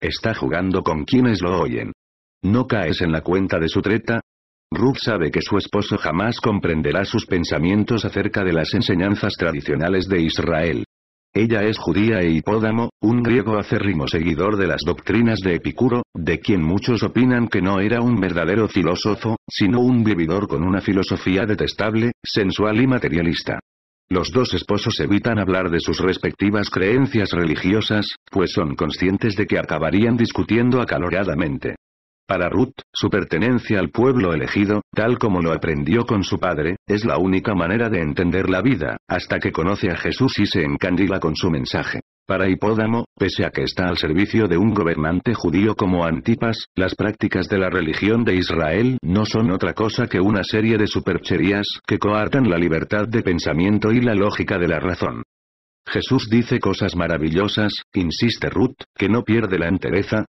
Está jugando con quienes lo oyen. ¿No caes en la cuenta de su treta? Ruth sabe que su esposo jamás comprenderá sus pensamientos acerca de las enseñanzas tradicionales de Israel. Ella es judía e hipódamo, un griego acérrimo seguidor de las doctrinas de Epicuro, de quien muchos opinan que no era un verdadero filósofo, sino un vividor con una filosofía detestable, sensual y materialista. Los dos esposos evitan hablar de sus respectivas creencias religiosas, pues son conscientes de que acabarían discutiendo acaloradamente. Para Ruth, su pertenencia al pueblo elegido, tal como lo aprendió con su padre, es la única manera de entender la vida, hasta que conoce a Jesús y se encandila con su mensaje. Para Hipódamo, pese a que está al servicio de un gobernante judío como Antipas, las prácticas de la religión de Israel no son otra cosa que una serie de supercherías que coartan la libertad de pensamiento y la lógica de la razón. Jesús dice cosas maravillosas, insiste Ruth, que no pierde la entereza.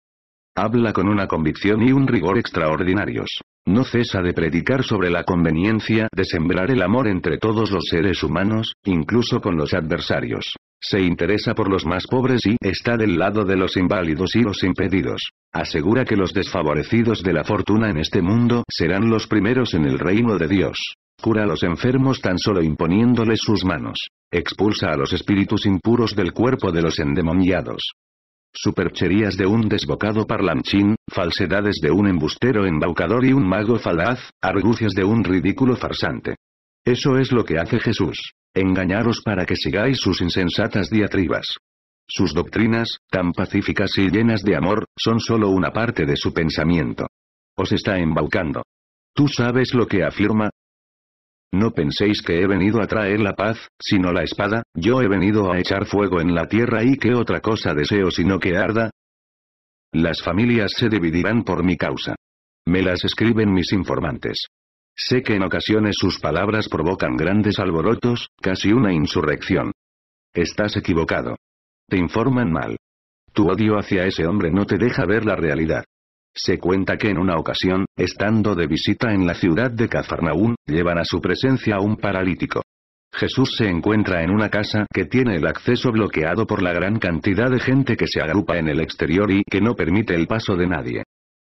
Habla con una convicción y un rigor extraordinarios. No cesa de predicar sobre la conveniencia de sembrar el amor entre todos los seres humanos, incluso con los adversarios. Se interesa por los más pobres y está del lado de los inválidos y los impedidos. Asegura que los desfavorecidos de la fortuna en este mundo serán los primeros en el reino de Dios. Cura a los enfermos tan solo imponiéndoles sus manos. Expulsa a los espíritus impuros del cuerpo de los endemoniados. Supercherías de un desbocado parlanchín, falsedades de un embustero embaucador y un mago falaz, argucias de un ridículo farsante. Eso es lo que hace Jesús engañaros para que sigáis sus insensatas diatribas. Sus doctrinas, tan pacíficas y llenas de amor, son solo una parte de su pensamiento. Os está embaucando. ¿Tú sabes lo que afirma? No penséis que he venido a traer la paz, sino la espada, yo he venido a echar fuego en la tierra y que otra cosa deseo sino que arda. Las familias se dividirán por mi causa. Me las escriben mis informantes. Sé que en ocasiones sus palabras provocan grandes alborotos, casi una insurrección. Estás equivocado. Te informan mal. Tu odio hacia ese hombre no te deja ver la realidad. Se cuenta que en una ocasión, estando de visita en la ciudad de Cafarnaún, llevan a su presencia a un paralítico. Jesús se encuentra en una casa que tiene el acceso bloqueado por la gran cantidad de gente que se agrupa en el exterior y que no permite el paso de nadie.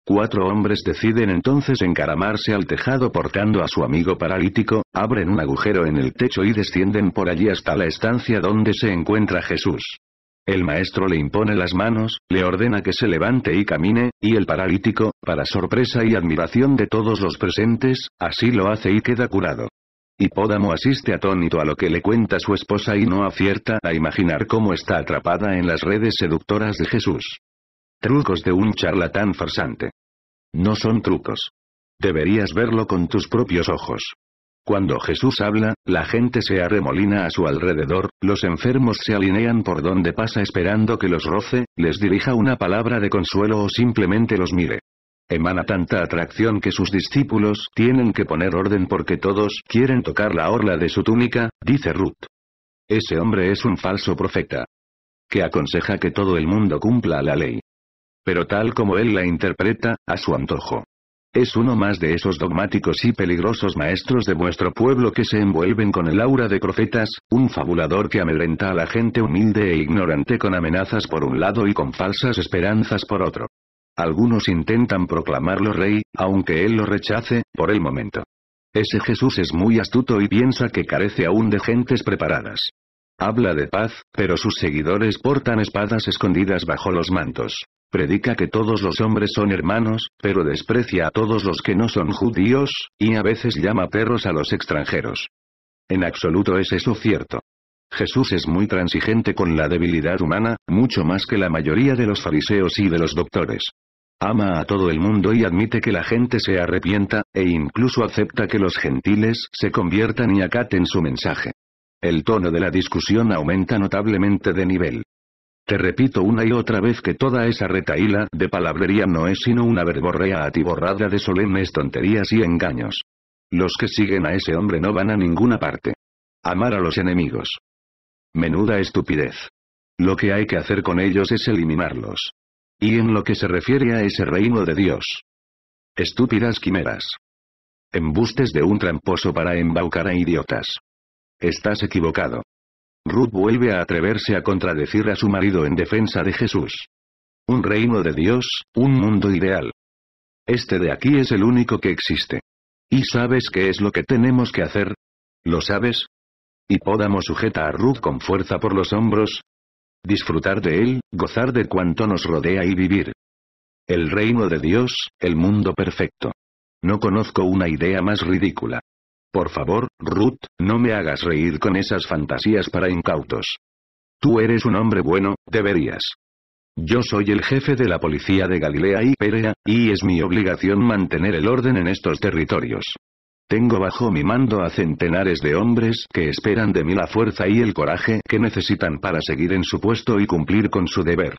Cuatro hombres deciden entonces encaramarse al tejado portando a su amigo paralítico, abren un agujero en el techo y descienden por allí hasta la estancia donde se encuentra Jesús. El maestro le impone las manos, le ordena que se levante y camine, y el paralítico, para sorpresa y admiración de todos los presentes, así lo hace y queda curado. Hipódamo asiste atónito a lo que le cuenta su esposa y no acierta a imaginar cómo está atrapada en las redes seductoras de Jesús. Trucos de un charlatán farsante. No son trucos. Deberías verlo con tus propios ojos. Cuando Jesús habla, la gente se arremolina a su alrededor, los enfermos se alinean por donde pasa esperando que los roce, les dirija una palabra de consuelo o simplemente los mire. Emana tanta atracción que sus discípulos tienen que poner orden porque todos quieren tocar la orla de su túnica, dice Ruth. Ese hombre es un falso profeta. Que aconseja que todo el mundo cumpla la ley pero tal como él la interpreta, a su antojo. Es uno más de esos dogmáticos y peligrosos maestros de vuestro pueblo que se envuelven con el aura de profetas, un fabulador que amedrenta a la gente humilde e ignorante con amenazas por un lado y con falsas esperanzas por otro. Algunos intentan proclamarlo rey, aunque él lo rechace, por el momento. Ese Jesús es muy astuto y piensa que carece aún de gentes preparadas. Habla de paz, pero sus seguidores portan espadas escondidas bajo los mantos predica que todos los hombres son hermanos, pero desprecia a todos los que no son judíos, y a veces llama perros a los extranjeros. En absoluto es eso cierto. Jesús es muy transigente con la debilidad humana, mucho más que la mayoría de los fariseos y de los doctores. Ama a todo el mundo y admite que la gente se arrepienta, e incluso acepta que los gentiles se conviertan y acaten su mensaje. El tono de la discusión aumenta notablemente de nivel. Te repito una y otra vez que toda esa retaíla de palabrería no es sino una verborrea atiborrada de solemnes tonterías y engaños. Los que siguen a ese hombre no van a ninguna parte. Amar a los enemigos. Menuda estupidez. Lo que hay que hacer con ellos es eliminarlos. Y en lo que se refiere a ese reino de Dios. Estúpidas quimeras. Embustes de un tramposo para embaucar a idiotas. Estás equivocado. Ruth vuelve a atreverse a contradecir a su marido en defensa de Jesús. Un reino de Dios, un mundo ideal. Este de aquí es el único que existe. ¿Y sabes qué es lo que tenemos que hacer? ¿Lo sabes? Hipódamo sujeta a Ruth con fuerza por los hombros. Disfrutar de él, gozar de cuanto nos rodea y vivir. El reino de Dios, el mundo perfecto. No conozco una idea más ridícula. Por favor, Ruth, no me hagas reír con esas fantasías para incautos. Tú eres un hombre bueno, deberías. Yo soy el jefe de la policía de Galilea y Perea, y es mi obligación mantener el orden en estos territorios. Tengo bajo mi mando a centenares de hombres que esperan de mí la fuerza y el coraje que necesitan para seguir en su puesto y cumplir con su deber.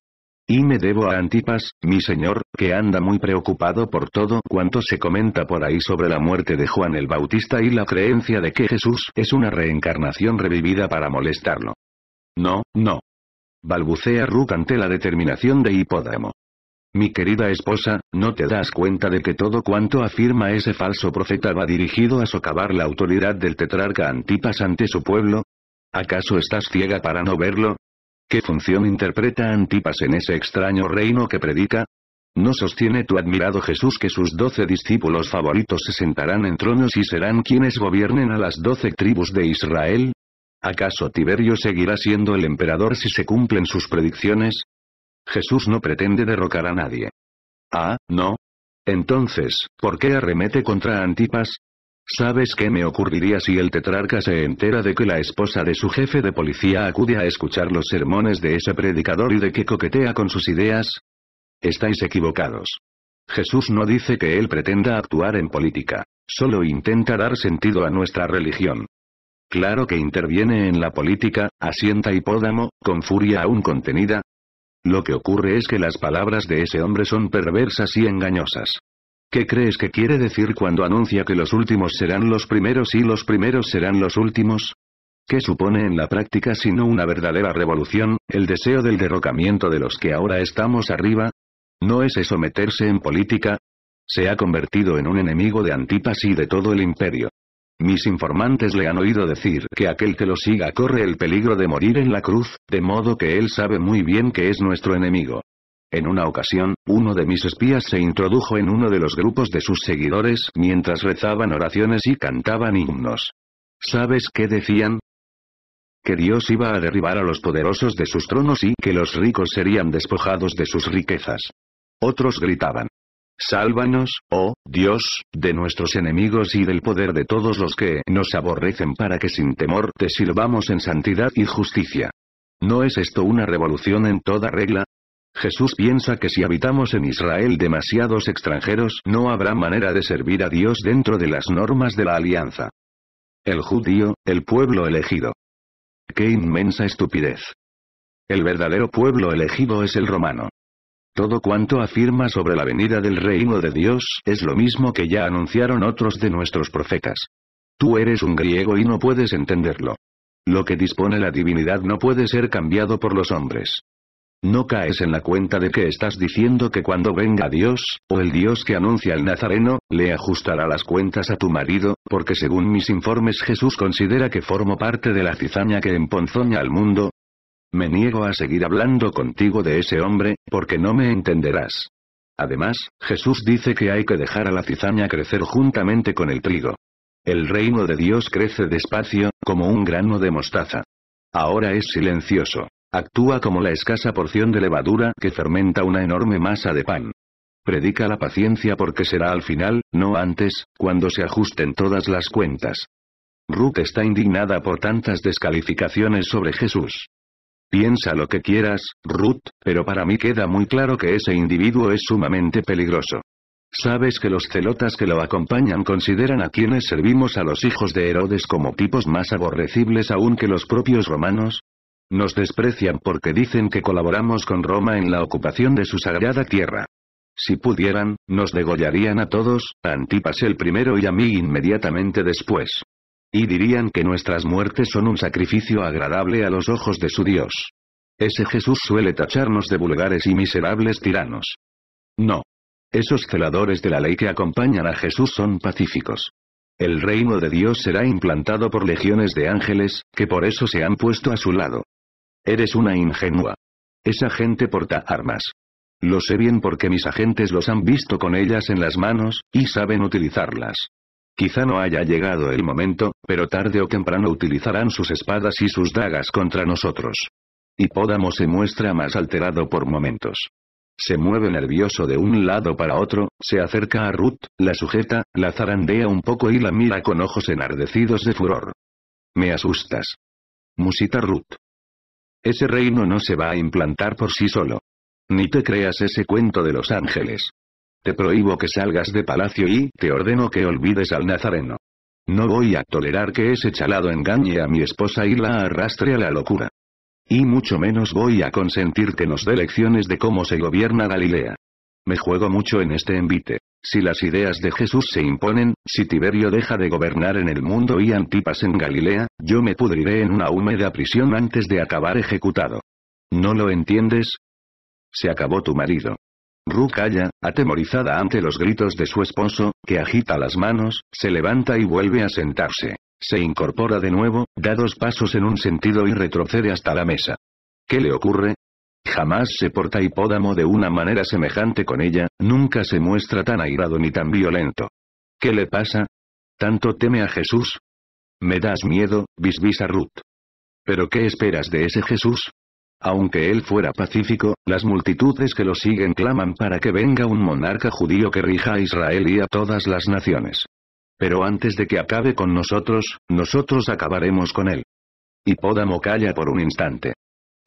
Y me debo a Antipas, mi señor, que anda muy preocupado por todo cuanto se comenta por ahí sobre la muerte de Juan el Bautista y la creencia de que Jesús es una reencarnación revivida para molestarlo. No, no. Balbucea Ruth ante la determinación de Hipódamo. Mi querida esposa, ¿no te das cuenta de que todo cuanto afirma ese falso profeta va dirigido a socavar la autoridad del tetrarca Antipas ante su pueblo? ¿Acaso estás ciega para no verlo? ¿Qué función interpreta Antipas en ese extraño reino que predica? ¿No sostiene tu admirado Jesús que sus doce discípulos favoritos se sentarán en tronos y serán quienes gobiernen a las doce tribus de Israel? ¿Acaso Tiberio seguirá siendo el emperador si se cumplen sus predicciones? Jesús no pretende derrocar a nadie. Ah, no. Entonces, ¿por qué arremete contra Antipas? ¿Sabes qué me ocurriría si el tetrarca se entera de que la esposa de su jefe de policía acude a escuchar los sermones de ese predicador y de que coquetea con sus ideas? Estáis equivocados. Jesús no dice que él pretenda actuar en política, solo intenta dar sentido a nuestra religión. Claro que interviene en la política, asienta Hipódamo, con furia aún contenida. Lo que ocurre es que las palabras de ese hombre son perversas y engañosas. ¿Qué crees que quiere decir cuando anuncia que los últimos serán los primeros y los primeros serán los últimos? ¿Qué supone en la práctica sino una verdadera revolución, el deseo del derrocamiento de los que ahora estamos arriba? ¿No es eso meterse en política? Se ha convertido en un enemigo de Antipas y de todo el imperio. Mis informantes le han oído decir que aquel que lo siga corre el peligro de morir en la cruz, de modo que él sabe muy bien que es nuestro enemigo. En una ocasión, uno de mis espías se introdujo en uno de los grupos de sus seguidores mientras rezaban oraciones y cantaban himnos. ¿Sabes qué decían? que Dios iba a derribar a los poderosos de sus tronos y que los ricos serían despojados de sus riquezas. Otros gritaban, Sálvanos, oh, Dios, de nuestros enemigos y del poder de todos los que nos aborrecen para que sin temor te sirvamos en santidad y justicia. ¿No es esto una revolución en toda regla? Jesús piensa que si habitamos en Israel demasiados extranjeros no habrá manera de servir a Dios dentro de las normas de la alianza. El judío, el pueblo elegido. ¡Qué inmensa estupidez! El verdadero pueblo elegido es el romano. Todo cuanto afirma sobre la venida del reino de Dios es lo mismo que ya anunciaron otros de nuestros profetas. Tú eres un griego y no puedes entenderlo. Lo que dispone la divinidad no puede ser cambiado por los hombres. ¿No caes en la cuenta de que estás diciendo que cuando venga Dios, o el Dios que anuncia el Nazareno, le ajustará las cuentas a tu marido, porque según mis informes Jesús considera que formo parte de la cizaña que emponzoña al mundo? Me niego a seguir hablando contigo de ese hombre, porque no me entenderás. Además, Jesús dice que hay que dejar a la cizaña crecer juntamente con el trigo. El reino de Dios crece despacio, como un grano de mostaza. Ahora es silencioso. Actúa como la escasa porción de levadura que fermenta una enorme masa de pan. Predica la paciencia porque será al final, no antes, cuando se ajusten todas las cuentas. Ruth está indignada por tantas descalificaciones sobre Jesús. Piensa lo que quieras, Ruth, pero para mí queda muy claro que ese individuo es sumamente peligroso. Sabes que los celotas que lo acompañan consideran a quienes servimos a los hijos de Herodes como tipos más aborrecibles aún que los propios romanos, nos desprecian porque dicen que colaboramos con Roma en la ocupación de su sagrada tierra. Si pudieran, nos degollarían a todos, a Antipas el primero y a mí inmediatamente después. Y dirían que nuestras muertes son un sacrificio agradable a los ojos de su Dios. Ese Jesús suele tacharnos de vulgares y miserables tiranos. No. Esos celadores de la ley que acompañan a Jesús son pacíficos. El reino de Dios será implantado por legiones de ángeles, que por eso se han puesto a su lado. Eres una ingenua. Esa gente porta armas. Lo sé bien porque mis agentes los han visto con ellas en las manos, y saben utilizarlas. Quizá no haya llegado el momento, pero tarde o temprano utilizarán sus espadas y sus dagas contra nosotros. Hipódamo se muestra más alterado por momentos. Se mueve nervioso de un lado para otro, se acerca a Ruth, la sujeta, la zarandea un poco y la mira con ojos enardecidos de furor. Me asustas. Musita Ruth. Ese reino no se va a implantar por sí solo. Ni te creas ese cuento de los ángeles. Te prohíbo que salgas de palacio y te ordeno que olvides al nazareno. No voy a tolerar que ese chalado engañe a mi esposa y la arrastre a la locura. Y mucho menos voy a consentir que nos dé lecciones de cómo se gobierna Galilea. Me juego mucho en este envite. Si las ideas de Jesús se imponen, si Tiberio deja de gobernar en el mundo y Antipas en Galilea, yo me pudriré en una húmeda prisión antes de acabar ejecutado. ¿No lo entiendes? Se acabó tu marido. Ru calla, atemorizada ante los gritos de su esposo, que agita las manos, se levanta y vuelve a sentarse. Se incorpora de nuevo, da dos pasos en un sentido y retrocede hasta la mesa. ¿Qué le ocurre? Jamás se porta Hipódamo de una manera semejante con ella, nunca se muestra tan airado ni tan violento. ¿Qué le pasa? ¿Tanto teme a Jesús? Me das miedo, bisbisa Ruth. ¿Pero qué esperas de ese Jesús? Aunque él fuera pacífico, las multitudes que lo siguen claman para que venga un monarca judío que rija a Israel y a todas las naciones. Pero antes de que acabe con nosotros, nosotros acabaremos con él. Hipódamo calla por un instante.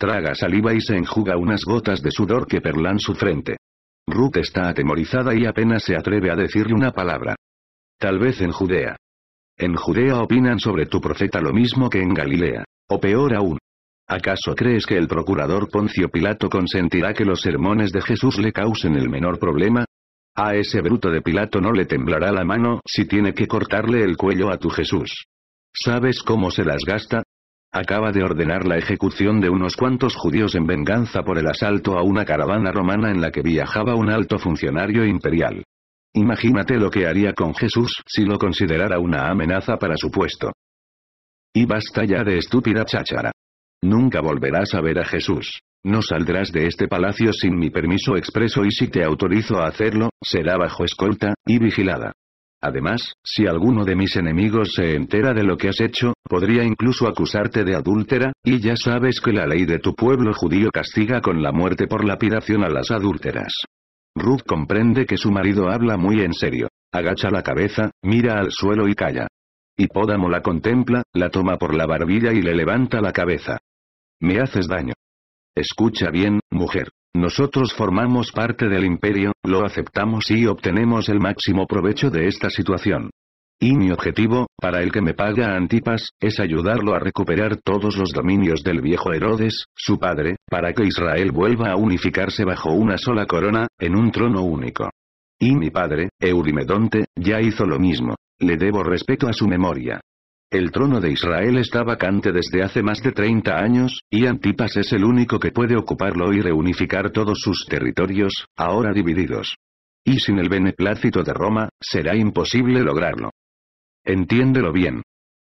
Traga saliva y se enjuga unas gotas de sudor que perlan su frente. Ruth está atemorizada y apenas se atreve a decirle una palabra. Tal vez en Judea. En Judea opinan sobre tu profeta lo mismo que en Galilea, o peor aún. ¿Acaso crees que el procurador Poncio Pilato consentirá que los sermones de Jesús le causen el menor problema? A ese bruto de Pilato no le temblará la mano si tiene que cortarle el cuello a tu Jesús. ¿Sabes cómo se las gasta? Acaba de ordenar la ejecución de unos cuantos judíos en venganza por el asalto a una caravana romana en la que viajaba un alto funcionario imperial. Imagínate lo que haría con Jesús si lo considerara una amenaza para su puesto. Y basta ya de estúpida cháchara. Nunca volverás a ver a Jesús. No saldrás de este palacio sin mi permiso expreso y si te autorizo a hacerlo, será bajo escolta, y vigilada. Además, si alguno de mis enemigos se entera de lo que has hecho, podría incluso acusarte de adúltera, y ya sabes que la ley de tu pueblo judío castiga con la muerte por lapidación a las adúlteras. Ruth comprende que su marido habla muy en serio. Agacha la cabeza, mira al suelo y calla. Hipódamo la contempla, la toma por la barbilla y le levanta la cabeza. Me haces daño. Escucha bien, mujer. Nosotros formamos parte del imperio, lo aceptamos y obtenemos el máximo provecho de esta situación. Y mi objetivo, para el que me paga Antipas, es ayudarlo a recuperar todos los dominios del viejo Herodes, su padre, para que Israel vuelva a unificarse bajo una sola corona, en un trono único. Y mi padre, Eurimedonte, ya hizo lo mismo. Le debo respeto a su memoria. El trono de Israel está vacante desde hace más de 30 años, y Antipas es el único que puede ocuparlo y reunificar todos sus territorios, ahora divididos. Y sin el beneplácito de Roma, será imposible lograrlo. Entiéndelo bien.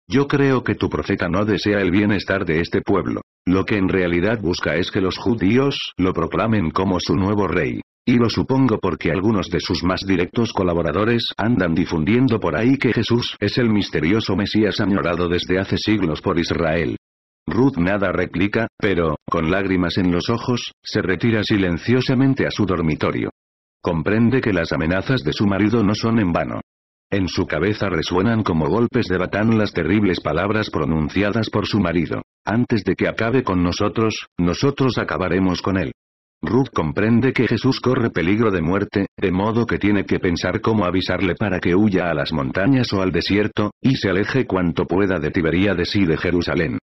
Yo creo que tu profeta no desea el bienestar de este pueblo. Lo que en realidad busca es que los judíos lo proclamen como su nuevo rey. Y lo supongo porque algunos de sus más directos colaboradores andan difundiendo por ahí que Jesús es el misterioso Mesías añorado desde hace siglos por Israel. Ruth nada replica, pero, con lágrimas en los ojos, se retira silenciosamente a su dormitorio. Comprende que las amenazas de su marido no son en vano. En su cabeza resuenan como golpes de batán las terribles palabras pronunciadas por su marido. Antes de que acabe con nosotros, nosotros acabaremos con él. Ruth comprende que Jesús corre peligro de muerte, de modo que tiene que pensar cómo avisarle para que huya a las montañas o al desierto, y se aleje cuanto pueda de de y de Jerusalén.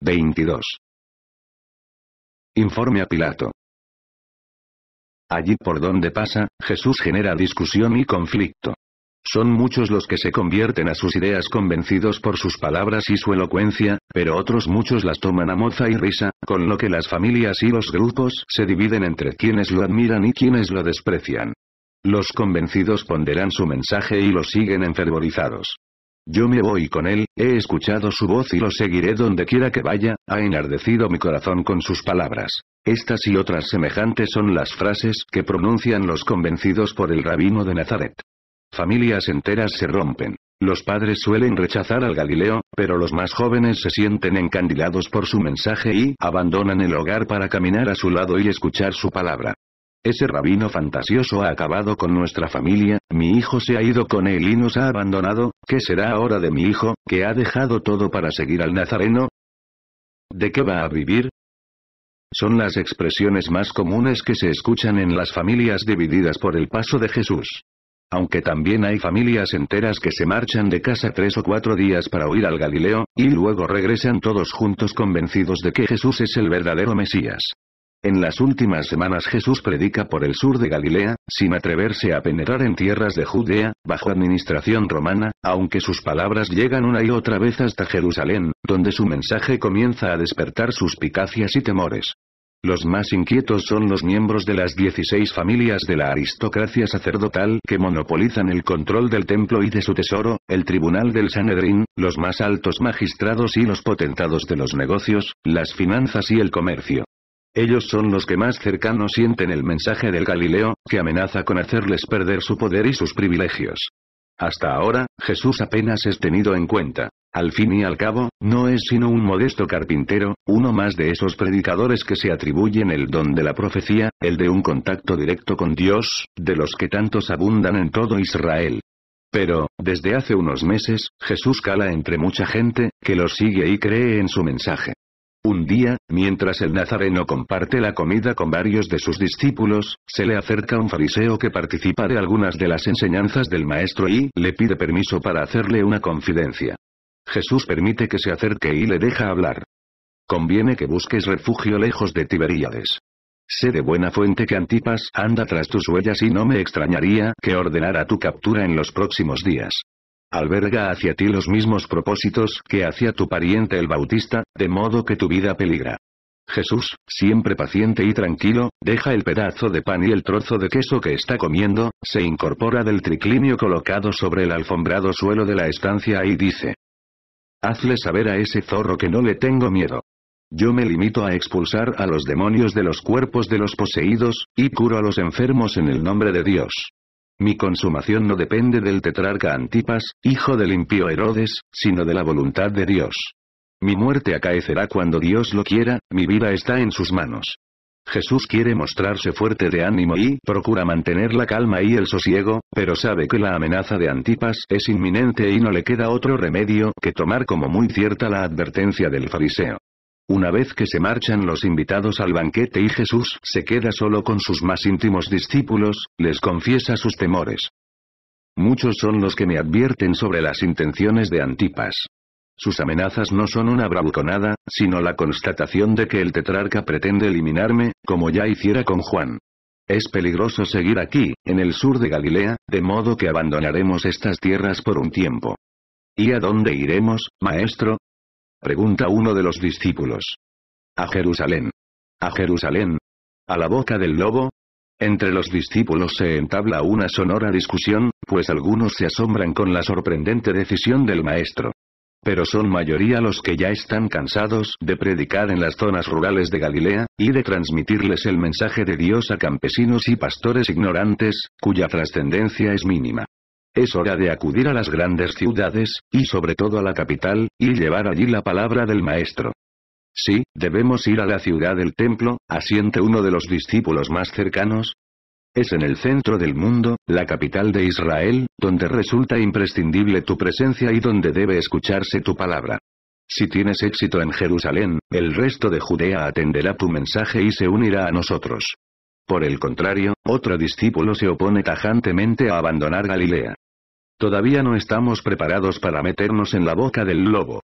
22. Informe a Pilato. Allí por donde pasa, Jesús genera discusión y conflicto. Son muchos los que se convierten a sus ideas convencidos por sus palabras y su elocuencia, pero otros muchos las toman a moza y risa, con lo que las familias y los grupos se dividen entre quienes lo admiran y quienes lo desprecian. Los convencidos ponderan su mensaje y lo siguen enfervorizados. Yo me voy con él, he escuchado su voz y lo seguiré donde quiera que vaya, ha enardecido mi corazón con sus palabras. Estas y otras semejantes son las frases que pronuncian los convencidos por el rabino de Nazaret. Familias enteras se rompen. Los padres suelen rechazar al Galileo, pero los más jóvenes se sienten encandilados por su mensaje y abandonan el hogar para caminar a su lado y escuchar su palabra. Ese rabino fantasioso ha acabado con nuestra familia, mi hijo se ha ido con él y nos ha abandonado, ¿qué será ahora de mi hijo, que ha dejado todo para seguir al Nazareno? ¿De qué va a vivir? Son las expresiones más comunes que se escuchan en las familias divididas por el paso de Jesús. Aunque también hay familias enteras que se marchan de casa tres o cuatro días para huir al Galileo, y luego regresan todos juntos convencidos de que Jesús es el verdadero Mesías. En las últimas semanas Jesús predica por el sur de Galilea, sin atreverse a penetrar en tierras de Judea, bajo administración romana, aunque sus palabras llegan una y otra vez hasta Jerusalén, donde su mensaje comienza a despertar suspicacias y temores. Los más inquietos son los miembros de las 16 familias de la aristocracia sacerdotal que monopolizan el control del templo y de su tesoro, el tribunal del Sanedrín, los más altos magistrados y los potentados de los negocios, las finanzas y el comercio. Ellos son los que más cercanos sienten el mensaje del Galileo, que amenaza con hacerles perder su poder y sus privilegios. Hasta ahora, Jesús apenas es tenido en cuenta. Al fin y al cabo, no es sino un modesto carpintero, uno más de esos predicadores que se atribuyen el don de la profecía, el de un contacto directo con Dios, de los que tantos abundan en todo Israel. Pero, desde hace unos meses, Jesús cala entre mucha gente, que lo sigue y cree en su mensaje. Un día, mientras el nazareno comparte la comida con varios de sus discípulos, se le acerca un fariseo que participa de algunas de las enseñanzas del maestro y le pide permiso para hacerle una confidencia. Jesús permite que se acerque y le deja hablar. Conviene que busques refugio lejos de Tiberíades. Sé de buena fuente que Antipas anda tras tus huellas y no me extrañaría que ordenara tu captura en los próximos días. Alberga hacia ti los mismos propósitos que hacia tu pariente el Bautista, de modo que tu vida peligra. Jesús, siempre paciente y tranquilo, deja el pedazo de pan y el trozo de queso que está comiendo, se incorpora del triclinio colocado sobre el alfombrado suelo de la estancia y dice, Hazle saber a ese zorro que no le tengo miedo. Yo me limito a expulsar a los demonios de los cuerpos de los poseídos, y curo a los enfermos en el nombre de Dios. Mi consumación no depende del tetrarca Antipas, hijo del impío Herodes, sino de la voluntad de Dios. Mi muerte acaecerá cuando Dios lo quiera, mi vida está en sus manos. Jesús quiere mostrarse fuerte de ánimo y procura mantener la calma y el sosiego, pero sabe que la amenaza de Antipas es inminente y no le queda otro remedio que tomar como muy cierta la advertencia del fariseo. Una vez que se marchan los invitados al banquete y Jesús se queda solo con sus más íntimos discípulos, les confiesa sus temores. Muchos son los que me advierten sobre las intenciones de Antipas. Sus amenazas no son una bravuconada, sino la constatación de que el tetrarca pretende eliminarme, como ya hiciera con Juan. Es peligroso seguir aquí, en el sur de Galilea, de modo que abandonaremos estas tierras por un tiempo. ¿Y a dónde iremos, maestro? Pregunta uno de los discípulos. A Jerusalén. A Jerusalén. A la boca del lobo, entre los discípulos se entabla una sonora discusión, pues algunos se asombran con la sorprendente decisión del maestro pero son mayoría los que ya están cansados de predicar en las zonas rurales de Galilea, y de transmitirles el mensaje de Dios a campesinos y pastores ignorantes, cuya trascendencia es mínima. Es hora de acudir a las grandes ciudades, y sobre todo a la capital, y llevar allí la palabra del Maestro. Sí, debemos ir a la ciudad del templo, asiente uno de los discípulos más cercanos, es en el centro del mundo, la capital de Israel, donde resulta imprescindible tu presencia y donde debe escucharse tu palabra. Si tienes éxito en Jerusalén, el resto de Judea atenderá tu mensaje y se unirá a nosotros. Por el contrario, otro discípulo se opone tajantemente a abandonar Galilea. Todavía no estamos preparados para meternos en la boca del lobo.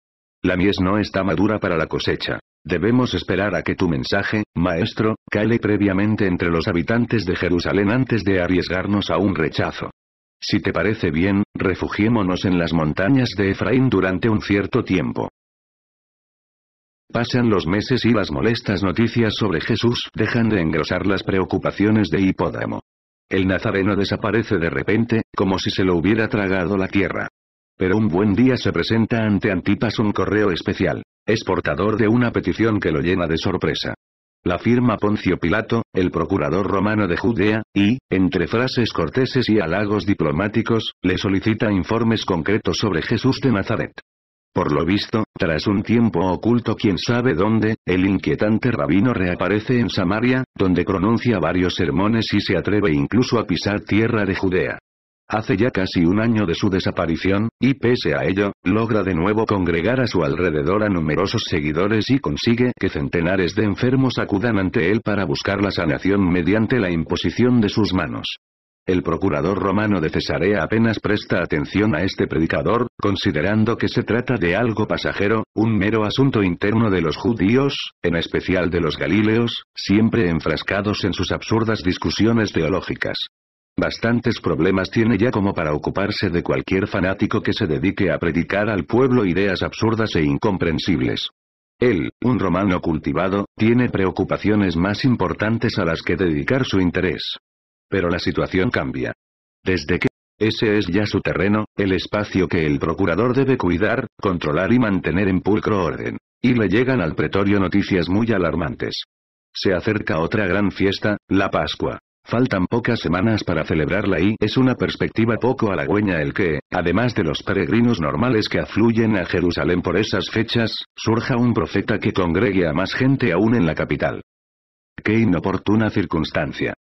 La mies no está madura para la cosecha. Debemos esperar a que tu mensaje, maestro, cale previamente entre los habitantes de Jerusalén antes de arriesgarnos a un rechazo. Si te parece bien, refugiémonos en las montañas de Efraín durante un cierto tiempo. Pasan los meses y las molestas noticias sobre Jesús dejan de engrosar las preocupaciones de Hipódamo. El nazareno desaparece de repente, como si se lo hubiera tragado la tierra. Pero un buen día se presenta ante Antipas un correo especial. Es portador de una petición que lo llena de sorpresa. La firma Poncio Pilato, el procurador romano de Judea, y, entre frases corteses y halagos diplomáticos, le solicita informes concretos sobre Jesús de Nazaret. Por lo visto, tras un tiempo oculto quién sabe dónde, el inquietante rabino reaparece en Samaria, donde pronuncia varios sermones y se atreve incluso a pisar tierra de Judea. Hace ya casi un año de su desaparición, y pese a ello, logra de nuevo congregar a su alrededor a numerosos seguidores y consigue que centenares de enfermos acudan ante él para buscar la sanación mediante la imposición de sus manos. El procurador romano de Cesarea apenas presta atención a este predicador, considerando que se trata de algo pasajero, un mero asunto interno de los judíos, en especial de los galileos, siempre enfrascados en sus absurdas discusiones teológicas. Bastantes problemas tiene ya como para ocuparse de cualquier fanático que se dedique a predicar al pueblo ideas absurdas e incomprensibles. Él, un romano cultivado, tiene preocupaciones más importantes a las que dedicar su interés. Pero la situación cambia. Desde que ese es ya su terreno, el espacio que el procurador debe cuidar, controlar y mantener en pulcro orden. Y le llegan al pretorio noticias muy alarmantes. Se acerca otra gran fiesta, la Pascua. Faltan pocas semanas para celebrarla y es una perspectiva poco halagüeña el que, además de los peregrinos normales que afluyen a Jerusalén por esas fechas, surja un profeta que congregue a más gente aún en la capital. ¡Qué inoportuna circunstancia!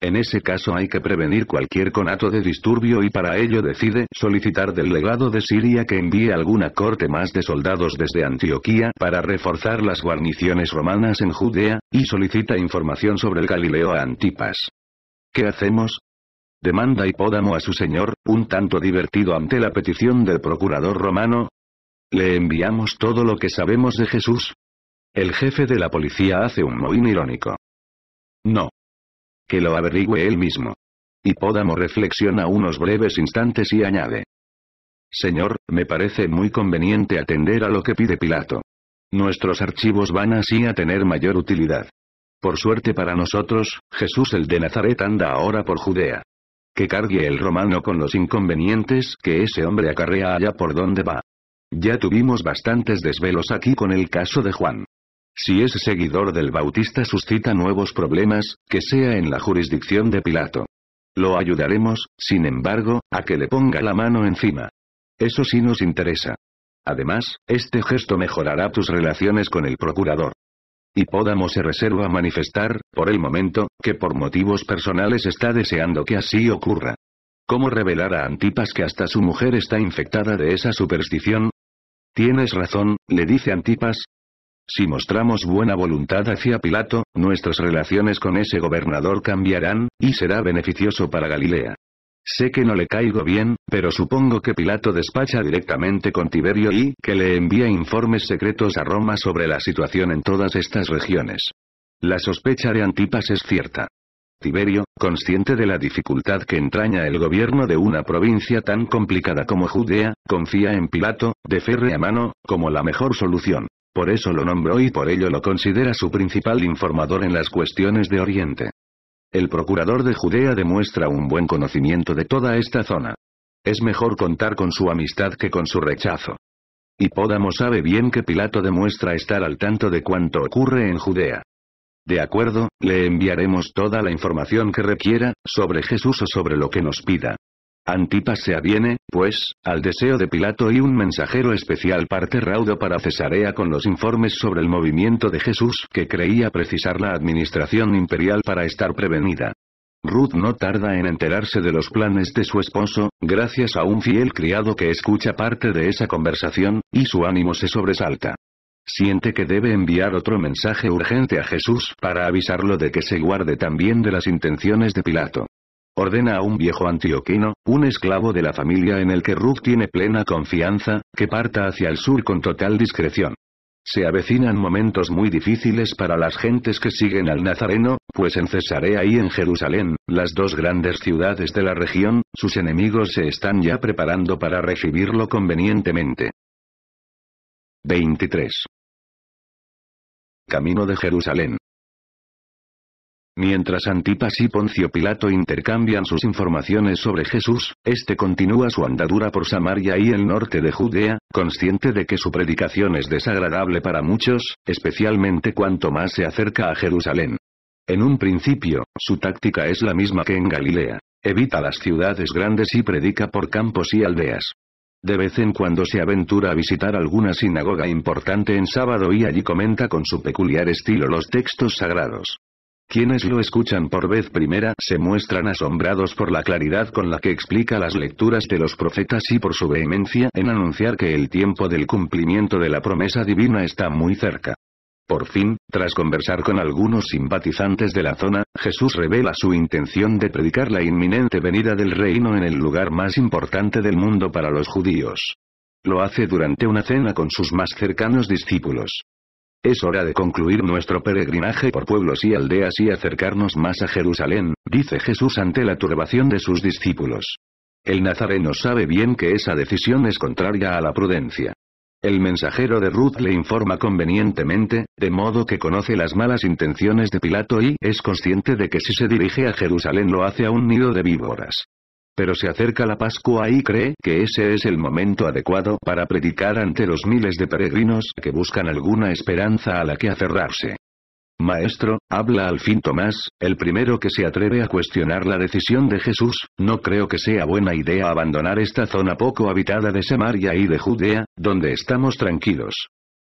En ese caso hay que prevenir cualquier conato de disturbio y para ello decide solicitar del legado de Siria que envíe alguna corte más de soldados desde Antioquía para reforzar las guarniciones romanas en Judea, y solicita información sobre el Galileo a Antipas. ¿Qué hacemos? Demanda Hipódamo a su señor, un tanto divertido ante la petición del procurador romano. ¿Le enviamos todo lo que sabemos de Jesús? El jefe de la policía hace un mohín irónico. No. Que lo averigüe él mismo. Hipódamo reflexiona unos breves instantes y añade. Señor, me parece muy conveniente atender a lo que pide Pilato. Nuestros archivos van así a tener mayor utilidad. Por suerte para nosotros, Jesús el de Nazaret anda ahora por Judea. Que cargue el romano con los inconvenientes que ese hombre acarrea allá por donde va. Ya tuvimos bastantes desvelos aquí con el caso de Juan. Si es seguidor del Bautista suscita nuevos problemas, que sea en la jurisdicción de Pilato. Lo ayudaremos, sin embargo, a que le ponga la mano encima. Eso sí nos interesa. Además, este gesto mejorará tus relaciones con el procurador. Y Hipódamo se reserva a manifestar, por el momento, que por motivos personales está deseando que así ocurra. ¿Cómo revelar a Antipas que hasta su mujer está infectada de esa superstición? Tienes razón, le dice Antipas. Si mostramos buena voluntad hacia Pilato, nuestras relaciones con ese gobernador cambiarán, y será beneficioso para Galilea. Sé que no le caigo bien, pero supongo que Pilato despacha directamente con Tiberio y que le envía informes secretos a Roma sobre la situación en todas estas regiones. La sospecha de Antipas es cierta. Tiberio, consciente de la dificultad que entraña el gobierno de una provincia tan complicada como Judea, confía en Pilato, de a mano, como la mejor solución. Por eso lo nombró y por ello lo considera su principal informador en las cuestiones de Oriente. El procurador de Judea demuestra un buen conocimiento de toda esta zona. Es mejor contar con su amistad que con su rechazo. Hipódamo sabe bien que Pilato demuestra estar al tanto de cuanto ocurre en Judea. De acuerdo, le enviaremos toda la información que requiera, sobre Jesús o sobre lo que nos pida. Antipas se aviene, pues, al deseo de Pilato y un mensajero especial parte raudo para Cesarea con los informes sobre el movimiento de Jesús que creía precisar la administración imperial para estar prevenida. Ruth no tarda en enterarse de los planes de su esposo, gracias a un fiel criado que escucha parte de esa conversación, y su ánimo se sobresalta. Siente que debe enviar otro mensaje urgente a Jesús para avisarlo de que se guarde también de las intenciones de Pilato. Ordena a un viejo antioquino, un esclavo de la familia en el que Ruth tiene plena confianza, que parta hacia el sur con total discreción. Se avecinan momentos muy difíciles para las gentes que siguen al Nazareno, pues en Cesarea y en Jerusalén, las dos grandes ciudades de la región, sus enemigos se están ya preparando para recibirlo convenientemente. 23. Camino de Jerusalén. Mientras Antipas y Poncio Pilato intercambian sus informaciones sobre Jesús, este continúa su andadura por Samaria y el norte de Judea, consciente de que su predicación es desagradable para muchos, especialmente cuanto más se acerca a Jerusalén. En un principio, su táctica es la misma que en Galilea. Evita las ciudades grandes y predica por campos y aldeas. De vez en cuando se aventura a visitar alguna sinagoga importante en sábado y allí comenta con su peculiar estilo los textos sagrados. Quienes lo escuchan por vez primera se muestran asombrados por la claridad con la que explica las lecturas de los profetas y por su vehemencia en anunciar que el tiempo del cumplimiento de la promesa divina está muy cerca. Por fin, tras conversar con algunos simpatizantes de la zona, Jesús revela su intención de predicar la inminente venida del reino en el lugar más importante del mundo para los judíos. Lo hace durante una cena con sus más cercanos discípulos. Es hora de concluir nuestro peregrinaje por pueblos y aldeas y acercarnos más a Jerusalén, dice Jesús ante la turbación de sus discípulos. El nazareno sabe bien que esa decisión es contraria a la prudencia. El mensajero de Ruth le informa convenientemente, de modo que conoce las malas intenciones de Pilato y es consciente de que si se dirige a Jerusalén lo hace a un nido de víboras. Pero se acerca la Pascua y cree que ese es el momento adecuado para predicar ante los miles de peregrinos que buscan alguna esperanza a la que aferrarse. Maestro, habla al fin Tomás, el primero que se atreve a cuestionar la decisión de Jesús, no creo que sea buena idea abandonar esta zona poco habitada de Samaria y de Judea, donde estamos tranquilos.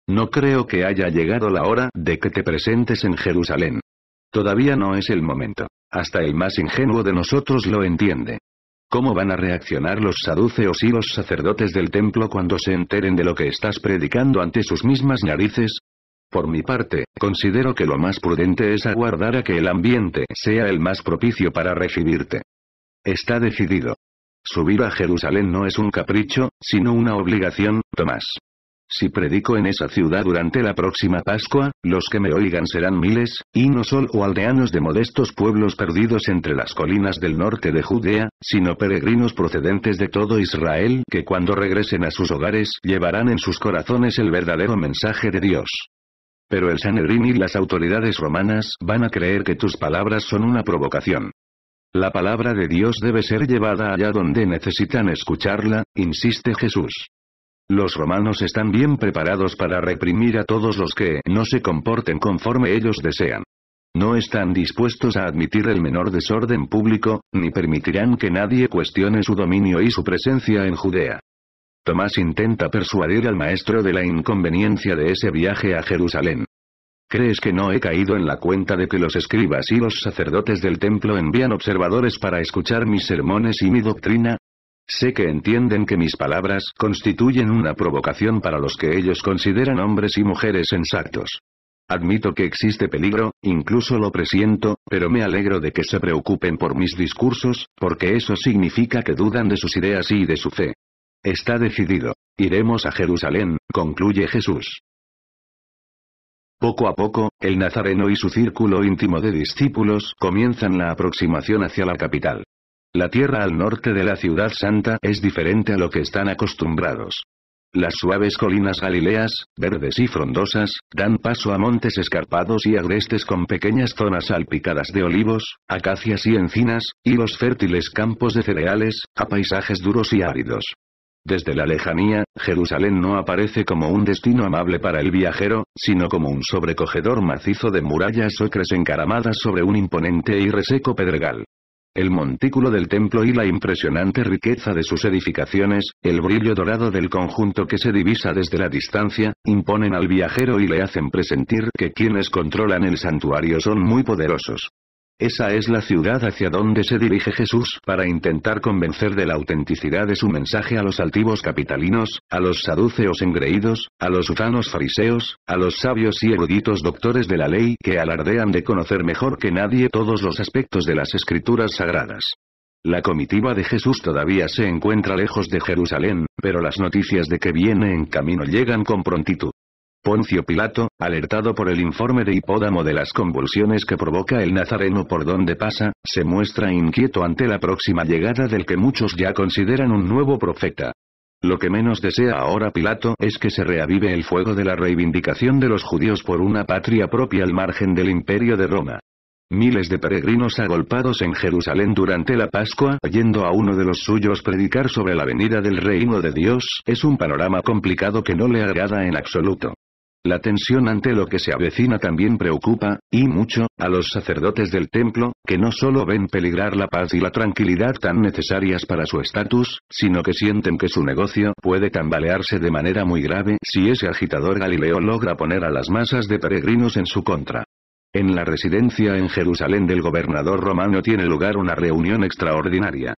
No creo que haya llegado la hora de que te presentes en Jerusalén. Todavía no es el momento. Hasta el más ingenuo de nosotros lo entiende. ¿Cómo van a reaccionar los saduceos y los sacerdotes del templo cuando se enteren de lo que estás predicando ante sus mismas narices? Por mi parte, considero que lo más prudente es aguardar a que el ambiente sea el más propicio para recibirte. Está decidido. Subir a Jerusalén no es un capricho, sino una obligación, Tomás. Si predico en esa ciudad durante la próxima Pascua, los que me oigan serán miles, y no solo aldeanos de modestos pueblos perdidos entre las colinas del norte de Judea, sino peregrinos procedentes de todo Israel que cuando regresen a sus hogares llevarán en sus corazones el verdadero mensaje de Dios. Pero el Sanedrín y las autoridades romanas van a creer que tus palabras son una provocación. La palabra de Dios debe ser llevada allá donde necesitan escucharla, insiste Jesús. Los romanos están bien preparados para reprimir a todos los que no se comporten conforme ellos desean. No están dispuestos a admitir el menor desorden público, ni permitirán que nadie cuestione su dominio y su presencia en Judea. Tomás intenta persuadir al maestro de la inconveniencia de ese viaje a Jerusalén. ¿Crees que no he caído en la cuenta de que los escribas y los sacerdotes del templo envían observadores para escuchar mis sermones y mi doctrina? Sé que entienden que mis palabras constituyen una provocación para los que ellos consideran hombres y mujeres sensatos. Admito que existe peligro, incluso lo presiento, pero me alegro de que se preocupen por mis discursos, porque eso significa que dudan de sus ideas y de su fe. Está decidido. Iremos a Jerusalén, concluye Jesús. Poco a poco, el Nazareno y su círculo íntimo de discípulos comienzan la aproximación hacia la capital. La tierra al norte de la ciudad santa es diferente a lo que están acostumbrados. Las suaves colinas galileas, verdes y frondosas, dan paso a montes escarpados y agrestes con pequeñas zonas salpicadas de olivos, acacias y encinas, y los fértiles campos de cereales, a paisajes duros y áridos. Desde la lejanía, Jerusalén no aparece como un destino amable para el viajero, sino como un sobrecogedor macizo de murallas ocres encaramadas sobre un imponente y reseco pedregal. El montículo del templo y la impresionante riqueza de sus edificaciones, el brillo dorado del conjunto que se divisa desde la distancia, imponen al viajero y le hacen presentir que quienes controlan el santuario son muy poderosos. Esa es la ciudad hacia donde se dirige Jesús para intentar convencer de la autenticidad de su mensaje a los altivos capitalinos, a los saduceos engreídos, a los ufanos fariseos, a los sabios y eruditos doctores de la ley que alardean de conocer mejor que nadie todos los aspectos de las escrituras sagradas. La comitiva de Jesús todavía se encuentra lejos de Jerusalén, pero las noticias de que viene en camino llegan con prontitud. Poncio Pilato, alertado por el informe de Hipódamo de las convulsiones que provoca el Nazareno por donde pasa, se muestra inquieto ante la próxima llegada del que muchos ya consideran un nuevo profeta. Lo que menos desea ahora Pilato es que se reavive el fuego de la reivindicación de los judíos por una patria propia al margen del imperio de Roma. Miles de peregrinos agolpados en Jerusalén durante la Pascua, yendo a uno de los suyos predicar sobre la venida del reino de Dios, es un panorama complicado que no le agrada en absoluto. La tensión ante lo que se avecina también preocupa, y mucho, a los sacerdotes del templo, que no solo ven peligrar la paz y la tranquilidad tan necesarias para su estatus, sino que sienten que su negocio puede tambalearse de manera muy grave si ese agitador Galileo logra poner a las masas de peregrinos en su contra. En la residencia en Jerusalén del gobernador romano tiene lugar una reunión extraordinaria.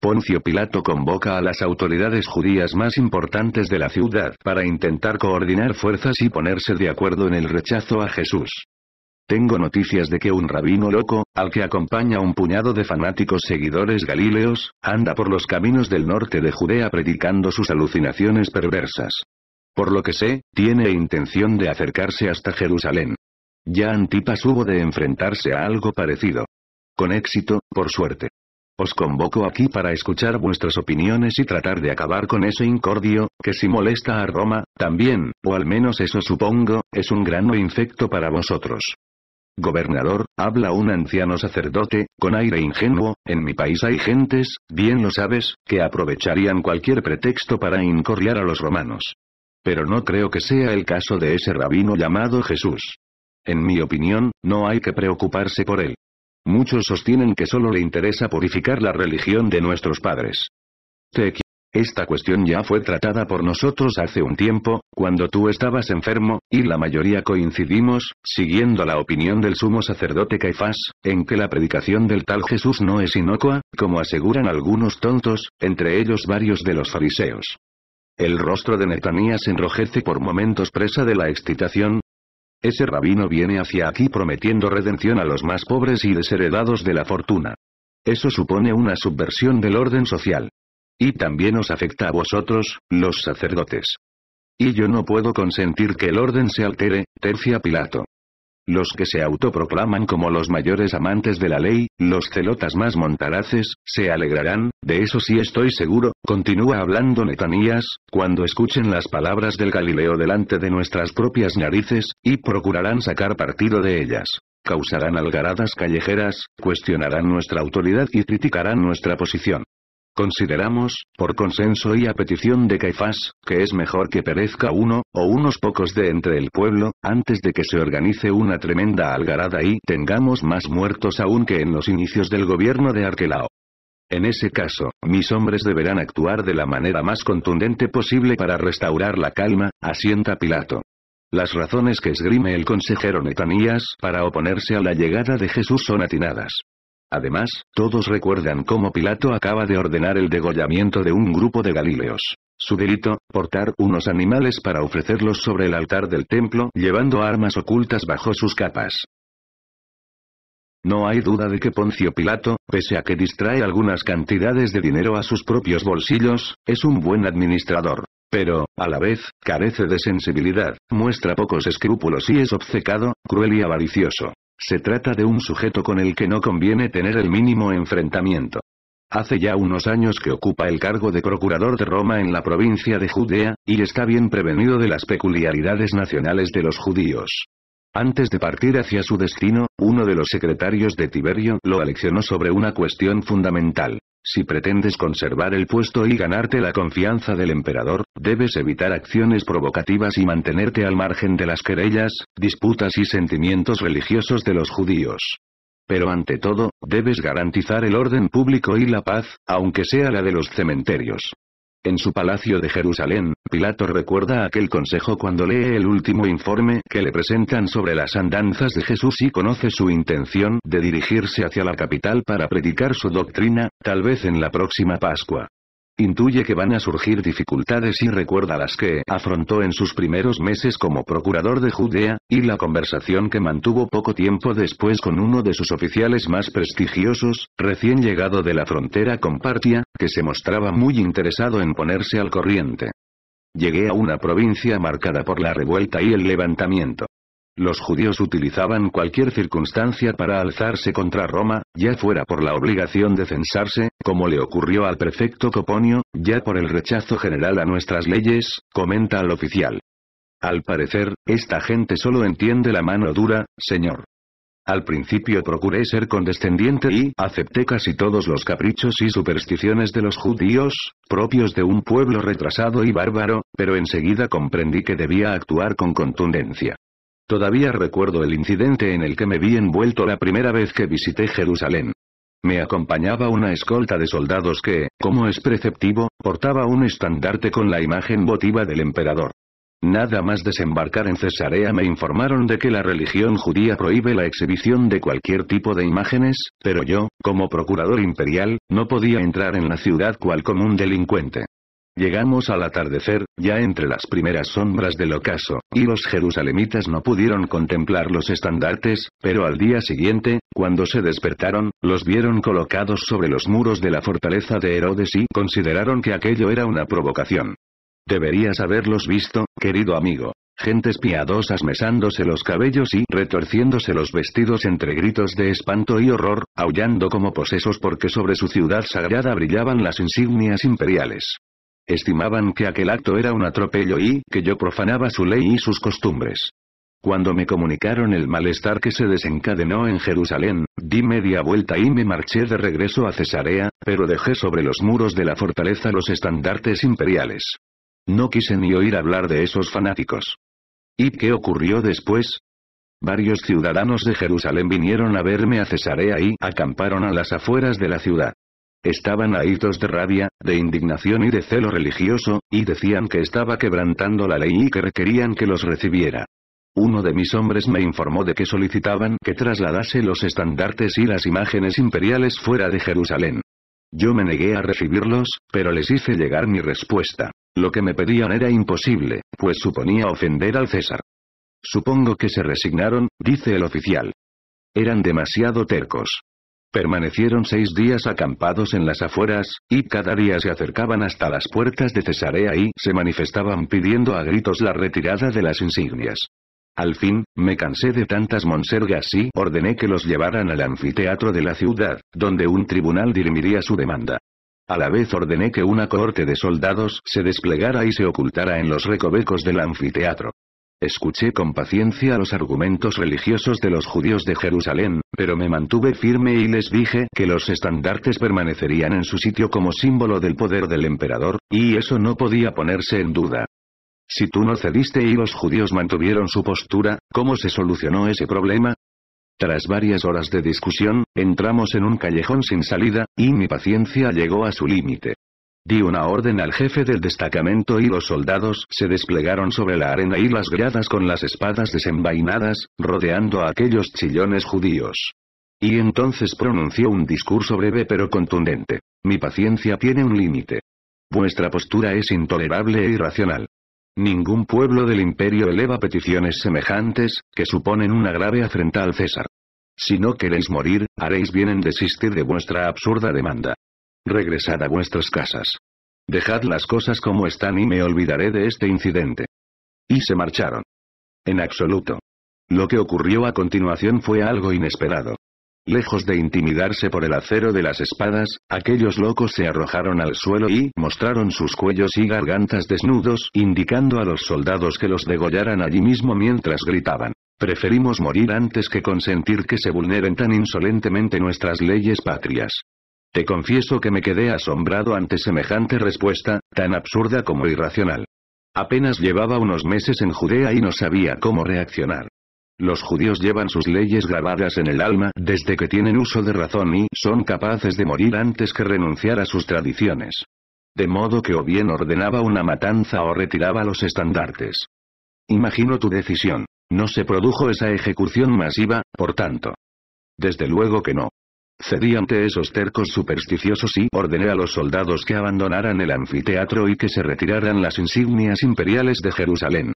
Poncio Pilato convoca a las autoridades judías más importantes de la ciudad para intentar coordinar fuerzas y ponerse de acuerdo en el rechazo a Jesús. Tengo noticias de que un rabino loco, al que acompaña un puñado de fanáticos seguidores galileos, anda por los caminos del norte de Judea predicando sus alucinaciones perversas. Por lo que sé, tiene intención de acercarse hasta Jerusalén. Ya Antipas hubo de enfrentarse a algo parecido. Con éxito, por suerte. Os convoco aquí para escuchar vuestras opiniones y tratar de acabar con ese incordio, que si molesta a Roma, también, o al menos eso supongo, es un grano infecto para vosotros. Gobernador, habla un anciano sacerdote, con aire ingenuo, en mi país hay gentes, bien lo sabes, que aprovecharían cualquier pretexto para incordiar a los romanos. Pero no creo que sea el caso de ese rabino llamado Jesús. En mi opinión, no hay que preocuparse por él. Muchos sostienen que solo le interesa purificar la religión de nuestros padres. esta cuestión ya fue tratada por nosotros hace un tiempo, cuando tú estabas enfermo, y la mayoría coincidimos, siguiendo la opinión del sumo sacerdote Caifás, en que la predicación del tal Jesús no es inocua, como aseguran algunos tontos, entre ellos varios de los fariseos. El rostro de Netanías enrojece por momentos presa de la excitación, ese rabino viene hacia aquí prometiendo redención a los más pobres y desheredados de la fortuna. Eso supone una subversión del orden social. Y también os afecta a vosotros, los sacerdotes. Y yo no puedo consentir que el orden se altere, tercia Pilato los que se autoproclaman como los mayores amantes de la ley, los celotas más montaraces, se alegrarán, de eso sí estoy seguro, continúa hablando Netanías, cuando escuchen las palabras del Galileo delante de nuestras propias narices, y procurarán sacar partido de ellas causarán algaradas callejeras, cuestionarán nuestra autoridad y criticarán nuestra posición. Consideramos, por consenso y a petición de Caifás, que es mejor que perezca uno, o unos pocos de entre el pueblo, antes de que se organice una tremenda algarada y tengamos más muertos aún que en los inicios del gobierno de Arquelao. En ese caso, mis hombres deberán actuar de la manera más contundente posible para restaurar la calma, asienta Pilato. Las razones que esgrime el consejero Netanías para oponerse a la llegada de Jesús son atinadas. Además, todos recuerdan cómo Pilato acaba de ordenar el degollamiento de un grupo de galileos. Su delito, portar unos animales para ofrecerlos sobre el altar del templo llevando armas ocultas bajo sus capas. No hay duda de que Poncio Pilato, pese a que distrae algunas cantidades de dinero a sus propios bolsillos, es un buen administrador. Pero, a la vez, carece de sensibilidad, muestra pocos escrúpulos y es obcecado, cruel y avaricioso. Se trata de un sujeto con el que no conviene tener el mínimo enfrentamiento. Hace ya unos años que ocupa el cargo de procurador de Roma en la provincia de Judea, y está bien prevenido de las peculiaridades nacionales de los judíos. Antes de partir hacia su destino, uno de los secretarios de Tiberio lo aleccionó sobre una cuestión fundamental. Si pretendes conservar el puesto y ganarte la confianza del emperador, debes evitar acciones provocativas y mantenerte al margen de las querellas, disputas y sentimientos religiosos de los judíos. Pero ante todo, debes garantizar el orden público y la paz, aunque sea la de los cementerios. En su palacio de Jerusalén, Pilato recuerda aquel consejo cuando lee el último informe que le presentan sobre las andanzas de Jesús y conoce su intención de dirigirse hacia la capital para predicar su doctrina, tal vez en la próxima Pascua. Intuye que van a surgir dificultades y recuerda las que afrontó en sus primeros meses como procurador de Judea, y la conversación que mantuvo poco tiempo después con uno de sus oficiales más prestigiosos, recién llegado de la frontera con Partia, que se mostraba muy interesado en ponerse al corriente. Llegué a una provincia marcada por la revuelta y el levantamiento. Los judíos utilizaban cualquier circunstancia para alzarse contra Roma, ya fuera por la obligación de censarse, como le ocurrió al prefecto Coponio, ya por el rechazo general a nuestras leyes, comenta el oficial. Al parecer, esta gente solo entiende la mano dura, señor. Al principio procuré ser condescendiente y acepté casi todos los caprichos y supersticiones de los judíos, propios de un pueblo retrasado y bárbaro, pero enseguida comprendí que debía actuar con contundencia. Todavía recuerdo el incidente en el que me vi envuelto la primera vez que visité Jerusalén. Me acompañaba una escolta de soldados que, como es preceptivo, portaba un estandarte con la imagen votiva del emperador. Nada más desembarcar en Cesarea me informaron de que la religión judía prohíbe la exhibición de cualquier tipo de imágenes, pero yo, como procurador imperial, no podía entrar en la ciudad cual común delincuente. Llegamos al atardecer, ya entre las primeras sombras del ocaso, y los jerusalemitas no pudieron contemplar los estandartes, pero al día siguiente, cuando se despertaron, los vieron colocados sobre los muros de la fortaleza de Herodes y consideraron que aquello era una provocación. Deberías haberlos visto, querido amigo. Gentes piadosas mesándose los cabellos y retorciéndose los vestidos entre gritos de espanto y horror, aullando como posesos porque sobre su ciudad sagrada brillaban las insignias imperiales. Estimaban que aquel acto era un atropello y que yo profanaba su ley y sus costumbres. Cuando me comunicaron el malestar que se desencadenó en Jerusalén, di media vuelta y me marché de regreso a Cesarea, pero dejé sobre los muros de la fortaleza los estandartes imperiales. No quise ni oír hablar de esos fanáticos. ¿Y qué ocurrió después? Varios ciudadanos de Jerusalén vinieron a verme a Cesarea y acamparon a las afueras de la ciudad. Estaban ahitos de rabia, de indignación y de celo religioso, y decían que estaba quebrantando la ley y que requerían que los recibiera. Uno de mis hombres me informó de que solicitaban que trasladase los estandartes y las imágenes imperiales fuera de Jerusalén. Yo me negué a recibirlos, pero les hice llegar mi respuesta. Lo que me pedían era imposible, pues suponía ofender al César. Supongo que se resignaron, dice el oficial. Eran demasiado tercos. Permanecieron seis días acampados en las afueras, y cada día se acercaban hasta las puertas de Cesarea y se manifestaban pidiendo a gritos la retirada de las insignias. Al fin, me cansé de tantas monsergas y ordené que los llevaran al anfiteatro de la ciudad, donde un tribunal dirimiría su demanda. A la vez ordené que una corte de soldados se desplegara y se ocultara en los recovecos del anfiteatro. Escuché con paciencia los argumentos religiosos de los judíos de Jerusalén, pero me mantuve firme y les dije que los estandartes permanecerían en su sitio como símbolo del poder del emperador, y eso no podía ponerse en duda. Si tú no cediste y los judíos mantuvieron su postura, ¿cómo se solucionó ese problema? Tras varias horas de discusión, entramos en un callejón sin salida, y mi paciencia llegó a su límite. Di una orden al jefe del destacamento y los soldados se desplegaron sobre la arena y las gradas con las espadas desenvainadas, rodeando a aquellos chillones judíos. Y entonces pronunció un discurso breve pero contundente. Mi paciencia tiene un límite. Vuestra postura es intolerable e irracional. Ningún pueblo del imperio eleva peticiones semejantes, que suponen una grave afrenta al César. Si no queréis morir, haréis bien en desistir de vuestra absurda demanda. Regresad a vuestras casas. Dejad las cosas como están y me olvidaré de este incidente. Y se marcharon. En absoluto. Lo que ocurrió a continuación fue algo inesperado. Lejos de intimidarse por el acero de las espadas, aquellos locos se arrojaron al suelo y mostraron sus cuellos y gargantas desnudos, indicando a los soldados que los degollaran allí mismo mientras gritaban. Preferimos morir antes que consentir que se vulneren tan insolentemente nuestras leyes patrias. Te confieso que me quedé asombrado ante semejante respuesta, tan absurda como irracional. Apenas llevaba unos meses en Judea y no sabía cómo reaccionar. Los judíos llevan sus leyes grabadas en el alma desde que tienen uso de razón y son capaces de morir antes que renunciar a sus tradiciones. De modo que o bien ordenaba una matanza o retiraba los estandartes. Imagino tu decisión. No se produjo esa ejecución masiva, por tanto. Desde luego que no. Cedí ante esos tercos supersticiosos y ordené a los soldados que abandonaran el anfiteatro y que se retiraran las insignias imperiales de Jerusalén.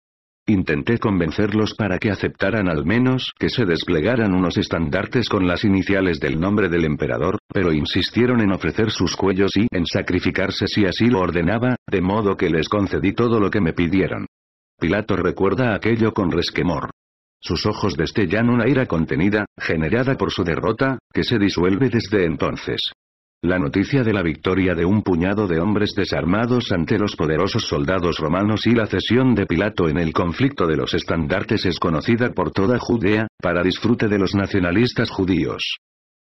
Intenté convencerlos para que aceptaran al menos que se desplegaran unos estandartes con las iniciales del nombre del emperador, pero insistieron en ofrecer sus cuellos y en sacrificarse si así lo ordenaba, de modo que les concedí todo lo que me pidieron. Pilato recuerda aquello con resquemor. Sus ojos destellan una ira contenida, generada por su derrota, que se disuelve desde entonces. La noticia de la victoria de un puñado de hombres desarmados ante los poderosos soldados romanos y la cesión de Pilato en el conflicto de los estandartes es conocida por toda Judea, para disfrute de los nacionalistas judíos.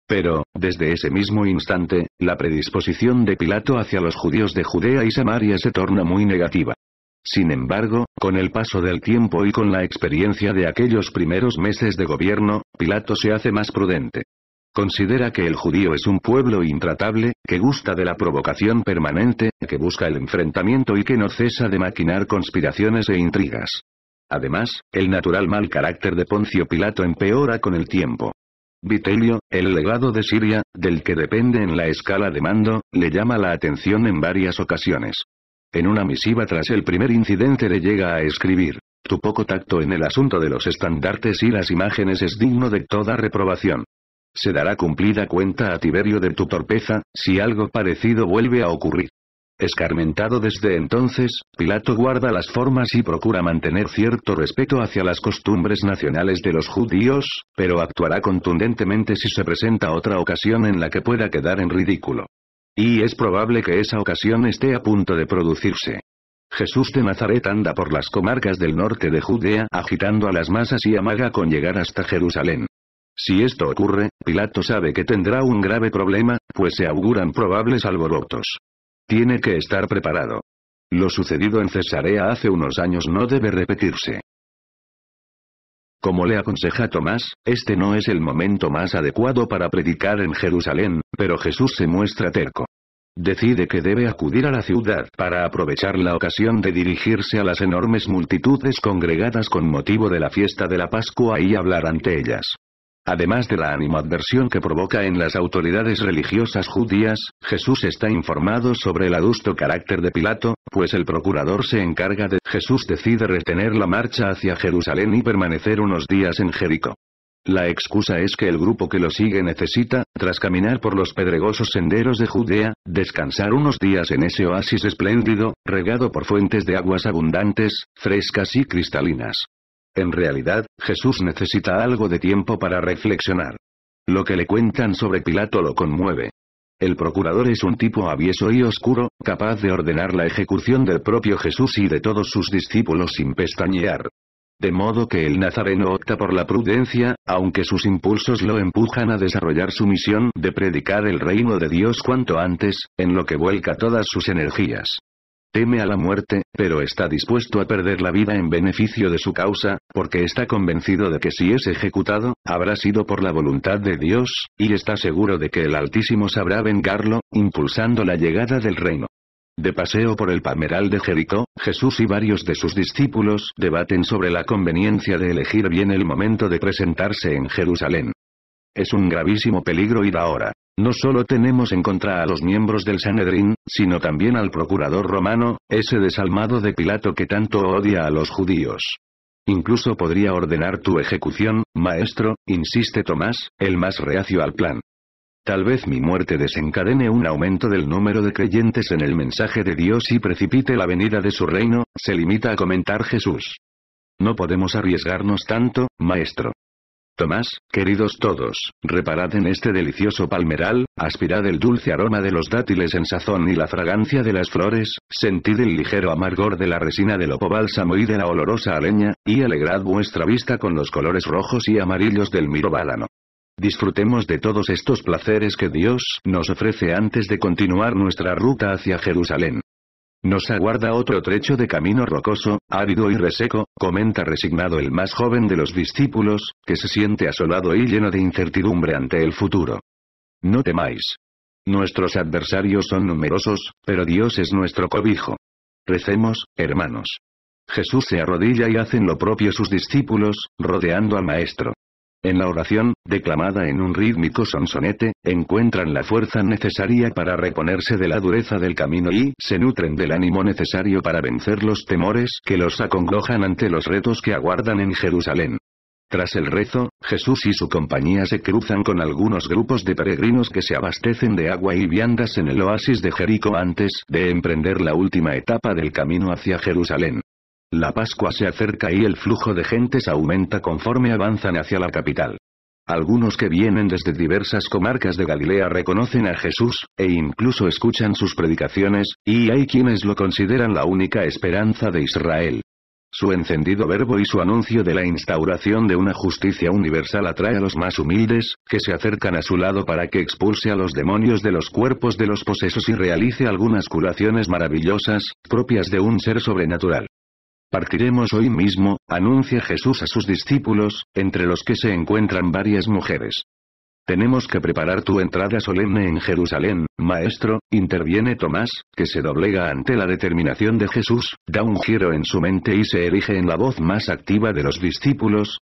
Pero, desde ese mismo instante, la predisposición de Pilato hacia los judíos de Judea y Samaria se torna muy negativa. Sin embargo, con el paso del tiempo y con la experiencia de aquellos primeros meses de gobierno, Pilato se hace más prudente. Considera que el judío es un pueblo intratable, que gusta de la provocación permanente, que busca el enfrentamiento y que no cesa de maquinar conspiraciones e intrigas. Además, el natural mal carácter de Poncio Pilato empeora con el tiempo. Vitelio, el legado de Siria, del que depende en la escala de mando, le llama la atención en varias ocasiones. En una misiva tras el primer incidente le llega a escribir. Tu poco tacto en el asunto de los estandartes y las imágenes es digno de toda reprobación. Se dará cumplida cuenta a Tiberio de tu torpeza, si algo parecido vuelve a ocurrir. Escarmentado desde entonces, Pilato guarda las formas y procura mantener cierto respeto hacia las costumbres nacionales de los judíos, pero actuará contundentemente si se presenta otra ocasión en la que pueda quedar en ridículo. Y es probable que esa ocasión esté a punto de producirse. Jesús de Nazaret anda por las comarcas del norte de Judea agitando a las masas y amaga con llegar hasta Jerusalén. Si esto ocurre, Pilato sabe que tendrá un grave problema, pues se auguran probables alborotos. Tiene que estar preparado. Lo sucedido en Cesarea hace unos años no debe repetirse. Como le aconseja Tomás, este no es el momento más adecuado para predicar en Jerusalén, pero Jesús se muestra terco. Decide que debe acudir a la ciudad para aprovechar la ocasión de dirigirse a las enormes multitudes congregadas con motivo de la fiesta de la Pascua y hablar ante ellas. Además de la animadversión que provoca en las autoridades religiosas judías, Jesús está informado sobre el adusto carácter de Pilato, pues el procurador se encarga de Jesús decide retener la marcha hacia Jerusalén y permanecer unos días en Jericó. La excusa es que el grupo que lo sigue necesita, tras caminar por los pedregosos senderos de Judea, descansar unos días en ese oasis espléndido, regado por fuentes de aguas abundantes, frescas y cristalinas. En realidad, Jesús necesita algo de tiempo para reflexionar. Lo que le cuentan sobre Pilato lo conmueve. El procurador es un tipo avieso y oscuro, capaz de ordenar la ejecución del propio Jesús y de todos sus discípulos sin pestañear. De modo que el nazareno opta por la prudencia, aunque sus impulsos lo empujan a desarrollar su misión de predicar el reino de Dios cuanto antes, en lo que vuelca todas sus energías. Teme a la muerte, pero está dispuesto a perder la vida en beneficio de su causa, porque está convencido de que si es ejecutado, habrá sido por la voluntad de Dios, y está seguro de que el Altísimo sabrá vengarlo, impulsando la llegada del reino. De paseo por el pameral de Jericó, Jesús y varios de sus discípulos debaten sobre la conveniencia de elegir bien el momento de presentarse en Jerusalén. Es un gravísimo peligro ir ahora, no solo tenemos en contra a los miembros del Sanedrín, sino también al procurador romano, ese desalmado de Pilato que tanto odia a los judíos. Incluso podría ordenar tu ejecución, maestro, insiste Tomás, el más reacio al plan. Tal vez mi muerte desencadene un aumento del número de creyentes en el mensaje de Dios y precipite la venida de su reino, se limita a comentar Jesús. No podemos arriesgarnos tanto, maestro. Tomás, queridos todos, reparad en este delicioso palmeral, aspirad el dulce aroma de los dátiles en sazón y la fragancia de las flores, sentid el ligero amargor de la resina del opo bálsamo y de la olorosa aleña, y alegrad vuestra vista con los colores rojos y amarillos del mirobálano. Disfrutemos de todos estos placeres que Dios nos ofrece antes de continuar nuestra ruta hacia Jerusalén. Nos aguarda otro trecho de camino rocoso, ávido y reseco, comenta resignado el más joven de los discípulos, que se siente asolado y lleno de incertidumbre ante el futuro. No temáis. Nuestros adversarios son numerosos, pero Dios es nuestro cobijo. Recemos, hermanos. Jesús se arrodilla y hacen lo propio sus discípulos, rodeando al Maestro. En la oración, declamada en un rítmico sonsonete, encuentran la fuerza necesaria para reponerse de la dureza del camino y se nutren del ánimo necesario para vencer los temores que los acongojan ante los retos que aguardan en Jerusalén. Tras el rezo, Jesús y su compañía se cruzan con algunos grupos de peregrinos que se abastecen de agua y viandas en el oasis de Jericó antes de emprender la última etapa del camino hacia Jerusalén. La Pascua se acerca y el flujo de gentes aumenta conforme avanzan hacia la capital. Algunos que vienen desde diversas comarcas de Galilea reconocen a Jesús, e incluso escuchan sus predicaciones, y hay quienes lo consideran la única esperanza de Israel. Su encendido verbo y su anuncio de la instauración de una justicia universal atrae a los más humildes, que se acercan a su lado para que expulse a los demonios de los cuerpos de los posesos y realice algunas curaciones maravillosas, propias de un ser sobrenatural. Partiremos hoy mismo, anuncia Jesús a sus discípulos, entre los que se encuentran varias mujeres. Tenemos que preparar tu entrada solemne en Jerusalén, maestro, interviene Tomás, que se doblega ante la determinación de Jesús, da un giro en su mente y se erige en la voz más activa de los discípulos.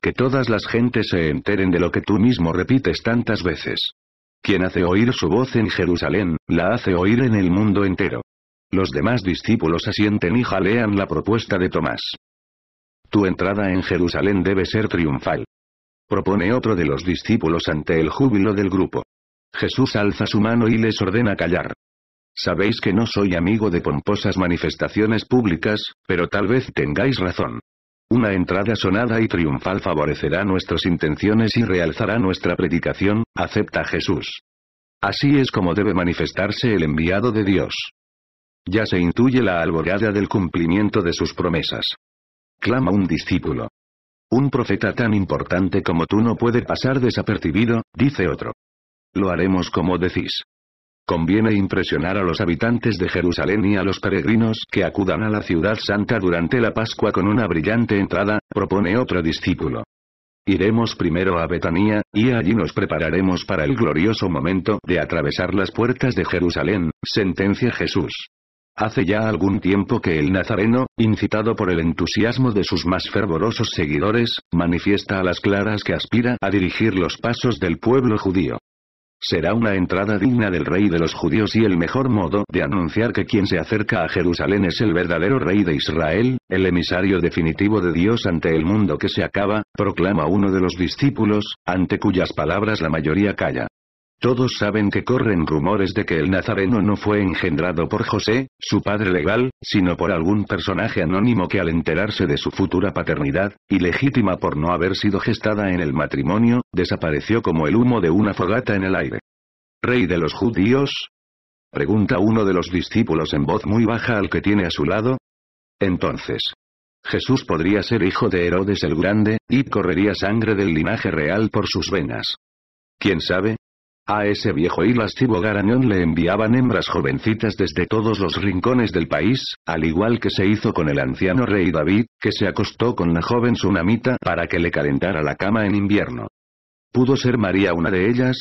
Que todas las gentes se enteren de lo que tú mismo repites tantas veces. Quien hace oír su voz en Jerusalén, la hace oír en el mundo entero. Los demás discípulos asienten y jalean la propuesta de Tomás. Tu entrada en Jerusalén debe ser triunfal. Propone otro de los discípulos ante el júbilo del grupo. Jesús alza su mano y les ordena callar. Sabéis que no soy amigo de pomposas manifestaciones públicas, pero tal vez tengáis razón. Una entrada sonada y triunfal favorecerá nuestras intenciones y realzará nuestra predicación, acepta Jesús. Así es como debe manifestarse el enviado de Dios. Ya se intuye la alborada del cumplimiento de sus promesas. Clama un discípulo. Un profeta tan importante como tú no puede pasar desapercibido, dice otro. Lo haremos como decís. Conviene impresionar a los habitantes de Jerusalén y a los peregrinos que acudan a la ciudad santa durante la Pascua con una brillante entrada, propone otro discípulo. Iremos primero a Betanía, y allí nos prepararemos para el glorioso momento de atravesar las puertas de Jerusalén, sentencia Jesús. Hace ya algún tiempo que el nazareno, incitado por el entusiasmo de sus más fervorosos seguidores, manifiesta a las claras que aspira a dirigir los pasos del pueblo judío. Será una entrada digna del rey de los judíos y el mejor modo de anunciar que quien se acerca a Jerusalén es el verdadero rey de Israel, el emisario definitivo de Dios ante el mundo que se acaba, proclama uno de los discípulos, ante cuyas palabras la mayoría calla. Todos saben que corren rumores de que el nazareno no fue engendrado por José, su padre legal, sino por algún personaje anónimo que al enterarse de su futura paternidad, ilegítima por no haber sido gestada en el matrimonio, desapareció como el humo de una fogata en el aire. ¿Rey de los judíos? Pregunta uno de los discípulos en voz muy baja al que tiene a su lado. Entonces, Jesús podría ser hijo de Herodes el Grande, y correría sangre del linaje real por sus venas. ¿Quién sabe? A ese viejo y lascivo garañón le enviaban hembras jovencitas desde todos los rincones del país, al igual que se hizo con el anciano rey David, que se acostó con la joven tsunamita para que le calentara la cama en invierno. ¿Pudo ser María una de ellas?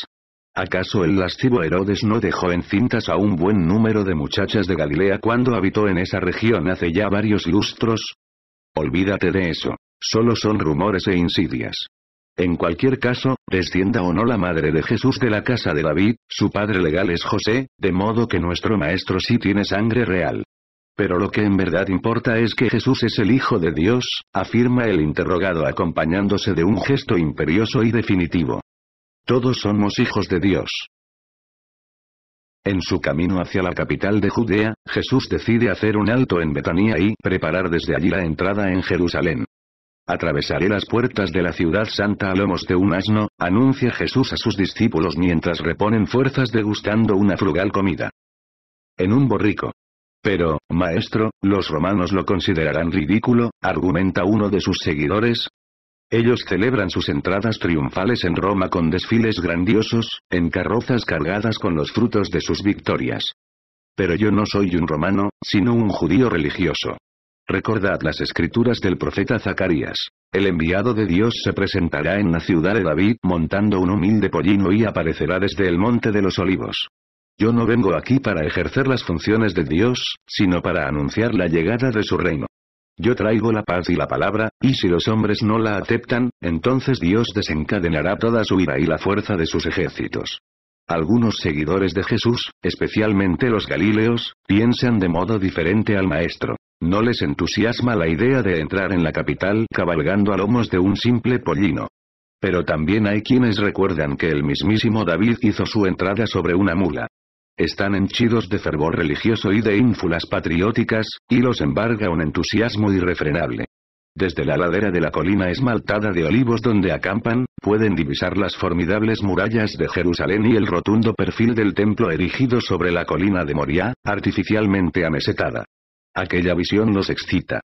¿Acaso el lascivo Herodes no dejó en cintas a un buen número de muchachas de Galilea cuando habitó en esa región hace ya varios lustros? Olvídate de eso. Solo son rumores e insidias. En cualquier caso, descienda o no la madre de Jesús de la casa de David, su padre legal es José, de modo que nuestro maestro sí tiene sangre real. Pero lo que en verdad importa es que Jesús es el Hijo de Dios, afirma el interrogado acompañándose de un gesto imperioso y definitivo. Todos somos hijos de Dios. En su camino hacia la capital de Judea, Jesús decide hacer un alto en Betanía y preparar desde allí la entrada en Jerusalén. Atravesaré las puertas de la ciudad santa a lomos de un asno, anuncia Jesús a sus discípulos mientras reponen fuerzas degustando una frugal comida. En un borrico. Pero, maestro, los romanos lo considerarán ridículo, argumenta uno de sus seguidores. Ellos celebran sus entradas triunfales en Roma con desfiles grandiosos, en carrozas cargadas con los frutos de sus victorias. Pero yo no soy un romano, sino un judío religioso. Recordad las escrituras del profeta Zacarías. El enviado de Dios se presentará en la ciudad de David montando un humilde pollino y aparecerá desde el monte de los olivos. Yo no vengo aquí para ejercer las funciones de Dios, sino para anunciar la llegada de su reino. Yo traigo la paz y la palabra, y si los hombres no la aceptan, entonces Dios desencadenará toda su ira y la fuerza de sus ejércitos. Algunos seguidores de Jesús, especialmente los galileos, piensan de modo diferente al maestro. No les entusiasma la idea de entrar en la capital cabalgando a lomos de un simple pollino. Pero también hay quienes recuerdan que el mismísimo David hizo su entrada sobre una mula. Están henchidos de fervor religioso y de ínfulas patrióticas, y los embarga un entusiasmo irrefrenable. Desde la ladera de la colina esmaltada de olivos donde acampan, pueden divisar las formidables murallas de Jerusalén y el rotundo perfil del templo erigido sobre la colina de Moria, artificialmente amesetada. Aquella visión los excita.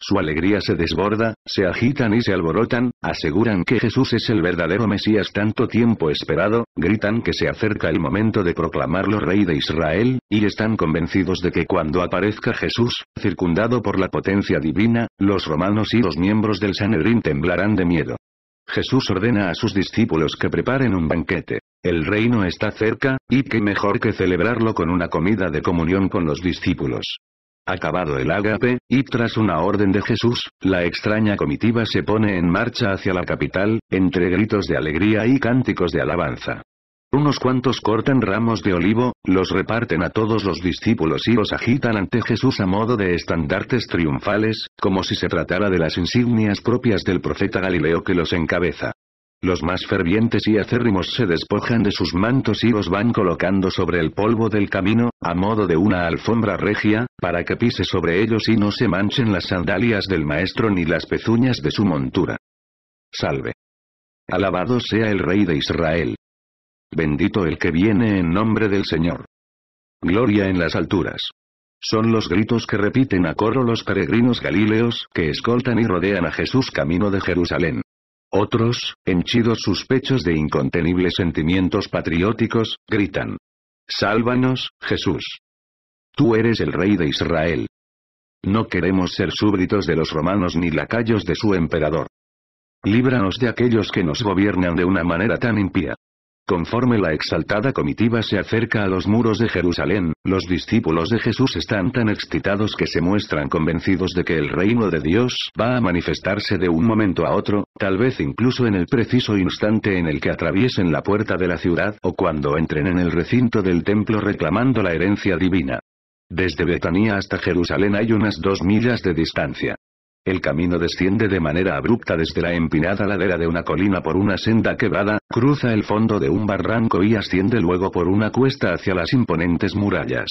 Su alegría se desborda, se agitan y se alborotan, aseguran que Jesús es el verdadero Mesías tanto tiempo esperado, gritan que se acerca el momento de proclamarlo Rey de Israel, y están convencidos de que cuando aparezca Jesús, circundado por la potencia divina, los romanos y los miembros del Sanedrín temblarán de miedo. Jesús ordena a sus discípulos que preparen un banquete. El reino está cerca, y qué mejor que celebrarlo con una comida de comunión con los discípulos. Acabado el ágape, y tras una orden de Jesús, la extraña comitiva se pone en marcha hacia la capital, entre gritos de alegría y cánticos de alabanza. Unos cuantos cortan ramos de olivo, los reparten a todos los discípulos y los agitan ante Jesús a modo de estandartes triunfales, como si se tratara de las insignias propias del profeta Galileo que los encabeza. Los más fervientes y acérrimos se despojan de sus mantos y los van colocando sobre el polvo del camino, a modo de una alfombra regia, para que pise sobre ellos y no se manchen las sandalias del maestro ni las pezuñas de su montura. Salve. Alabado sea el Rey de Israel. Bendito el que viene en nombre del Señor. Gloria en las alturas. Son los gritos que repiten a coro los peregrinos galileos que escoltan y rodean a Jesús camino de Jerusalén. Otros, henchidos sus pechos de incontenibles sentimientos patrióticos, gritan. Sálvanos, Jesús. Tú eres el rey de Israel. No queremos ser súbditos de los romanos ni lacayos de su emperador. Líbranos de aquellos que nos gobiernan de una manera tan impía. Conforme la exaltada comitiva se acerca a los muros de Jerusalén, los discípulos de Jesús están tan excitados que se muestran convencidos de que el reino de Dios va a manifestarse de un momento a otro, tal vez incluso en el preciso instante en el que atraviesen la puerta de la ciudad o cuando entren en el recinto del templo reclamando la herencia divina. Desde Betania hasta Jerusalén hay unas dos millas de distancia. El camino desciende de manera abrupta desde la empinada ladera de una colina por una senda quebrada, cruza el fondo de un barranco y asciende luego por una cuesta hacia las imponentes murallas.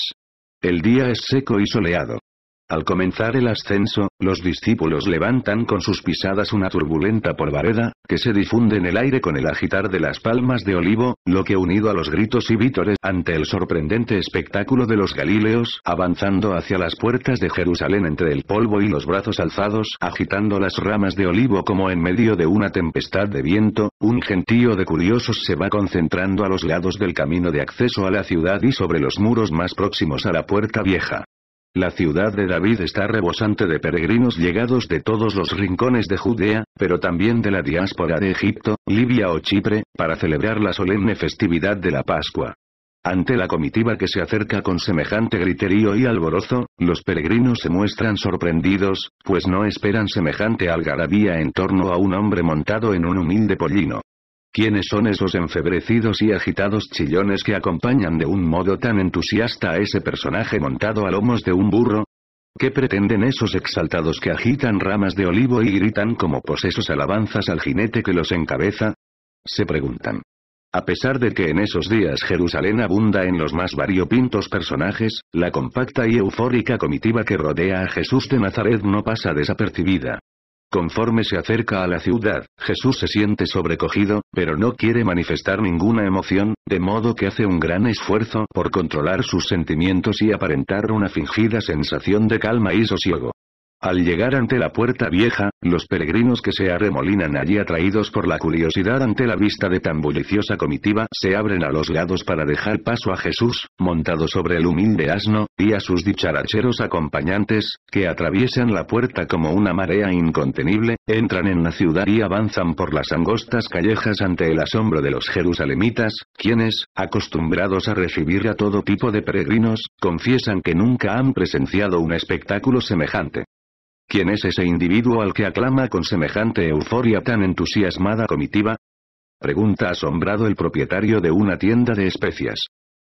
El día es seco y soleado. Al comenzar el ascenso, los discípulos levantan con sus pisadas una turbulenta porvareda, que se difunde en el aire con el agitar de las palmas de olivo, lo que unido a los gritos y vítores ante el sorprendente espectáculo de los galileos avanzando hacia las puertas de Jerusalén entre el polvo y los brazos alzados agitando las ramas de olivo como en medio de una tempestad de viento, un gentío de curiosos se va concentrando a los lados del camino de acceso a la ciudad y sobre los muros más próximos a la puerta vieja. La ciudad de David está rebosante de peregrinos llegados de todos los rincones de Judea, pero también de la diáspora de Egipto, Libia o Chipre, para celebrar la solemne festividad de la Pascua. Ante la comitiva que se acerca con semejante griterío y alborozo, los peregrinos se muestran sorprendidos, pues no esperan semejante algarabía en torno a un hombre montado en un humilde pollino. ¿Quiénes son esos enfebrecidos y agitados chillones que acompañan de un modo tan entusiasta a ese personaje montado a lomos de un burro? ¿Qué pretenden esos exaltados que agitan ramas de olivo y gritan como posesos alabanzas al jinete que los encabeza? Se preguntan. A pesar de que en esos días Jerusalén abunda en los más variopintos personajes, la compacta y eufórica comitiva que rodea a Jesús de Nazaret no pasa desapercibida. Conforme se acerca a la ciudad, Jesús se siente sobrecogido, pero no quiere manifestar ninguna emoción, de modo que hace un gran esfuerzo por controlar sus sentimientos y aparentar una fingida sensación de calma y sosiego. Al llegar ante la puerta vieja, los peregrinos que se arremolinan allí atraídos por la curiosidad ante la vista de tan bulliciosa comitiva se abren a los lados para dejar paso a Jesús, montado sobre el humilde asno, y a sus dicharacheros acompañantes, que atraviesan la puerta como una marea incontenible, entran en la ciudad y avanzan por las angostas callejas ante el asombro de los jerusalemitas, quienes, acostumbrados a recibir a todo tipo de peregrinos, confiesan que nunca han presenciado un espectáculo semejante. ¿Quién es ese individuo al que aclama con semejante euforia tan entusiasmada comitiva? Pregunta asombrado el propietario de una tienda de especias.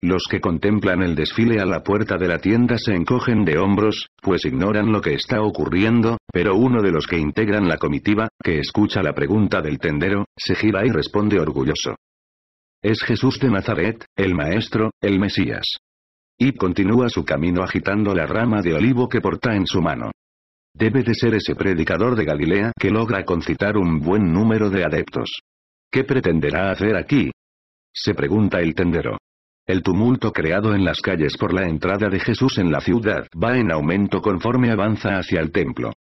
Los que contemplan el desfile a la puerta de la tienda se encogen de hombros, pues ignoran lo que está ocurriendo, pero uno de los que integran la comitiva, que escucha la pregunta del tendero, se gira y responde orgulloso. Es Jesús de Nazaret, el Maestro, el Mesías. Y continúa su camino agitando la rama de olivo que porta en su mano. Debe de ser ese predicador de Galilea que logra concitar un buen número de adeptos. ¿Qué pretenderá hacer aquí? Se pregunta el tendero. El tumulto creado en las calles por la entrada de Jesús en la ciudad va en aumento conforme avanza hacia el templo.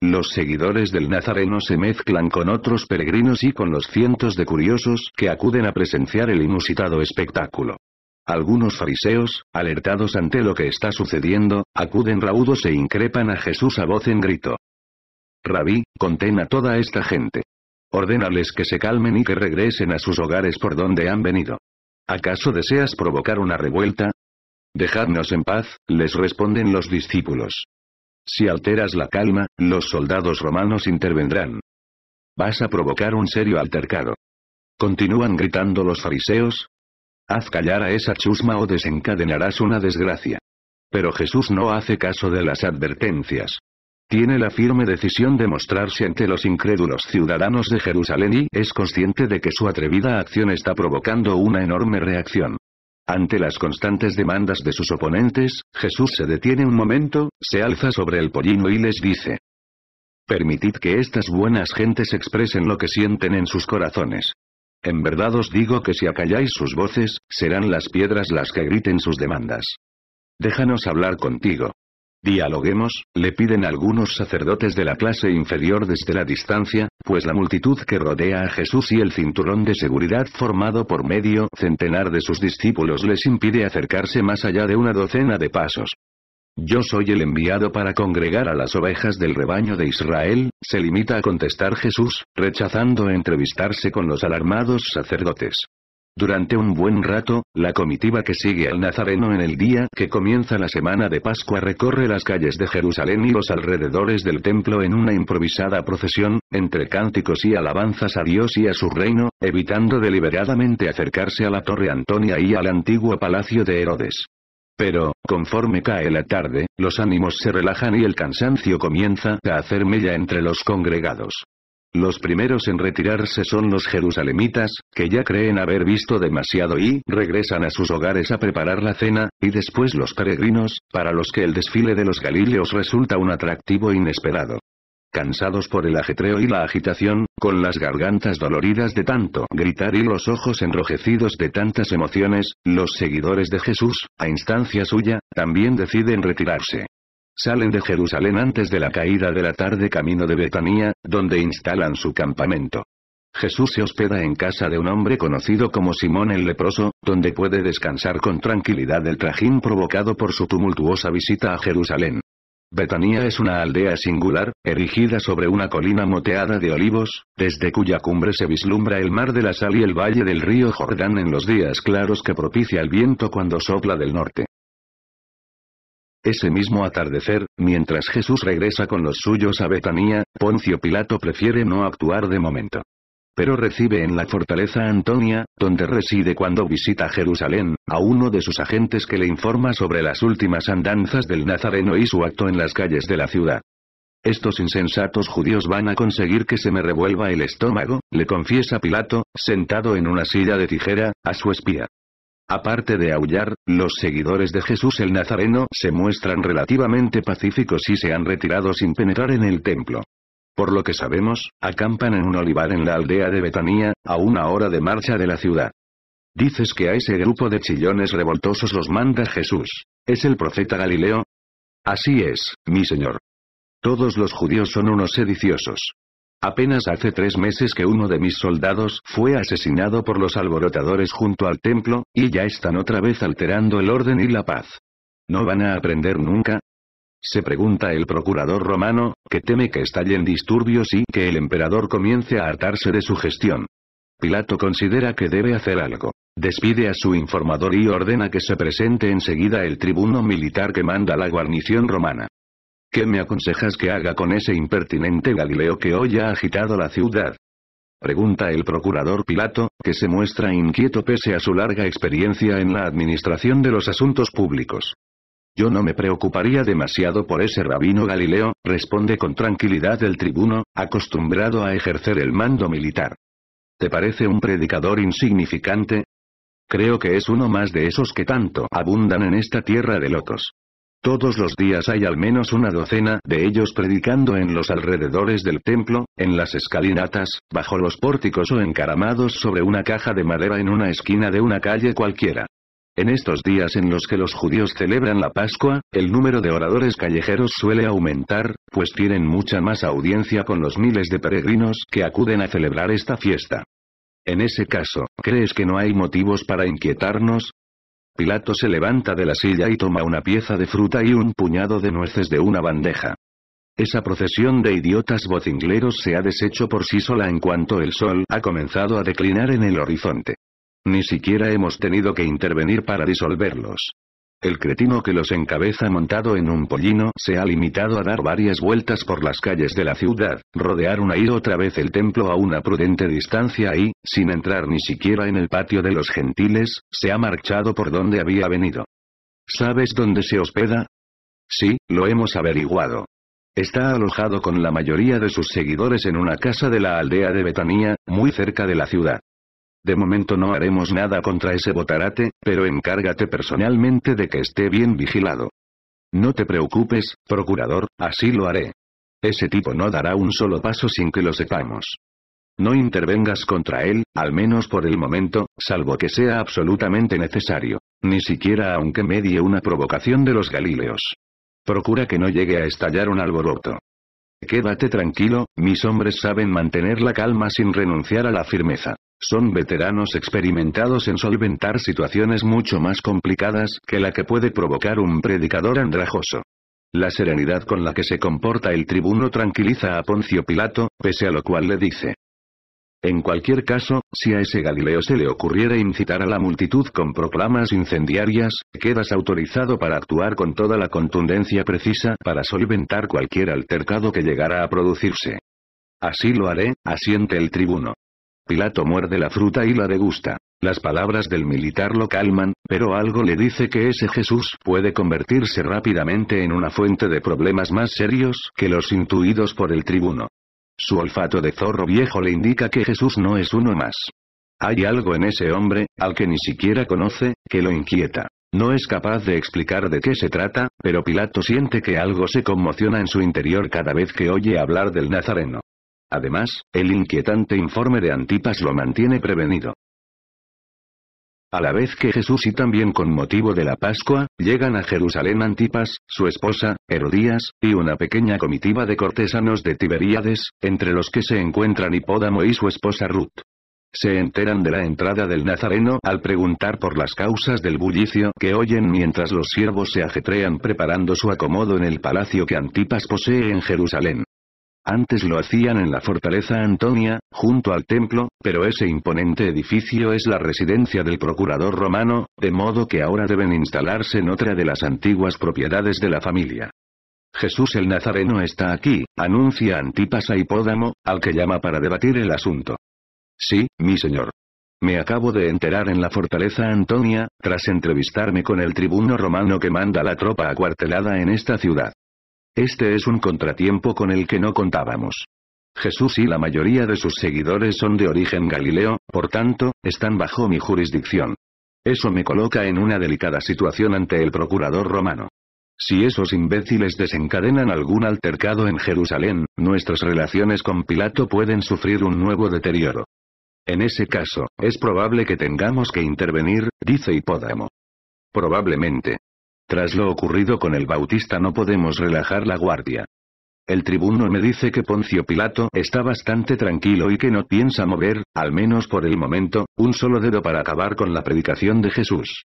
Los seguidores del Nazareno se mezclan con otros peregrinos y con los cientos de curiosos que acuden a presenciar el inusitado espectáculo. Algunos fariseos, alertados ante lo que está sucediendo, acuden raudos e increpan a Jesús a voz en grito. Rabí, contén a toda esta gente. Ordénales que se calmen y que regresen a sus hogares por donde han venido. ¿Acaso deseas provocar una revuelta? Dejadnos en paz, les responden los discípulos. Si alteras la calma, los soldados romanos intervendrán. Vas a provocar un serio altercado. Continúan gritando los fariseos, Haz callar a esa chusma o desencadenarás una desgracia. Pero Jesús no hace caso de las advertencias. Tiene la firme decisión de mostrarse ante los incrédulos ciudadanos de Jerusalén y es consciente de que su atrevida acción está provocando una enorme reacción. Ante las constantes demandas de sus oponentes, Jesús se detiene un momento, se alza sobre el pollino y les dice, Permitid que estas buenas gentes expresen lo que sienten en sus corazones. En verdad os digo que si acalláis sus voces, serán las piedras las que griten sus demandas. Déjanos hablar contigo. Dialoguemos, le piden algunos sacerdotes de la clase inferior desde la distancia, pues la multitud que rodea a Jesús y el cinturón de seguridad formado por medio centenar de sus discípulos les impide acercarse más allá de una docena de pasos. Yo soy el enviado para congregar a las ovejas del rebaño de Israel, se limita a contestar Jesús, rechazando entrevistarse con los alarmados sacerdotes. Durante un buen rato, la comitiva que sigue al Nazareno en el día que comienza la semana de Pascua recorre las calles de Jerusalén y los alrededores del templo en una improvisada procesión, entre cánticos y alabanzas a Dios y a su reino, evitando deliberadamente acercarse a la Torre Antonia y al antiguo palacio de Herodes. Pero, conforme cae la tarde, los ánimos se relajan y el cansancio comienza a hacer mella entre los congregados. Los primeros en retirarse son los jerusalemitas, que ya creen haber visto demasiado y regresan a sus hogares a preparar la cena, y después los peregrinos, para los que el desfile de los galileos resulta un atractivo inesperado cansados por el ajetreo y la agitación, con las gargantas doloridas de tanto gritar y los ojos enrojecidos de tantas emociones, los seguidores de Jesús, a instancia suya, también deciden retirarse. Salen de Jerusalén antes de la caída de la tarde camino de Betania, donde instalan su campamento. Jesús se hospeda en casa de un hombre conocido como Simón el leproso, donde puede descansar con tranquilidad del trajín provocado por su tumultuosa visita a Jerusalén. Betania es una aldea singular, erigida sobre una colina moteada de olivos, desde cuya cumbre se vislumbra el mar de la sal y el valle del río Jordán en los días claros que propicia el viento cuando sopla del norte. Ese mismo atardecer, mientras Jesús regresa con los suyos a Betania, Poncio Pilato prefiere no actuar de momento pero recibe en la fortaleza Antonia, donde reside cuando visita Jerusalén, a uno de sus agentes que le informa sobre las últimas andanzas del Nazareno y su acto en las calles de la ciudad. Estos insensatos judíos van a conseguir que se me revuelva el estómago, le confiesa Pilato, sentado en una silla de tijera, a su espía. Aparte de aullar, los seguidores de Jesús el Nazareno se muestran relativamente pacíficos y se han retirado sin penetrar en el templo. Por lo que sabemos, acampan en un olivar en la aldea de Betania, a una hora de marcha de la ciudad. Dices que a ese grupo de chillones revoltosos los manda Jesús. ¿Es el profeta Galileo? Así es, mi señor. Todos los judíos son unos sediciosos. Apenas hace tres meses que uno de mis soldados fue asesinado por los alborotadores junto al templo, y ya están otra vez alterando el orden y la paz. No van a aprender nunca, se pregunta el procurador romano, que teme que estallen disturbios y que el emperador comience a hartarse de su gestión. Pilato considera que debe hacer algo. Despide a su informador y ordena que se presente enseguida el tribuno militar que manda la guarnición romana. ¿Qué me aconsejas que haga con ese impertinente Galileo que hoy ha agitado la ciudad? Pregunta el procurador Pilato, que se muestra inquieto pese a su larga experiencia en la administración de los asuntos públicos. Yo no me preocuparía demasiado por ese rabino Galileo, responde con tranquilidad el tribuno, acostumbrado a ejercer el mando militar. ¿Te parece un predicador insignificante? Creo que es uno más de esos que tanto abundan en esta tierra de lotos. Todos los días hay al menos una docena de ellos predicando en los alrededores del templo, en las escalinatas, bajo los pórticos o encaramados sobre una caja de madera en una esquina de una calle cualquiera. En estos días en los que los judíos celebran la Pascua, el número de oradores callejeros suele aumentar, pues tienen mucha más audiencia con los miles de peregrinos que acuden a celebrar esta fiesta. En ese caso, ¿crees que no hay motivos para inquietarnos? Pilato se levanta de la silla y toma una pieza de fruta y un puñado de nueces de una bandeja. Esa procesión de idiotas vocingleros se ha deshecho por sí sola en cuanto el sol ha comenzado a declinar en el horizonte. Ni siquiera hemos tenido que intervenir para disolverlos. El cretino que los encabeza montado en un pollino se ha limitado a dar varias vueltas por las calles de la ciudad, rodear una y otra vez el templo a una prudente distancia y, sin entrar ni siquiera en el patio de los gentiles, se ha marchado por donde había venido. ¿Sabes dónde se hospeda? Sí, lo hemos averiguado. Está alojado con la mayoría de sus seguidores en una casa de la aldea de Betania, muy cerca de la ciudad. De momento no haremos nada contra ese botarate, pero encárgate personalmente de que esté bien vigilado. No te preocupes, procurador, así lo haré. Ese tipo no dará un solo paso sin que lo sepamos. No intervengas contra él, al menos por el momento, salvo que sea absolutamente necesario, ni siquiera aunque medie una provocación de los galileos. Procura que no llegue a estallar un alboroto. Quédate tranquilo, mis hombres saben mantener la calma sin renunciar a la firmeza. Son veteranos experimentados en solventar situaciones mucho más complicadas que la que puede provocar un predicador andrajoso. La serenidad con la que se comporta el tribuno tranquiliza a Poncio Pilato, pese a lo cual le dice. En cualquier caso, si a ese Galileo se le ocurriera incitar a la multitud con proclamas incendiarias, quedas autorizado para actuar con toda la contundencia precisa para solventar cualquier altercado que llegara a producirse. Así lo haré, asiente el tribuno. Pilato muerde la fruta y la degusta. Las palabras del militar lo calman, pero algo le dice que ese Jesús puede convertirse rápidamente en una fuente de problemas más serios que los intuidos por el tribuno. Su olfato de zorro viejo le indica que Jesús no es uno más. Hay algo en ese hombre, al que ni siquiera conoce, que lo inquieta. No es capaz de explicar de qué se trata, pero Pilato siente que algo se conmociona en su interior cada vez que oye hablar del Nazareno. Además, el inquietante informe de Antipas lo mantiene prevenido. A la vez que Jesús y también con motivo de la Pascua, llegan a Jerusalén Antipas, su esposa, Herodías, y una pequeña comitiva de cortesanos de Tiberíades, entre los que se encuentran Hipódamo y su esposa Ruth. Se enteran de la entrada del Nazareno al preguntar por las causas del bullicio que oyen mientras los siervos se ajetrean preparando su acomodo en el palacio que Antipas posee en Jerusalén. Antes lo hacían en la fortaleza Antonia, junto al templo, pero ese imponente edificio es la residencia del procurador romano, de modo que ahora deben instalarse en otra de las antiguas propiedades de la familia. Jesús el Nazareno está aquí, anuncia Antipas a Hipódamo, al que llama para debatir el asunto. Sí, mi señor. Me acabo de enterar en la fortaleza Antonia, tras entrevistarme con el tribuno romano que manda la tropa acuartelada en esta ciudad. Este es un contratiempo con el que no contábamos. Jesús y la mayoría de sus seguidores son de origen galileo, por tanto, están bajo mi jurisdicción. Eso me coloca en una delicada situación ante el procurador romano. Si esos imbéciles desencadenan algún altercado en Jerusalén, nuestras relaciones con Pilato pueden sufrir un nuevo deterioro. En ese caso, es probable que tengamos que intervenir, dice Hipódamo. Probablemente. Tras lo ocurrido con el Bautista no podemos relajar la guardia. El tribuno me dice que Poncio Pilato está bastante tranquilo y que no piensa mover, al menos por el momento, un solo dedo para acabar con la predicación de Jesús.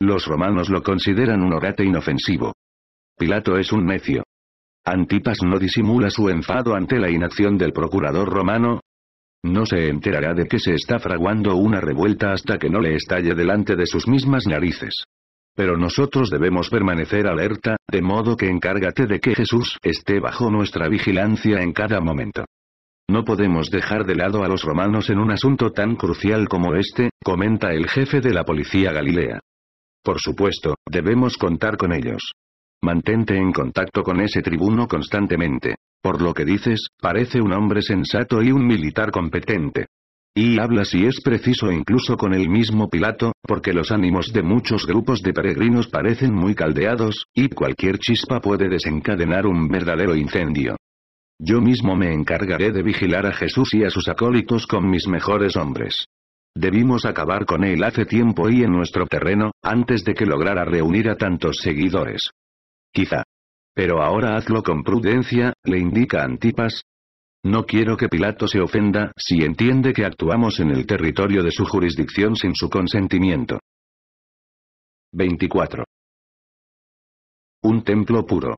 Los romanos lo consideran un orate inofensivo. Pilato es un necio. Antipas no disimula su enfado ante la inacción del procurador romano. No se enterará de que se está fraguando una revuelta hasta que no le estalle delante de sus mismas narices. Pero nosotros debemos permanecer alerta, de modo que encárgate de que Jesús esté bajo nuestra vigilancia en cada momento. No podemos dejar de lado a los romanos en un asunto tan crucial como este, comenta el jefe de la policía Galilea. Por supuesto, debemos contar con ellos. Mantente en contacto con ese tribuno constantemente. Por lo que dices, parece un hombre sensato y un militar competente. Y habla si es preciso incluso con el mismo Pilato, porque los ánimos de muchos grupos de peregrinos parecen muy caldeados, y cualquier chispa puede desencadenar un verdadero incendio. Yo mismo me encargaré de vigilar a Jesús y a sus acólitos con mis mejores hombres. Debimos acabar con él hace tiempo y en nuestro terreno, antes de que lograra reunir a tantos seguidores. Quizá. Pero ahora hazlo con prudencia, le indica Antipas, no quiero que Pilato se ofenda si entiende que actuamos en el territorio de su jurisdicción sin su consentimiento. 24. Un templo puro.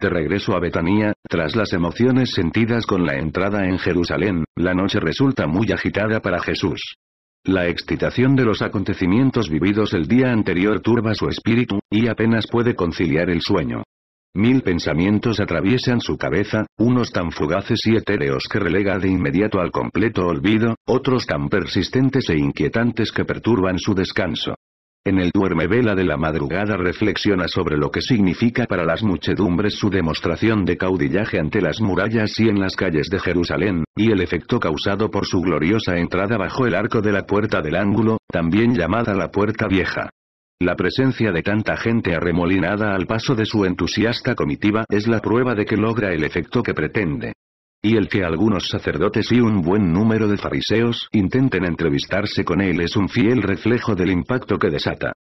De regreso a Betanía, tras las emociones sentidas con la entrada en Jerusalén, la noche resulta muy agitada para Jesús. La excitación de los acontecimientos vividos el día anterior turba su espíritu, y apenas puede conciliar el sueño. Mil pensamientos atraviesan su cabeza, unos tan fugaces y etéreos que relega de inmediato al completo olvido, otros tan persistentes e inquietantes que perturban su descanso. En el duerme vela de la madrugada reflexiona sobre lo que significa para las muchedumbres su demostración de caudillaje ante las murallas y en las calles de Jerusalén, y el efecto causado por su gloriosa entrada bajo el arco de la puerta del ángulo, también llamada la puerta vieja. La presencia de tanta gente arremolinada al paso de su entusiasta comitiva es la prueba de que logra el efecto que pretende. Y el que algunos sacerdotes y un buen número de fariseos intenten entrevistarse con él es un fiel reflejo del impacto que desata.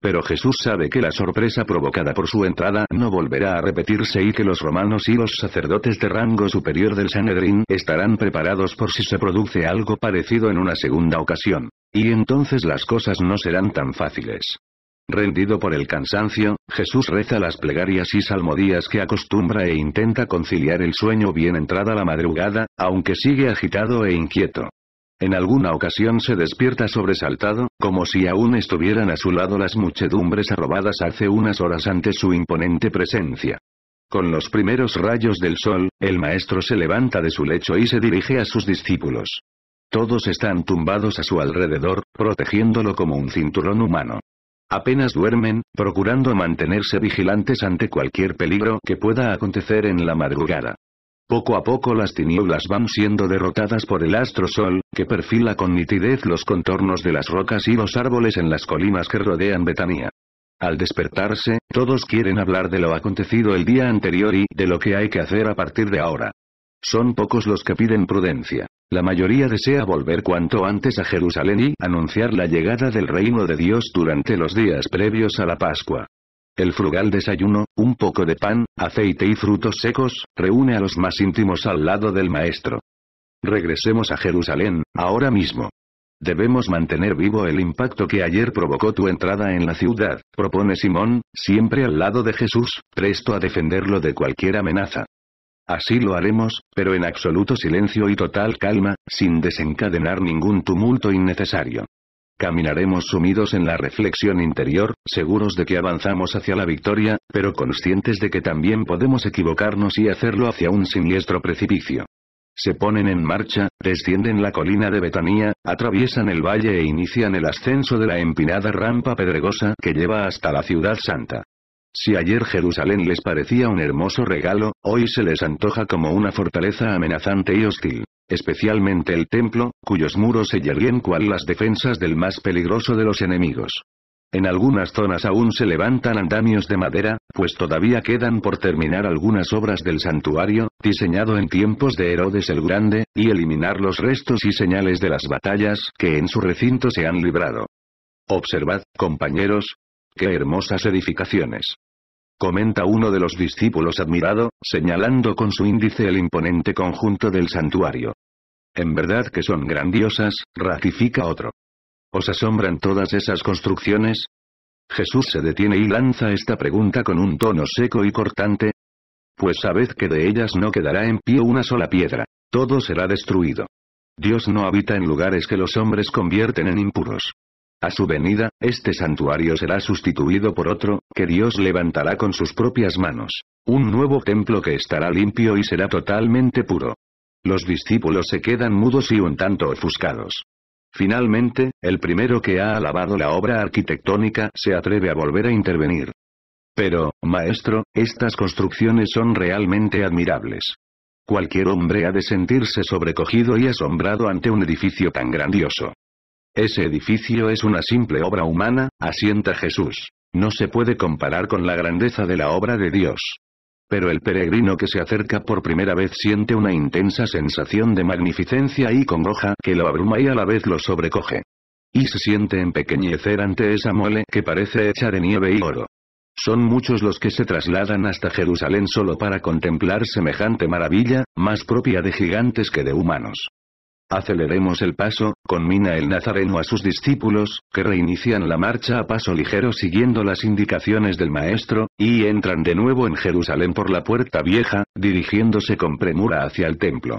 Pero Jesús sabe que la sorpresa provocada por su entrada no volverá a repetirse y que los romanos y los sacerdotes de rango superior del Sanedrín estarán preparados por si se produce algo parecido en una segunda ocasión. Y entonces las cosas no serán tan fáciles. Rendido por el cansancio, Jesús reza las plegarias y salmodías que acostumbra e intenta conciliar el sueño bien entrada la madrugada, aunque sigue agitado e inquieto. En alguna ocasión se despierta sobresaltado, como si aún estuvieran a su lado las muchedumbres arrobadas hace unas horas ante su imponente presencia. Con los primeros rayos del sol, el maestro se levanta de su lecho y se dirige a sus discípulos. Todos están tumbados a su alrededor, protegiéndolo como un cinturón humano. Apenas duermen, procurando mantenerse vigilantes ante cualquier peligro que pueda acontecer en la madrugada. Poco a poco las tinieblas van siendo derrotadas por el astro sol, que perfila con nitidez los contornos de las rocas y los árboles en las colinas que rodean Betania. Al despertarse, todos quieren hablar de lo acontecido el día anterior y de lo que hay que hacer a partir de ahora. Son pocos los que piden prudencia. La mayoría desea volver cuanto antes a Jerusalén y anunciar la llegada del reino de Dios durante los días previos a la Pascua. El frugal desayuno, un poco de pan, aceite y frutos secos, reúne a los más íntimos al lado del Maestro. Regresemos a Jerusalén, ahora mismo. Debemos mantener vivo el impacto que ayer provocó tu entrada en la ciudad, propone Simón, siempre al lado de Jesús, presto a defenderlo de cualquier amenaza. Así lo haremos, pero en absoluto silencio y total calma, sin desencadenar ningún tumulto innecesario. Caminaremos sumidos en la reflexión interior, seguros de que avanzamos hacia la victoria, pero conscientes de que también podemos equivocarnos y hacerlo hacia un siniestro precipicio. Se ponen en marcha, descienden la colina de Betanía, atraviesan el valle e inician el ascenso de la empinada rampa pedregosa que lleva hasta la ciudad santa. Si ayer Jerusalén les parecía un hermoso regalo, hoy se les antoja como una fortaleza amenazante y hostil. Especialmente el templo, cuyos muros se yerguen cual las defensas del más peligroso de los enemigos. En algunas zonas aún se levantan andamios de madera, pues todavía quedan por terminar algunas obras del santuario, diseñado en tiempos de Herodes el Grande, y eliminar los restos y señales de las batallas que en su recinto se han librado. Observad, compañeros, qué hermosas edificaciones comenta uno de los discípulos admirado, señalando con su índice el imponente conjunto del santuario. En verdad que son grandiosas, ratifica otro. ¿Os asombran todas esas construcciones? Jesús se detiene y lanza esta pregunta con un tono seco y cortante. Pues sabed que de ellas no quedará en pie una sola piedra, todo será destruido. Dios no habita en lugares que los hombres convierten en impuros. A su venida, este santuario será sustituido por otro, que Dios levantará con sus propias manos. Un nuevo templo que estará limpio y será totalmente puro. Los discípulos se quedan mudos y un tanto ofuscados. Finalmente, el primero que ha alabado la obra arquitectónica se atreve a volver a intervenir. Pero, maestro, estas construcciones son realmente admirables. Cualquier hombre ha de sentirse sobrecogido y asombrado ante un edificio tan grandioso. Ese edificio es una simple obra humana, asienta Jesús. No se puede comparar con la grandeza de la obra de Dios. Pero el peregrino que se acerca por primera vez siente una intensa sensación de magnificencia y congoja que lo abruma y a la vez lo sobrecoge. Y se siente empequeñecer ante esa mole que parece hecha de nieve y oro. Son muchos los que se trasladan hasta Jerusalén solo para contemplar semejante maravilla, más propia de gigantes que de humanos. Aceleremos el paso, conmina el Nazareno a sus discípulos, que reinician la marcha a paso ligero siguiendo las indicaciones del Maestro, y entran de nuevo en Jerusalén por la Puerta Vieja, dirigiéndose con premura hacia el templo.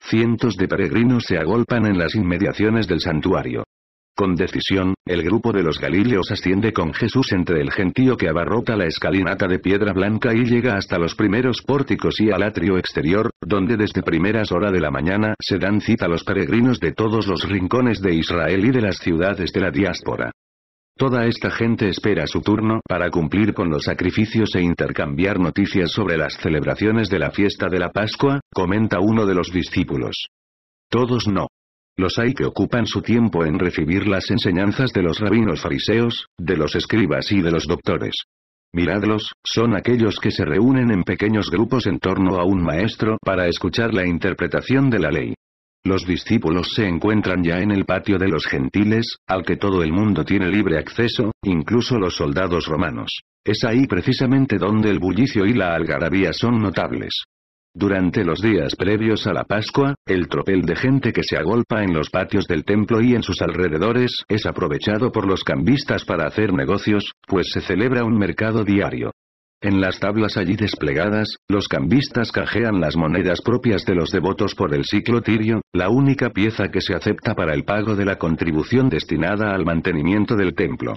Cientos de peregrinos se agolpan en las inmediaciones del santuario. Con decisión, el grupo de los Galileos asciende con Jesús entre el gentío que abarrota la escalinata de piedra blanca y llega hasta los primeros pórticos y al atrio exterior, donde desde primeras horas de la mañana se dan cita los peregrinos de todos los rincones de Israel y de las ciudades de la diáspora. Toda esta gente espera su turno para cumplir con los sacrificios e intercambiar noticias sobre las celebraciones de la fiesta de la Pascua, comenta uno de los discípulos. Todos no. Los hay que ocupan su tiempo en recibir las enseñanzas de los rabinos fariseos, de los escribas y de los doctores. Miradlos, son aquellos que se reúnen en pequeños grupos en torno a un maestro para escuchar la interpretación de la ley. Los discípulos se encuentran ya en el patio de los gentiles, al que todo el mundo tiene libre acceso, incluso los soldados romanos. Es ahí precisamente donde el bullicio y la algarabía son notables. Durante los días previos a la Pascua, el tropel de gente que se agolpa en los patios del templo y en sus alrededores es aprovechado por los cambistas para hacer negocios, pues se celebra un mercado diario. En las tablas allí desplegadas, los cambistas cajean las monedas propias de los devotos por el ciclo tirio, la única pieza que se acepta para el pago de la contribución destinada al mantenimiento del templo.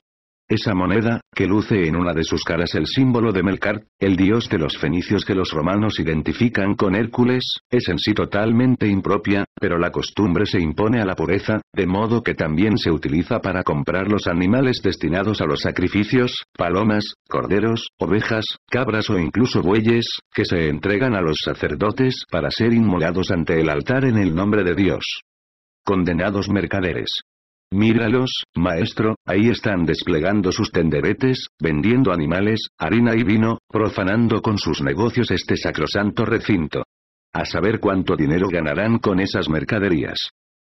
Esa moneda, que luce en una de sus caras el símbolo de Melkart, el dios de los fenicios que los romanos identifican con Hércules, es en sí totalmente impropia, pero la costumbre se impone a la pureza, de modo que también se utiliza para comprar los animales destinados a los sacrificios, palomas, corderos, ovejas, cabras o incluso bueyes, que se entregan a los sacerdotes para ser inmolados ante el altar en el nombre de Dios. Condenados mercaderes. Míralos, maestro, ahí están desplegando sus tenderetes, vendiendo animales, harina y vino, profanando con sus negocios este sacrosanto recinto. A saber cuánto dinero ganarán con esas mercaderías.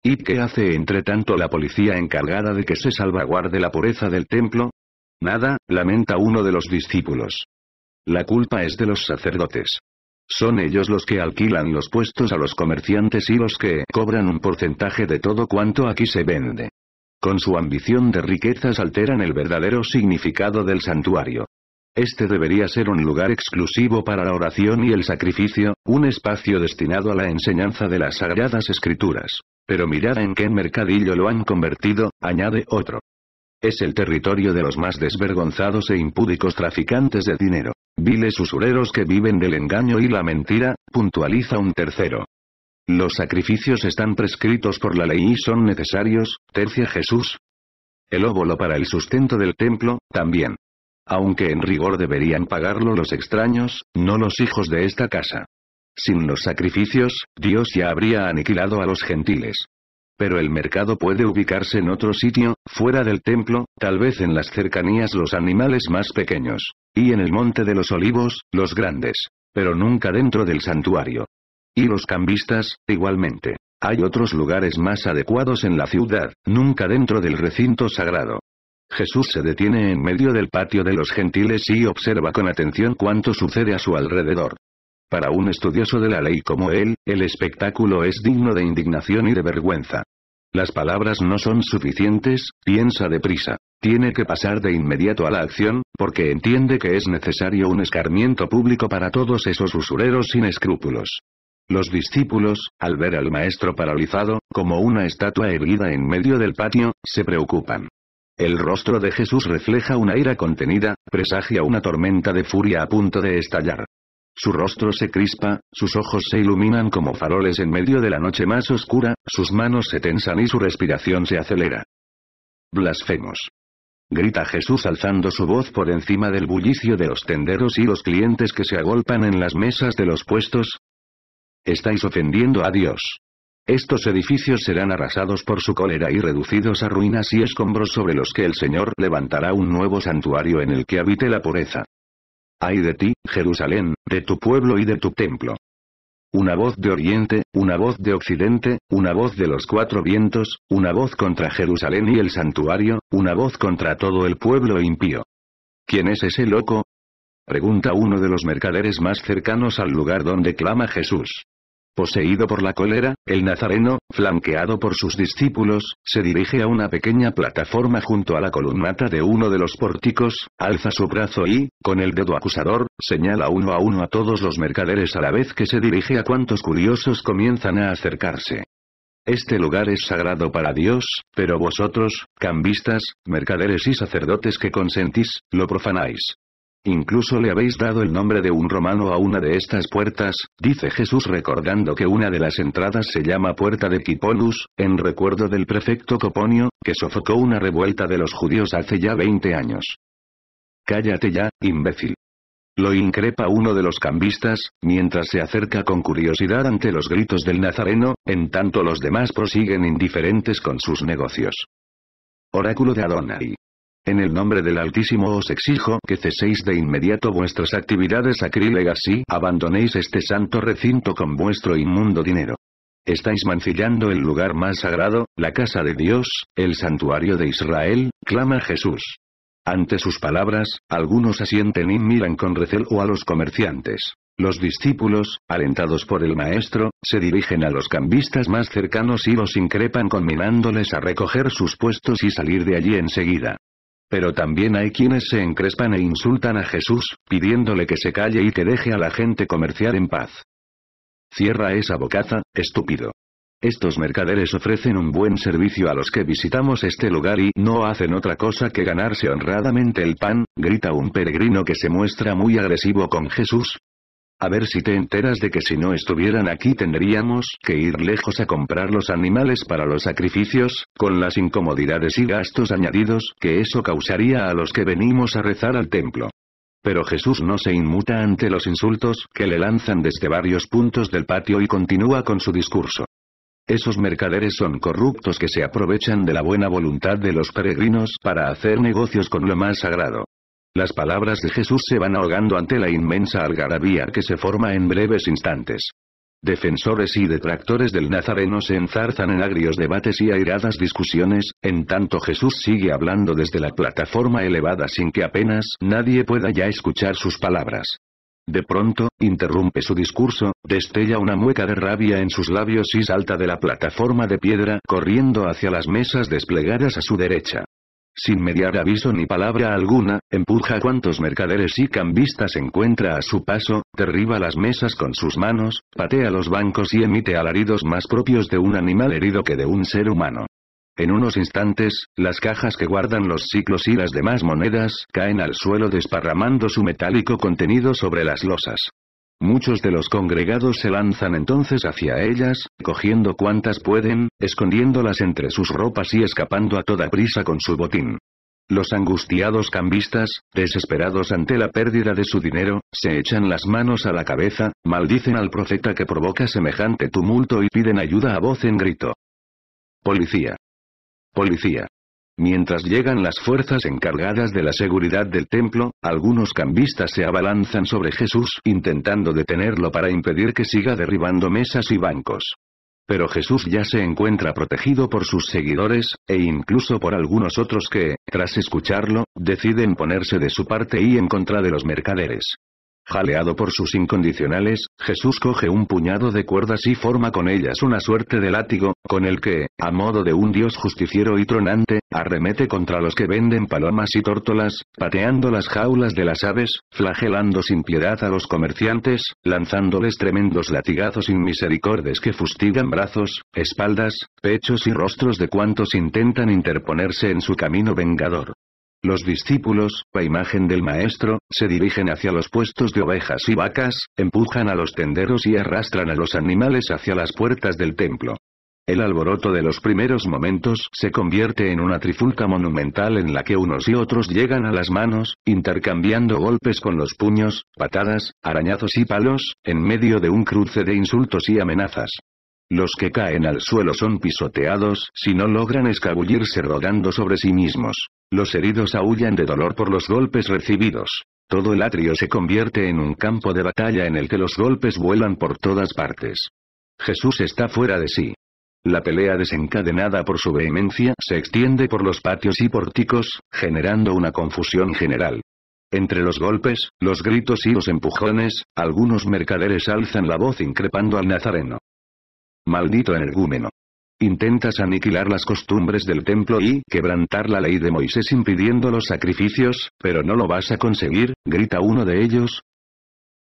¿Y qué hace entre tanto la policía encargada de que se salvaguarde la pureza del templo? Nada, lamenta uno de los discípulos. La culpa es de los sacerdotes. Son ellos los que alquilan los puestos a los comerciantes y los que cobran un porcentaje de todo cuanto aquí se vende con su ambición de riquezas alteran el verdadero significado del santuario. Este debería ser un lugar exclusivo para la oración y el sacrificio, un espacio destinado a la enseñanza de las sagradas escrituras. Pero mirad en qué mercadillo lo han convertido, añade otro. Es el territorio de los más desvergonzados e impúdicos traficantes de dinero. Viles usureros que viven del engaño y la mentira, puntualiza un tercero. Los sacrificios están prescritos por la ley y son necesarios, tercia Jesús. El óvulo para el sustento del templo, también. Aunque en rigor deberían pagarlo los extraños, no los hijos de esta casa. Sin los sacrificios, Dios ya habría aniquilado a los gentiles. Pero el mercado puede ubicarse en otro sitio, fuera del templo, tal vez en las cercanías los animales más pequeños, y en el monte de los olivos, los grandes, pero nunca dentro del santuario. Y los cambistas, igualmente. Hay otros lugares más adecuados en la ciudad, nunca dentro del recinto sagrado. Jesús se detiene en medio del patio de los gentiles y observa con atención cuánto sucede a su alrededor. Para un estudioso de la ley como él, el espectáculo es digno de indignación y de vergüenza. Las palabras no son suficientes, piensa deprisa. Tiene que pasar de inmediato a la acción, porque entiende que es necesario un escarmiento público para todos esos usureros sin escrúpulos. Los discípulos, al ver al maestro paralizado, como una estatua erguida en medio del patio, se preocupan. El rostro de Jesús refleja una ira contenida, presagia una tormenta de furia a punto de estallar. Su rostro se crispa, sus ojos se iluminan como faroles en medio de la noche más oscura, sus manos se tensan y su respiración se acelera. Blasfemos. Grita Jesús alzando su voz por encima del bullicio de los tenderos y los clientes que se agolpan en las mesas de los puestos, Estáis ofendiendo a Dios. Estos edificios serán arrasados por su cólera y reducidos a ruinas y escombros sobre los que el Señor levantará un nuevo santuario en el que habite la pureza. Ay de ti, Jerusalén, de tu pueblo y de tu templo. Una voz de oriente, una voz de occidente, una voz de los cuatro vientos, una voz contra Jerusalén y el santuario, una voz contra todo el pueblo impío. ¿Quién es ese loco? Pregunta uno de los mercaderes más cercanos al lugar donde clama Jesús. Poseído por la cólera, el nazareno, flanqueado por sus discípulos, se dirige a una pequeña plataforma junto a la columnata de uno de los pórticos, alza su brazo y, con el dedo acusador, señala uno a uno a todos los mercaderes a la vez que se dirige a cuantos curiosos comienzan a acercarse. Este lugar es sagrado para Dios, pero vosotros, cambistas, mercaderes y sacerdotes que consentís, lo profanáis. Incluso le habéis dado el nombre de un romano a una de estas puertas, dice Jesús recordando que una de las entradas se llama Puerta de Quipolus, en recuerdo del prefecto Coponio, que sofocó una revuelta de los judíos hace ya 20 años. Cállate ya, imbécil. Lo increpa uno de los cambistas, mientras se acerca con curiosidad ante los gritos del nazareno, en tanto los demás prosiguen indiferentes con sus negocios. Oráculo de Adonai. En el nombre del Altísimo os exijo que ceséis de inmediato vuestras actividades acrílegas y abandonéis este santo recinto con vuestro inmundo dinero. Estáis mancillando el lugar más sagrado, la casa de Dios, el santuario de Israel, clama Jesús. Ante sus palabras, algunos asienten y miran con recelo a los comerciantes. Los discípulos, alentados por el maestro, se dirigen a los cambistas más cercanos y los increpan conminándoles a recoger sus puestos y salir de allí enseguida. Pero también hay quienes se encrespan e insultan a Jesús, pidiéndole que se calle y que deje a la gente comerciar en paz. Cierra esa bocaza, estúpido. Estos mercaderes ofrecen un buen servicio a los que visitamos este lugar y no hacen otra cosa que ganarse honradamente el pan, grita un peregrino que se muestra muy agresivo con Jesús, a ver si te enteras de que si no estuvieran aquí tendríamos que ir lejos a comprar los animales para los sacrificios, con las incomodidades y gastos añadidos que eso causaría a los que venimos a rezar al templo. Pero Jesús no se inmuta ante los insultos que le lanzan desde varios puntos del patio y continúa con su discurso. Esos mercaderes son corruptos que se aprovechan de la buena voluntad de los peregrinos para hacer negocios con lo más sagrado. Las palabras de Jesús se van ahogando ante la inmensa algarabía que se forma en breves instantes. Defensores y detractores del Nazareno se enzarzan en agrios debates y airadas discusiones, en tanto Jesús sigue hablando desde la plataforma elevada sin que apenas nadie pueda ya escuchar sus palabras. De pronto, interrumpe su discurso, destella una mueca de rabia en sus labios y salta de la plataforma de piedra corriendo hacia las mesas desplegadas a su derecha. Sin mediar aviso ni palabra alguna, empuja a cuantos mercaderes y cambistas encuentra a su paso, derriba las mesas con sus manos, patea los bancos y emite alaridos más propios de un animal herido que de un ser humano. En unos instantes, las cajas que guardan los ciclos y las demás monedas caen al suelo desparramando su metálico contenido sobre las losas. Muchos de los congregados se lanzan entonces hacia ellas, cogiendo cuantas pueden, escondiéndolas entre sus ropas y escapando a toda prisa con su botín. Los angustiados cambistas, desesperados ante la pérdida de su dinero, se echan las manos a la cabeza, maldicen al profeta que provoca semejante tumulto y piden ayuda a voz en grito. Policía. Policía. Mientras llegan las fuerzas encargadas de la seguridad del templo, algunos cambistas se abalanzan sobre Jesús intentando detenerlo para impedir que siga derribando mesas y bancos. Pero Jesús ya se encuentra protegido por sus seguidores, e incluso por algunos otros que, tras escucharlo, deciden ponerse de su parte y en contra de los mercaderes. Jaleado por sus incondicionales, Jesús coge un puñado de cuerdas y forma con ellas una suerte de látigo, con el que, a modo de un dios justiciero y tronante, arremete contra los que venden palomas y tórtolas, pateando las jaulas de las aves, flagelando sin piedad a los comerciantes, lanzándoles tremendos latigazos inmisericordes que fustigan brazos, espaldas, pechos y rostros de cuantos intentan interponerse en su camino vengador. Los discípulos, a imagen del maestro, se dirigen hacia los puestos de ovejas y vacas, empujan a los tenderos y arrastran a los animales hacia las puertas del templo. El alboroto de los primeros momentos se convierte en una trifulca monumental en la que unos y otros llegan a las manos, intercambiando golpes con los puños, patadas, arañazos y palos, en medio de un cruce de insultos y amenazas. Los que caen al suelo son pisoteados si no logran escabullirse rodando sobre sí mismos. Los heridos aullan de dolor por los golpes recibidos. Todo el atrio se convierte en un campo de batalla en el que los golpes vuelan por todas partes. Jesús está fuera de sí. La pelea desencadenada por su vehemencia se extiende por los patios y pórticos, generando una confusión general. Entre los golpes, los gritos y los empujones, algunos mercaderes alzan la voz increpando al nazareno. Maldito energúmeno. Intentas aniquilar las costumbres del templo y quebrantar la ley de Moisés impidiendo los sacrificios, pero no lo vas a conseguir, grita uno de ellos.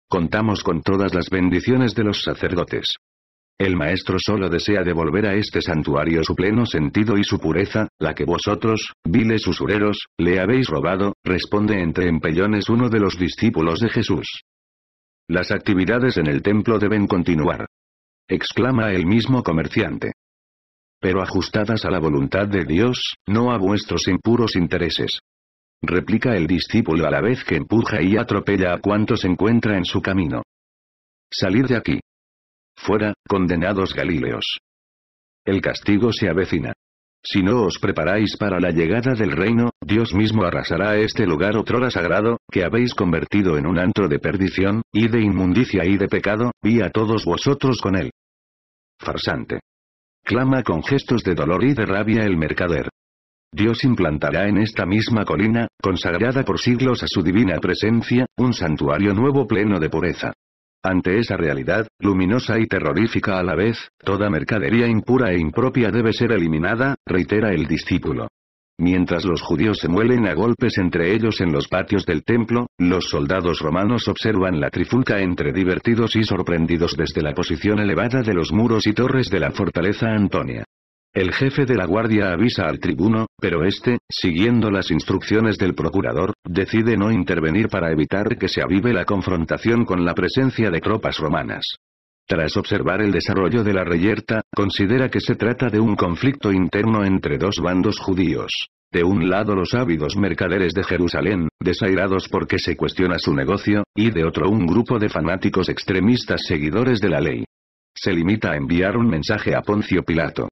Contamos con todas las bendiciones de los sacerdotes. El maestro solo desea devolver a este santuario su pleno sentido y su pureza, la que vosotros, viles usureros, le habéis robado, responde entre empellones uno de los discípulos de Jesús. Las actividades en el templo deben continuar exclama el mismo comerciante. Pero ajustadas a la voluntad de Dios, no a vuestros impuros intereses. Replica el discípulo a la vez que empuja y atropella a cuantos encuentra en su camino. Salid de aquí. Fuera, condenados galileos. El castigo se avecina. Si no os preparáis para la llegada del reino, Dios mismo arrasará este lugar otrora sagrado, que habéis convertido en un antro de perdición, y de inmundicia y de pecado, y a todos vosotros con él. Farsante. Clama con gestos de dolor y de rabia el mercader. Dios implantará en esta misma colina, consagrada por siglos a su divina presencia, un santuario nuevo pleno de pureza. Ante esa realidad, luminosa y terrorífica a la vez, toda mercadería impura e impropia debe ser eliminada, reitera el discípulo. Mientras los judíos se muelen a golpes entre ellos en los patios del templo, los soldados romanos observan la trifulca entre divertidos y sorprendidos desde la posición elevada de los muros y torres de la fortaleza Antonia. El jefe de la guardia avisa al tribuno, pero este, siguiendo las instrucciones del procurador, decide no intervenir para evitar que se avive la confrontación con la presencia de tropas romanas. Tras observar el desarrollo de la reyerta, considera que se trata de un conflicto interno entre dos bandos judíos. De un lado los ávidos mercaderes de Jerusalén, desairados porque se cuestiona su negocio, y de otro un grupo de fanáticos extremistas seguidores de la ley. Se limita a enviar un mensaje a Poncio Pilato.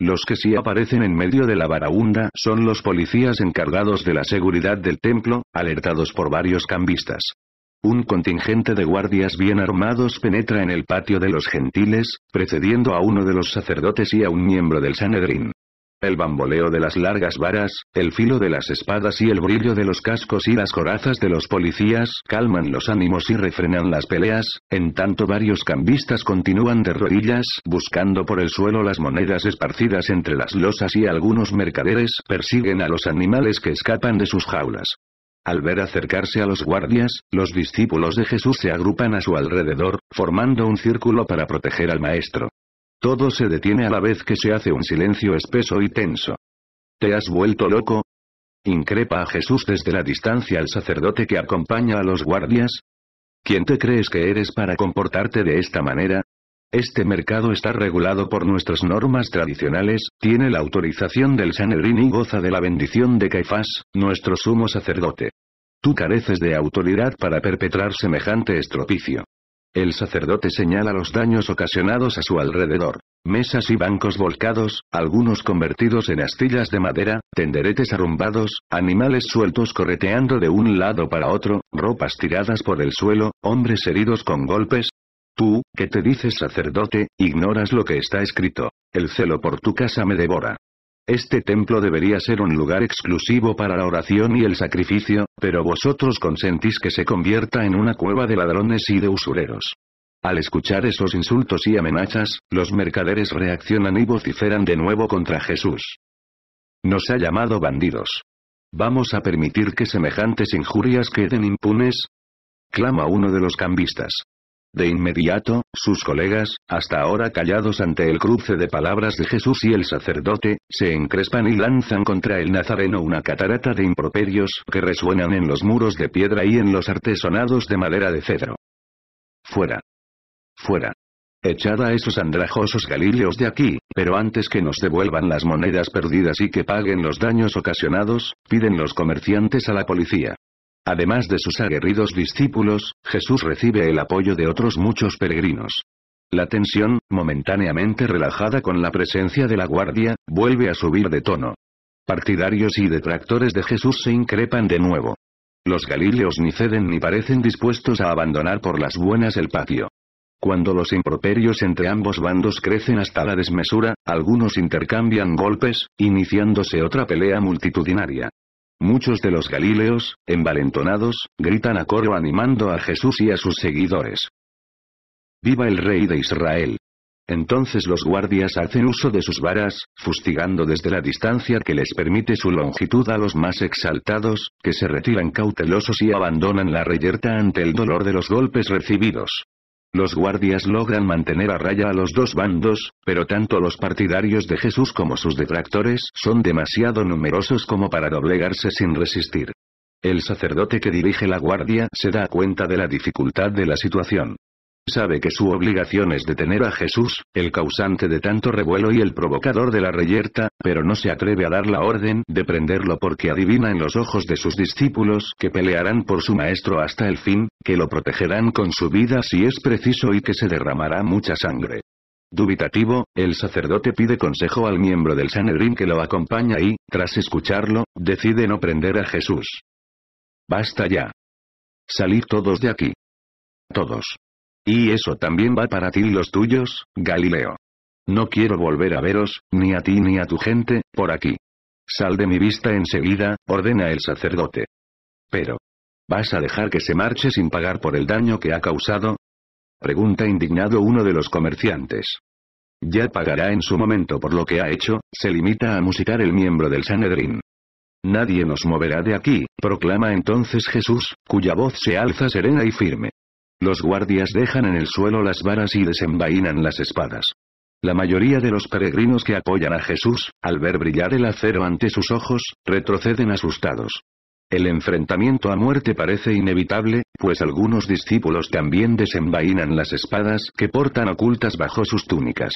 Los que sí aparecen en medio de la varaunda son los policías encargados de la seguridad del templo, alertados por varios cambistas. Un contingente de guardias bien armados penetra en el patio de los gentiles, precediendo a uno de los sacerdotes y a un miembro del Sanedrín. El bamboleo de las largas varas, el filo de las espadas y el brillo de los cascos y las corazas de los policías calman los ánimos y refrenan las peleas, en tanto varios cambistas continúan de rodillas buscando por el suelo las monedas esparcidas entre las losas y algunos mercaderes persiguen a los animales que escapan de sus jaulas. Al ver acercarse a los guardias, los discípulos de Jesús se agrupan a su alrededor, formando un círculo para proteger al maestro. Todo se detiene a la vez que se hace un silencio espeso y tenso. ¿Te has vuelto loco? Increpa a Jesús desde la distancia al sacerdote que acompaña a los guardias. ¿Quién te crees que eres para comportarte de esta manera? Este mercado está regulado por nuestras normas tradicionales, tiene la autorización del Sanedrín y goza de la bendición de Caifás, nuestro sumo sacerdote. Tú careces de autoridad para perpetrar semejante estropicio. El sacerdote señala los daños ocasionados a su alrededor. Mesas y bancos volcados, algunos convertidos en astillas de madera, tenderetes arrumbados, animales sueltos correteando de un lado para otro, ropas tiradas por el suelo, hombres heridos con golpes. Tú, que te dices sacerdote, ignoras lo que está escrito. El celo por tu casa me devora. Este templo debería ser un lugar exclusivo para la oración y el sacrificio, pero vosotros consentís que se convierta en una cueva de ladrones y de usureros. Al escuchar esos insultos y amenazas, los mercaderes reaccionan y vociferan de nuevo contra Jesús. Nos ha llamado bandidos. ¿Vamos a permitir que semejantes injurias queden impunes? Clama uno de los cambistas. De inmediato, sus colegas, hasta ahora callados ante el cruce de palabras de Jesús y el sacerdote, se encrespan y lanzan contra el nazareno una catarata de improperios que resuenan en los muros de piedra y en los artesonados de madera de cedro. Fuera. Fuera. Echad a esos andrajosos galileos de aquí, pero antes que nos devuelvan las monedas perdidas y que paguen los daños ocasionados, piden los comerciantes a la policía. Además de sus aguerridos discípulos, Jesús recibe el apoyo de otros muchos peregrinos. La tensión, momentáneamente relajada con la presencia de la guardia, vuelve a subir de tono. Partidarios y detractores de Jesús se increpan de nuevo. Los galileos ni ceden ni parecen dispuestos a abandonar por las buenas el patio. Cuando los improperios entre ambos bandos crecen hasta la desmesura, algunos intercambian golpes, iniciándose otra pelea multitudinaria. Muchos de los galileos, envalentonados, gritan a coro animando a Jesús y a sus seguidores. ¡Viva el rey de Israel! Entonces los guardias hacen uso de sus varas, fustigando desde la distancia que les permite su longitud a los más exaltados, que se retiran cautelosos y abandonan la reyerta ante el dolor de los golpes recibidos. Los guardias logran mantener a raya a los dos bandos, pero tanto los partidarios de Jesús como sus detractores son demasiado numerosos como para doblegarse sin resistir. El sacerdote que dirige la guardia se da cuenta de la dificultad de la situación sabe que su obligación es detener a Jesús, el causante de tanto revuelo y el provocador de la reyerta, pero no se atreve a dar la orden de prenderlo porque adivina en los ojos de sus discípulos que pelearán por su maestro hasta el fin, que lo protegerán con su vida si es preciso y que se derramará mucha sangre. Dubitativo, el sacerdote pide consejo al miembro del Sanedrín que lo acompaña y, tras escucharlo, decide no prender a Jesús. Basta ya. Salid todos de aquí. Todos. Y eso también va para ti y los tuyos, Galileo. No quiero volver a veros, ni a ti ni a tu gente, por aquí. Sal de mi vista enseguida, ordena el sacerdote. Pero. ¿Vas a dejar que se marche sin pagar por el daño que ha causado? Pregunta indignado uno de los comerciantes. Ya pagará en su momento por lo que ha hecho, se limita a musitar el miembro del Sanedrín. Nadie nos moverá de aquí, proclama entonces Jesús, cuya voz se alza serena y firme. Los guardias dejan en el suelo las varas y desenvainan las espadas. La mayoría de los peregrinos que apoyan a Jesús, al ver brillar el acero ante sus ojos, retroceden asustados. El enfrentamiento a muerte parece inevitable, pues algunos discípulos también desenvainan las espadas que portan ocultas bajo sus túnicas.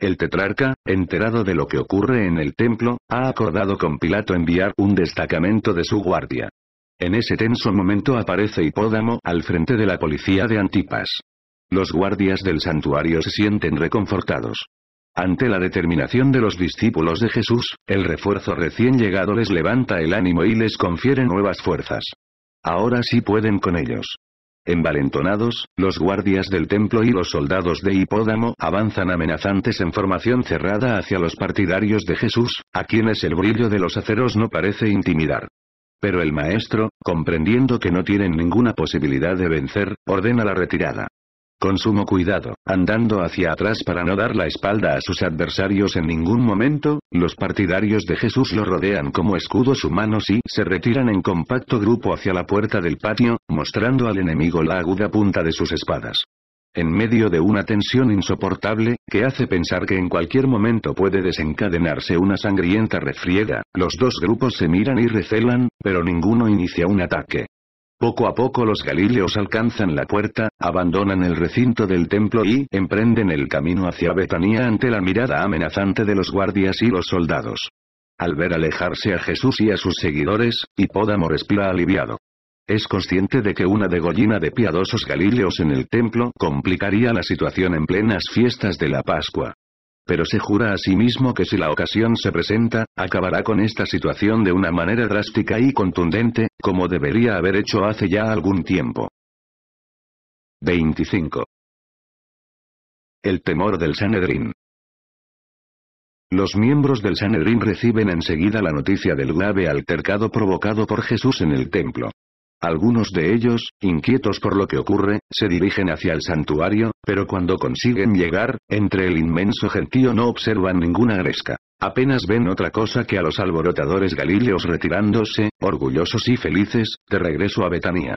El tetrarca, enterado de lo que ocurre en el templo, ha acordado con Pilato enviar un destacamento de su guardia. En ese tenso momento aparece Hipódamo al frente de la policía de Antipas. Los guardias del santuario se sienten reconfortados. Ante la determinación de los discípulos de Jesús, el refuerzo recién llegado les levanta el ánimo y les confiere nuevas fuerzas. Ahora sí pueden con ellos. Envalentonados, los guardias del templo y los soldados de Hipódamo avanzan amenazantes en formación cerrada hacia los partidarios de Jesús, a quienes el brillo de los aceros no parece intimidar. Pero el maestro, comprendiendo que no tienen ninguna posibilidad de vencer, ordena la retirada. Con sumo cuidado, andando hacia atrás para no dar la espalda a sus adversarios en ningún momento, los partidarios de Jesús lo rodean como escudos humanos y se retiran en compacto grupo hacia la puerta del patio, mostrando al enemigo la aguda punta de sus espadas en medio de una tensión insoportable, que hace pensar que en cualquier momento puede desencadenarse una sangrienta refriega, los dos grupos se miran y recelan, pero ninguno inicia un ataque. Poco a poco los galileos alcanzan la puerta, abandonan el recinto del templo y emprenden el camino hacia Betania ante la mirada amenazante de los guardias y los soldados. Al ver alejarse a Jesús y a sus seguidores, Hipódamo respira aliviado. Es consciente de que una degollina de piadosos galileos en el templo complicaría la situación en plenas fiestas de la Pascua. Pero se jura a sí mismo que si la ocasión se presenta, acabará con esta situación de una manera drástica y contundente, como debería haber hecho hace ya algún tiempo. 25. El temor del Sanedrín. Los miembros del Sanedrín reciben enseguida la noticia del grave altercado provocado por Jesús en el templo. Algunos de ellos, inquietos por lo que ocurre, se dirigen hacia el santuario, pero cuando consiguen llegar, entre el inmenso gentío no observan ninguna gresca. Apenas ven otra cosa que a los alborotadores galileos retirándose, orgullosos y felices, de regreso a Betanía.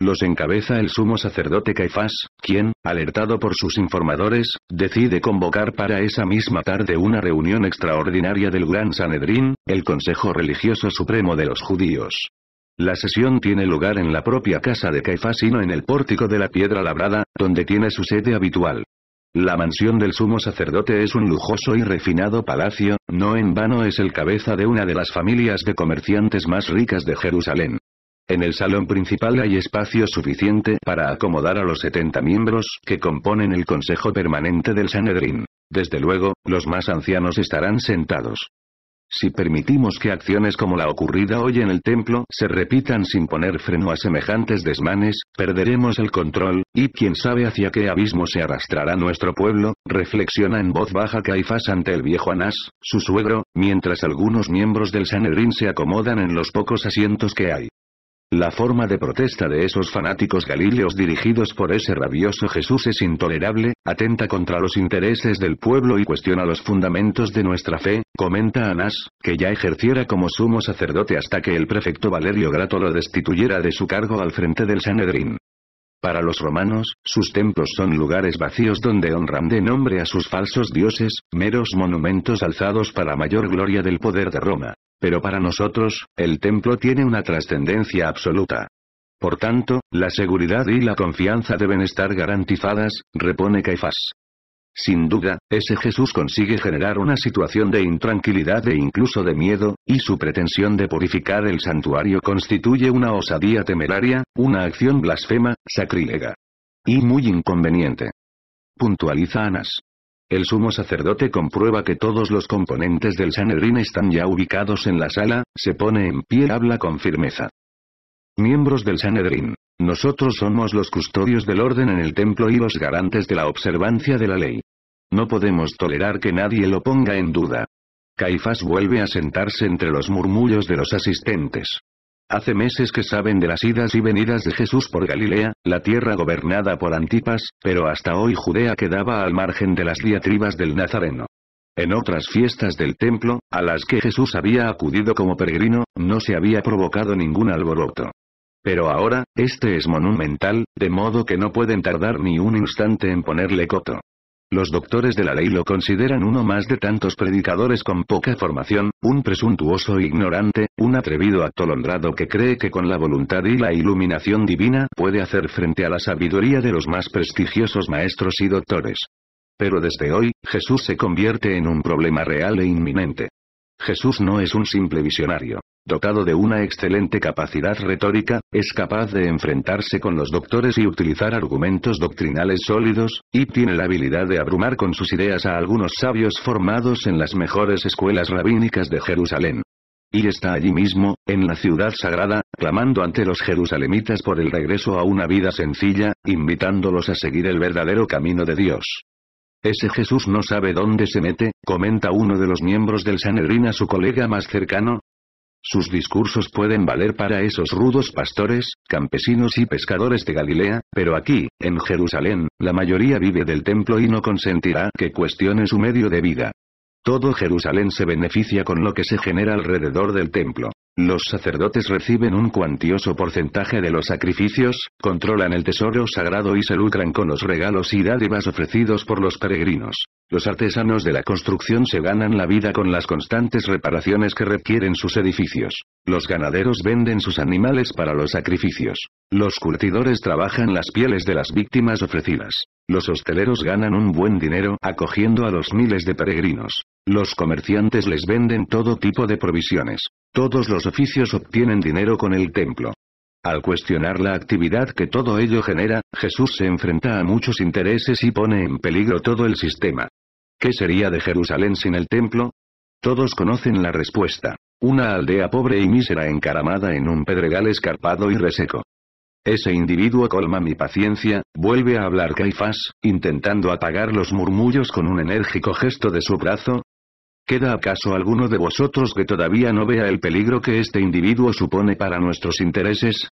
Los encabeza el sumo sacerdote Caifás, quien, alertado por sus informadores, decide convocar para esa misma tarde una reunión extraordinaria del Gran Sanedrín, el Consejo Religioso Supremo de los Judíos. La sesión tiene lugar en la propia casa de Caifás y en el pórtico de la piedra labrada, donde tiene su sede habitual. La mansión del sumo sacerdote es un lujoso y refinado palacio, no en vano es el cabeza de una de las familias de comerciantes más ricas de Jerusalén. En el salón principal hay espacio suficiente para acomodar a los 70 miembros que componen el Consejo Permanente del Sanedrín. Desde luego, los más ancianos estarán sentados. Si permitimos que acciones como la ocurrida hoy en el templo se repitan sin poner freno a semejantes desmanes, perderemos el control, y quién sabe hacia qué abismo se arrastrará nuestro pueblo, reflexiona en voz baja Caifás ante el viejo Anás, su suegro, mientras algunos miembros del Sanedrín se acomodan en los pocos asientos que hay. La forma de protesta de esos fanáticos galileos dirigidos por ese rabioso Jesús es intolerable, atenta contra los intereses del pueblo y cuestiona los fundamentos de nuestra fe, comenta Anás, que ya ejerciera como sumo sacerdote hasta que el prefecto Valerio Grato lo destituyera de su cargo al frente del Sanedrín. Para los romanos, sus templos son lugares vacíos donde honran de nombre a sus falsos dioses, meros monumentos alzados para mayor gloria del poder de Roma pero para nosotros, el templo tiene una trascendencia absoluta. Por tanto, la seguridad y la confianza deben estar garantizadas, repone Caifás. Sin duda, ese Jesús consigue generar una situación de intranquilidad e incluso de miedo, y su pretensión de purificar el santuario constituye una osadía temeraria, una acción blasfema, sacrílega. Y muy inconveniente. Puntualiza Anas. El sumo sacerdote comprueba que todos los componentes del Sanedrín están ya ubicados en la sala, se pone en pie y habla con firmeza. Miembros del Sanedrín, nosotros somos los custodios del orden en el templo y los garantes de la observancia de la ley. No podemos tolerar que nadie lo ponga en duda. Caifás vuelve a sentarse entre los murmullos de los asistentes. Hace meses que saben de las idas y venidas de Jesús por Galilea, la tierra gobernada por Antipas, pero hasta hoy Judea quedaba al margen de las diatribas del Nazareno. En otras fiestas del templo, a las que Jesús había acudido como peregrino, no se había provocado ningún alboroto. Pero ahora, este es monumental, de modo que no pueden tardar ni un instante en ponerle coto. Los doctores de la ley lo consideran uno más de tantos predicadores con poca formación, un presuntuoso ignorante, un atrevido atolondrado que cree que con la voluntad y la iluminación divina puede hacer frente a la sabiduría de los más prestigiosos maestros y doctores. Pero desde hoy, Jesús se convierte en un problema real e inminente. Jesús no es un simple visionario. Dotado de una excelente capacidad retórica, es capaz de enfrentarse con los doctores y utilizar argumentos doctrinales sólidos, y tiene la habilidad de abrumar con sus ideas a algunos sabios formados en las mejores escuelas rabínicas de Jerusalén. Y está allí mismo, en la ciudad sagrada, clamando ante los jerusalemitas por el regreso a una vida sencilla, invitándolos a seguir el verdadero camino de Dios. Ese Jesús no sabe dónde se mete, comenta uno de los miembros del Sanedrín a su colega más cercano. Sus discursos pueden valer para esos rudos pastores, campesinos y pescadores de Galilea, pero aquí, en Jerusalén, la mayoría vive del templo y no consentirá que cuestione su medio de vida. Todo Jerusalén se beneficia con lo que se genera alrededor del templo. Los sacerdotes reciben un cuantioso porcentaje de los sacrificios, controlan el tesoro sagrado y se lucran con los regalos y dádivas ofrecidos por los peregrinos. Los artesanos de la construcción se ganan la vida con las constantes reparaciones que requieren sus edificios. Los ganaderos venden sus animales para los sacrificios. Los curtidores trabajan las pieles de las víctimas ofrecidas. Los hosteleros ganan un buen dinero acogiendo a los miles de peregrinos. Los comerciantes les venden todo tipo de provisiones. Todos los oficios obtienen dinero con el templo. Al cuestionar la actividad que todo ello genera, Jesús se enfrenta a muchos intereses y pone en peligro todo el sistema. ¿Qué sería de Jerusalén sin el templo? Todos conocen la respuesta. Una aldea pobre y mísera encaramada en un pedregal escarpado y reseco. Ese individuo colma mi paciencia, vuelve a hablar Caifás, intentando apagar los murmullos con un enérgico gesto de su brazo. ¿Queda acaso alguno de vosotros que todavía no vea el peligro que este individuo supone para nuestros intereses?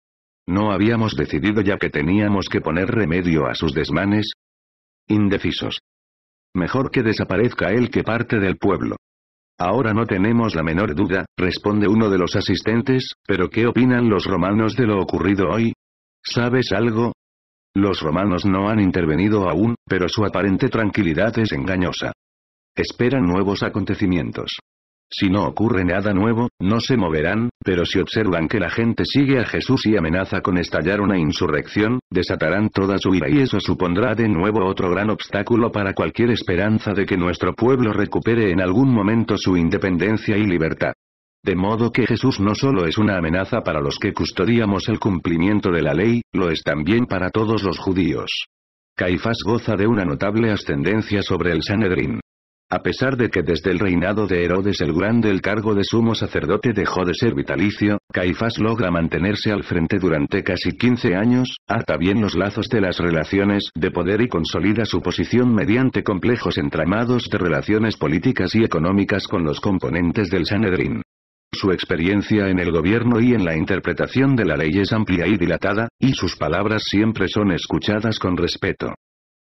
¿No habíamos decidido ya que teníamos que poner remedio a sus desmanes? Indecisos. Mejor que desaparezca él que parte del pueblo. Ahora no tenemos la menor duda, responde uno de los asistentes, pero ¿qué opinan los romanos de lo ocurrido hoy? ¿Sabes algo? Los romanos no han intervenido aún, pero su aparente tranquilidad es engañosa. Esperan nuevos acontecimientos. Si no ocurre nada nuevo, no se moverán, pero si observan que la gente sigue a Jesús y amenaza con estallar una insurrección, desatarán toda su ira y eso supondrá de nuevo otro gran obstáculo para cualquier esperanza de que nuestro pueblo recupere en algún momento su independencia y libertad. De modo que Jesús no solo es una amenaza para los que custodiamos el cumplimiento de la ley, lo es también para todos los judíos. Caifás goza de una notable ascendencia sobre el Sanedrín. A pesar de que desde el reinado de Herodes el Grande el cargo de sumo sacerdote dejó de ser vitalicio, Caifás logra mantenerse al frente durante casi 15 años, ata bien los lazos de las relaciones de poder y consolida su posición mediante complejos entramados de relaciones políticas y económicas con los componentes del Sanedrín. Su experiencia en el gobierno y en la interpretación de la ley es amplia y dilatada, y sus palabras siempre son escuchadas con respeto.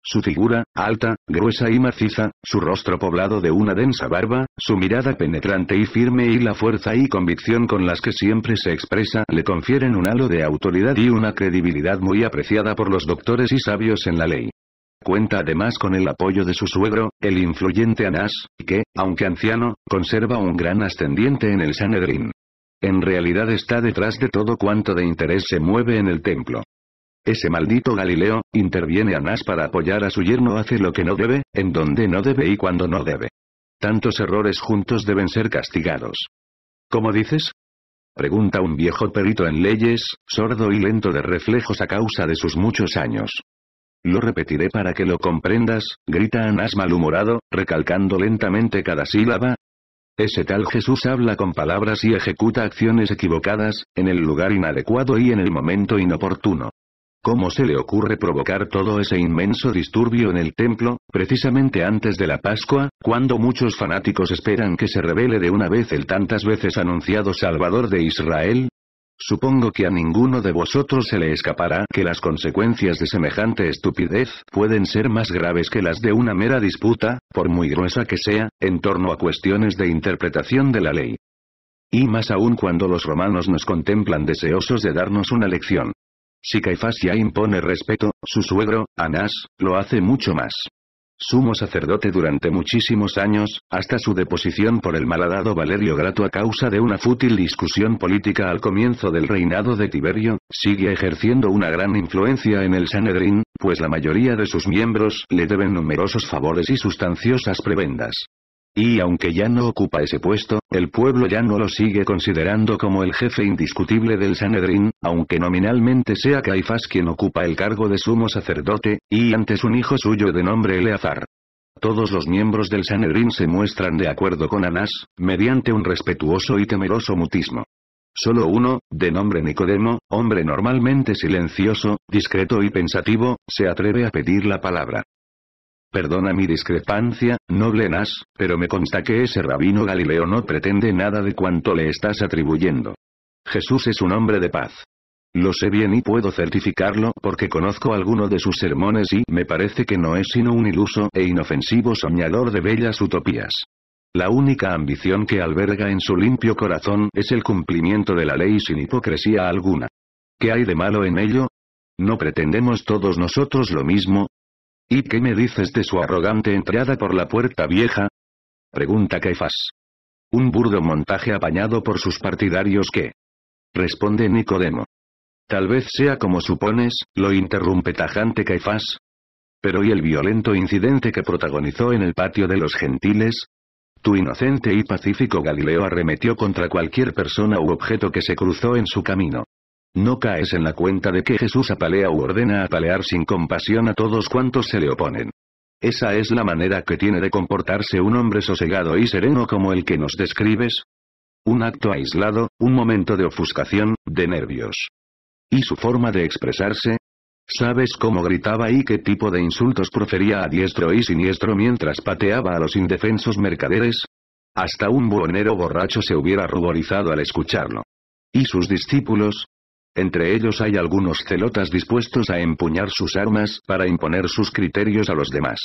Su figura, alta, gruesa y maciza, su rostro poblado de una densa barba, su mirada penetrante y firme y la fuerza y convicción con las que siempre se expresa le confieren un halo de autoridad y una credibilidad muy apreciada por los doctores y sabios en la ley. Cuenta además con el apoyo de su suegro, el influyente Anás, que, aunque anciano, conserva un gran ascendiente en el Sanedrín. En realidad está detrás de todo cuanto de interés se mueve en el templo. Ese maldito Galileo, interviene Anás para apoyar a su yerno hace lo que no debe, en donde no debe y cuando no debe. Tantos errores juntos deben ser castigados. ¿Cómo dices? Pregunta un viejo perito en leyes, sordo y lento de reflejos a causa de sus muchos años. Lo repetiré para que lo comprendas, grita Anás malhumorado, recalcando lentamente cada sílaba. Ese tal Jesús habla con palabras y ejecuta acciones equivocadas, en el lugar inadecuado y en el momento inoportuno. ¿Cómo se le ocurre provocar todo ese inmenso disturbio en el templo, precisamente antes de la Pascua, cuando muchos fanáticos esperan que se revele de una vez el tantas veces anunciado Salvador de Israel? Supongo que a ninguno de vosotros se le escapará que las consecuencias de semejante estupidez pueden ser más graves que las de una mera disputa, por muy gruesa que sea, en torno a cuestiones de interpretación de la ley. Y más aún cuando los romanos nos contemplan deseosos de darnos una lección. Si Caifás impone respeto, su suegro, Anás, lo hace mucho más sumo sacerdote durante muchísimos años, hasta su deposición por el malhadado Valerio Grato a causa de una fútil discusión política al comienzo del reinado de Tiberio, sigue ejerciendo una gran influencia en el Sanedrín, pues la mayoría de sus miembros le deben numerosos favores y sustanciosas prebendas. Y aunque ya no ocupa ese puesto, el pueblo ya no lo sigue considerando como el jefe indiscutible del Sanedrín, aunque nominalmente sea Caifás quien ocupa el cargo de sumo sacerdote, y antes un hijo suyo de nombre Eleazar. Todos los miembros del Sanedrín se muestran de acuerdo con Anás, mediante un respetuoso y temeroso mutismo. Solo uno, de nombre Nicodemo, hombre normalmente silencioso, discreto y pensativo, se atreve a pedir la palabra. Perdona mi discrepancia, noble Nas, pero me consta que ese rabino Galileo no pretende nada de cuanto le estás atribuyendo. Jesús es un hombre de paz. Lo sé bien y puedo certificarlo porque conozco alguno de sus sermones y me parece que no es sino un iluso e inofensivo soñador de bellas utopías. La única ambición que alberga en su limpio corazón es el cumplimiento de la ley sin hipocresía alguna. ¿Qué hay de malo en ello? ¿No pretendemos todos nosotros lo mismo? ¿Y qué me dices de su arrogante entrada por la puerta vieja? Pregunta Caifás. Un burdo montaje apañado por sus partidarios que... Responde Nicodemo. Tal vez sea como supones, lo interrumpe tajante Caifás. Pero ¿y el violento incidente que protagonizó en el patio de los gentiles? Tu inocente y pacífico Galileo arremetió contra cualquier persona u objeto que se cruzó en su camino. No caes en la cuenta de que Jesús apalea u ordena apalear sin compasión a todos cuantos se le oponen. Esa es la manera que tiene de comportarse un hombre sosegado y sereno como el que nos describes. Un acto aislado, un momento de ofuscación, de nervios. ¿Y su forma de expresarse? ¿Sabes cómo gritaba y qué tipo de insultos profería a diestro y siniestro mientras pateaba a los indefensos mercaderes? Hasta un buhonero borracho se hubiera ruborizado al escucharlo. ¿Y sus discípulos? Entre ellos hay algunos celotas dispuestos a empuñar sus armas para imponer sus criterios a los demás.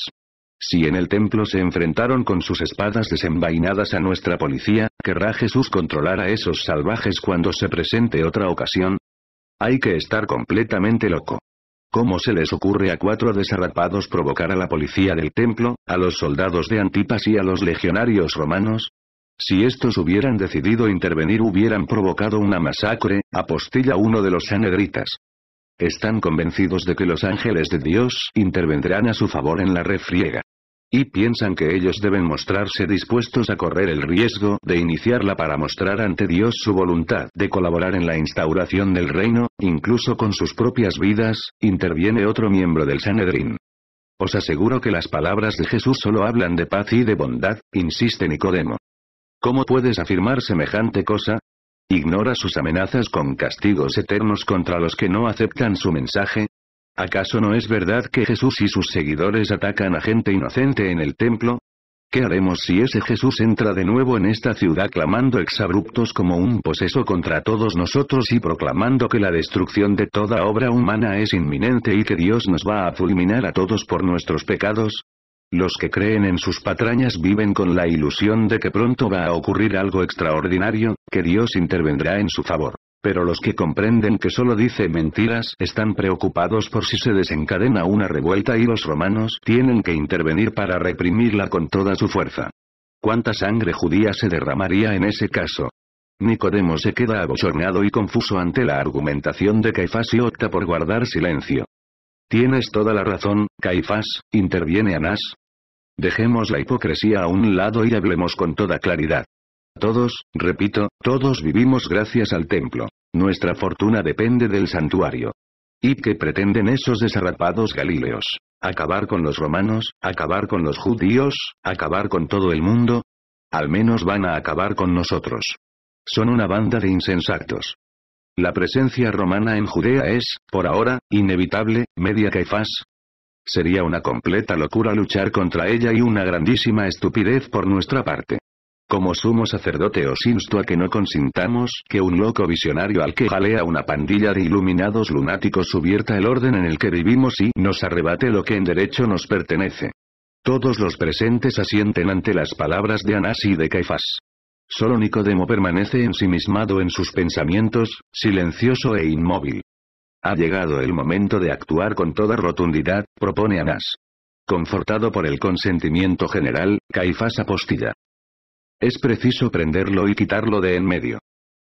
Si en el templo se enfrentaron con sus espadas desenvainadas a nuestra policía, ¿querrá Jesús controlar a esos salvajes cuando se presente otra ocasión? Hay que estar completamente loco. ¿Cómo se les ocurre a cuatro desarrapados provocar a la policía del templo, a los soldados de Antipas y a los legionarios romanos? Si estos hubieran decidido intervenir hubieran provocado una masacre, apostilla uno de los sanedritas. Están convencidos de que los ángeles de Dios intervendrán a su favor en la refriega. Y piensan que ellos deben mostrarse dispuestos a correr el riesgo de iniciarla para mostrar ante Dios su voluntad de colaborar en la instauración del reino, incluso con sus propias vidas, interviene otro miembro del Sanedrín. Os aseguro que las palabras de Jesús solo hablan de paz y de bondad, insiste Nicodemo. ¿Cómo puedes afirmar semejante cosa? ¿Ignora sus amenazas con castigos eternos contra los que no aceptan su mensaje? ¿Acaso no es verdad que Jesús y sus seguidores atacan a gente inocente en el templo? ¿Qué haremos si ese Jesús entra de nuevo en esta ciudad clamando exabruptos como un poseso contra todos nosotros y proclamando que la destrucción de toda obra humana es inminente y que Dios nos va a fulminar a todos por nuestros pecados? Los que creen en sus patrañas viven con la ilusión de que pronto va a ocurrir algo extraordinario, que Dios intervendrá en su favor. Pero los que comprenden que solo dice mentiras están preocupados por si se desencadena una revuelta y los romanos tienen que intervenir para reprimirla con toda su fuerza. ¿Cuánta sangre judía se derramaría en ese caso? Nicodemo se queda abochornado y confuso ante la argumentación de Caifás y opta por guardar silencio. Tienes toda la razón, Caifás, interviene Anás. Dejemos la hipocresía a un lado y hablemos con toda claridad. Todos, repito, todos vivimos gracias al templo. Nuestra fortuna depende del santuario. ¿Y qué pretenden esos desarrapados galileos? ¿Acabar con los romanos? ¿Acabar con los judíos? ¿Acabar con todo el mundo? Al menos van a acabar con nosotros. Son una banda de insensatos. La presencia romana en Judea es, por ahora, inevitable, media Caifás. Sería una completa locura luchar contra ella y una grandísima estupidez por nuestra parte. Como sumo sacerdote os insto a que no consintamos que un loco visionario al que jalea una pandilla de iluminados lunáticos subierta el orden en el que vivimos y nos arrebate lo que en derecho nos pertenece. Todos los presentes asienten ante las palabras de Anás y de Caifás. Solo Nicodemo permanece ensimismado en sus pensamientos, silencioso e inmóvil. Ha llegado el momento de actuar con toda rotundidad, propone Anás. Confortado por el consentimiento general, Caifás apostilla. Es preciso prenderlo y quitarlo de en medio.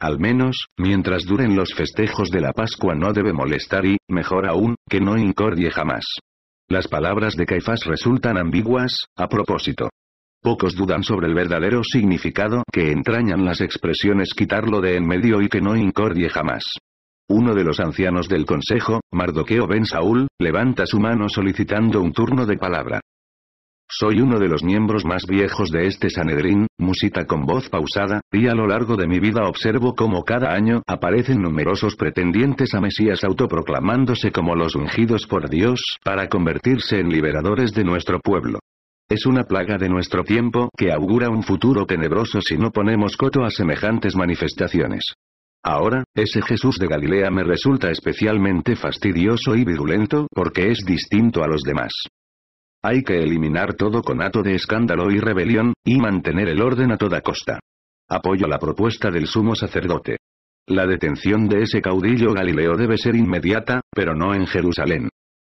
Al menos, mientras duren los festejos de la Pascua no debe molestar y, mejor aún, que no incordie jamás. Las palabras de Caifás resultan ambiguas, a propósito. Pocos dudan sobre el verdadero significado que entrañan las expresiones quitarlo de en medio y que no incordie jamás. Uno de los ancianos del consejo, Mardoqueo Ben Saúl, levanta su mano solicitando un turno de palabra. Soy uno de los miembros más viejos de este Sanedrín, musita con voz pausada, y a lo largo de mi vida observo cómo cada año aparecen numerosos pretendientes a Mesías autoproclamándose como los ungidos por Dios para convertirse en liberadores de nuestro pueblo. Es una plaga de nuestro tiempo que augura un futuro tenebroso si no ponemos coto a semejantes manifestaciones. Ahora, ese Jesús de Galilea me resulta especialmente fastidioso y virulento porque es distinto a los demás. Hay que eliminar todo conato de escándalo y rebelión, y mantener el orden a toda costa. Apoyo la propuesta del sumo sacerdote. La detención de ese caudillo galileo debe ser inmediata, pero no en Jerusalén.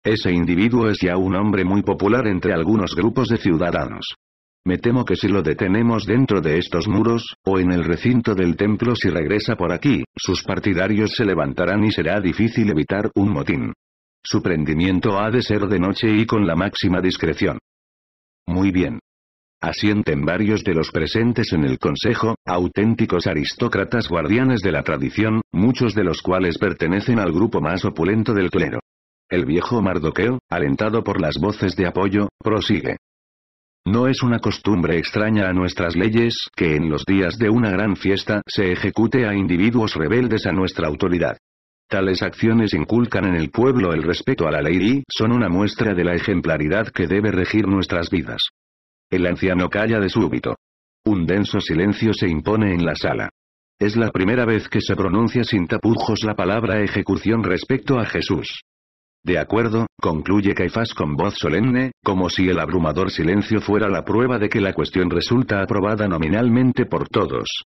Ese individuo es ya un hombre muy popular entre algunos grupos de ciudadanos. Me temo que si lo detenemos dentro de estos muros, o en el recinto del templo si regresa por aquí, sus partidarios se levantarán y será difícil evitar un motín. Su prendimiento ha de ser de noche y con la máxima discreción. Muy bien. Asienten varios de los presentes en el consejo, auténticos aristócratas guardianes de la tradición, muchos de los cuales pertenecen al grupo más opulento del clero. El viejo Mardoqueo, alentado por las voces de apoyo, prosigue. No es una costumbre extraña a nuestras leyes que en los días de una gran fiesta se ejecute a individuos rebeldes a nuestra autoridad. Tales acciones inculcan en el pueblo el respeto a la ley y son una muestra de la ejemplaridad que debe regir nuestras vidas. El anciano calla de súbito. Un denso silencio se impone en la sala. Es la primera vez que se pronuncia sin tapujos la palabra ejecución respecto a Jesús. De acuerdo, concluye Caifás con voz solemne, como si el abrumador silencio fuera la prueba de que la cuestión resulta aprobada nominalmente por todos.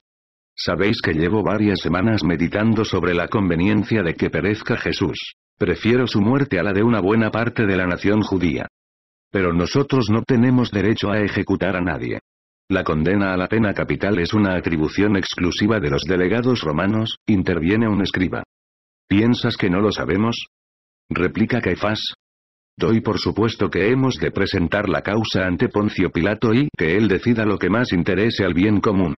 Sabéis que llevo varias semanas meditando sobre la conveniencia de que perezca Jesús. Prefiero su muerte a la de una buena parte de la nación judía. Pero nosotros no tenemos derecho a ejecutar a nadie. La condena a la pena capital es una atribución exclusiva de los delegados romanos, interviene un escriba. ¿Piensas que no lo sabemos? replica Caifás. Doy por supuesto que hemos de presentar la causa ante Poncio Pilato y que él decida lo que más interese al bien común.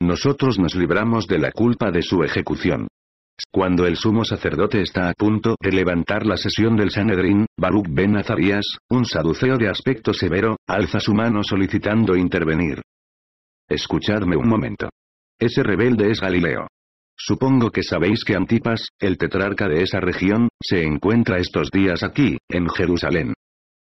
Nosotros nos libramos de la culpa de su ejecución. Cuando el sumo sacerdote está a punto de levantar la sesión del Sanedrín, Baruch ben un saduceo de aspecto severo, alza su mano solicitando intervenir. Escuchadme un momento. Ese rebelde es Galileo. Supongo que sabéis que Antipas, el tetrarca de esa región, se encuentra estos días aquí, en Jerusalén.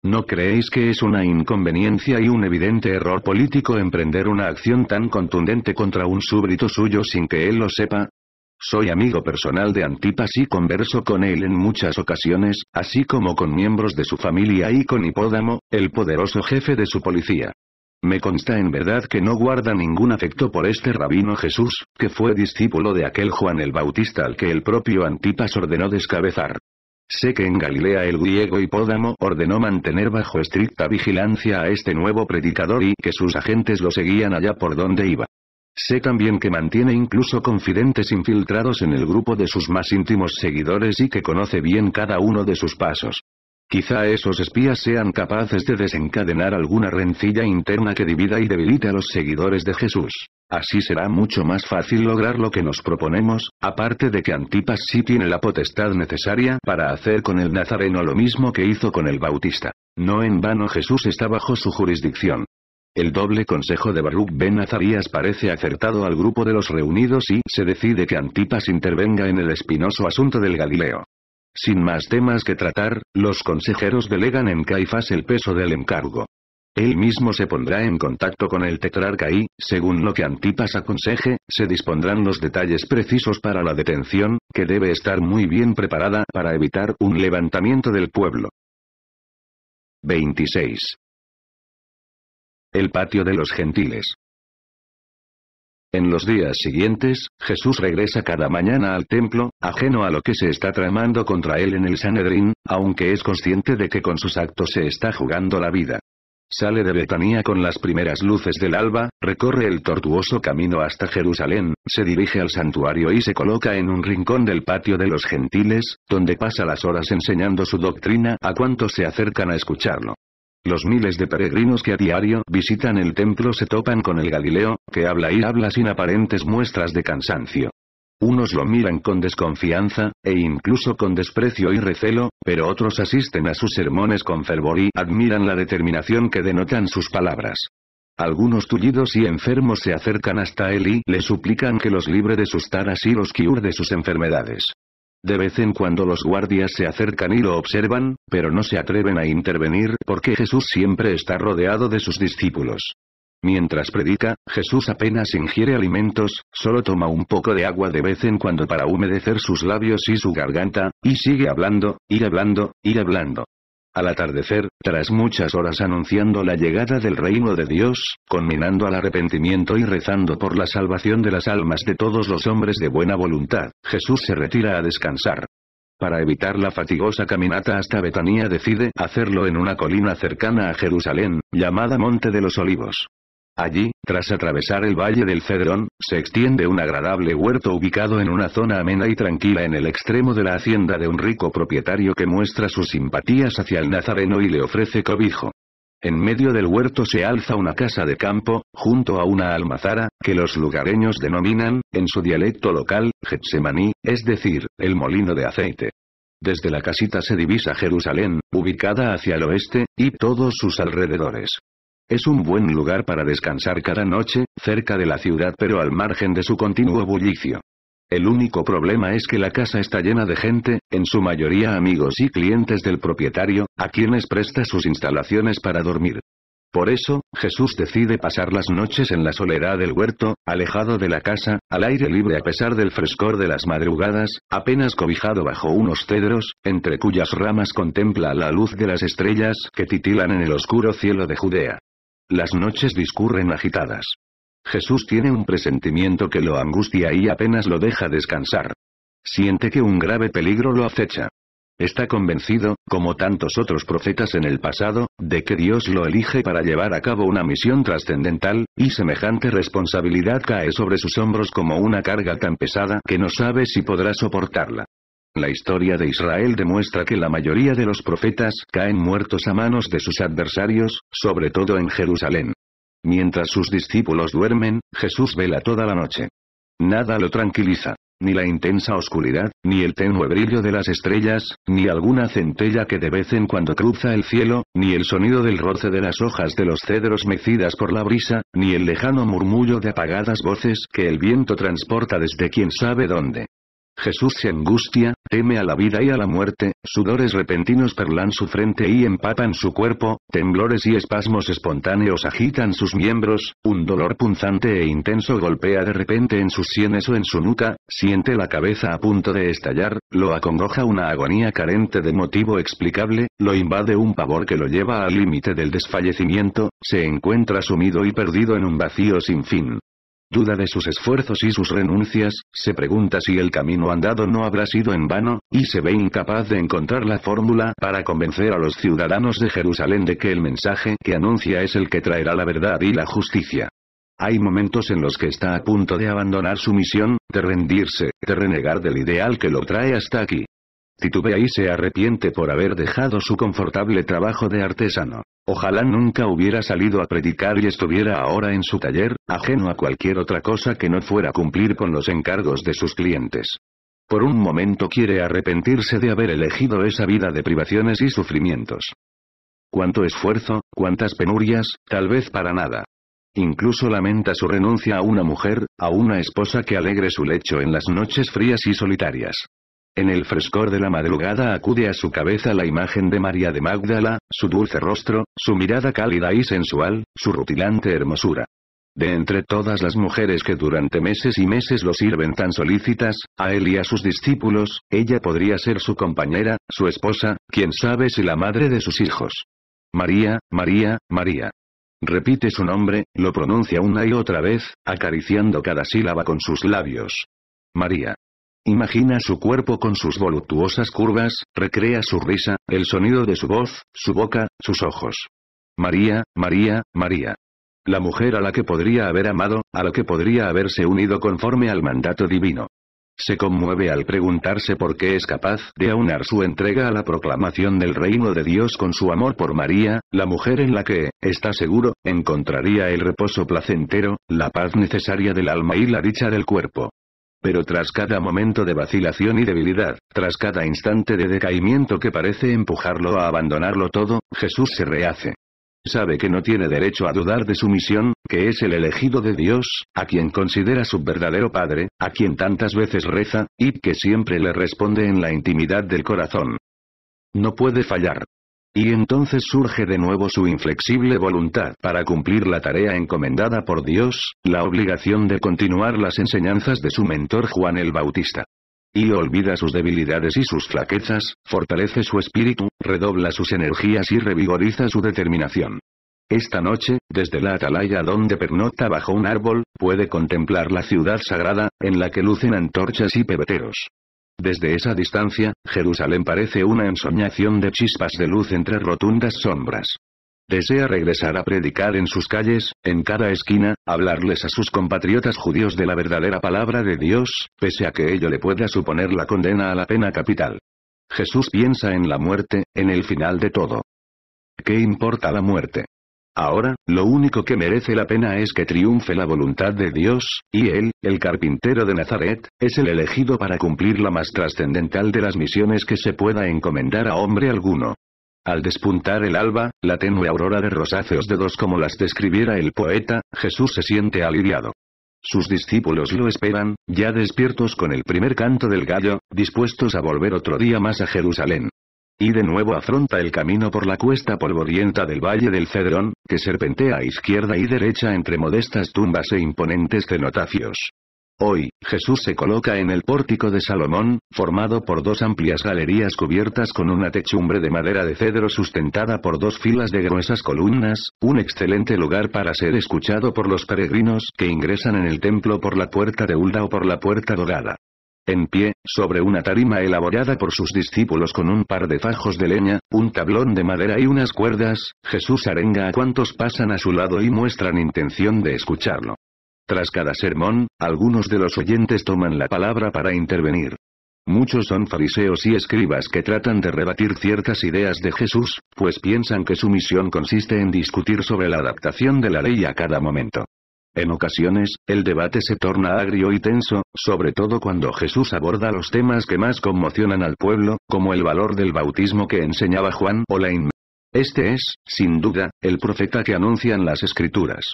¿No creéis que es una inconveniencia y un evidente error político emprender una acción tan contundente contra un súbdito suyo sin que él lo sepa? Soy amigo personal de Antipas y converso con él en muchas ocasiones, así como con miembros de su familia y con Hipódamo, el poderoso jefe de su policía. Me consta en verdad que no guarda ningún afecto por este rabino Jesús, que fue discípulo de aquel Juan el Bautista al que el propio Antipas ordenó descabezar. Sé que en Galilea el griego Hipódamo ordenó mantener bajo estricta vigilancia a este nuevo predicador y que sus agentes lo seguían allá por donde iba. Sé también que mantiene incluso confidentes infiltrados en el grupo de sus más íntimos seguidores y que conoce bien cada uno de sus pasos. Quizá esos espías sean capaces de desencadenar alguna rencilla interna que divida y debilite a los seguidores de Jesús. Así será mucho más fácil lograr lo que nos proponemos, aparte de que Antipas sí tiene la potestad necesaria para hacer con el Nazareno lo mismo que hizo con el Bautista. No en vano Jesús está bajo su jurisdicción. El doble consejo de Baruch Ben Nazarías parece acertado al grupo de los reunidos y se decide que Antipas intervenga en el espinoso asunto del Galileo. Sin más temas que tratar, los consejeros delegan en Caifás el peso del encargo. Él mismo se pondrá en contacto con el tetrarca y, según lo que Antipas aconseje, se dispondrán los detalles precisos para la detención, que debe estar muy bien preparada para evitar un levantamiento del pueblo. 26. El patio de los gentiles. En los días siguientes, Jesús regresa cada mañana al templo, ajeno a lo que se está tramando contra él en el Sanedrín, aunque es consciente de que con sus actos se está jugando la vida. Sale de Betania con las primeras luces del alba, recorre el tortuoso camino hasta Jerusalén, se dirige al santuario y se coloca en un rincón del patio de los gentiles, donde pasa las horas enseñando su doctrina a cuantos se acercan a escucharlo. Los miles de peregrinos que a diario visitan el templo se topan con el Galileo, que habla y habla sin aparentes muestras de cansancio. Unos lo miran con desconfianza, e incluso con desprecio y recelo, pero otros asisten a sus sermones con fervor y admiran la determinación que denotan sus palabras. Algunos tullidos y enfermos se acercan hasta él y le suplican que los libre de sus taras y los cure de sus enfermedades. De vez en cuando los guardias se acercan y lo observan, pero no se atreven a intervenir porque Jesús siempre está rodeado de sus discípulos. Mientras predica, Jesús apenas ingiere alimentos, solo toma un poco de agua de vez en cuando para humedecer sus labios y su garganta, y sigue hablando, ir hablando, y hablando al atardecer, tras muchas horas anunciando la llegada del reino de Dios, conminando al arrepentimiento y rezando por la salvación de las almas de todos los hombres de buena voluntad, Jesús se retira a descansar. Para evitar la fatigosa caminata hasta Betanía decide hacerlo en una colina cercana a Jerusalén, llamada Monte de los Olivos. Allí, tras atravesar el valle del Cedrón, se extiende un agradable huerto ubicado en una zona amena y tranquila en el extremo de la hacienda de un rico propietario que muestra sus simpatías hacia el nazareno y le ofrece cobijo. En medio del huerto se alza una casa de campo, junto a una almazara, que los lugareños denominan, en su dialecto local, Getsemaní, es decir, el molino de aceite. Desde la casita se divisa Jerusalén, ubicada hacia el oeste, y todos sus alrededores. Es un buen lugar para descansar cada noche, cerca de la ciudad pero al margen de su continuo bullicio. El único problema es que la casa está llena de gente, en su mayoría amigos y clientes del propietario, a quienes presta sus instalaciones para dormir. Por eso, Jesús decide pasar las noches en la soledad del huerto, alejado de la casa, al aire libre a pesar del frescor de las madrugadas, apenas cobijado bajo unos cedros, entre cuyas ramas contempla la luz de las estrellas que titilan en el oscuro cielo de Judea. Las noches discurren agitadas. Jesús tiene un presentimiento que lo angustia y apenas lo deja descansar. Siente que un grave peligro lo acecha. Está convencido, como tantos otros profetas en el pasado, de que Dios lo elige para llevar a cabo una misión trascendental, y semejante responsabilidad cae sobre sus hombros como una carga tan pesada que no sabe si podrá soportarla. La historia de Israel demuestra que la mayoría de los profetas caen muertos a manos de sus adversarios, sobre todo en Jerusalén. Mientras sus discípulos duermen, Jesús vela toda la noche. Nada lo tranquiliza, ni la intensa oscuridad, ni el tenue brillo de las estrellas, ni alguna centella que de vez en cuando cruza el cielo, ni el sonido del roce de las hojas de los cedros mecidas por la brisa, ni el lejano murmullo de apagadas voces que el viento transporta desde quién sabe dónde. Jesús se angustia, teme a la vida y a la muerte, sudores repentinos perlan su frente y empapan su cuerpo, temblores y espasmos espontáneos agitan sus miembros, un dolor punzante e intenso golpea de repente en sus sienes o en su nuca, siente la cabeza a punto de estallar, lo acongoja una agonía carente de motivo explicable, lo invade un pavor que lo lleva al límite del desfallecimiento, se encuentra sumido y perdido en un vacío sin fin duda de sus esfuerzos y sus renuncias, se pregunta si el camino andado no habrá sido en vano, y se ve incapaz de encontrar la fórmula para convencer a los ciudadanos de Jerusalén de que el mensaje que anuncia es el que traerá la verdad y la justicia. Hay momentos en los que está a punto de abandonar su misión, de rendirse, de renegar del ideal que lo trae hasta aquí. Titubea ahí se arrepiente por haber dejado su confortable trabajo de artesano. Ojalá nunca hubiera salido a predicar y estuviera ahora en su taller, ajeno a cualquier otra cosa que no fuera cumplir con los encargos de sus clientes. Por un momento quiere arrepentirse de haber elegido esa vida de privaciones y sufrimientos. Cuánto esfuerzo, cuántas penurias, tal vez para nada. Incluso lamenta su renuncia a una mujer, a una esposa que alegre su lecho en las noches frías y solitarias. En el frescor de la madrugada acude a su cabeza la imagen de María de Magdala, su dulce rostro, su mirada cálida y sensual, su rutilante hermosura. De entre todas las mujeres que durante meses y meses lo sirven tan solícitas, a él y a sus discípulos, ella podría ser su compañera, su esposa, quién sabe si la madre de sus hijos. María, María, María. Repite su nombre, lo pronuncia una y otra vez, acariciando cada sílaba con sus labios. María. Imagina su cuerpo con sus voluptuosas curvas, recrea su risa, el sonido de su voz, su boca, sus ojos. María, María, María. La mujer a la que podría haber amado, a la que podría haberse unido conforme al mandato divino. Se conmueve al preguntarse por qué es capaz de aunar su entrega a la proclamación del reino de Dios con su amor por María, la mujer en la que, está seguro, encontraría el reposo placentero, la paz necesaria del alma y la dicha del cuerpo. Pero tras cada momento de vacilación y debilidad, tras cada instante de decaimiento que parece empujarlo a abandonarlo todo, Jesús se rehace. Sabe que no tiene derecho a dudar de su misión, que es el elegido de Dios, a quien considera su verdadero Padre, a quien tantas veces reza, y que siempre le responde en la intimidad del corazón. No puede fallar. Y entonces surge de nuevo su inflexible voluntad para cumplir la tarea encomendada por Dios, la obligación de continuar las enseñanzas de su mentor Juan el Bautista. Y olvida sus debilidades y sus flaquezas, fortalece su espíritu, redobla sus energías y revigoriza su determinación. Esta noche, desde la atalaya donde pernota bajo un árbol, puede contemplar la ciudad sagrada, en la que lucen antorchas y pebeteros. Desde esa distancia, Jerusalén parece una ensoñación de chispas de luz entre rotundas sombras. Desea regresar a predicar en sus calles, en cada esquina, hablarles a sus compatriotas judíos de la verdadera palabra de Dios, pese a que ello le pueda suponer la condena a la pena capital. Jesús piensa en la muerte, en el final de todo. ¿Qué importa la muerte? Ahora, lo único que merece la pena es que triunfe la voluntad de Dios, y él, el carpintero de Nazaret, es el elegido para cumplir la más trascendental de las misiones que se pueda encomendar a hombre alguno. Al despuntar el alba, la tenue aurora de rosáceos dedos como las describiera el poeta, Jesús se siente aliviado. Sus discípulos lo esperan, ya despiertos con el primer canto del gallo, dispuestos a volver otro día más a Jerusalén. Y de nuevo afronta el camino por la cuesta polvorienta del Valle del Cedrón, que serpentea a izquierda y derecha entre modestas tumbas e imponentes cenotafios. Hoy, Jesús se coloca en el pórtico de Salomón, formado por dos amplias galerías cubiertas con una techumbre de madera de cedro sustentada por dos filas de gruesas columnas, un excelente lugar para ser escuchado por los peregrinos que ingresan en el templo por la puerta de Ulda o por la puerta dorada. En pie, sobre una tarima elaborada por sus discípulos con un par de fajos de leña, un tablón de madera y unas cuerdas, Jesús arenga a cuantos pasan a su lado y muestran intención de escucharlo. Tras cada sermón, algunos de los oyentes toman la palabra para intervenir. Muchos son fariseos y escribas que tratan de rebatir ciertas ideas de Jesús, pues piensan que su misión consiste en discutir sobre la adaptación de la ley a cada momento. En ocasiones, el debate se torna agrio y tenso, sobre todo cuando Jesús aborda los temas que más conmocionan al pueblo, como el valor del bautismo que enseñaba Juan o la Este es, sin duda, el profeta que anuncian las escrituras.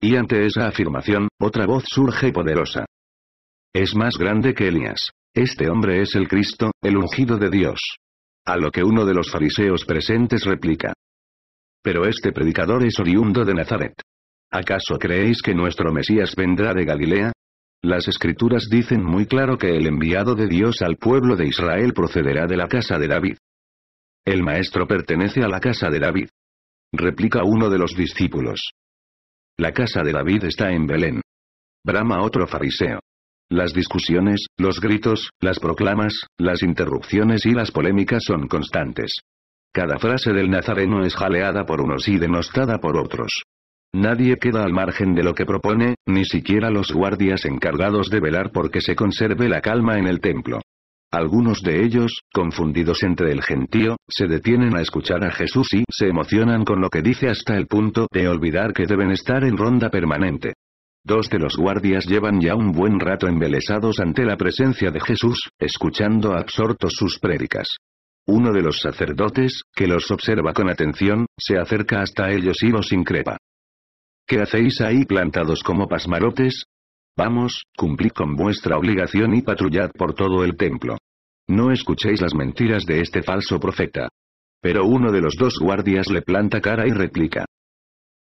Y ante esa afirmación, otra voz surge poderosa. Es más grande que Elías. Este hombre es el Cristo, el ungido de Dios. A lo que uno de los fariseos presentes replica. Pero este predicador es oriundo de Nazaret. ¿Acaso creéis que nuestro Mesías vendrá de Galilea? Las escrituras dicen muy claro que el enviado de Dios al pueblo de Israel procederá de la casa de David. El maestro pertenece a la casa de David. Replica uno de los discípulos. La casa de David está en Belén. Brama otro fariseo. Las discusiones, los gritos, las proclamas, las interrupciones y las polémicas son constantes. Cada frase del nazareno es jaleada por unos y denostada por otros. Nadie queda al margen de lo que propone, ni siquiera los guardias encargados de velar porque se conserve la calma en el templo. Algunos de ellos, confundidos entre el gentío, se detienen a escuchar a Jesús y se emocionan con lo que dice hasta el punto de olvidar que deben estar en ronda permanente. Dos de los guardias llevan ya un buen rato embelesados ante la presencia de Jesús, escuchando absortos sus prédicas. Uno de los sacerdotes, que los observa con atención, se acerca hasta ellos y los increpa. ¿Qué hacéis ahí plantados como pasmarotes? Vamos, cumplid con vuestra obligación y patrullad por todo el templo. No escuchéis las mentiras de este falso profeta. Pero uno de los dos guardias le planta cara y replica.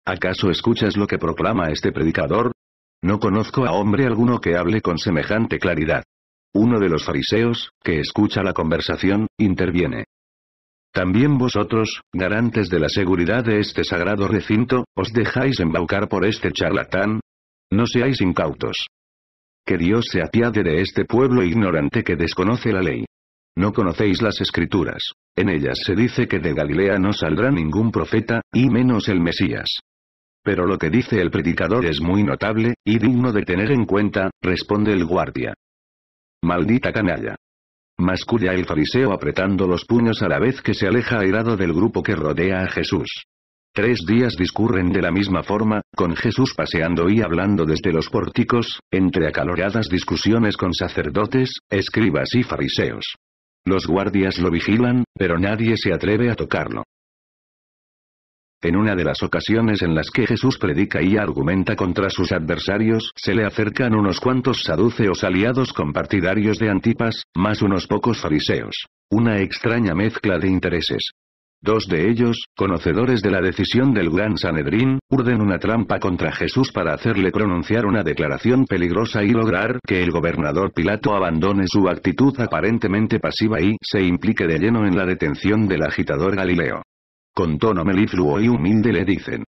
¿Acaso escuchas lo que proclama este predicador? No conozco a hombre alguno que hable con semejante claridad. Uno de los fariseos, que escucha la conversación, interviene. También vosotros, garantes de la seguridad de este sagrado recinto, os dejáis embaucar por este charlatán. No seáis incautos. Que Dios se apiade de este pueblo ignorante que desconoce la ley. No conocéis las escrituras. En ellas se dice que de Galilea no saldrá ningún profeta, y menos el Mesías. Pero lo que dice el predicador es muy notable, y digno de tener en cuenta, responde el guardia. Maldita canalla. Masculla el fariseo apretando los puños a la vez que se aleja airado del grupo que rodea a Jesús. Tres días discurren de la misma forma, con Jesús paseando y hablando desde los pórticos, entre acaloradas discusiones con sacerdotes, escribas y fariseos. Los guardias lo vigilan, pero nadie se atreve a tocarlo. En una de las ocasiones en las que Jesús predica y argumenta contra sus adversarios, se le acercan unos cuantos saduceos aliados con partidarios de Antipas, más unos pocos fariseos. Una extraña mezcla de intereses. Dos de ellos, conocedores de la decisión del gran Sanedrín, urden una trampa contra Jesús para hacerle pronunciar una declaración peligrosa y lograr que el gobernador Pilato abandone su actitud aparentemente pasiva y se implique de lleno en la detención del agitador Galileo. Con tono melifluo y humilde le dicen.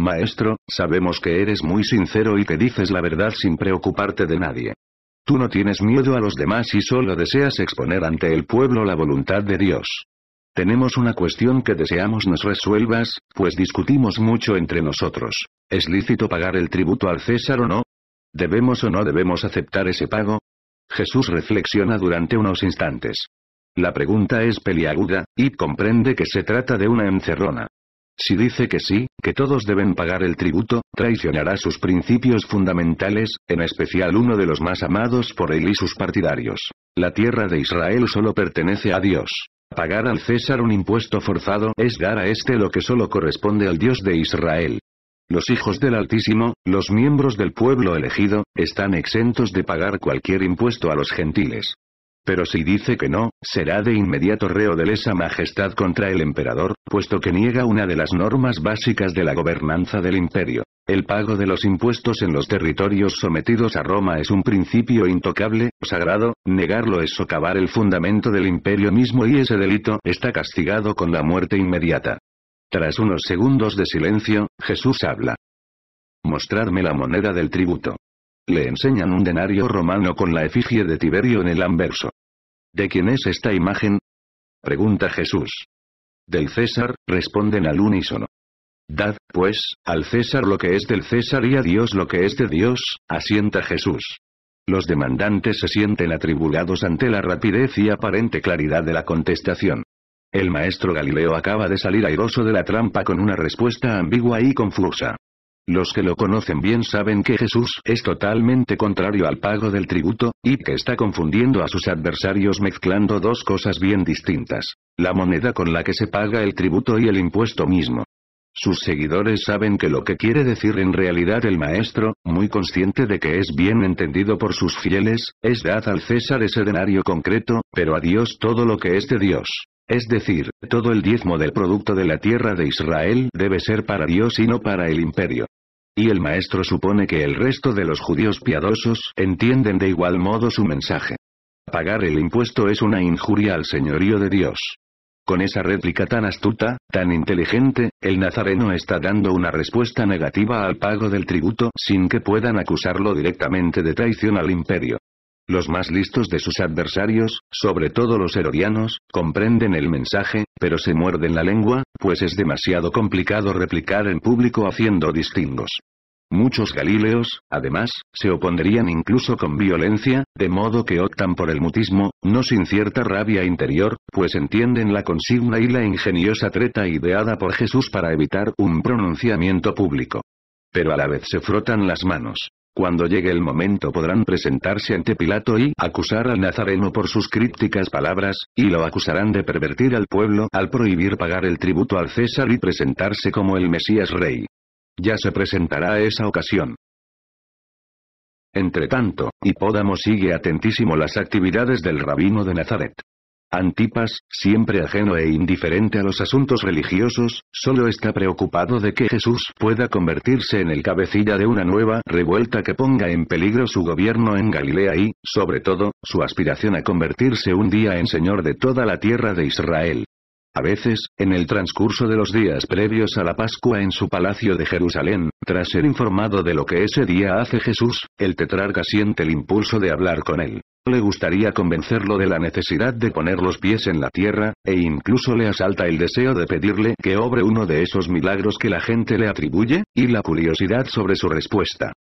Maestro, sabemos que eres muy sincero y que dices la verdad sin preocuparte de nadie. Tú no tienes miedo a los demás y solo deseas exponer ante el pueblo la voluntad de Dios. Tenemos una cuestión que deseamos nos resuelvas, pues discutimos mucho entre nosotros. ¿Es lícito pagar el tributo al César o no? ¿Debemos o no debemos aceptar ese pago? Jesús reflexiona durante unos instantes. La pregunta es peliaguda, y comprende que se trata de una encerrona. Si dice que sí, que todos deben pagar el tributo, traicionará sus principios fundamentales, en especial uno de los más amados por él y sus partidarios. La tierra de Israel solo pertenece a Dios. Pagar al César un impuesto forzado es dar a este lo que solo corresponde al Dios de Israel. Los hijos del Altísimo, los miembros del pueblo elegido, están exentos de pagar cualquier impuesto a los gentiles. Pero si dice que no, será de inmediato reo de lesa majestad contra el emperador, puesto que niega una de las normas básicas de la gobernanza del imperio. El pago de los impuestos en los territorios sometidos a Roma es un principio intocable, sagrado, negarlo es socavar el fundamento del imperio mismo y ese delito está castigado con la muerte inmediata. Tras unos segundos de silencio, Jesús habla. Mostrarme la moneda del tributo. Le enseñan un denario romano con la efigie de Tiberio en el anverso. ¿De quién es esta imagen? Pregunta Jesús. Del César, responden al unísono. Dad, pues, al César lo que es del César y a Dios lo que es de Dios, asienta Jesús. Los demandantes se sienten atribulados ante la rapidez y aparente claridad de la contestación. El maestro Galileo acaba de salir airoso de la trampa con una respuesta ambigua y confusa. Los que lo conocen bien saben que Jesús es totalmente contrario al pago del tributo, y que está confundiendo a sus adversarios mezclando dos cosas bien distintas, la moneda con la que se paga el tributo y el impuesto mismo. Sus seguidores saben que lo que quiere decir en realidad el maestro, muy consciente de que es bien entendido por sus fieles, es dad al César ese denario concreto, pero a Dios todo lo que es de Dios. Es decir, todo el diezmo del producto de la tierra de Israel debe ser para Dios y no para el imperio. Y el maestro supone que el resto de los judíos piadosos entienden de igual modo su mensaje. Pagar el impuesto es una injuria al señorío de Dios. Con esa réplica tan astuta, tan inteligente, el nazareno está dando una respuesta negativa al pago del tributo sin que puedan acusarlo directamente de traición al imperio. Los más listos de sus adversarios, sobre todo los herodianos, comprenden el mensaje, pero se muerden la lengua, pues es demasiado complicado replicar en público haciendo distingos. Muchos galileos, además, se opondrían incluso con violencia, de modo que optan por el mutismo, no sin cierta rabia interior, pues entienden la consigna y la ingeniosa treta ideada por Jesús para evitar un pronunciamiento público. Pero a la vez se frotan las manos. Cuando llegue el momento podrán presentarse ante Pilato y acusar al Nazareno por sus crípticas palabras, y lo acusarán de pervertir al pueblo al prohibir pagar el tributo al César y presentarse como el Mesías Rey. Ya se presentará esa ocasión. Entretanto, Hipódamo sigue atentísimo las actividades del rabino de Nazaret. Antipas, siempre ajeno e indiferente a los asuntos religiosos, solo está preocupado de que Jesús pueda convertirse en el cabecilla de una nueva revuelta que ponga en peligro su gobierno en Galilea y, sobre todo, su aspiración a convertirse un día en Señor de toda la tierra de Israel. A veces, en el transcurso de los días previos a la Pascua en su palacio de Jerusalén, tras ser informado de lo que ese día hace Jesús, el tetrarca siente el impulso de hablar con él. Le gustaría convencerlo de la necesidad de poner los pies en la tierra, e incluso le asalta el deseo de pedirle que obre uno de esos milagros que la gente le atribuye, y la curiosidad sobre su respuesta.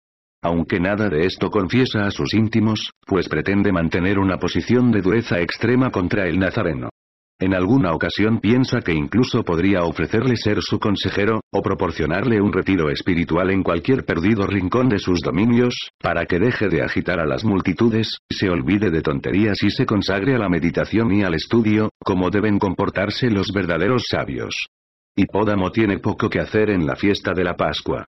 Aunque nada de esto confiesa a sus íntimos, pues pretende mantener una posición de dureza extrema contra el nazareno. En alguna ocasión piensa que incluso podría ofrecerle ser su consejero, o proporcionarle un retiro espiritual en cualquier perdido rincón de sus dominios, para que deje de agitar a las multitudes, se olvide de tonterías y se consagre a la meditación y al estudio, como deben comportarse los verdaderos sabios. Hipódamo tiene poco que hacer en la fiesta de la Pascua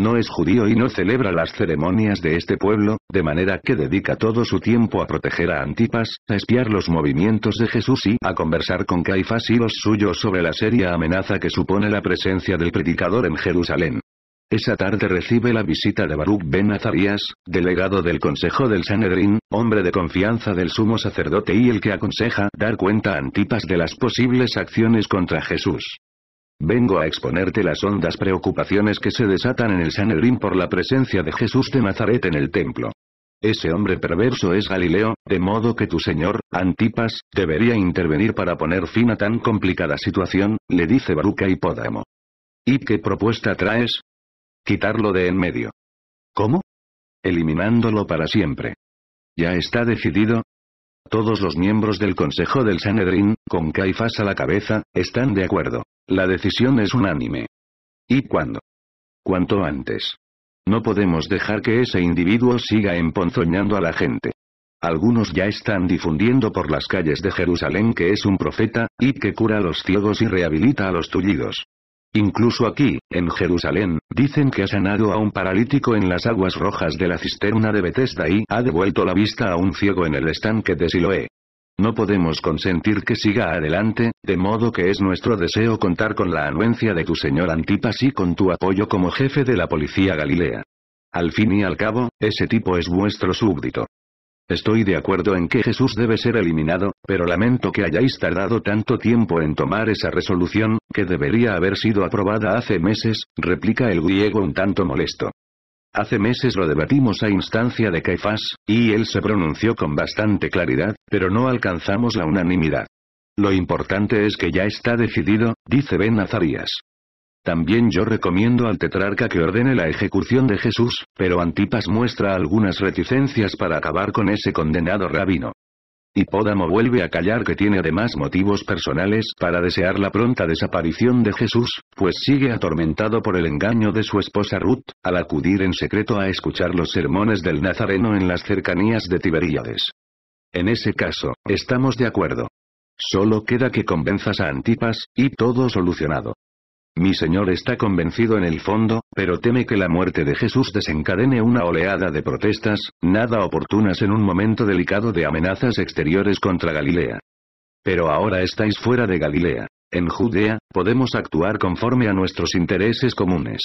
no es judío y no celebra las ceremonias de este pueblo, de manera que dedica todo su tiempo a proteger a Antipas, a espiar los movimientos de Jesús y a conversar con Caifás y los suyos sobre la seria amenaza que supone la presencia del predicador en Jerusalén. Esa tarde recibe la visita de Baruch ben Azarías, delegado del Consejo del Sanedrín, hombre de confianza del sumo sacerdote y el que aconseja dar cuenta a Antipas de las posibles acciones contra Jesús. Vengo a exponerte las hondas preocupaciones que se desatan en el Sanedrín por la presencia de Jesús de Nazaret en el templo. Ese hombre perverso es Galileo, de modo que tu señor, Antipas, debería intervenir para poner fin a tan complicada situación, le dice Baruca Podamo. ¿Y qué propuesta traes? Quitarlo de en medio. ¿Cómo? Eliminándolo para siempre. ¿Ya está decidido? Todos los miembros del Consejo del Sanedrín, con Caifás a la cabeza, están de acuerdo. La decisión es unánime. ¿Y cuándo? Cuanto antes. No podemos dejar que ese individuo siga emponzoñando a la gente. Algunos ya están difundiendo por las calles de Jerusalén que es un profeta, y que cura a los ciegos y rehabilita a los tullidos. Incluso aquí, en Jerusalén, dicen que ha sanado a un paralítico en las aguas rojas de la cisterna de Betesda y ha devuelto la vista a un ciego en el estanque de Siloé. No podemos consentir que siga adelante, de modo que es nuestro deseo contar con la anuencia de tu señor Antipas y con tu apoyo como jefe de la policía galilea. Al fin y al cabo, ese tipo es vuestro súbdito. Estoy de acuerdo en que Jesús debe ser eliminado, pero lamento que hayáis tardado tanto tiempo en tomar esa resolución, que debería haber sido aprobada hace meses, replica el griego un tanto molesto. Hace meses lo debatimos a instancia de Caifás, y él se pronunció con bastante claridad, pero no alcanzamos la unanimidad. Lo importante es que ya está decidido, dice Ben Nazarías. También yo recomiendo al tetrarca que ordene la ejecución de Jesús, pero Antipas muestra algunas reticencias para acabar con ese condenado rabino. Hipódamo vuelve a callar que tiene además motivos personales para desear la pronta desaparición de Jesús, pues sigue atormentado por el engaño de su esposa Ruth, al acudir en secreto a escuchar los sermones del Nazareno en las cercanías de Tiberíades. En ese caso, estamos de acuerdo. Solo queda que convenzas a Antipas, y todo solucionado. Mi Señor está convencido en el fondo, pero teme que la muerte de Jesús desencadene una oleada de protestas, nada oportunas en un momento delicado de amenazas exteriores contra Galilea. Pero ahora estáis fuera de Galilea. En Judea, podemos actuar conforme a nuestros intereses comunes.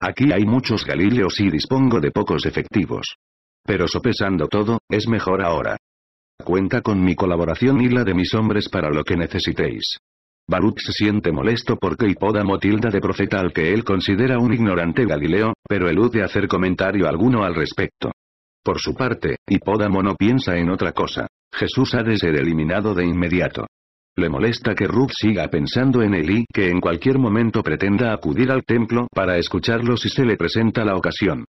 Aquí hay muchos galileos y dispongo de pocos efectivos. Pero sopesando todo, es mejor ahora. Cuenta con mi colaboración y la de mis hombres para lo que necesitéis. Baruch se siente molesto porque Hipódamo tilda de profeta al que él considera un ignorante Galileo, pero elude hacer comentario alguno al respecto. Por su parte, Hipódamo no piensa en otra cosa. Jesús ha de ser eliminado de inmediato. Le molesta que Ruth siga pensando en él y que en cualquier momento pretenda acudir al templo para escucharlo si se le presenta la ocasión.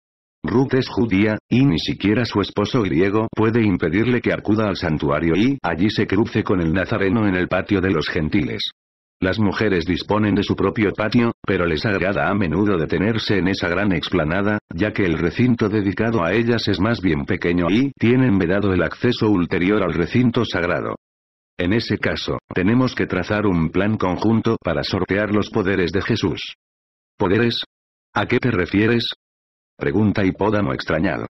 Ruth es judía, y ni siquiera su esposo griego puede impedirle que acuda al santuario y allí se cruce con el nazareno en el patio de los gentiles. Las mujeres disponen de su propio patio, pero les agrada a menudo detenerse en esa gran explanada, ya que el recinto dedicado a ellas es más bien pequeño y tienen vedado el acceso ulterior al recinto sagrado. En ese caso, tenemos que trazar un plan conjunto para sortear los poderes de Jesús. ¿Poderes? ¿A qué te refieres? Pregunta Hipódamo extrañado.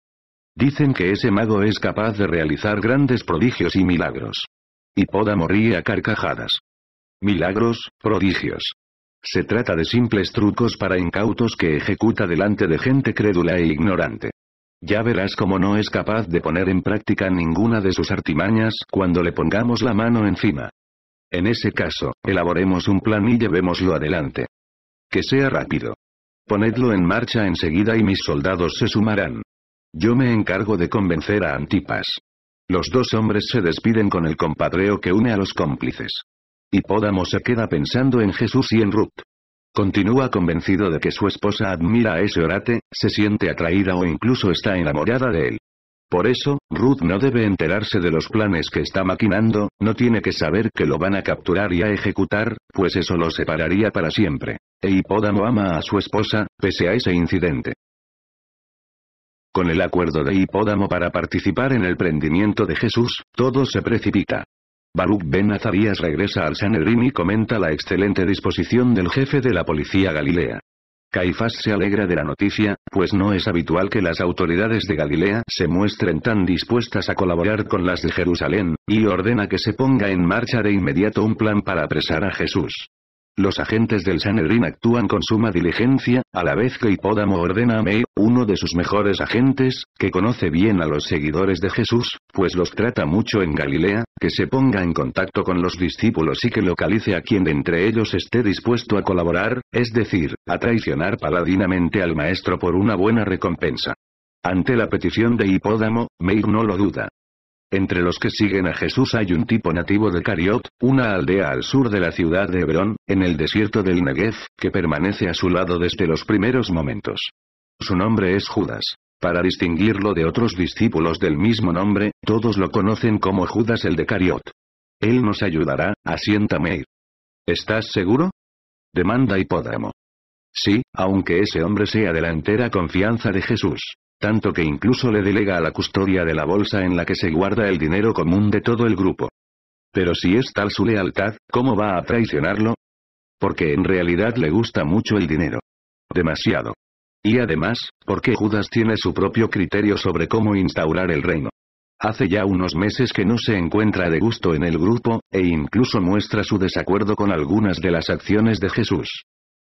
Dicen que ese mago es capaz de realizar grandes prodigios y milagros. Hipódamo ríe a carcajadas milagros, prodigios. Se trata de simples trucos para incautos que ejecuta delante de gente crédula e ignorante. Ya verás cómo no es capaz de poner en práctica ninguna de sus artimañas cuando le pongamos la mano encima. En ese caso, elaboremos un plan y llevémoslo adelante. Que sea rápido. Ponedlo en marcha enseguida y mis soldados se sumarán. Yo me encargo de convencer a Antipas. Los dos hombres se despiden con el compadreo que une a los cómplices. Hipódamo se queda pensando en Jesús y en Ruth. Continúa convencido de que su esposa admira a ese orate, se siente atraída o incluso está enamorada de él. Por eso, Ruth no debe enterarse de los planes que está maquinando, no tiene que saber que lo van a capturar y a ejecutar, pues eso lo separaría para siempre. E Hipódamo ama a su esposa, pese a ese incidente. Con el acuerdo de Hipódamo para participar en el prendimiento de Jesús, todo se precipita. Baruch Ben Azarías regresa al Sanedrín y comenta la excelente disposición del jefe de la policía Galilea. Caifás se alegra de la noticia, pues no es habitual que las autoridades de Galilea se muestren tan dispuestas a colaborar con las de Jerusalén, y ordena que se ponga en marcha de inmediato un plan para apresar a Jesús. Los agentes del sanerín actúan con suma diligencia, a la vez que Hipódamo ordena a Mei, uno de sus mejores agentes, que conoce bien a los seguidores de Jesús, pues los trata mucho en Galilea, que se ponga en contacto con los discípulos y que localice a quien de entre ellos esté dispuesto a colaborar, es decir, a traicionar paladinamente al maestro por una buena recompensa. Ante la petición de Hipódamo, May no lo duda. Entre los que siguen a Jesús hay un tipo nativo de Cariot, una aldea al sur de la ciudad de Hebrón, en el desierto del Negev, que permanece a su lado desde los primeros momentos. Su nombre es Judas. Para distinguirlo de otros discípulos del mismo nombre, todos lo conocen como Judas el de Cariot. Él nos ayudará, asienta ¿Estás seguro? Demanda Hipódamo. Sí, aunque ese hombre sea de la entera confianza de Jesús tanto que incluso le delega a la custodia de la bolsa en la que se guarda el dinero común de todo el grupo. Pero si es tal su lealtad, ¿cómo va a traicionarlo? Porque en realidad le gusta mucho el dinero. Demasiado. Y además, porque Judas tiene su propio criterio sobre cómo instaurar el reino. Hace ya unos meses que no se encuentra de gusto en el grupo, e incluso muestra su desacuerdo con algunas de las acciones de Jesús.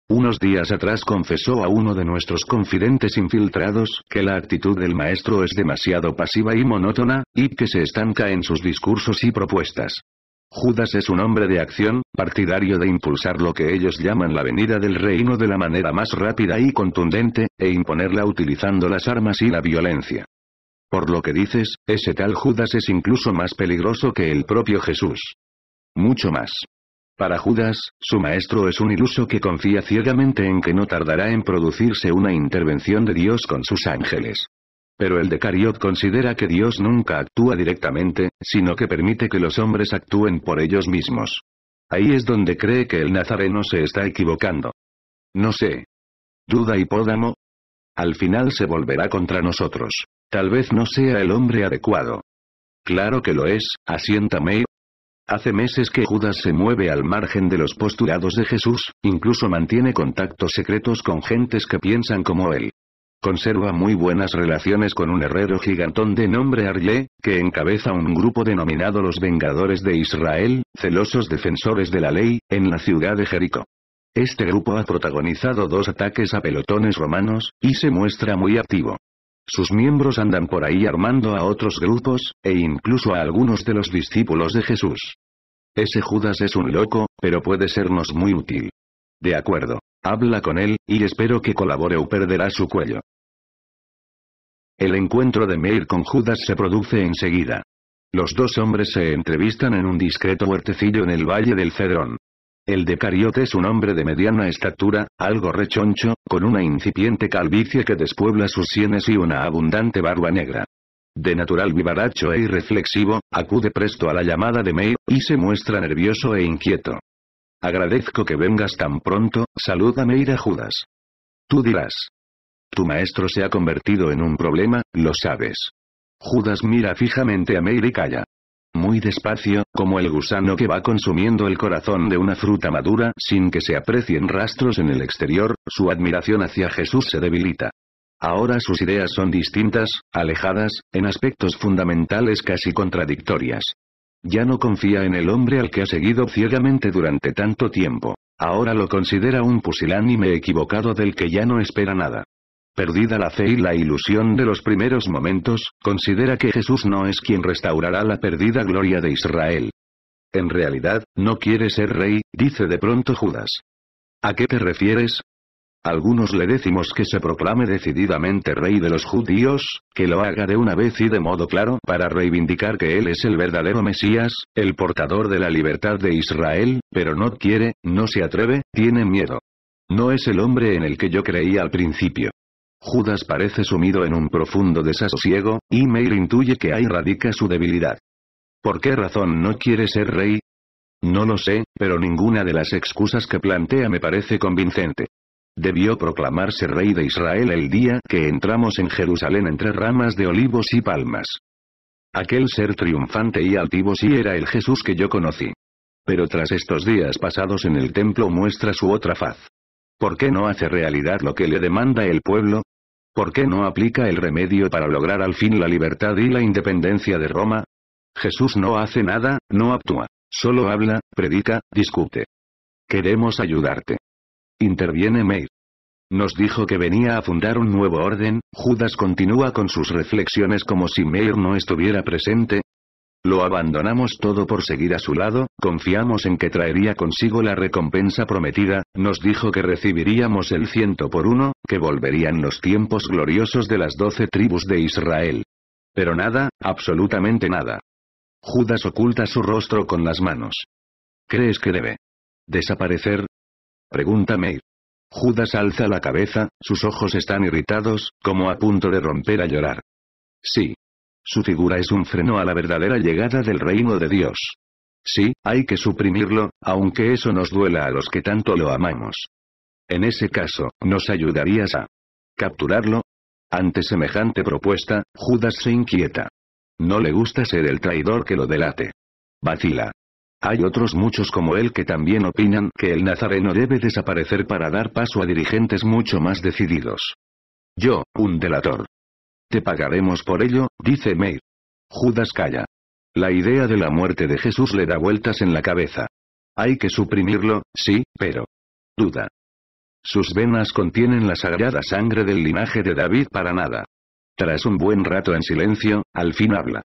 Unos días atrás confesó a uno de nuestros confidentes infiltrados que la actitud del maestro es demasiado pasiva y monótona, y que se estanca en sus discursos y propuestas. Judas es un hombre de acción, partidario de impulsar lo que ellos llaman la venida del reino de la manera más rápida y contundente, e imponerla utilizando las armas y la violencia. Por lo que dices, ese tal Judas es incluso más peligroso que el propio Jesús. Mucho más. Para Judas, su maestro es un iluso que confía ciegamente en que no tardará en producirse una intervención de Dios con sus ángeles. Pero el de Cariot considera que Dios nunca actúa directamente, sino que permite que los hombres actúen por ellos mismos. Ahí es donde cree que el nazareno se está equivocando. No sé. Duda hipódamo. Al final se volverá contra nosotros. Tal vez no sea el hombre adecuado. Claro que lo es, asienta Hace meses que Judas se mueve al margen de los postulados de Jesús, incluso mantiene contactos secretos con gentes que piensan como él. Conserva muy buenas relaciones con un herrero gigantón de nombre Arlé, que encabeza un grupo denominado los Vengadores de Israel, celosos defensores de la ley, en la ciudad de Jericó. Este grupo ha protagonizado dos ataques a pelotones romanos, y se muestra muy activo. Sus miembros andan por ahí armando a otros grupos, e incluso a algunos de los discípulos de Jesús. Ese Judas es un loco, pero puede sernos muy útil. De acuerdo. Habla con él, y espero que colabore o perderá su cuello. El encuentro de Meir con Judas se produce enseguida. Los dos hombres se entrevistan en un discreto huertecillo en el Valle del Cedrón. El Cariote es un hombre de mediana estatura, algo rechoncho, con una incipiente calvicie que despuebla sus sienes y una abundante barba negra. De natural vivaracho e irreflexivo, acude presto a la llamada de May, y se muestra nervioso e inquieto. Agradezco que vengas tan pronto, saluda a Judas. Tú dirás. Tu maestro se ha convertido en un problema, lo sabes. Judas mira fijamente a Meir y calla muy despacio, como el gusano que va consumiendo el corazón de una fruta madura sin que se aprecien rastros en el exterior, su admiración hacia Jesús se debilita. Ahora sus ideas son distintas, alejadas, en aspectos fundamentales casi contradictorias. Ya no confía en el hombre al que ha seguido ciegamente durante tanto tiempo. Ahora lo considera un pusilánime equivocado del que ya no espera nada. Perdida la fe y la ilusión de los primeros momentos, considera que Jesús no es quien restaurará la perdida gloria de Israel. En realidad, no quiere ser rey, dice de pronto Judas. ¿A qué te refieres? Algunos le decimos que se proclame decididamente rey de los judíos, que lo haga de una vez y de modo claro para reivindicar que él es el verdadero Mesías, el portador de la libertad de Israel, pero no quiere, no se atreve, tiene miedo. No es el hombre en el que yo creí al principio. Judas parece sumido en un profundo desasosiego, y Meir intuye que ahí radica su debilidad. ¿Por qué razón no quiere ser rey? No lo sé, pero ninguna de las excusas que plantea me parece convincente. Debió proclamarse rey de Israel el día que entramos en Jerusalén entre ramas de olivos y palmas. Aquel ser triunfante y altivo sí era el Jesús que yo conocí. Pero tras estos días pasados en el templo muestra su otra faz. ¿Por qué no hace realidad lo que le demanda el pueblo? ¿Por qué no aplica el remedio para lograr al fin la libertad y la independencia de Roma? Jesús no hace nada, no actúa, solo habla, predica, discute. Queremos ayudarte. Interviene Meir. Nos dijo que venía a fundar un nuevo orden, Judas continúa con sus reflexiones como si Meir no estuviera presente, lo abandonamos todo por seguir a su lado, confiamos en que traería consigo la recompensa prometida, nos dijo que recibiríamos el ciento por uno, que volverían los tiempos gloriosos de las doce tribus de Israel. Pero nada, absolutamente nada. Judas oculta su rostro con las manos. ¿Crees que debe desaparecer? Pregúntame. Judas alza la cabeza, sus ojos están irritados, como a punto de romper a llorar. Sí, su figura es un freno a la verdadera llegada del reino de Dios. Sí, hay que suprimirlo, aunque eso nos duela a los que tanto lo amamos. En ese caso, ¿nos ayudarías a capturarlo? Ante semejante propuesta, Judas se inquieta. No le gusta ser el traidor que lo delate. Vacila. Hay otros muchos como él que también opinan que el nazareno debe desaparecer para dar paso a dirigentes mucho más decididos. Yo, un delator, te pagaremos por ello, dice May. Judas calla. La idea de la muerte de Jesús le da vueltas en la cabeza. Hay que suprimirlo, sí, pero... Duda. Sus venas contienen la sagrada sangre del linaje de David para nada. Tras un buen rato en silencio, al fin habla.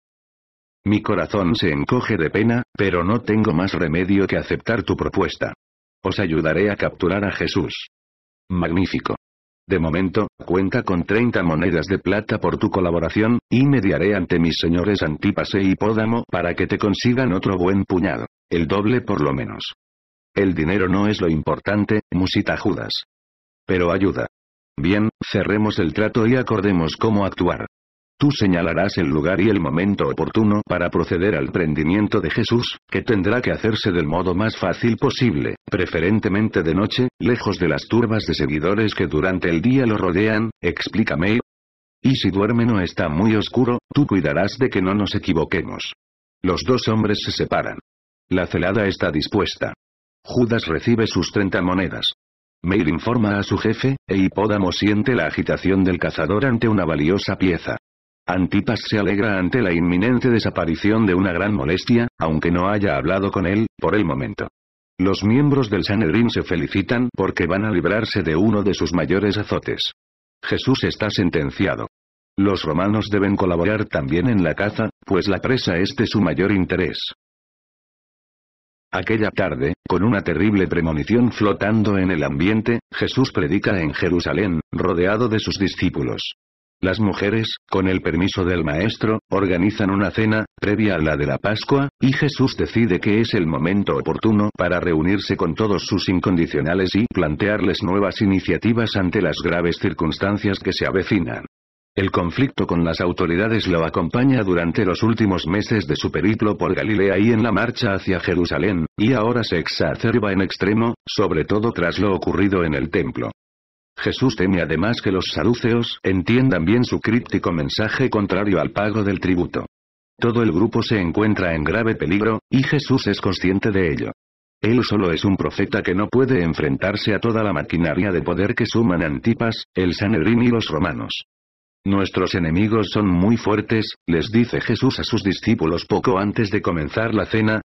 Mi corazón se encoge de pena, pero no tengo más remedio que aceptar tu propuesta. Os ayudaré a capturar a Jesús. Magnífico momento, cuenta con 30 monedas de plata por tu colaboración, y mediaré ante mis señores Antípase y Hipódamo para que te consigan otro buen puñado. El doble por lo menos. El dinero no es lo importante, musita Judas. Pero ayuda. Bien, cerremos el trato y acordemos cómo actuar. Tú señalarás el lugar y el momento oportuno para proceder al prendimiento de Jesús, que tendrá que hacerse del modo más fácil posible, preferentemente de noche, lejos de las turbas de seguidores que durante el día lo rodean, explícame. Y si duerme no está muy oscuro, tú cuidarás de que no nos equivoquemos. Los dos hombres se separan. La celada está dispuesta. Judas recibe sus 30 monedas. Mail informa a su jefe, e Hipódamo siente la agitación del cazador ante una valiosa pieza. Antipas se alegra ante la inminente desaparición de una gran molestia, aunque no haya hablado con él, por el momento. Los miembros del Sanedrín se felicitan porque van a librarse de uno de sus mayores azotes. Jesús está sentenciado. Los romanos deben colaborar también en la caza, pues la presa es de su mayor interés. Aquella tarde, con una terrible premonición flotando en el ambiente, Jesús predica en Jerusalén, rodeado de sus discípulos. Las mujeres, con el permiso del maestro, organizan una cena, previa a la de la Pascua, y Jesús decide que es el momento oportuno para reunirse con todos sus incondicionales y plantearles nuevas iniciativas ante las graves circunstancias que se avecinan. El conflicto con las autoridades lo acompaña durante los últimos meses de su periplo por Galilea y en la marcha hacia Jerusalén, y ahora se exacerba en extremo, sobre todo tras lo ocurrido en el templo. Jesús teme además que los saduceos entiendan bien su críptico mensaje contrario al pago del tributo. Todo el grupo se encuentra en grave peligro, y Jesús es consciente de ello. Él solo es un profeta que no puede enfrentarse a toda la maquinaria de poder que suman Antipas, el Sanedrín y los romanos. Nuestros enemigos son muy fuertes, les dice Jesús a sus discípulos poco antes de comenzar la cena.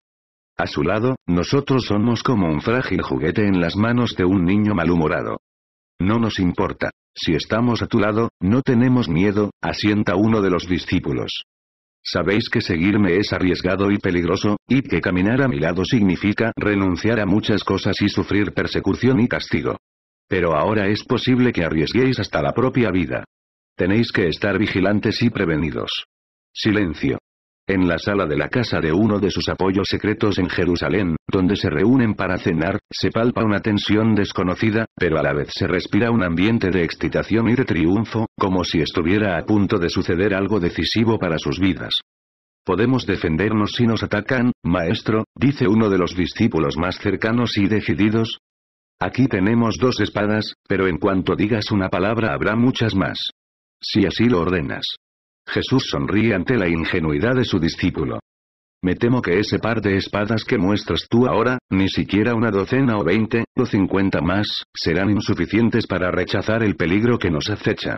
A su lado, nosotros somos como un frágil juguete en las manos de un niño malhumorado. No nos importa. Si estamos a tu lado, no tenemos miedo, asienta uno de los discípulos. Sabéis que seguirme es arriesgado y peligroso, y que caminar a mi lado significa renunciar a muchas cosas y sufrir persecución y castigo. Pero ahora es posible que arriesguéis hasta la propia vida. Tenéis que estar vigilantes y prevenidos. Silencio en la sala de la casa de uno de sus apoyos secretos en Jerusalén, donde se reúnen para cenar, se palpa una tensión desconocida, pero a la vez se respira un ambiente de excitación y de triunfo, como si estuviera a punto de suceder algo decisivo para sus vidas. Podemos defendernos si nos atacan, maestro, dice uno de los discípulos más cercanos y decididos. Aquí tenemos dos espadas, pero en cuanto digas una palabra habrá muchas más. Si así lo ordenas. Jesús sonríe ante la ingenuidad de su discípulo. Me temo que ese par de espadas que muestras tú ahora, ni siquiera una docena o veinte, o cincuenta más, serán insuficientes para rechazar el peligro que nos acecha.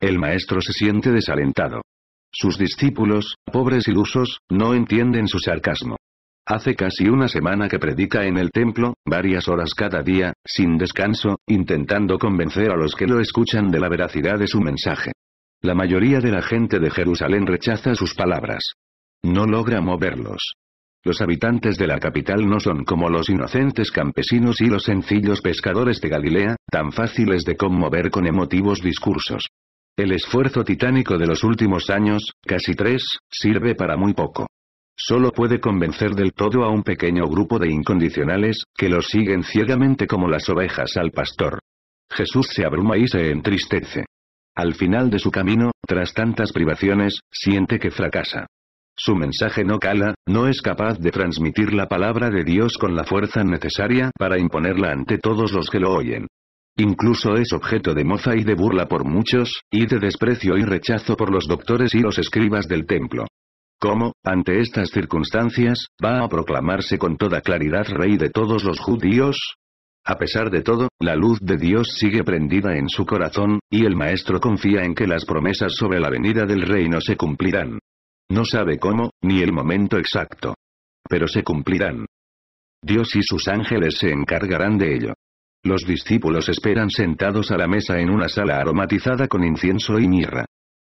El maestro se siente desalentado. Sus discípulos, pobres ilusos, no entienden su sarcasmo. Hace casi una semana que predica en el templo, varias horas cada día, sin descanso, intentando convencer a los que lo escuchan de la veracidad de su mensaje. La mayoría de la gente de Jerusalén rechaza sus palabras. No logra moverlos. Los habitantes de la capital no son como los inocentes campesinos y los sencillos pescadores de Galilea, tan fáciles de conmover con emotivos discursos. El esfuerzo titánico de los últimos años, casi tres, sirve para muy poco. Solo puede convencer del todo a un pequeño grupo de incondicionales, que los siguen ciegamente como las ovejas al pastor. Jesús se abruma y se entristece. Al final de su camino, tras tantas privaciones, siente que fracasa. Su mensaje no cala, no es capaz de transmitir la palabra de Dios con la fuerza necesaria para imponerla ante todos los que lo oyen. Incluso es objeto de moza y de burla por muchos, y de desprecio y rechazo por los doctores y los escribas del templo. ¿Cómo, ante estas circunstancias, va a proclamarse con toda claridad rey de todos los judíos? A pesar de todo, la luz de Dios sigue prendida en su corazón, y el maestro confía en que las promesas sobre la venida del reino se cumplirán. No sabe cómo, ni el momento exacto. Pero se cumplirán. Dios y sus ángeles se encargarán de ello. Los discípulos esperan sentados a la mesa en una sala aromatizada con incienso y mirra.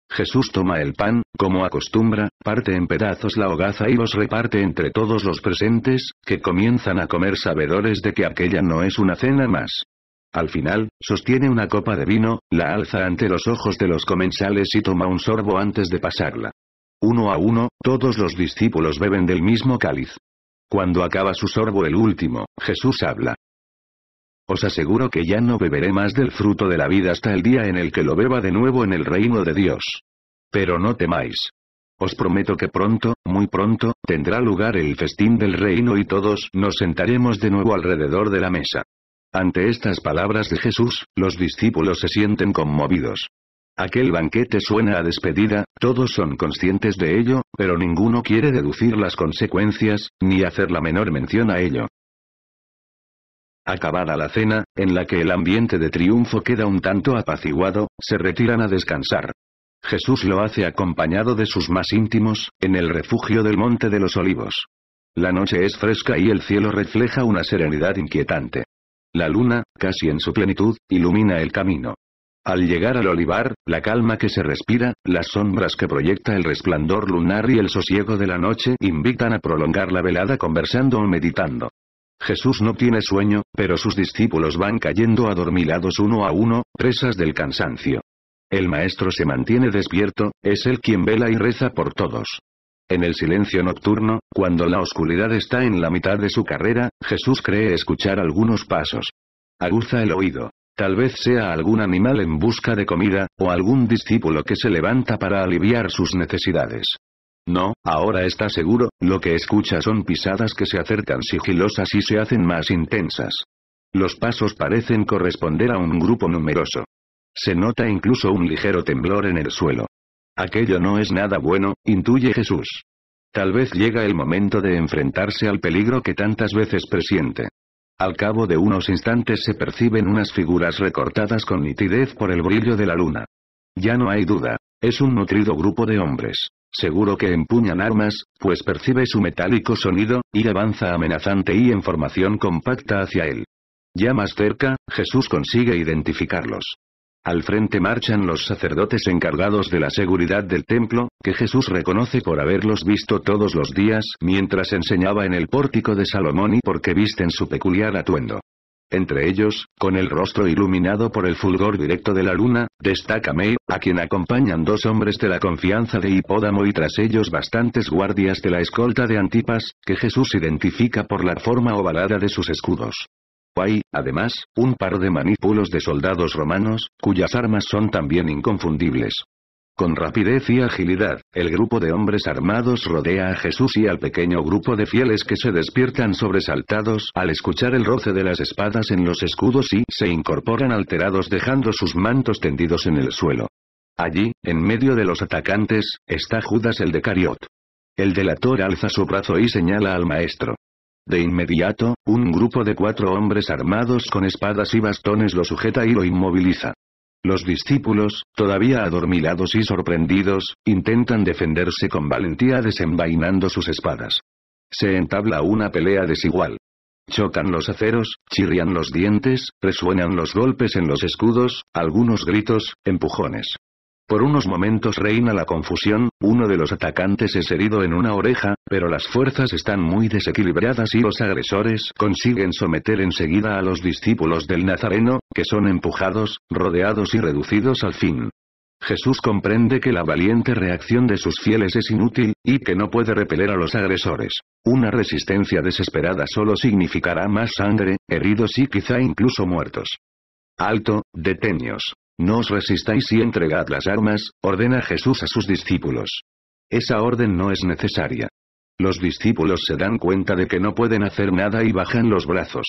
Jesús toma el pan, como acostumbra, parte en pedazos la hogaza y los reparte entre todos los presentes, que comienzan a comer sabedores de que aquella no es una cena más. Al final, sostiene una copa de vino, la alza ante los ojos de los comensales y toma un sorbo antes de pasarla. Uno a uno, todos los discípulos beben del mismo cáliz. Cuando acaba su sorbo el último, Jesús habla. Os aseguro que ya no beberé más del fruto de la vida hasta el día en el que lo beba de nuevo en el reino de Dios. Pero no temáis. Os prometo que pronto, muy pronto, tendrá lugar el festín del reino y todos nos sentaremos de nuevo alrededor de la mesa. Ante estas palabras de Jesús, los discípulos se sienten conmovidos. Aquel banquete suena a despedida, todos son conscientes de ello, pero ninguno quiere deducir las consecuencias, ni hacer la menor mención a ello. Acabada la cena, en la que el ambiente de triunfo queda un tanto apaciguado, se retiran a descansar. Jesús lo hace acompañado de sus más íntimos, en el refugio del Monte de los Olivos. La noche es fresca y el cielo refleja una serenidad inquietante. La luna, casi en su plenitud, ilumina el camino. Al llegar al olivar, la calma que se respira, las sombras que proyecta el resplandor lunar y el sosiego de la noche invitan a prolongar la velada conversando o meditando. Jesús no tiene sueño, pero sus discípulos van cayendo adormilados uno a uno, presas del cansancio. El Maestro se mantiene despierto, es él quien vela y reza por todos. En el silencio nocturno, cuando la oscuridad está en la mitad de su carrera, Jesús cree escuchar algunos pasos. Aguza el oído. Tal vez sea algún animal en busca de comida, o algún discípulo que se levanta para aliviar sus necesidades. No, ahora está seguro, lo que escucha son pisadas que se acercan sigilosas y se hacen más intensas. Los pasos parecen corresponder a un grupo numeroso. Se nota incluso un ligero temblor en el suelo. Aquello no es nada bueno, intuye Jesús. Tal vez llega el momento de enfrentarse al peligro que tantas veces presiente. Al cabo de unos instantes se perciben unas figuras recortadas con nitidez por el brillo de la luna. Ya no hay duda, es un nutrido grupo de hombres. Seguro que empuñan armas, pues percibe su metálico sonido, y avanza amenazante y en formación compacta hacia él. Ya más cerca, Jesús consigue identificarlos. Al frente marchan los sacerdotes encargados de la seguridad del templo, que Jesús reconoce por haberlos visto todos los días mientras enseñaba en el pórtico de Salomón y porque visten su peculiar atuendo. Entre ellos, con el rostro iluminado por el fulgor directo de la luna, destaca May, a quien acompañan dos hombres de la confianza de Hipódamo y tras ellos bastantes guardias de la escolta de Antipas, que Jesús identifica por la forma ovalada de sus escudos. Hay, además, un par de manípulos de soldados romanos, cuyas armas son también inconfundibles. Con rapidez y agilidad, el grupo de hombres armados rodea a Jesús y al pequeño grupo de fieles que se despiertan sobresaltados al escuchar el roce de las espadas en los escudos y se incorporan alterados dejando sus mantos tendidos en el suelo. Allí, en medio de los atacantes, está Judas el de Cariot. El delator alza su brazo y señala al maestro. De inmediato, un grupo de cuatro hombres armados con espadas y bastones lo sujeta y lo inmoviliza. Los discípulos, todavía adormilados y sorprendidos, intentan defenderse con valentía desenvainando sus espadas. Se entabla una pelea desigual. Chocan los aceros, chirrian los dientes, resuenan los golpes en los escudos, algunos gritos, empujones. Por unos momentos reina la confusión, uno de los atacantes es herido en una oreja, pero las fuerzas están muy desequilibradas y los agresores consiguen someter enseguida a los discípulos del Nazareno, que son empujados, rodeados y reducidos al fin. Jesús comprende que la valiente reacción de sus fieles es inútil, y que no puede repeler a los agresores. Una resistencia desesperada solo significará más sangre, heridos y quizá incluso muertos. Alto, detenios. No os resistáis y entregad las armas, ordena Jesús a sus discípulos. Esa orden no es necesaria. Los discípulos se dan cuenta de que no pueden hacer nada y bajan los brazos.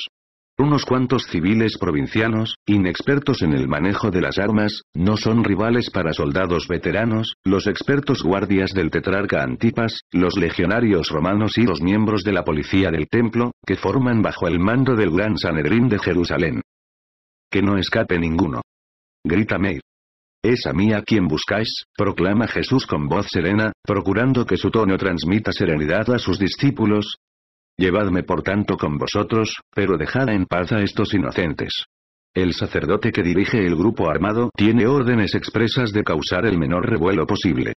Unos cuantos civiles provincianos, inexpertos en el manejo de las armas, no son rivales para soldados veteranos, los expertos guardias del tetrarca Antipas, los legionarios romanos y los miembros de la policía del templo, que forman bajo el mando del gran Sanedrín de Jerusalén. Que no escape ninguno grita May. Es a mí a quien buscáis, proclama Jesús con voz serena, procurando que su tono transmita serenidad a sus discípulos. Llevadme por tanto con vosotros, pero dejad en paz a estos inocentes. El sacerdote que dirige el grupo armado tiene órdenes expresas de causar el menor revuelo posible.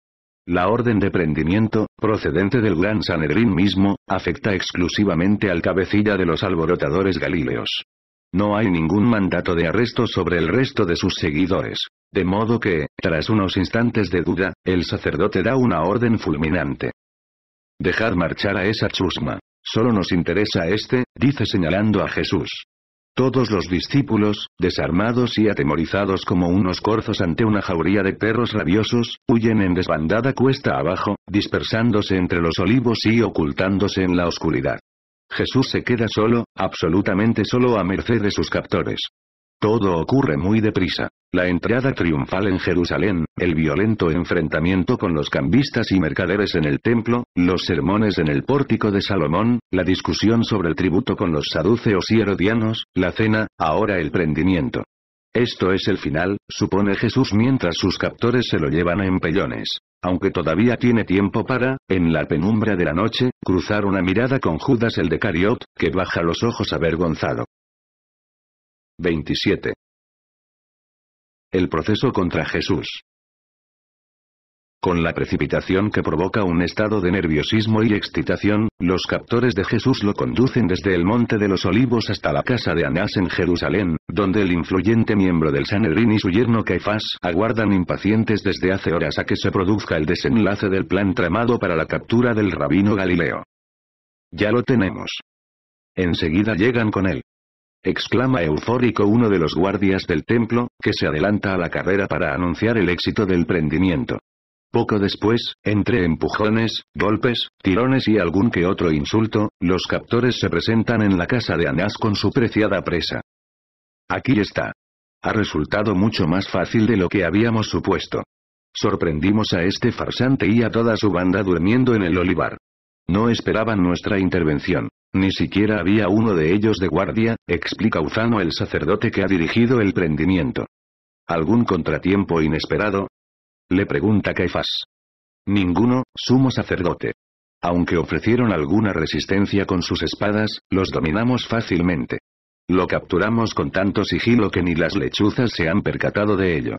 La orden de prendimiento, procedente del gran Sanedrín mismo, afecta exclusivamente al cabecilla de los alborotadores galileos. No hay ningún mandato de arresto sobre el resto de sus seguidores. De modo que, tras unos instantes de duda, el sacerdote da una orden fulminante. Dejad marchar a esa chusma. Solo nos interesa este, dice señalando a Jesús. Todos los discípulos, desarmados y atemorizados como unos corzos ante una jauría de perros rabiosos, huyen en desbandada cuesta abajo, dispersándose entre los olivos y ocultándose en la oscuridad. Jesús se queda solo, absolutamente solo a merced de sus captores. Todo ocurre muy deprisa. La entrada triunfal en Jerusalén, el violento enfrentamiento con los cambistas y mercaderes en el templo, los sermones en el pórtico de Salomón, la discusión sobre el tributo con los saduceos y herodianos, la cena, ahora el prendimiento. Esto es el final, supone Jesús mientras sus captores se lo llevan a empellones. Aunque todavía tiene tiempo para, en la penumbra de la noche, cruzar una mirada con Judas el de Cariot, que baja los ojos avergonzado. 27. El proceso contra Jesús. Con la precipitación que provoca un estado de nerviosismo y excitación, los captores de Jesús lo conducen desde el Monte de los Olivos hasta la casa de Anás en Jerusalén, donde el influyente miembro del Sanedrín y su yerno Caifás aguardan impacientes desde hace horas a que se produzca el desenlace del plan tramado para la captura del rabino Galileo. Ya lo tenemos. Enseguida llegan con él exclama eufórico uno de los guardias del templo, que se adelanta a la carrera para anunciar el éxito del prendimiento. Poco después, entre empujones, golpes, tirones y algún que otro insulto, los captores se presentan en la casa de Anás con su preciada presa. Aquí está. Ha resultado mucho más fácil de lo que habíamos supuesto. Sorprendimos a este farsante y a toda su banda durmiendo en el olivar. No esperaban nuestra intervención. Ni siquiera había uno de ellos de guardia, explica Uzano el sacerdote que ha dirigido el prendimiento. Algún contratiempo inesperado, le pregunta Caifás. Ninguno, sumo sacerdote. Aunque ofrecieron alguna resistencia con sus espadas, los dominamos fácilmente. Lo capturamos con tanto sigilo que ni las lechuzas se han percatado de ello.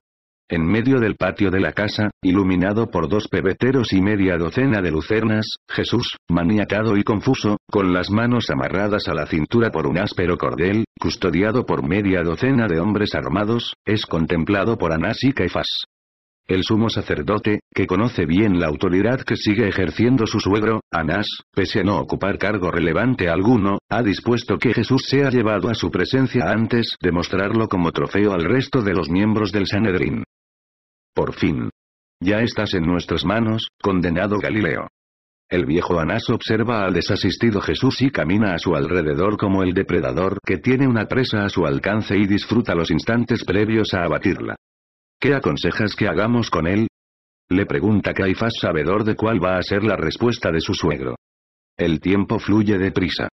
En medio del patio de la casa, iluminado por dos pebeteros y media docena de lucernas, Jesús, maniacado y confuso, con las manos amarradas a la cintura por un áspero cordel, custodiado por media docena de hombres armados, es contemplado por Anás y Caifás. El sumo sacerdote, que conoce bien la autoridad que sigue ejerciendo su suegro, Anás, pese a no ocupar cargo relevante alguno, ha dispuesto que Jesús sea llevado a su presencia antes de mostrarlo como trofeo al resto de los miembros del Sanedrín. Por fin. Ya estás en nuestras manos, condenado Galileo. El viejo Anás observa al desasistido Jesús y camina a su alrededor como el depredador que tiene una presa a su alcance y disfruta los instantes previos a abatirla. ¿Qué aconsejas que hagamos con él? Le pregunta Caifás sabedor de cuál va a ser la respuesta de su suegro. El tiempo fluye deprisa.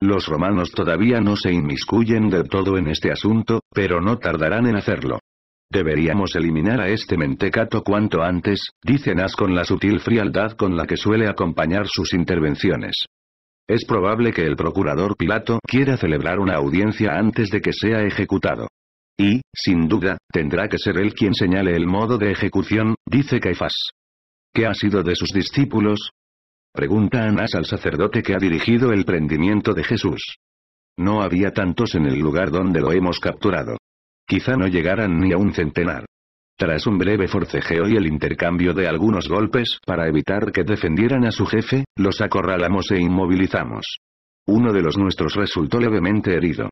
Los romanos todavía no se inmiscuyen del todo en este asunto, pero no tardarán en hacerlo. Deberíamos eliminar a este mentecato cuanto antes, dice Nas con la sutil frialdad con la que suele acompañar sus intervenciones. Es probable que el procurador Pilato quiera celebrar una audiencia antes de que sea ejecutado. Y, sin duda, tendrá que ser él quien señale el modo de ejecución, dice Caifás. ¿Qué ha sido de sus discípulos? Pregunta Anás al sacerdote que ha dirigido el prendimiento de Jesús. No había tantos en el lugar donde lo hemos capturado. Quizá no llegaran ni a un centenar. Tras un breve forcejeo y el intercambio de algunos golpes para evitar que defendieran a su jefe, los acorralamos e inmovilizamos. Uno de los nuestros resultó levemente herido.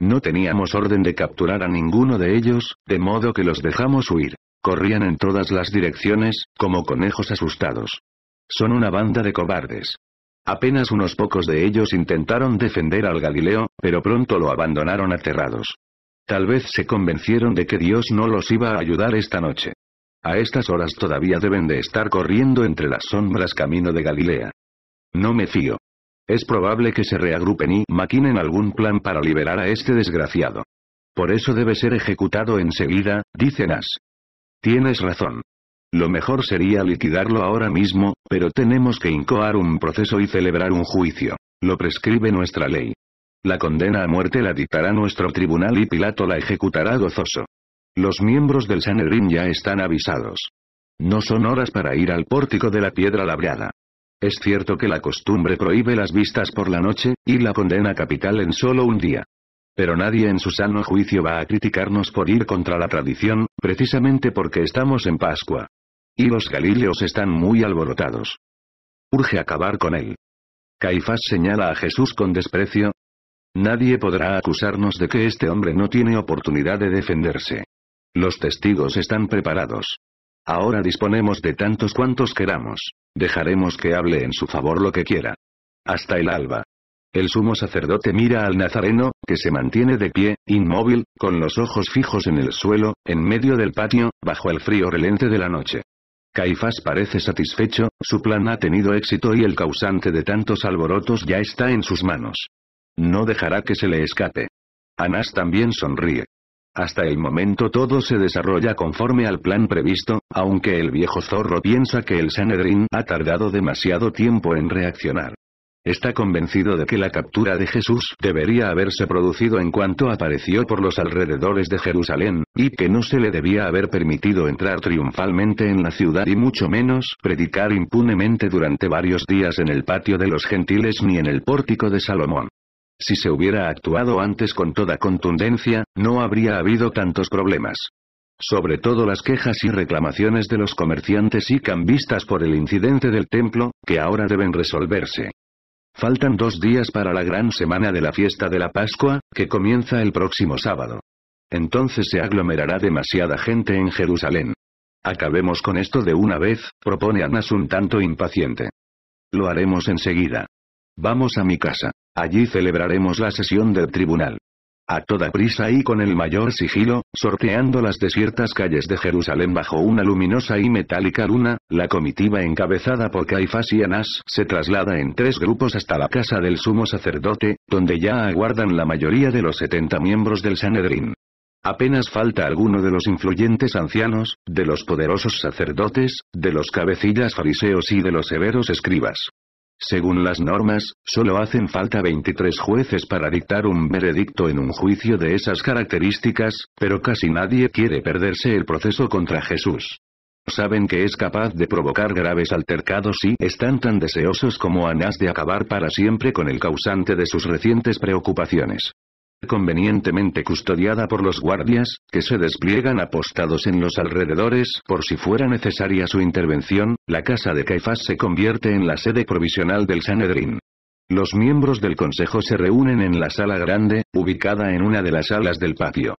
No teníamos orden de capturar a ninguno de ellos, de modo que los dejamos huir. Corrían en todas las direcciones, como conejos asustados. Son una banda de cobardes. Apenas unos pocos de ellos intentaron defender al Galileo, pero pronto lo abandonaron aterrados. Tal vez se convencieron de que Dios no los iba a ayudar esta noche. A estas horas todavía deben de estar corriendo entre las sombras camino de Galilea. No me fío. Es probable que se reagrupen y maquinen algún plan para liberar a este desgraciado. Por eso debe ser ejecutado enseguida, dice Nas. Tienes razón. Lo mejor sería liquidarlo ahora mismo, pero tenemos que incoar un proceso y celebrar un juicio. Lo prescribe nuestra ley. La condena a muerte la dictará nuestro tribunal y Pilato la ejecutará gozoso. Los miembros del Sanedrín ya están avisados. No son horas para ir al pórtico de la piedra labrada. Es cierto que la costumbre prohíbe las vistas por la noche, y la condena capital en solo un día. Pero nadie en su sano juicio va a criticarnos por ir contra la tradición, precisamente porque estamos en Pascua. Y los galileos están muy alborotados. Urge acabar con él. Caifás señala a Jesús con desprecio. Nadie podrá acusarnos de que este hombre no tiene oportunidad de defenderse. Los testigos están preparados. Ahora disponemos de tantos cuantos queramos. Dejaremos que hable en su favor lo que quiera. Hasta el alba. El sumo sacerdote mira al nazareno, que se mantiene de pie, inmóvil, con los ojos fijos en el suelo, en medio del patio, bajo el frío relente de la noche. Caifás parece satisfecho, su plan ha tenido éxito y el causante de tantos alborotos ya está en sus manos. No dejará que se le escape. Anás también sonríe. Hasta el momento todo se desarrolla conforme al plan previsto, aunque el viejo zorro piensa que el Sanedrín ha tardado demasiado tiempo en reaccionar. Está convencido de que la captura de Jesús debería haberse producido en cuanto apareció por los alrededores de Jerusalén, y que no se le debía haber permitido entrar triunfalmente en la ciudad y mucho menos predicar impunemente durante varios días en el patio de los gentiles ni en el pórtico de Salomón. Si se hubiera actuado antes con toda contundencia, no habría habido tantos problemas. Sobre todo las quejas y reclamaciones de los comerciantes y cambistas por el incidente del templo, que ahora deben resolverse. Faltan dos días para la gran semana de la fiesta de la Pascua, que comienza el próximo sábado. Entonces se aglomerará demasiada gente en Jerusalén. Acabemos con esto de una vez, propone Anas un tanto impaciente. Lo haremos enseguida. Vamos a mi casa. Allí celebraremos la sesión del tribunal. A toda prisa y con el mayor sigilo, sorteando las desiertas calles de Jerusalén bajo una luminosa y metálica luna, la comitiva encabezada por Caifás y Anás se traslada en tres grupos hasta la casa del sumo sacerdote, donde ya aguardan la mayoría de los setenta miembros del Sanedrín. Apenas falta alguno de los influyentes ancianos, de los poderosos sacerdotes, de los cabecillas fariseos y de los severos escribas. Según las normas, solo hacen falta 23 jueces para dictar un veredicto en un juicio de esas características, pero casi nadie quiere perderse el proceso contra Jesús. Saben que es capaz de provocar graves altercados y están tan deseosos como Anás de acabar para siempre con el causante de sus recientes preocupaciones convenientemente custodiada por los guardias, que se despliegan apostados en los alrededores por si fuera necesaria su intervención, la casa de Caifás se convierte en la sede provisional del Sanedrín. Los miembros del consejo se reúnen en la sala grande, ubicada en una de las alas del patio.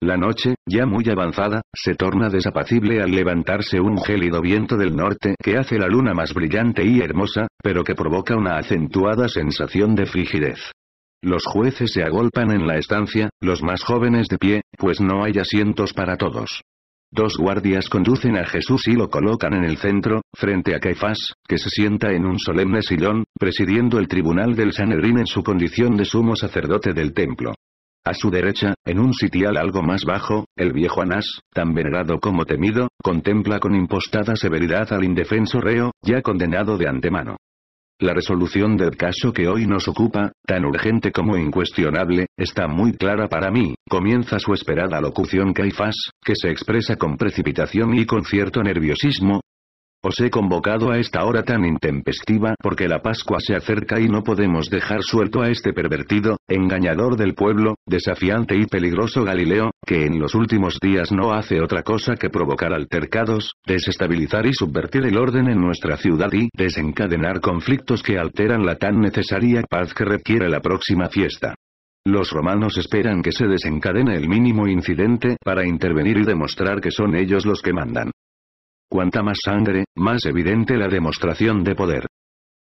La noche, ya muy avanzada, se torna desapacible al levantarse un gélido viento del norte que hace la luna más brillante y hermosa, pero que provoca una acentuada sensación de frigidez. Los jueces se agolpan en la estancia, los más jóvenes de pie, pues no hay asientos para todos. Dos guardias conducen a Jesús y lo colocan en el centro, frente a Caifás, que se sienta en un solemne sillón, presidiendo el tribunal del Sanedrín en su condición de sumo sacerdote del templo. A su derecha, en un sitial algo más bajo, el viejo Anás, tan venerado como temido, contempla con impostada severidad al indefenso reo, ya condenado de antemano. La resolución del caso que hoy nos ocupa, tan urgente como incuestionable, está muy clara para mí, comienza su esperada locución Caifás, que se expresa con precipitación y con cierto nerviosismo, os he convocado a esta hora tan intempestiva porque la Pascua se acerca y no podemos dejar suelto a este pervertido, engañador del pueblo, desafiante y peligroso Galileo, que en los últimos días no hace otra cosa que provocar altercados, desestabilizar y subvertir el orden en nuestra ciudad y desencadenar conflictos que alteran la tan necesaria paz que requiere la próxima fiesta. Los romanos esperan que se desencadene el mínimo incidente para intervenir y demostrar que son ellos los que mandan. Cuanta más sangre, más evidente la demostración de poder.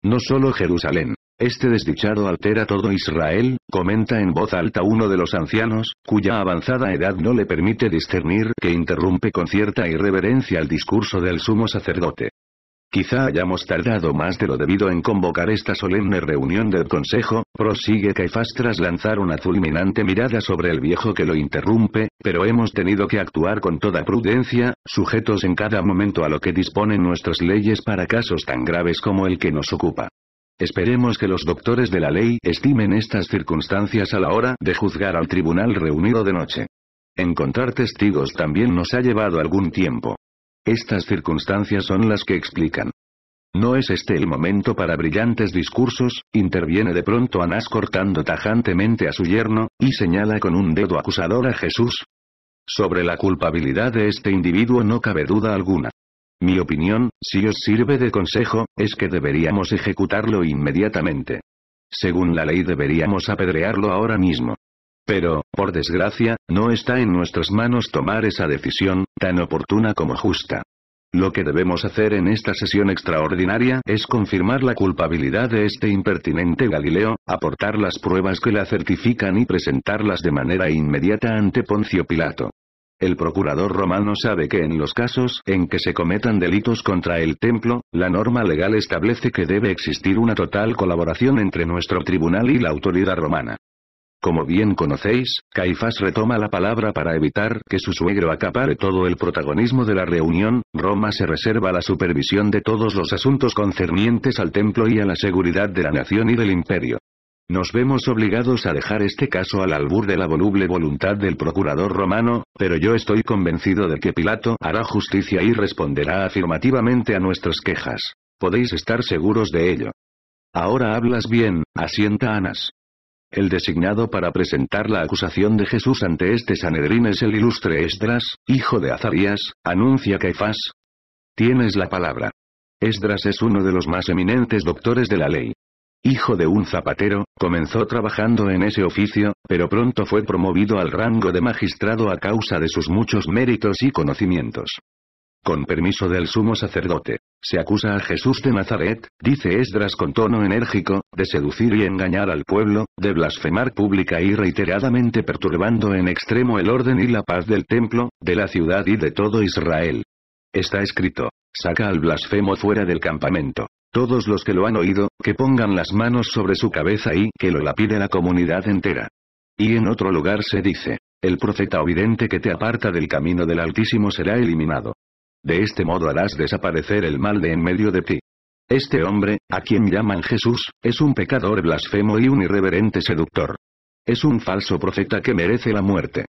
No solo Jerusalén. Este desdichado altera todo Israel, comenta en voz alta uno de los ancianos, cuya avanzada edad no le permite discernir que interrumpe con cierta irreverencia el discurso del sumo sacerdote. Quizá hayamos tardado más de lo debido en convocar esta solemne reunión del Consejo, prosigue Caifás tras lanzar una fulminante mirada sobre el viejo que lo interrumpe, pero hemos tenido que actuar con toda prudencia, sujetos en cada momento a lo que disponen nuestras leyes para casos tan graves como el que nos ocupa. Esperemos que los doctores de la ley estimen estas circunstancias a la hora de juzgar al tribunal reunido de noche. Encontrar testigos también nos ha llevado algún tiempo. Estas circunstancias son las que explican. No es este el momento para brillantes discursos, interviene de pronto Anás cortando tajantemente a su yerno, y señala con un dedo acusador a Jesús. Sobre la culpabilidad de este individuo no cabe duda alguna. Mi opinión, si os sirve de consejo, es que deberíamos ejecutarlo inmediatamente. Según la ley deberíamos apedrearlo ahora mismo. Pero, por desgracia, no está en nuestras manos tomar esa decisión, tan oportuna como justa. Lo que debemos hacer en esta sesión extraordinaria es confirmar la culpabilidad de este impertinente Galileo, aportar las pruebas que la certifican y presentarlas de manera inmediata ante Poncio Pilato. El procurador romano sabe que en los casos en que se cometan delitos contra el templo, la norma legal establece que debe existir una total colaboración entre nuestro tribunal y la autoridad romana. Como bien conocéis, Caifás retoma la palabra para evitar que su suegro acapare todo el protagonismo de la reunión, Roma se reserva la supervisión de todos los asuntos concernientes al templo y a la seguridad de la nación y del imperio. Nos vemos obligados a dejar este caso al albur de la voluble voluntad del procurador romano, pero yo estoy convencido de que Pilato hará justicia y responderá afirmativamente a nuestras quejas. Podéis estar seguros de ello. Ahora hablas bien, asienta Anas. El designado para presentar la acusación de Jesús ante este Sanedrín es el ilustre Esdras, hijo de Azarías, anuncia Caifás. Tienes la palabra. Esdras es uno de los más eminentes doctores de la ley. Hijo de un zapatero, comenzó trabajando en ese oficio, pero pronto fue promovido al rango de magistrado a causa de sus muchos méritos y conocimientos. Con permiso del sumo sacerdote, se acusa a Jesús de Nazaret, dice Esdras con tono enérgico, de seducir y engañar al pueblo, de blasfemar pública y reiteradamente perturbando en extremo el orden y la paz del templo, de la ciudad y de todo Israel. Está escrito, saca al blasfemo fuera del campamento. Todos los que lo han oído, que pongan las manos sobre su cabeza y que lo lapide la comunidad entera. Y en otro lugar se dice, el profeta o que te aparta del camino del Altísimo será eliminado. De este modo harás desaparecer el mal de en medio de ti. Este hombre, a quien llaman Jesús, es un pecador blasfemo y un irreverente seductor. Es un falso profeta que merece la muerte.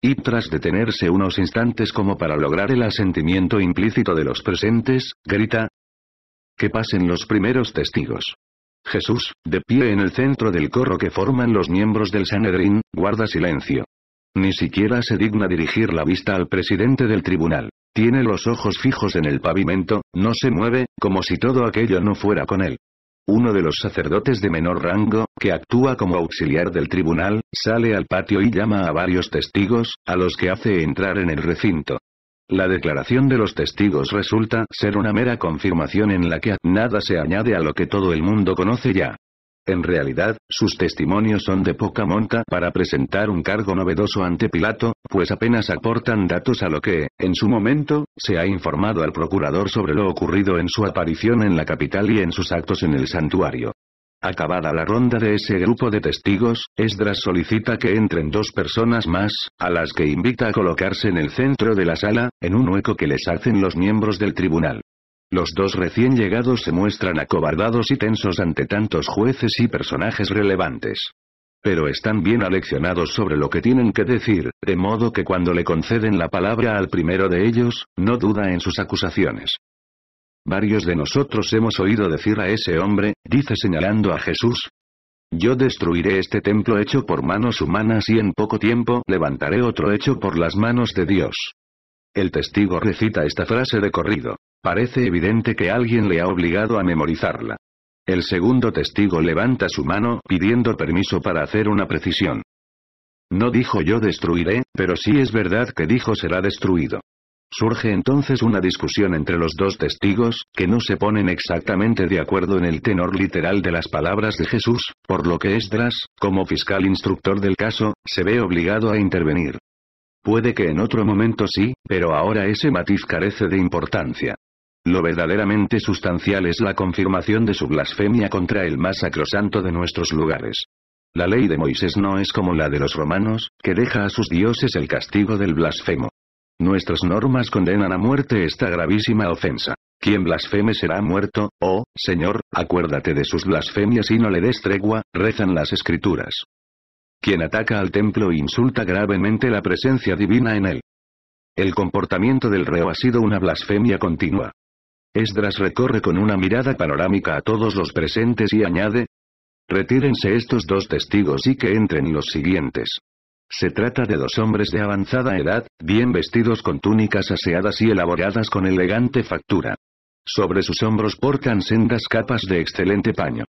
Y tras detenerse unos instantes como para lograr el asentimiento implícito de los presentes, grita, que pasen los primeros testigos. Jesús, de pie en el centro del corro que forman los miembros del Sanedrín, guarda silencio. Ni siquiera se digna dirigir la vista al presidente del tribunal. Tiene los ojos fijos en el pavimento, no se mueve, como si todo aquello no fuera con él. Uno de los sacerdotes de menor rango, que actúa como auxiliar del tribunal, sale al patio y llama a varios testigos, a los que hace entrar en el recinto. La declaración de los testigos resulta ser una mera confirmación en la que nada se añade a lo que todo el mundo conoce ya. En realidad, sus testimonios son de poca monta para presentar un cargo novedoso ante Pilato, pues apenas aportan datos a lo que, en su momento, se ha informado al procurador sobre lo ocurrido en su aparición en la capital y en sus actos en el santuario. Acabada la ronda de ese grupo de testigos, Esdras solicita que entren dos personas más, a las que invita a colocarse en el centro de la sala, en un hueco que les hacen los miembros del tribunal. Los dos recién llegados se muestran acobardados y tensos ante tantos jueces y personajes relevantes. Pero están bien aleccionados sobre lo que tienen que decir, de modo que cuando le conceden la palabra al primero de ellos, no duda en sus acusaciones. Varios de nosotros hemos oído decir a ese hombre, dice señalando a Jesús, yo destruiré este templo hecho por manos humanas y en poco tiempo levantaré otro hecho por las manos de Dios. El testigo recita esta frase de corrido. Parece evidente que alguien le ha obligado a memorizarla. El segundo testigo levanta su mano pidiendo permiso para hacer una precisión. No dijo yo destruiré, pero sí es verdad que dijo será destruido. Surge entonces una discusión entre los dos testigos, que no se ponen exactamente de acuerdo en el tenor literal de las palabras de Jesús, por lo que Esdras, como fiscal instructor del caso, se ve obligado a intervenir. Puede que en otro momento sí, pero ahora ese matiz carece de importancia. Lo verdaderamente sustancial es la confirmación de su blasfemia contra el más sacrosanto de nuestros lugares. La ley de Moisés no es como la de los romanos, que deja a sus dioses el castigo del blasfemo. Nuestras normas condenan a muerte esta gravísima ofensa. Quien blasfeme será muerto, oh, Señor, acuérdate de sus blasfemias y no le des tregua, rezan las escrituras. Quien ataca al templo insulta gravemente la presencia divina en él. El comportamiento del reo ha sido una blasfemia continua. Esdras recorre con una mirada panorámica a todos los presentes y añade, Retírense estos dos testigos y que entren los siguientes. Se trata de dos hombres de avanzada edad, bien vestidos con túnicas aseadas y elaboradas con elegante factura. Sobre sus hombros portan sendas capas de excelente paño.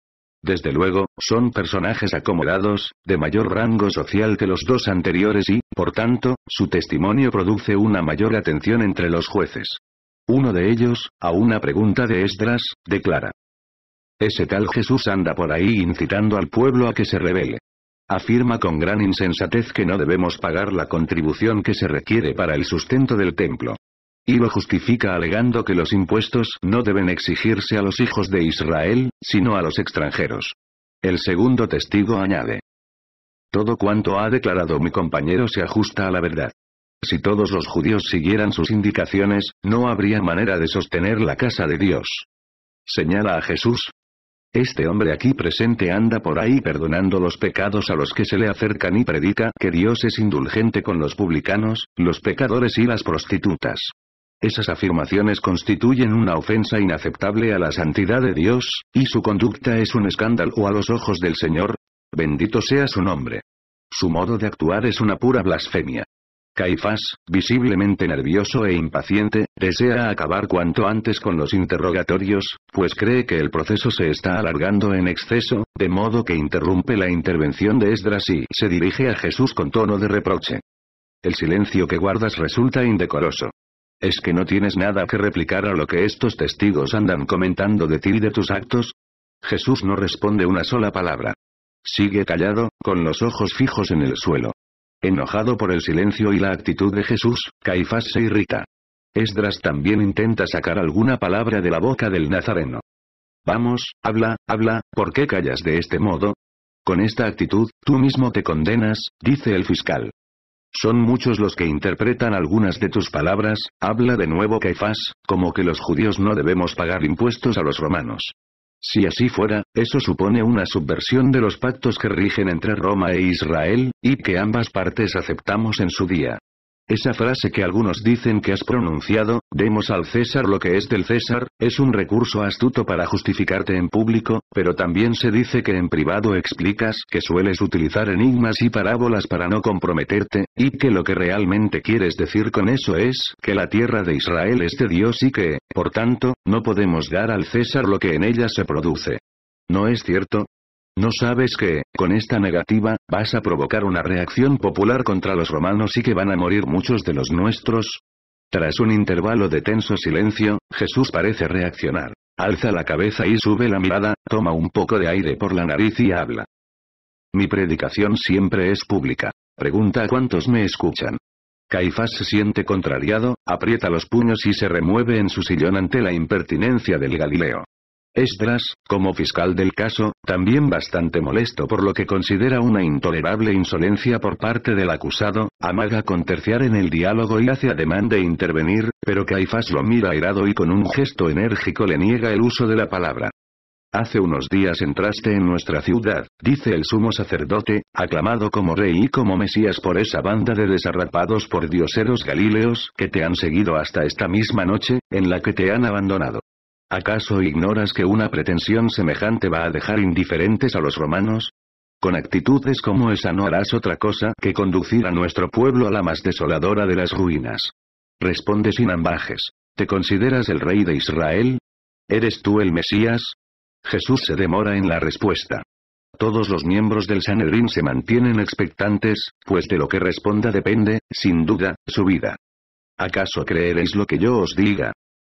Desde luego, son personajes acomodados, de mayor rango social que los dos anteriores y, por tanto, su testimonio produce una mayor atención entre los jueces. Uno de ellos, a una pregunta de Esdras, declara. Ese tal Jesús anda por ahí incitando al pueblo a que se rebele. Afirma con gran insensatez que no debemos pagar la contribución que se requiere para el sustento del templo. Y lo justifica alegando que los impuestos no deben exigirse a los hijos de Israel, sino a los extranjeros. El segundo testigo añade. Todo cuanto ha declarado mi compañero se ajusta a la verdad. Si todos los judíos siguieran sus indicaciones, no habría manera de sostener la casa de Dios. Señala a Jesús. Este hombre aquí presente anda por ahí perdonando los pecados a los que se le acercan y predica que Dios es indulgente con los publicanos, los pecadores y las prostitutas. Esas afirmaciones constituyen una ofensa inaceptable a la santidad de Dios, y su conducta es un escándalo a los ojos del Señor. Bendito sea su nombre. Su modo de actuar es una pura blasfemia. Caifás, visiblemente nervioso e impaciente, desea acabar cuanto antes con los interrogatorios, pues cree que el proceso se está alargando en exceso, de modo que interrumpe la intervención de Esdras y se dirige a Jesús con tono de reproche. El silencio que guardas resulta indecoroso. ¿Es que no tienes nada que replicar a lo que estos testigos andan comentando de ti y de tus actos? Jesús no responde una sola palabra. Sigue callado, con los ojos fijos en el suelo. Enojado por el silencio y la actitud de Jesús, Caifás se irrita. Esdras también intenta sacar alguna palabra de la boca del nazareno. Vamos, habla, habla, ¿por qué callas de este modo? Con esta actitud, tú mismo te condenas, dice el fiscal. Son muchos los que interpretan algunas de tus palabras, habla de nuevo Caifás, como que los judíos no debemos pagar impuestos a los romanos. Si así fuera, eso supone una subversión de los pactos que rigen entre Roma e Israel, y que ambas partes aceptamos en su día. Esa frase que algunos dicen que has pronunciado, demos al César lo que es del César, es un recurso astuto para justificarte en público, pero también se dice que en privado explicas que sueles utilizar enigmas y parábolas para no comprometerte, y que lo que realmente quieres decir con eso es que la tierra de Israel es de Dios y que, por tanto, no podemos dar al César lo que en ella se produce. ¿No es cierto? ¿No sabes que, con esta negativa, vas a provocar una reacción popular contra los romanos y que van a morir muchos de los nuestros? Tras un intervalo de tenso silencio, Jesús parece reaccionar. Alza la cabeza y sube la mirada, toma un poco de aire por la nariz y habla. Mi predicación siempre es pública. Pregunta a cuántos me escuchan. Caifás se siente contrariado, aprieta los puños y se remueve en su sillón ante la impertinencia del Galileo. Esdras, como fiscal del caso, también bastante molesto por lo que considera una intolerable insolencia por parte del acusado, amaga con terciar en el diálogo y hace ademán de intervenir, pero Caifás lo mira airado y con un gesto enérgico le niega el uso de la palabra. Hace unos días entraste en nuestra ciudad, dice el sumo sacerdote, aclamado como rey y como mesías por esa banda de desarrapados por dioseros galileos que te han seguido hasta esta misma noche, en la que te han abandonado. ¿Acaso ignoras que una pretensión semejante va a dejar indiferentes a los romanos? Con actitudes como esa no harás otra cosa que conducir a nuestro pueblo a la más desoladora de las ruinas. Responde sin ambajes. ¿Te consideras el rey de Israel? ¿Eres tú el Mesías? Jesús se demora en la respuesta. Todos los miembros del Sanedrín se mantienen expectantes, pues de lo que responda depende, sin duda, su vida. ¿Acaso creeréis lo que yo os diga?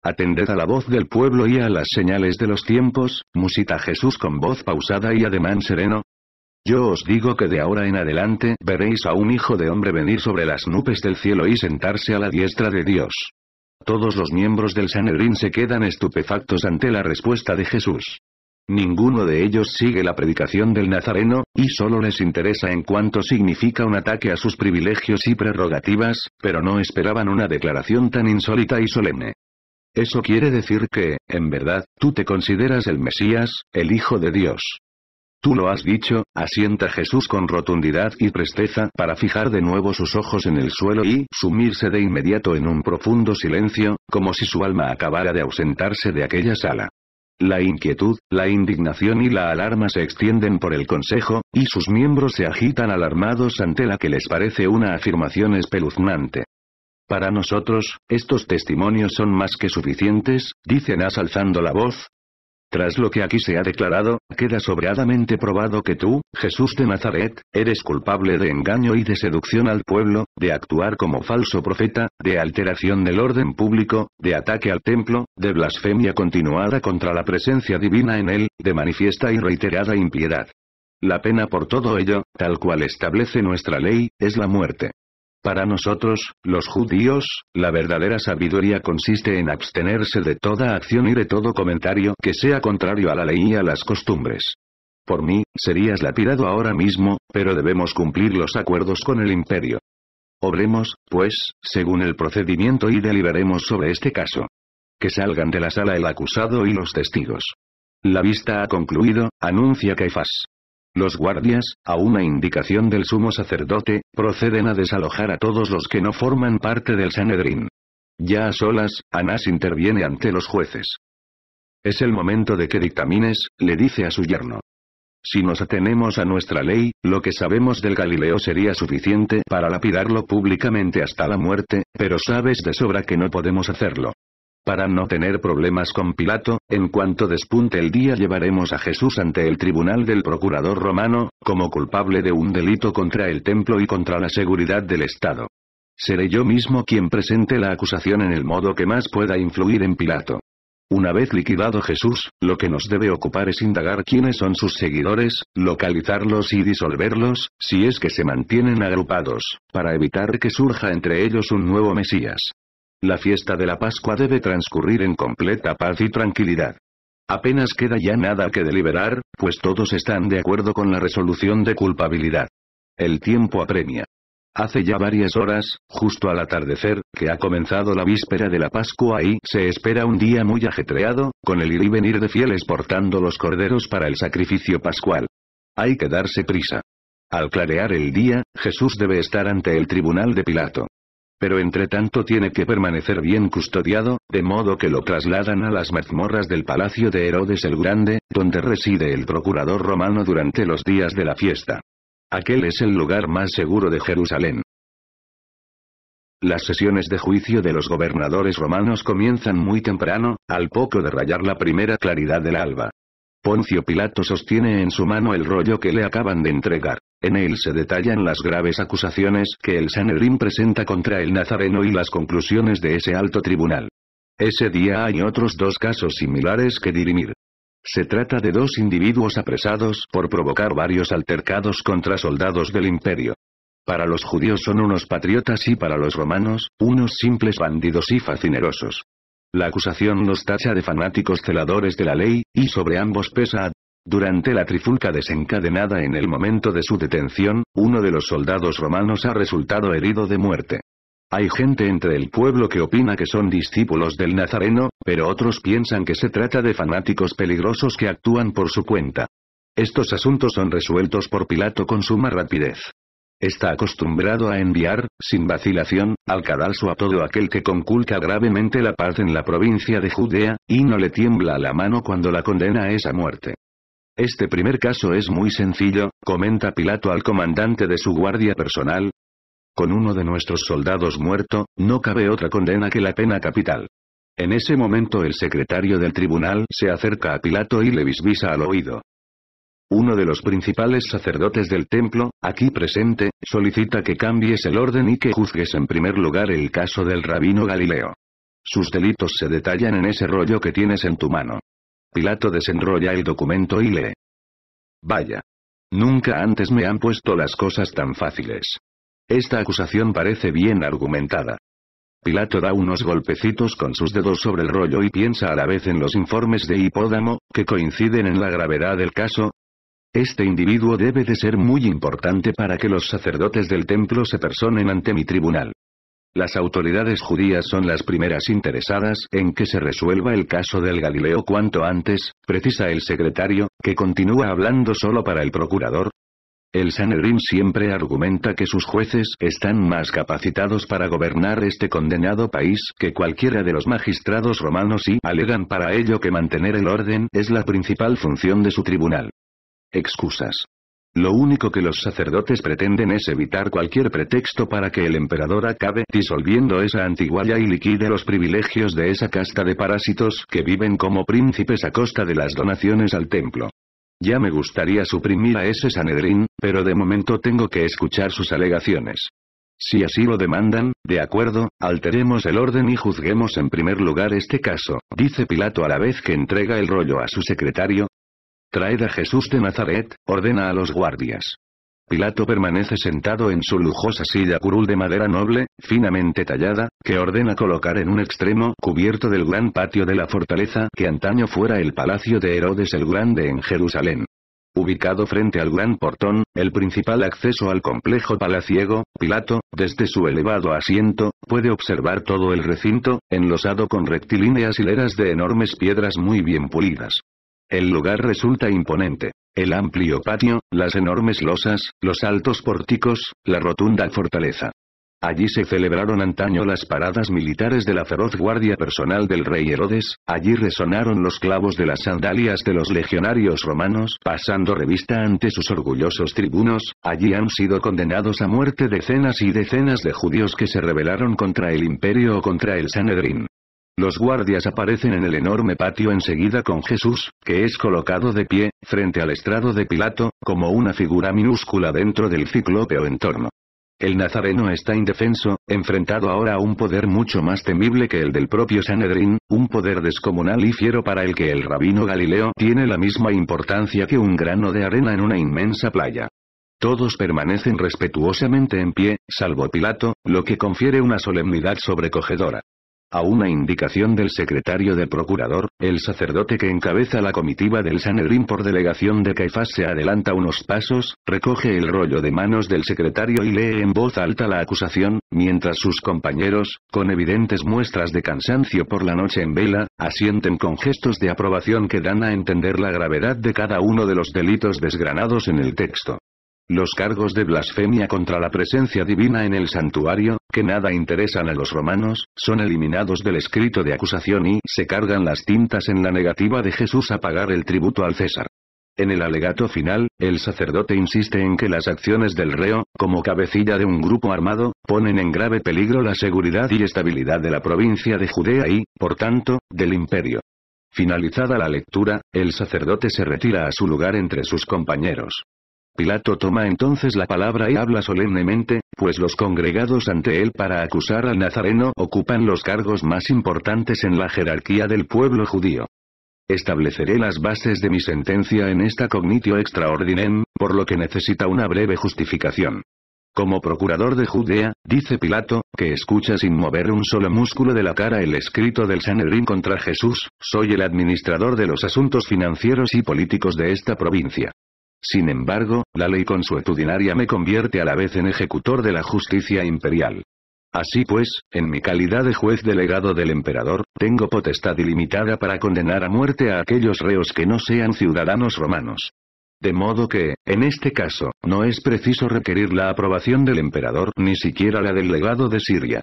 Atended a la voz del pueblo y a las señales de los tiempos, musita Jesús con voz pausada y ademán sereno. Yo os digo que de ahora en adelante veréis a un hijo de hombre venir sobre las nubes del cielo y sentarse a la diestra de Dios. Todos los miembros del Sanedrín se quedan estupefactos ante la respuesta de Jesús. Ninguno de ellos sigue la predicación del Nazareno, y solo les interesa en cuanto significa un ataque a sus privilegios y prerrogativas, pero no esperaban una declaración tan insólita y solemne. Eso quiere decir que, en verdad, tú te consideras el Mesías, el Hijo de Dios. Tú lo has dicho, asienta Jesús con rotundidad y presteza para fijar de nuevo sus ojos en el suelo y sumirse de inmediato en un profundo silencio, como si su alma acabara de ausentarse de aquella sala. La inquietud, la indignación y la alarma se extienden por el consejo, y sus miembros se agitan alarmados ante la que les parece una afirmación espeluznante. Para nosotros, estos testimonios son más que suficientes, dice Nas alzando la voz. Tras lo que aquí se ha declarado, queda sobradamente probado que tú, Jesús de Nazaret, eres culpable de engaño y de seducción al pueblo, de actuar como falso profeta, de alteración del orden público, de ataque al templo, de blasfemia continuada contra la presencia divina en él, de manifiesta y reiterada impiedad. La pena por todo ello, tal cual establece nuestra ley, es la muerte. Para nosotros, los judíos, la verdadera sabiduría consiste en abstenerse de toda acción y de todo comentario que sea contrario a la ley y a las costumbres. Por mí, serías lapidado ahora mismo, pero debemos cumplir los acuerdos con el imperio. Obremos, pues, según el procedimiento y deliberemos sobre este caso. Que salgan de la sala el acusado y los testigos. La vista ha concluido, anuncia Caifás. Los guardias, a una indicación del sumo sacerdote, proceden a desalojar a todos los que no forman parte del Sanedrín. Ya a solas, Anás interviene ante los jueces. Es el momento de que dictamines, le dice a su yerno. Si nos atenemos a nuestra ley, lo que sabemos del Galileo sería suficiente para lapidarlo públicamente hasta la muerte, pero sabes de sobra que no podemos hacerlo. Para no tener problemas con Pilato, en cuanto despunte el día llevaremos a Jesús ante el tribunal del procurador romano, como culpable de un delito contra el templo y contra la seguridad del Estado. Seré yo mismo quien presente la acusación en el modo que más pueda influir en Pilato. Una vez liquidado Jesús, lo que nos debe ocupar es indagar quiénes son sus seguidores, localizarlos y disolverlos, si es que se mantienen agrupados, para evitar que surja entre ellos un nuevo Mesías. La fiesta de la Pascua debe transcurrir en completa paz y tranquilidad. Apenas queda ya nada que deliberar, pues todos están de acuerdo con la resolución de culpabilidad. El tiempo apremia. Hace ya varias horas, justo al atardecer, que ha comenzado la víspera de la Pascua y se espera un día muy ajetreado, con el ir y venir de fieles portando los corderos para el sacrificio pascual. Hay que darse prisa. Al clarear el día, Jesús debe estar ante el tribunal de Pilato pero entre tanto tiene que permanecer bien custodiado, de modo que lo trasladan a las mazmorras del palacio de Herodes el Grande, donde reside el procurador romano durante los días de la fiesta. Aquel es el lugar más seguro de Jerusalén. Las sesiones de juicio de los gobernadores romanos comienzan muy temprano, al poco de rayar la primera claridad del alba. Poncio Pilato sostiene en su mano el rollo que le acaban de entregar. En él se detallan las graves acusaciones que el Sanedrín presenta contra el Nazareno y las conclusiones de ese alto tribunal. Ese día hay otros dos casos similares que dirimir. Se trata de dos individuos apresados por provocar varios altercados contra soldados del imperio. Para los judíos son unos patriotas y para los romanos, unos simples bandidos y facinerosos. La acusación los tacha de fanáticos celadores de la ley, y sobre ambos pesa durante la trifulca desencadenada en el momento de su detención, uno de los soldados romanos ha resultado herido de muerte. Hay gente entre el pueblo que opina que son discípulos del Nazareno, pero otros piensan que se trata de fanáticos peligrosos que actúan por su cuenta. Estos asuntos son resueltos por Pilato con suma rapidez. Está acostumbrado a enviar, sin vacilación, al cadalso a todo aquel que conculca gravemente la paz en la provincia de Judea, y no le tiembla la mano cuando la condena es a muerte. Este primer caso es muy sencillo, comenta Pilato al comandante de su guardia personal. Con uno de nuestros soldados muerto, no cabe otra condena que la pena capital. En ese momento el secretario del tribunal se acerca a Pilato y le visvisa al oído. Uno de los principales sacerdotes del templo, aquí presente, solicita que cambies el orden y que juzgues en primer lugar el caso del rabino Galileo. Sus delitos se detallan en ese rollo que tienes en tu mano. Pilato desenrolla el documento y lee. Vaya. Nunca antes me han puesto las cosas tan fáciles. Esta acusación parece bien argumentada. Pilato da unos golpecitos con sus dedos sobre el rollo y piensa a la vez en los informes de Hipódamo, que coinciden en la gravedad del caso. Este individuo debe de ser muy importante para que los sacerdotes del templo se personen ante mi tribunal. Las autoridades judías son las primeras interesadas en que se resuelva el caso del Galileo cuanto antes, precisa el secretario, que continúa hablando solo para el procurador. El Sanedrín siempre argumenta que sus jueces están más capacitados para gobernar este condenado país que cualquiera de los magistrados romanos y alegan para ello que mantener el orden es la principal función de su tribunal. Excusas. Lo único que los sacerdotes pretenden es evitar cualquier pretexto para que el emperador acabe disolviendo esa antigualla y liquide los privilegios de esa casta de parásitos que viven como príncipes a costa de las donaciones al templo. Ya me gustaría suprimir a ese Sanedrín, pero de momento tengo que escuchar sus alegaciones. Si así lo demandan, de acuerdo, alteremos el orden y juzguemos en primer lugar este caso, dice Pilato a la vez que entrega el rollo a su secretario, Traed a Jesús de Nazaret, ordena a los guardias. Pilato permanece sentado en su lujosa silla curul de madera noble, finamente tallada, que ordena colocar en un extremo cubierto del gran patio de la fortaleza que antaño fuera el palacio de Herodes el Grande en Jerusalén. Ubicado frente al gran portón, el principal acceso al complejo palaciego, Pilato, desde su elevado asiento, puede observar todo el recinto, enlosado con rectilíneas hileras de enormes piedras muy bien pulidas. El lugar resulta imponente. El amplio patio, las enormes losas, los altos pórticos, la rotunda fortaleza. Allí se celebraron antaño las paradas militares de la feroz guardia personal del rey Herodes, allí resonaron los clavos de las sandalias de los legionarios romanos pasando revista ante sus orgullosos tribunos, allí han sido condenados a muerte decenas y decenas de judíos que se rebelaron contra el imperio o contra el Sanedrín. Los guardias aparecen en el enorme patio enseguida con Jesús, que es colocado de pie, frente al estrado de Pilato, como una figura minúscula dentro del ciclopeo entorno. El nazareno está indefenso, enfrentado ahora a un poder mucho más temible que el del propio Sanedrín, un poder descomunal y fiero para el que el rabino Galileo tiene la misma importancia que un grano de arena en una inmensa playa. Todos permanecen respetuosamente en pie, salvo Pilato, lo que confiere una solemnidad sobrecogedora. A una indicación del secretario del procurador, el sacerdote que encabeza la comitiva del Sanedrín por delegación de Caifás se adelanta unos pasos, recoge el rollo de manos del secretario y lee en voz alta la acusación, mientras sus compañeros, con evidentes muestras de cansancio por la noche en vela, asienten con gestos de aprobación que dan a entender la gravedad de cada uno de los delitos desgranados en el texto. Los cargos de blasfemia contra la presencia divina en el santuario, que nada interesan a los romanos, son eliminados del escrito de acusación y se cargan las tintas en la negativa de Jesús a pagar el tributo al César. En el alegato final, el sacerdote insiste en que las acciones del reo, como cabecilla de un grupo armado, ponen en grave peligro la seguridad y estabilidad de la provincia de Judea y, por tanto, del imperio. Finalizada la lectura, el sacerdote se retira a su lugar entre sus compañeros. Pilato toma entonces la palabra y habla solemnemente, pues los congregados ante él para acusar al Nazareno ocupan los cargos más importantes en la jerarquía del pueblo judío. Estableceré las bases de mi sentencia en esta cognitio extraordinem, por lo que necesita una breve justificación. Como procurador de Judea, dice Pilato, que escucha sin mover un solo músculo de la cara el escrito del Sanedrín contra Jesús, soy el administrador de los asuntos financieros y políticos de esta provincia. Sin embargo, la ley consuetudinaria me convierte a la vez en ejecutor de la justicia imperial. Así pues, en mi calidad de juez delegado del emperador, tengo potestad ilimitada para condenar a muerte a aquellos reos que no sean ciudadanos romanos. De modo que, en este caso, no es preciso requerir la aprobación del emperador ni siquiera la del legado de Siria.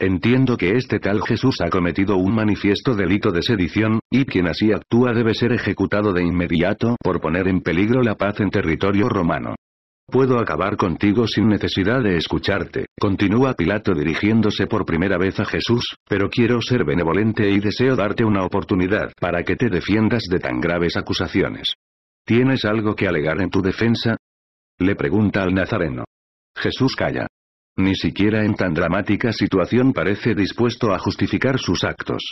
Entiendo que este tal Jesús ha cometido un manifiesto delito de sedición, y quien así actúa debe ser ejecutado de inmediato por poner en peligro la paz en territorio romano. Puedo acabar contigo sin necesidad de escucharte, continúa Pilato dirigiéndose por primera vez a Jesús, pero quiero ser benevolente y deseo darte una oportunidad para que te defiendas de tan graves acusaciones. ¿Tienes algo que alegar en tu defensa? Le pregunta al Nazareno. Jesús calla. Ni siquiera en tan dramática situación parece dispuesto a justificar sus actos.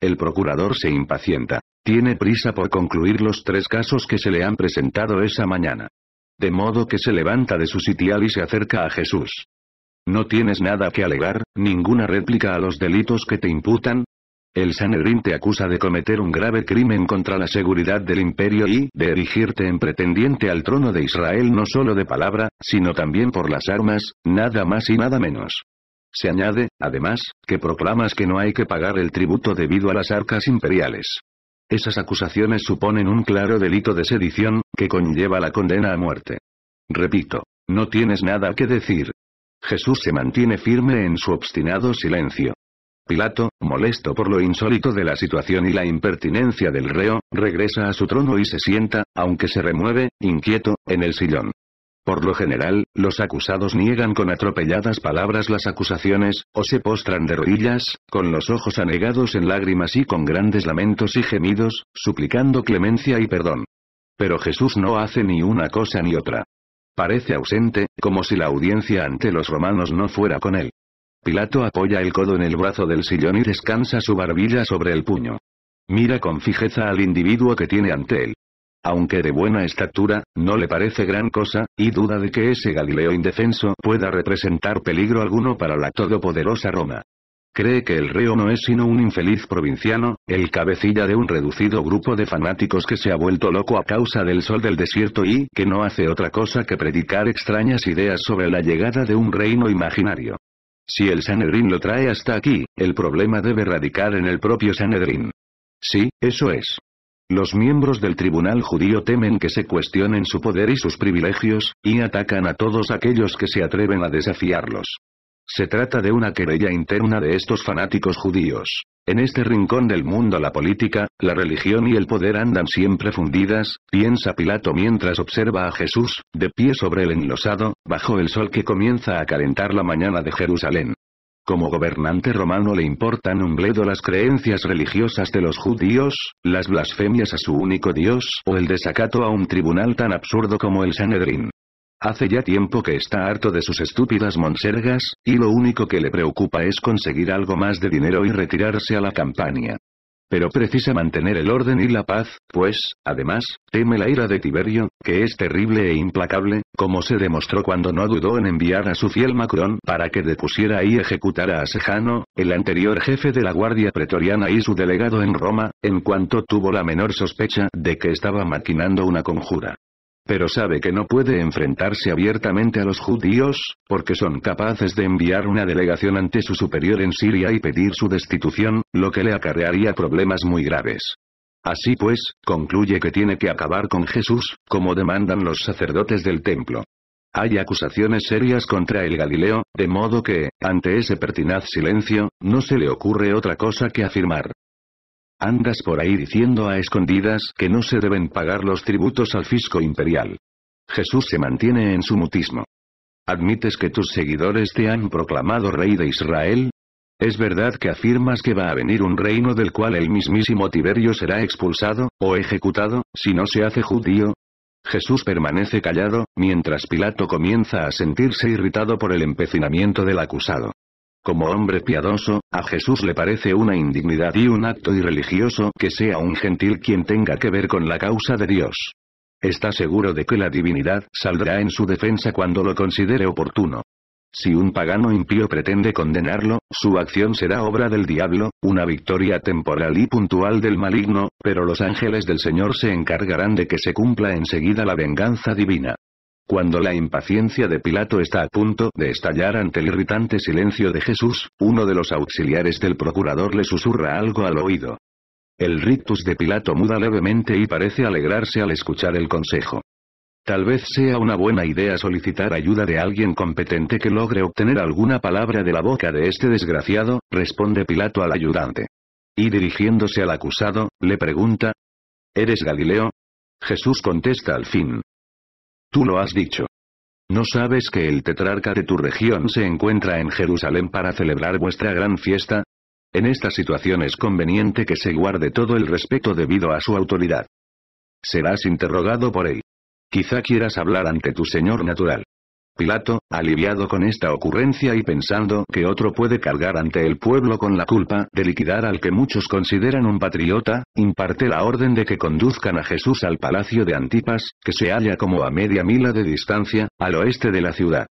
El procurador se impacienta. Tiene prisa por concluir los tres casos que se le han presentado esa mañana. De modo que se levanta de su sitial y se acerca a Jesús. No tienes nada que alegar, ninguna réplica a los delitos que te imputan, el Sanedrín te acusa de cometer un grave crimen contra la seguridad del imperio y de erigirte en pretendiente al trono de Israel no solo de palabra, sino también por las armas, nada más y nada menos. Se añade, además, que proclamas que no hay que pagar el tributo debido a las arcas imperiales. Esas acusaciones suponen un claro delito de sedición, que conlleva la condena a muerte. Repito, no tienes nada que decir. Jesús se mantiene firme en su obstinado silencio. Pilato, molesto por lo insólito de la situación y la impertinencia del reo, regresa a su trono y se sienta, aunque se remueve, inquieto, en el sillón. Por lo general, los acusados niegan con atropelladas palabras las acusaciones, o se postran de rodillas, con los ojos anegados en lágrimas y con grandes lamentos y gemidos, suplicando clemencia y perdón. Pero Jesús no hace ni una cosa ni otra. Parece ausente, como si la audiencia ante los romanos no fuera con él. Pilato apoya el codo en el brazo del sillón y descansa su barbilla sobre el puño. Mira con fijeza al individuo que tiene ante él. Aunque de buena estatura, no le parece gran cosa, y duda de que ese Galileo indefenso pueda representar peligro alguno para la todopoderosa Roma. Cree que el reo no es sino un infeliz provinciano, el cabecilla de un reducido grupo de fanáticos que se ha vuelto loco a causa del sol del desierto y que no hace otra cosa que predicar extrañas ideas sobre la llegada de un reino imaginario. Si el Sanedrín lo trae hasta aquí, el problema debe radicar en el propio Sanedrín. Sí, eso es. Los miembros del tribunal judío temen que se cuestionen su poder y sus privilegios, y atacan a todos aquellos que se atreven a desafiarlos. Se trata de una querella interna de estos fanáticos judíos. En este rincón del mundo la política, la religión y el poder andan siempre fundidas, piensa Pilato mientras observa a Jesús, de pie sobre el enlosado, bajo el sol que comienza a calentar la mañana de Jerusalén. Como gobernante romano le importan un bledo las creencias religiosas de los judíos, las blasfemias a su único Dios o el desacato a un tribunal tan absurdo como el Sanedrín. Hace ya tiempo que está harto de sus estúpidas monsergas, y lo único que le preocupa es conseguir algo más de dinero y retirarse a la campaña. Pero precisa mantener el orden y la paz, pues, además, teme la ira de Tiberio, que es terrible e implacable, como se demostró cuando no dudó en enviar a su fiel Macron para que depusiera y ejecutara a Sejano, el anterior jefe de la Guardia Pretoriana y su delegado en Roma, en cuanto tuvo la menor sospecha de que estaba maquinando una conjura pero sabe que no puede enfrentarse abiertamente a los judíos, porque son capaces de enviar una delegación ante su superior en Siria y pedir su destitución, lo que le acarrearía problemas muy graves. Así pues, concluye que tiene que acabar con Jesús, como demandan los sacerdotes del templo. Hay acusaciones serias contra el Galileo, de modo que, ante ese pertinaz silencio, no se le ocurre otra cosa que afirmar, Andas por ahí diciendo a escondidas que no se deben pagar los tributos al fisco imperial. Jesús se mantiene en su mutismo. ¿Admites que tus seguidores te han proclamado rey de Israel? ¿Es verdad que afirmas que va a venir un reino del cual el mismísimo Tiberio será expulsado, o ejecutado, si no se hace judío? Jesús permanece callado, mientras Pilato comienza a sentirse irritado por el empecinamiento del acusado. Como hombre piadoso, a Jesús le parece una indignidad y un acto irreligioso que sea un gentil quien tenga que ver con la causa de Dios. Está seguro de que la divinidad saldrá en su defensa cuando lo considere oportuno. Si un pagano impío pretende condenarlo, su acción será obra del diablo, una victoria temporal y puntual del maligno, pero los ángeles del Señor se encargarán de que se cumpla enseguida la venganza divina. Cuando la impaciencia de Pilato está a punto de estallar ante el irritante silencio de Jesús, uno de los auxiliares del procurador le susurra algo al oído. El rictus de Pilato muda levemente y parece alegrarse al escuchar el consejo. Tal vez sea una buena idea solicitar ayuda de alguien competente que logre obtener alguna palabra de la boca de este desgraciado, responde Pilato al ayudante. Y dirigiéndose al acusado, le pregunta, ¿Eres Galileo? Jesús contesta al fin, Tú lo has dicho. ¿No sabes que el tetrarca de tu región se encuentra en Jerusalén para celebrar vuestra gran fiesta? En esta situación es conveniente que se guarde todo el respeto debido a su autoridad. Serás interrogado por él. Quizá quieras hablar ante tu señor natural. Pilato, aliviado con esta ocurrencia y pensando que otro puede cargar ante el pueblo con la culpa de liquidar al que muchos consideran un patriota, imparte la orden de que conduzcan a Jesús al palacio de Antipas, que se halla como a media mila de distancia, al oeste de la ciudad.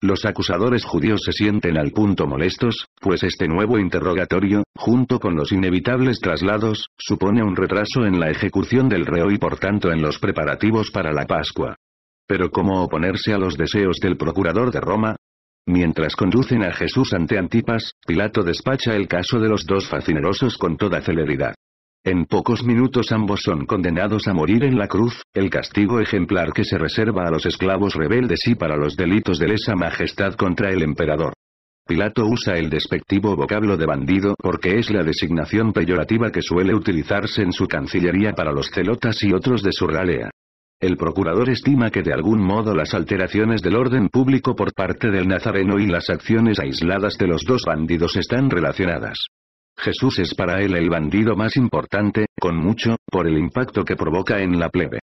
Los acusadores judíos se sienten al punto molestos, pues este nuevo interrogatorio, junto con los inevitables traslados, supone un retraso en la ejecución del reo y por tanto en los preparativos para la Pascua. Pero ¿cómo oponerse a los deseos del procurador de Roma? Mientras conducen a Jesús ante Antipas, Pilato despacha el caso de los dos facinerosos con toda celeridad. En pocos minutos ambos son condenados a morir en la cruz, el castigo ejemplar que se reserva a los esclavos rebeldes y para los delitos de lesa majestad contra el emperador. Pilato usa el despectivo vocablo de bandido porque es la designación peyorativa que suele utilizarse en su cancillería para los celotas y otros de su ralea. El procurador estima que de algún modo las alteraciones del orden público por parte del Nazareno y las acciones aisladas de los dos bandidos están relacionadas. Jesús es para él el bandido más importante, con mucho, por el impacto que provoca en la plebe.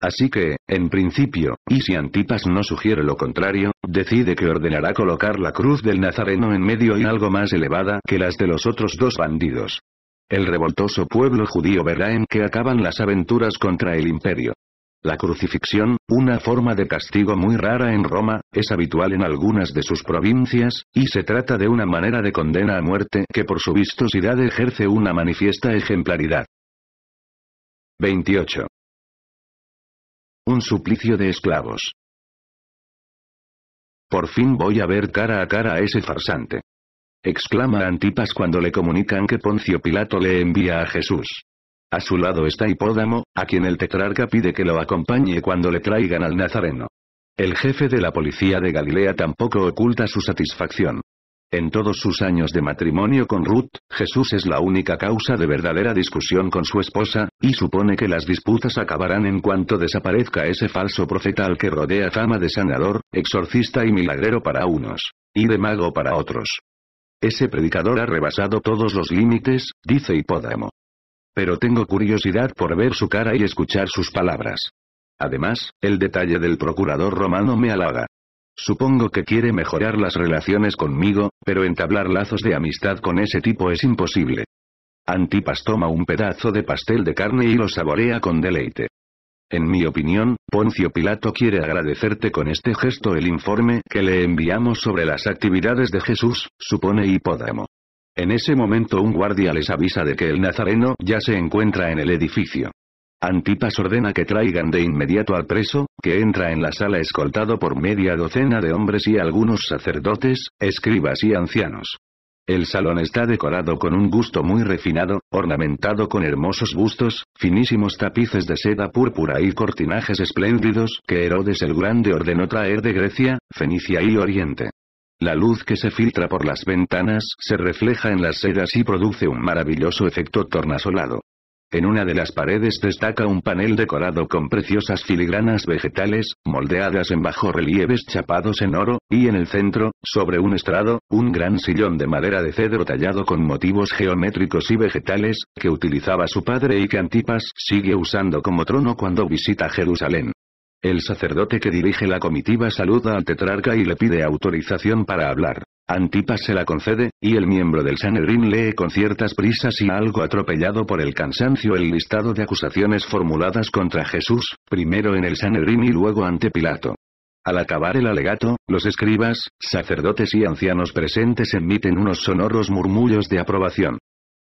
Así que, en principio, y si Antipas no sugiere lo contrario, decide que ordenará colocar la cruz del Nazareno en medio y algo más elevada que las de los otros dos bandidos. El revoltoso pueblo judío verá en que acaban las aventuras contra el imperio. La crucifixión, una forma de castigo muy rara en Roma, es habitual en algunas de sus provincias, y se trata de una manera de condena a muerte que por su vistosidad ejerce una manifiesta ejemplaridad. 28. Un suplicio de esclavos. Por fin voy a ver cara a cara a ese farsante. Exclama Antipas cuando le comunican que Poncio Pilato le envía a Jesús. A su lado está Hipódamo, a quien el tetrarca pide que lo acompañe cuando le traigan al Nazareno. El jefe de la policía de Galilea tampoco oculta su satisfacción. En todos sus años de matrimonio con Ruth, Jesús es la única causa de verdadera discusión con su esposa, y supone que las disputas acabarán en cuanto desaparezca ese falso profeta al que rodea fama de sanador, exorcista y milagrero para unos, y de mago para otros. Ese predicador ha rebasado todos los límites, dice Hipódamo. Pero tengo curiosidad por ver su cara y escuchar sus palabras. Además, el detalle del procurador romano me halaga. Supongo que quiere mejorar las relaciones conmigo, pero entablar lazos de amistad con ese tipo es imposible. Antipas toma un pedazo de pastel de carne y lo saborea con deleite. En mi opinión, Poncio Pilato quiere agradecerte con este gesto el informe que le enviamos sobre las actividades de Jesús, supone Hipódamo. En ese momento un guardia les avisa de que el nazareno ya se encuentra en el edificio. Antipas ordena que traigan de inmediato al preso, que entra en la sala escoltado por media docena de hombres y algunos sacerdotes, escribas y ancianos. El salón está decorado con un gusto muy refinado, ornamentado con hermosos bustos, finísimos tapices de seda púrpura y cortinajes espléndidos que Herodes el Grande ordenó traer de Grecia, Fenicia y Oriente. La luz que se filtra por las ventanas se refleja en las sedas y produce un maravilloso efecto tornasolado. En una de las paredes destaca un panel decorado con preciosas filigranas vegetales, moldeadas en bajorrelieves chapados en oro, y en el centro, sobre un estrado, un gran sillón de madera de cedro tallado con motivos geométricos y vegetales, que utilizaba su padre y que Antipas sigue usando como trono cuando visita Jerusalén. El sacerdote que dirige la comitiva saluda al tetrarca y le pide autorización para hablar. Antipas se la concede, y el miembro del Sanedrín lee con ciertas prisas y algo atropellado por el cansancio el listado de acusaciones formuladas contra Jesús, primero en el Sanedrín y luego ante Pilato. Al acabar el alegato, los escribas, sacerdotes y ancianos presentes emiten unos sonoros murmullos de aprobación.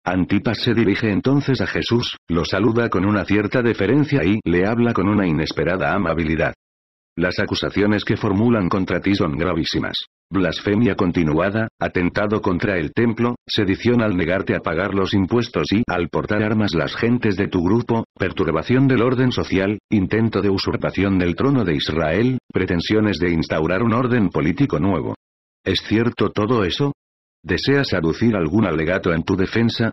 Antipas se dirige entonces a Jesús, lo saluda con una cierta deferencia y le habla con una inesperada amabilidad. Las acusaciones que formulan contra ti son gravísimas. Blasfemia continuada, atentado contra el templo, sedición al negarte a pagar los impuestos y al portar armas las gentes de tu grupo, perturbación del orden social, intento de usurpación del trono de Israel, pretensiones de instaurar un orden político nuevo. ¿Es cierto todo eso? ¿Deseas aducir algún alegato en tu defensa?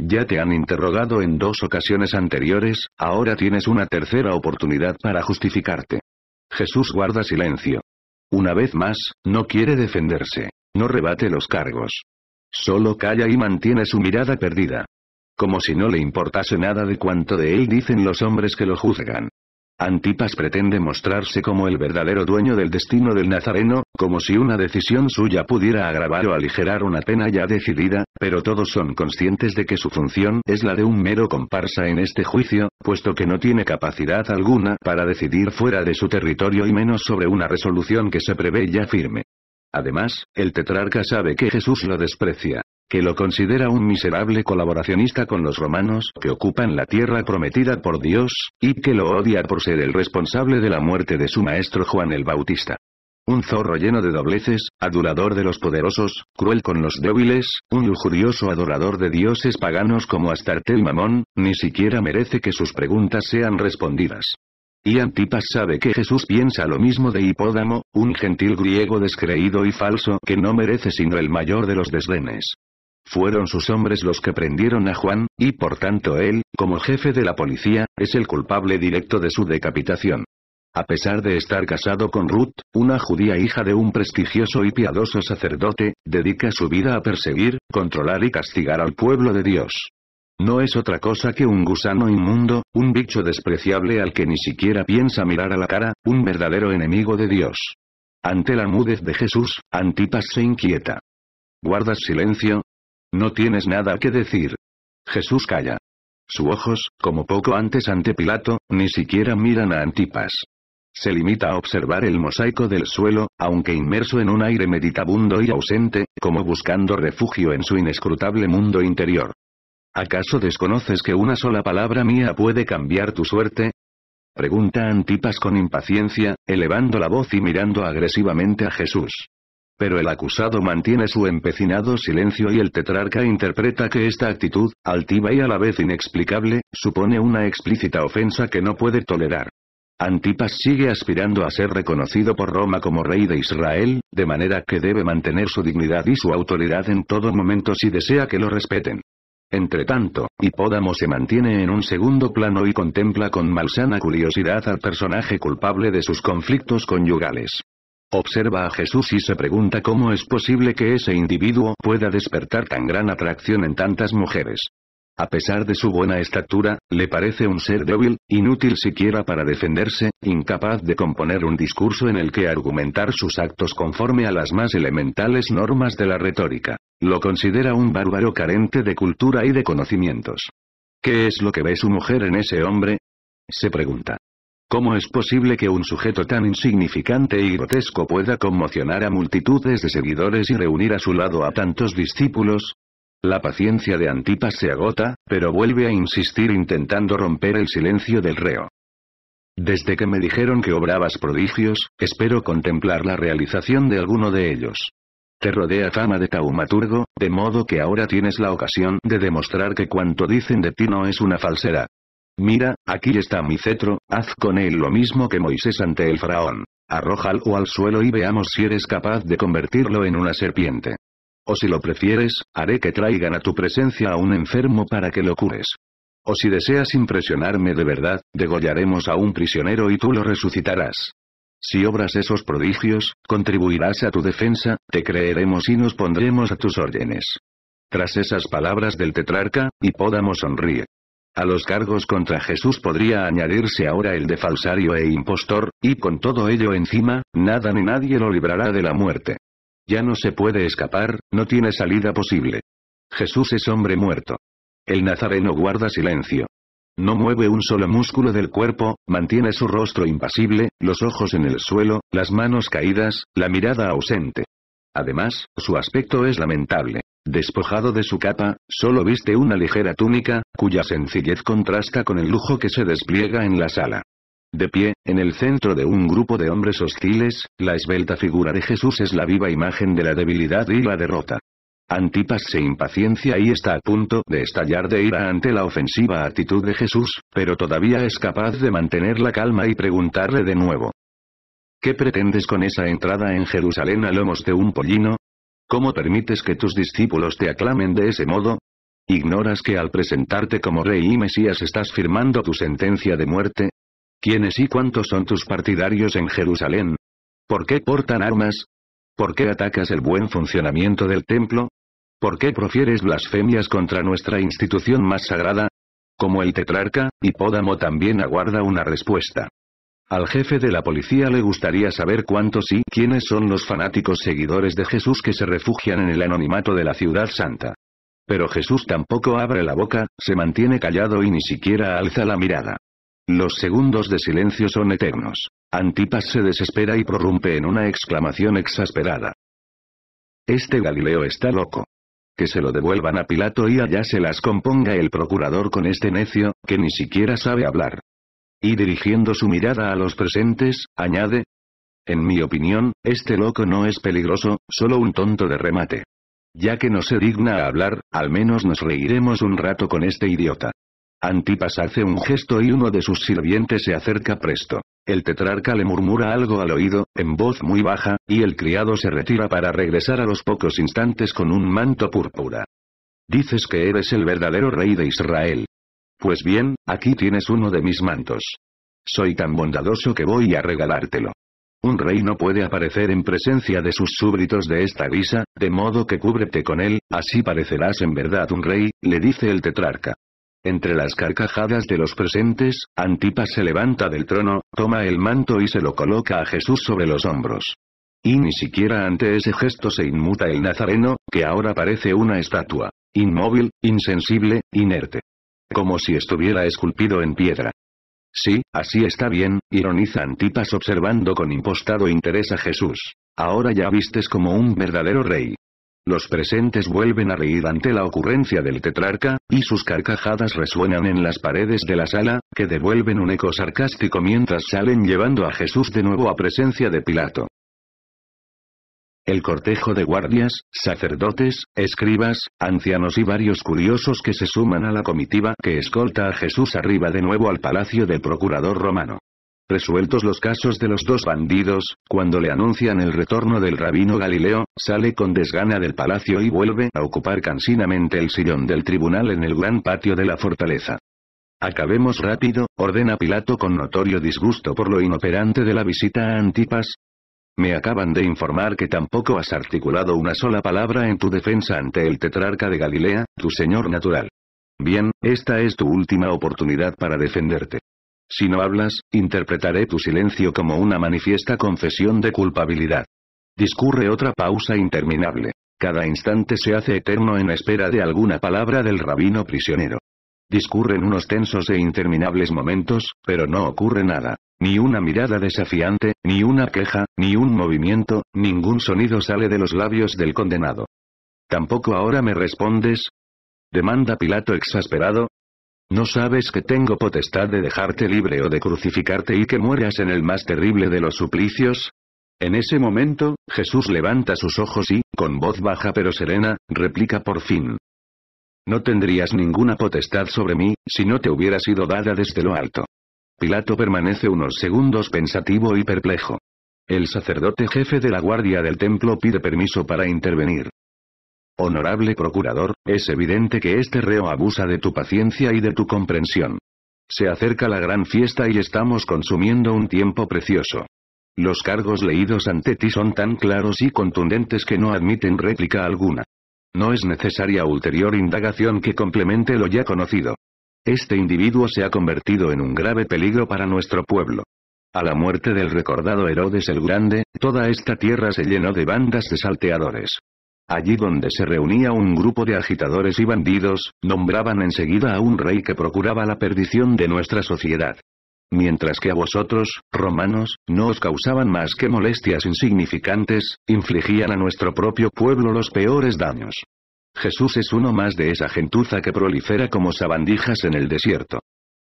Ya te han interrogado en dos ocasiones anteriores, ahora tienes una tercera oportunidad para justificarte. Jesús guarda silencio. Una vez más, no quiere defenderse. No rebate los cargos. Solo calla y mantiene su mirada perdida. Como si no le importase nada de cuanto de él dicen los hombres que lo juzgan. Antipas pretende mostrarse como el verdadero dueño del destino del Nazareno, como si una decisión suya pudiera agravar o aligerar una pena ya decidida, pero todos son conscientes de que su función es la de un mero comparsa en este juicio, puesto que no tiene capacidad alguna para decidir fuera de su territorio y menos sobre una resolución que se prevé ya firme. Además, el tetrarca sabe que Jesús lo desprecia que lo considera un miserable colaboracionista con los romanos que ocupan la tierra prometida por Dios, y que lo odia por ser el responsable de la muerte de su maestro Juan el Bautista. Un zorro lleno de dobleces, adulador de los poderosos, cruel con los débiles, un lujurioso adorador de dioses paganos como Astarte y Mamón, ni siquiera merece que sus preguntas sean respondidas. Y Antipas sabe que Jesús piensa lo mismo de Hipódamo, un gentil griego descreído y falso que no merece sino el mayor de los desdenes. Fueron sus hombres los que prendieron a Juan, y por tanto él, como jefe de la policía, es el culpable directo de su decapitación. A pesar de estar casado con Ruth, una judía hija de un prestigioso y piadoso sacerdote, dedica su vida a perseguir, controlar y castigar al pueblo de Dios. No es otra cosa que un gusano inmundo, un bicho despreciable al que ni siquiera piensa mirar a la cara, un verdadero enemigo de Dios. Ante la mudez de Jesús, Antipas se inquieta. Guardas silencio, no tienes nada que decir. Jesús calla. Sus ojos, como poco antes ante Pilato, ni siquiera miran a Antipas. Se limita a observar el mosaico del suelo, aunque inmerso en un aire meditabundo y ausente, como buscando refugio en su inescrutable mundo interior. ¿Acaso desconoces que una sola palabra mía puede cambiar tu suerte? Pregunta Antipas con impaciencia, elevando la voz y mirando agresivamente a Jesús. Pero el acusado mantiene su empecinado silencio y el tetrarca interpreta que esta actitud, altiva y a la vez inexplicable, supone una explícita ofensa que no puede tolerar. Antipas sigue aspirando a ser reconocido por Roma como rey de Israel, de manera que debe mantener su dignidad y su autoridad en todo momento si desea que lo respeten. Entretanto, Hipódamo se mantiene en un segundo plano y contempla con malsana curiosidad al personaje culpable de sus conflictos conyugales. Observa a Jesús y se pregunta cómo es posible que ese individuo pueda despertar tan gran atracción en tantas mujeres. A pesar de su buena estatura, le parece un ser débil, inútil siquiera para defenderse, incapaz de componer un discurso en el que argumentar sus actos conforme a las más elementales normas de la retórica. Lo considera un bárbaro carente de cultura y de conocimientos. ¿Qué es lo que ve su mujer en ese hombre? Se pregunta. ¿Cómo es posible que un sujeto tan insignificante y grotesco pueda conmocionar a multitudes de seguidores y reunir a su lado a tantos discípulos? La paciencia de Antipas se agota, pero vuelve a insistir intentando romper el silencio del reo. Desde que me dijeron que obrabas prodigios, espero contemplar la realización de alguno de ellos. Te rodea fama de taumaturgo, de modo que ahora tienes la ocasión de demostrar que cuanto dicen de ti no es una falsedad. Mira, aquí está mi cetro, haz con él lo mismo que Moisés ante el faraón. Arrójalo al suelo y veamos si eres capaz de convertirlo en una serpiente. O si lo prefieres, haré que traigan a tu presencia a un enfermo para que lo cures. O si deseas impresionarme de verdad, degollaremos a un prisionero y tú lo resucitarás. Si obras esos prodigios, contribuirás a tu defensa, te creeremos y nos pondremos a tus órdenes. Tras esas palabras del tetrarca, Hipódamo sonríe. A los cargos contra Jesús podría añadirse ahora el de falsario e impostor, y con todo ello encima, nada ni nadie lo librará de la muerte. Ya no se puede escapar, no tiene salida posible. Jesús es hombre muerto. El nazareno guarda silencio. No mueve un solo músculo del cuerpo, mantiene su rostro impasible, los ojos en el suelo, las manos caídas, la mirada ausente. Además, su aspecto es lamentable. Despojado de su capa, solo viste una ligera túnica, cuya sencillez contrasta con el lujo que se despliega en la sala. De pie, en el centro de un grupo de hombres hostiles, la esbelta figura de Jesús es la viva imagen de la debilidad y la derrota. Antipas se impaciencia y está a punto de estallar de ira ante la ofensiva actitud de Jesús, pero todavía es capaz de mantener la calma y preguntarle de nuevo. ¿Qué pretendes con esa entrada en Jerusalén a lomos de un pollino? ¿Cómo permites que tus discípulos te aclamen de ese modo? ¿Ignoras que al presentarte como rey y Mesías estás firmando tu sentencia de muerte? ¿Quiénes y cuántos son tus partidarios en Jerusalén? ¿Por qué portan armas? ¿Por qué atacas el buen funcionamiento del templo? ¿Por qué profieres blasfemias contra nuestra institución más sagrada? Como el tetrarca, Hipódamo también aguarda una respuesta. Al jefe de la policía le gustaría saber cuántos y quiénes son los fanáticos seguidores de Jesús que se refugian en el anonimato de la ciudad santa. Pero Jesús tampoco abre la boca, se mantiene callado y ni siquiera alza la mirada. Los segundos de silencio son eternos. Antipas se desespera y prorrumpe en una exclamación exasperada. Este Galileo está loco. Que se lo devuelvan a Pilato y allá se las componga el procurador con este necio, que ni siquiera sabe hablar. Y dirigiendo su mirada a los presentes, añade, en mi opinión, este loco no es peligroso, solo un tonto de remate. Ya que no se digna a hablar, al menos nos reiremos un rato con este idiota. Antipas hace un gesto y uno de sus sirvientes se acerca presto. El tetrarca le murmura algo al oído, en voz muy baja, y el criado se retira para regresar a los pocos instantes con un manto púrpura. Dices que eres el verdadero rey de Israel. Pues bien, aquí tienes uno de mis mantos. Soy tan bondadoso que voy a regalártelo. Un rey no puede aparecer en presencia de sus súbditos de esta guisa, de modo que cúbrete con él, así parecerás en verdad un rey, le dice el tetrarca. Entre las carcajadas de los presentes, Antipas se levanta del trono, toma el manto y se lo coloca a Jesús sobre los hombros. Y ni siquiera ante ese gesto se inmuta el nazareno, que ahora parece una estatua, inmóvil, insensible, inerte como si estuviera esculpido en piedra. Sí, así está bien, ironiza Antipas observando con impostado interés a Jesús. Ahora ya vistes como un verdadero rey. Los presentes vuelven a reír ante la ocurrencia del tetrarca, y sus carcajadas resuenan en las paredes de la sala, que devuelven un eco sarcástico mientras salen llevando a Jesús de nuevo a presencia de Pilato. El cortejo de guardias, sacerdotes, escribas, ancianos y varios curiosos que se suman a la comitiva que escolta a Jesús arriba de nuevo al palacio del procurador romano. Resueltos los casos de los dos bandidos, cuando le anuncian el retorno del rabino Galileo, sale con desgana del palacio y vuelve a ocupar cansinamente el sillón del tribunal en el gran patio de la fortaleza. Acabemos rápido, ordena Pilato con notorio disgusto por lo inoperante de la visita a Antipas, me acaban de informar que tampoco has articulado una sola palabra en tu defensa ante el tetrarca de Galilea, tu señor natural. Bien, esta es tu última oportunidad para defenderte. Si no hablas, interpretaré tu silencio como una manifiesta confesión de culpabilidad. Discurre otra pausa interminable. Cada instante se hace eterno en espera de alguna palabra del rabino prisionero. Discurren unos tensos e interminables momentos, pero no ocurre nada. Ni una mirada desafiante, ni una queja, ni un movimiento, ningún sonido sale de los labios del condenado. ¿Tampoco ahora me respondes? Demanda Pilato exasperado. ¿No sabes que tengo potestad de dejarte libre o de crucificarte y que mueras en el más terrible de los suplicios? En ese momento, Jesús levanta sus ojos y, con voz baja pero serena, replica por fin, no tendrías ninguna potestad sobre mí, si no te hubiera sido dada desde lo alto. Pilato permanece unos segundos pensativo y perplejo. El sacerdote jefe de la guardia del templo pide permiso para intervenir. Honorable procurador, es evidente que este reo abusa de tu paciencia y de tu comprensión. Se acerca la gran fiesta y estamos consumiendo un tiempo precioso. Los cargos leídos ante ti son tan claros y contundentes que no admiten réplica alguna. No es necesaria ulterior indagación que complemente lo ya conocido. Este individuo se ha convertido en un grave peligro para nuestro pueblo. A la muerte del recordado Herodes el Grande, toda esta tierra se llenó de bandas de salteadores. Allí donde se reunía un grupo de agitadores y bandidos, nombraban enseguida a un rey que procuraba la perdición de nuestra sociedad mientras que a vosotros, romanos, no os causaban más que molestias insignificantes, infligían a nuestro propio pueblo los peores daños. Jesús es uno más de esa gentuza que prolifera como sabandijas en el desierto.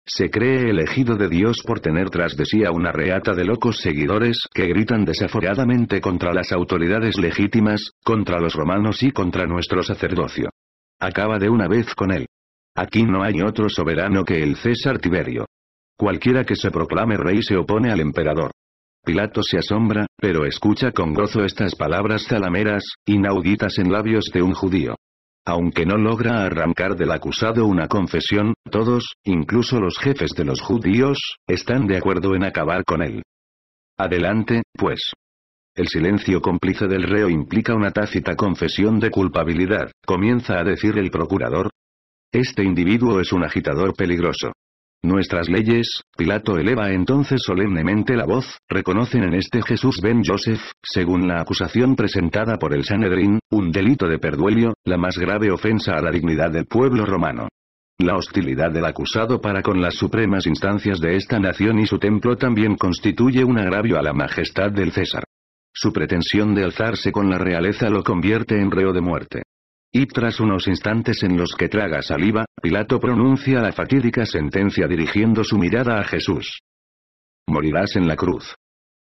Se cree elegido de Dios por tener tras de sí a una reata de locos seguidores que gritan desaforadamente contra las autoridades legítimas, contra los romanos y contra nuestro sacerdocio. Acaba de una vez con él. Aquí no hay otro soberano que el César Tiberio. Cualquiera que se proclame rey se opone al emperador. Pilato se asombra, pero escucha con gozo estas palabras zalameras, inauditas en labios de un judío. Aunque no logra arrancar del acusado una confesión, todos, incluso los jefes de los judíos, están de acuerdo en acabar con él. Adelante, pues. El silencio cómplice del reo implica una tácita confesión de culpabilidad, comienza a decir el procurador. Este individuo es un agitador peligroso nuestras leyes, Pilato eleva entonces solemnemente la voz, reconocen en este Jesús ben Joseph, según la acusación presentada por el Sanedrín, un delito de perduelio, la más grave ofensa a la dignidad del pueblo romano. La hostilidad del acusado para con las supremas instancias de esta nación y su templo también constituye un agravio a la majestad del César. Su pretensión de alzarse con la realeza lo convierte en reo de muerte. Y tras unos instantes en los que traga saliva, Pilato pronuncia la fatídica sentencia dirigiendo su mirada a Jesús. Morirás en la cruz.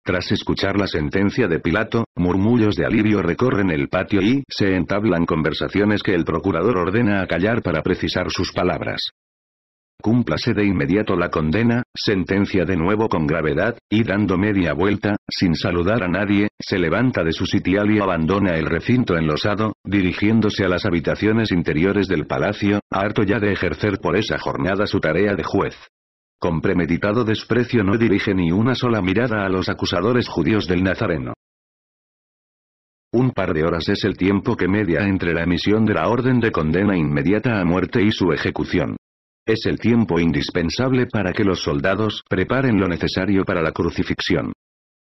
Tras escuchar la sentencia de Pilato, murmullos de alivio recorren el patio y se entablan conversaciones que el procurador ordena a callar para precisar sus palabras. Cúmplase de inmediato la condena, sentencia de nuevo con gravedad, y dando media vuelta, sin saludar a nadie, se levanta de su sitial y abandona el recinto enlosado, dirigiéndose a las habitaciones interiores del palacio, harto ya de ejercer por esa jornada su tarea de juez. Con premeditado desprecio no dirige ni una sola mirada a los acusadores judíos del Nazareno. Un par de horas es el tiempo que media entre la emisión de la orden de condena inmediata a muerte y su ejecución. Es el tiempo indispensable para que los soldados preparen lo necesario para la crucifixión.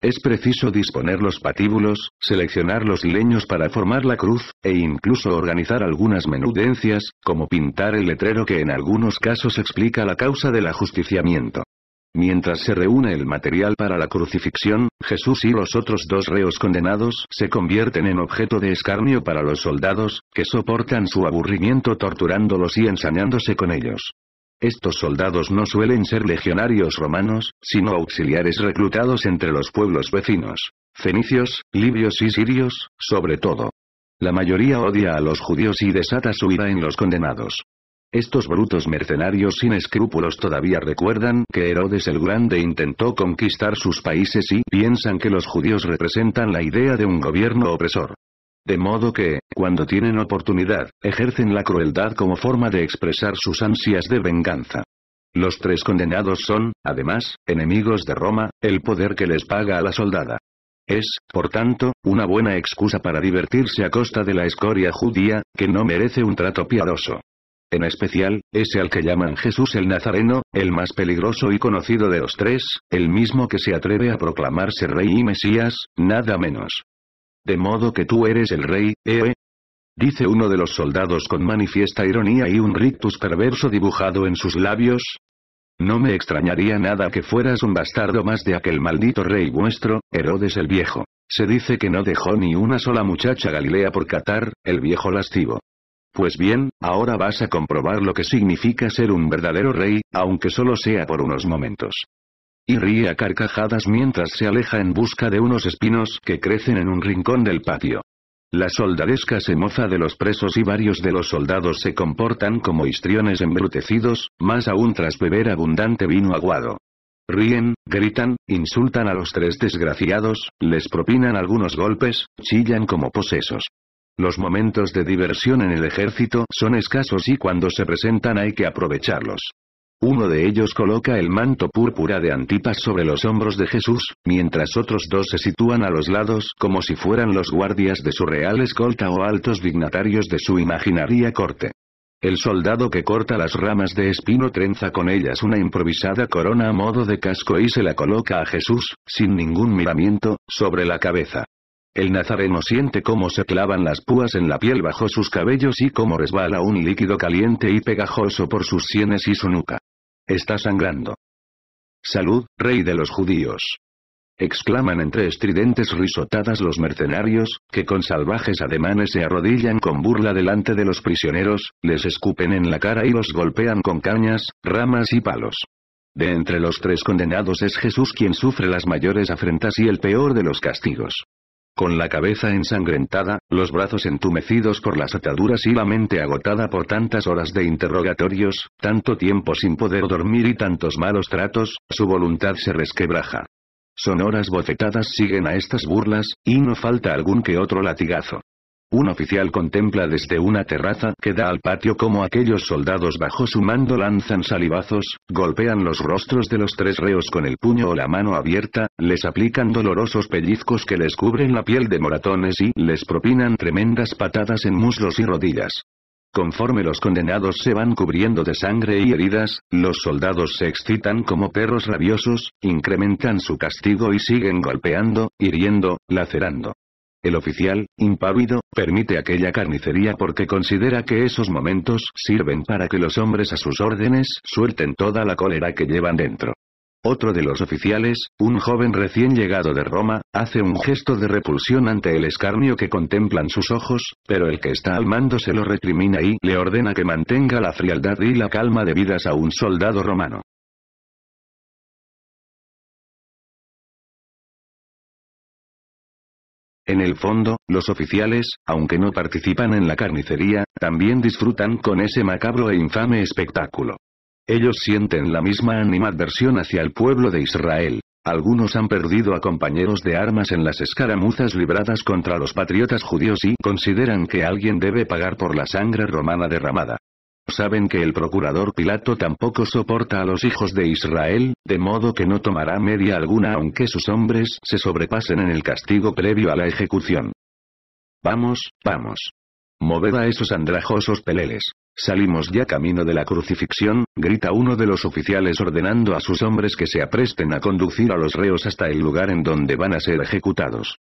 Es preciso disponer los patíbulos, seleccionar los leños para formar la cruz, e incluso organizar algunas menudencias, como pintar el letrero que en algunos casos explica la causa del ajusticiamiento. Mientras se reúne el material para la crucifixión, Jesús y los otros dos reos condenados se convierten en objeto de escarnio para los soldados, que soportan su aburrimiento torturándolos y ensañándose con ellos. Estos soldados no suelen ser legionarios romanos, sino auxiliares reclutados entre los pueblos vecinos, fenicios, libios y sirios, sobre todo. La mayoría odia a los judíos y desata su ira en los condenados. Estos brutos mercenarios sin escrúpulos todavía recuerdan que Herodes el Grande intentó conquistar sus países y piensan que los judíos representan la idea de un gobierno opresor. De modo que, cuando tienen oportunidad, ejercen la crueldad como forma de expresar sus ansias de venganza. Los tres condenados son, además, enemigos de Roma, el poder que les paga a la soldada. Es, por tanto, una buena excusa para divertirse a costa de la escoria judía, que no merece un trato piadoso. En especial, ese al que llaman Jesús el Nazareno, el más peligroso y conocido de los tres, el mismo que se atreve a proclamarse rey y Mesías, nada menos. De modo que tú eres el rey, ¿eh? Dice uno de los soldados con manifiesta ironía y un rictus perverso dibujado en sus labios. No me extrañaría nada que fueras un bastardo más de aquel maldito rey vuestro, Herodes el Viejo. Se dice que no dejó ni una sola muchacha Galilea por Catar, el viejo lascivo. Pues bien, ahora vas a comprobar lo que significa ser un verdadero rey, aunque solo sea por unos momentos. Y ríe a carcajadas mientras se aleja en busca de unos espinos que crecen en un rincón del patio. La soldadesca se moza de los presos y varios de los soldados se comportan como histriones embrutecidos, más aún tras beber abundante vino aguado. Ríen, gritan, insultan a los tres desgraciados, les propinan algunos golpes, chillan como posesos. Los momentos de diversión en el ejército son escasos y cuando se presentan hay que aprovecharlos. Uno de ellos coloca el manto púrpura de Antipas sobre los hombros de Jesús, mientras otros dos se sitúan a los lados como si fueran los guardias de su real escolta o altos dignatarios de su imaginaria corte. El soldado que corta las ramas de espino trenza con ellas una improvisada corona a modo de casco y se la coloca a Jesús, sin ningún miramiento, sobre la cabeza. El nazareno siente cómo se clavan las púas en la piel bajo sus cabellos y cómo resbala un líquido caliente y pegajoso por sus sienes y su nuca. Está sangrando. Salud, rey de los judíos. Exclaman entre estridentes risotadas los mercenarios, que con salvajes ademanes se arrodillan con burla delante de los prisioneros, les escupen en la cara y los golpean con cañas, ramas y palos. De entre los tres condenados es Jesús quien sufre las mayores afrentas y el peor de los castigos con la cabeza ensangrentada, los brazos entumecidos por las ataduras y la mente agotada por tantas horas de interrogatorios, tanto tiempo sin poder dormir y tantos malos tratos, su voluntad se resquebraja. Sonoras bofetadas siguen a estas burlas, y no falta algún que otro latigazo. Un oficial contempla desde una terraza que da al patio como aquellos soldados bajo su mando lanzan salivazos, golpean los rostros de los tres reos con el puño o la mano abierta, les aplican dolorosos pellizcos que les cubren la piel de moratones y les propinan tremendas patadas en muslos y rodillas. Conforme los condenados se van cubriendo de sangre y heridas, los soldados se excitan como perros rabiosos, incrementan su castigo y siguen golpeando, hiriendo, lacerando. El oficial, impávido, permite aquella carnicería porque considera que esos momentos sirven para que los hombres a sus órdenes suelten toda la cólera que llevan dentro. Otro de los oficiales, un joven recién llegado de Roma, hace un gesto de repulsión ante el escarnio que contemplan sus ojos, pero el que está al mando se lo recrimina y le ordena que mantenga la frialdad y la calma debidas a un soldado romano. En el fondo, los oficiales, aunque no participan en la carnicería, también disfrutan con ese macabro e infame espectáculo. Ellos sienten la misma animadversión hacia el pueblo de Israel. Algunos han perdido a compañeros de armas en las escaramuzas libradas contra los patriotas judíos y consideran que alguien debe pagar por la sangre romana derramada. Saben que el procurador Pilato tampoco soporta a los hijos de Israel, de modo que no tomará media alguna aunque sus hombres se sobrepasen en el castigo previo a la ejecución. Vamos, vamos. Moved a esos andrajosos peleles. Salimos ya camino de la crucifixión, grita uno de los oficiales ordenando a sus hombres que se apresten a conducir a los reos hasta el lugar en donde van a ser ejecutados.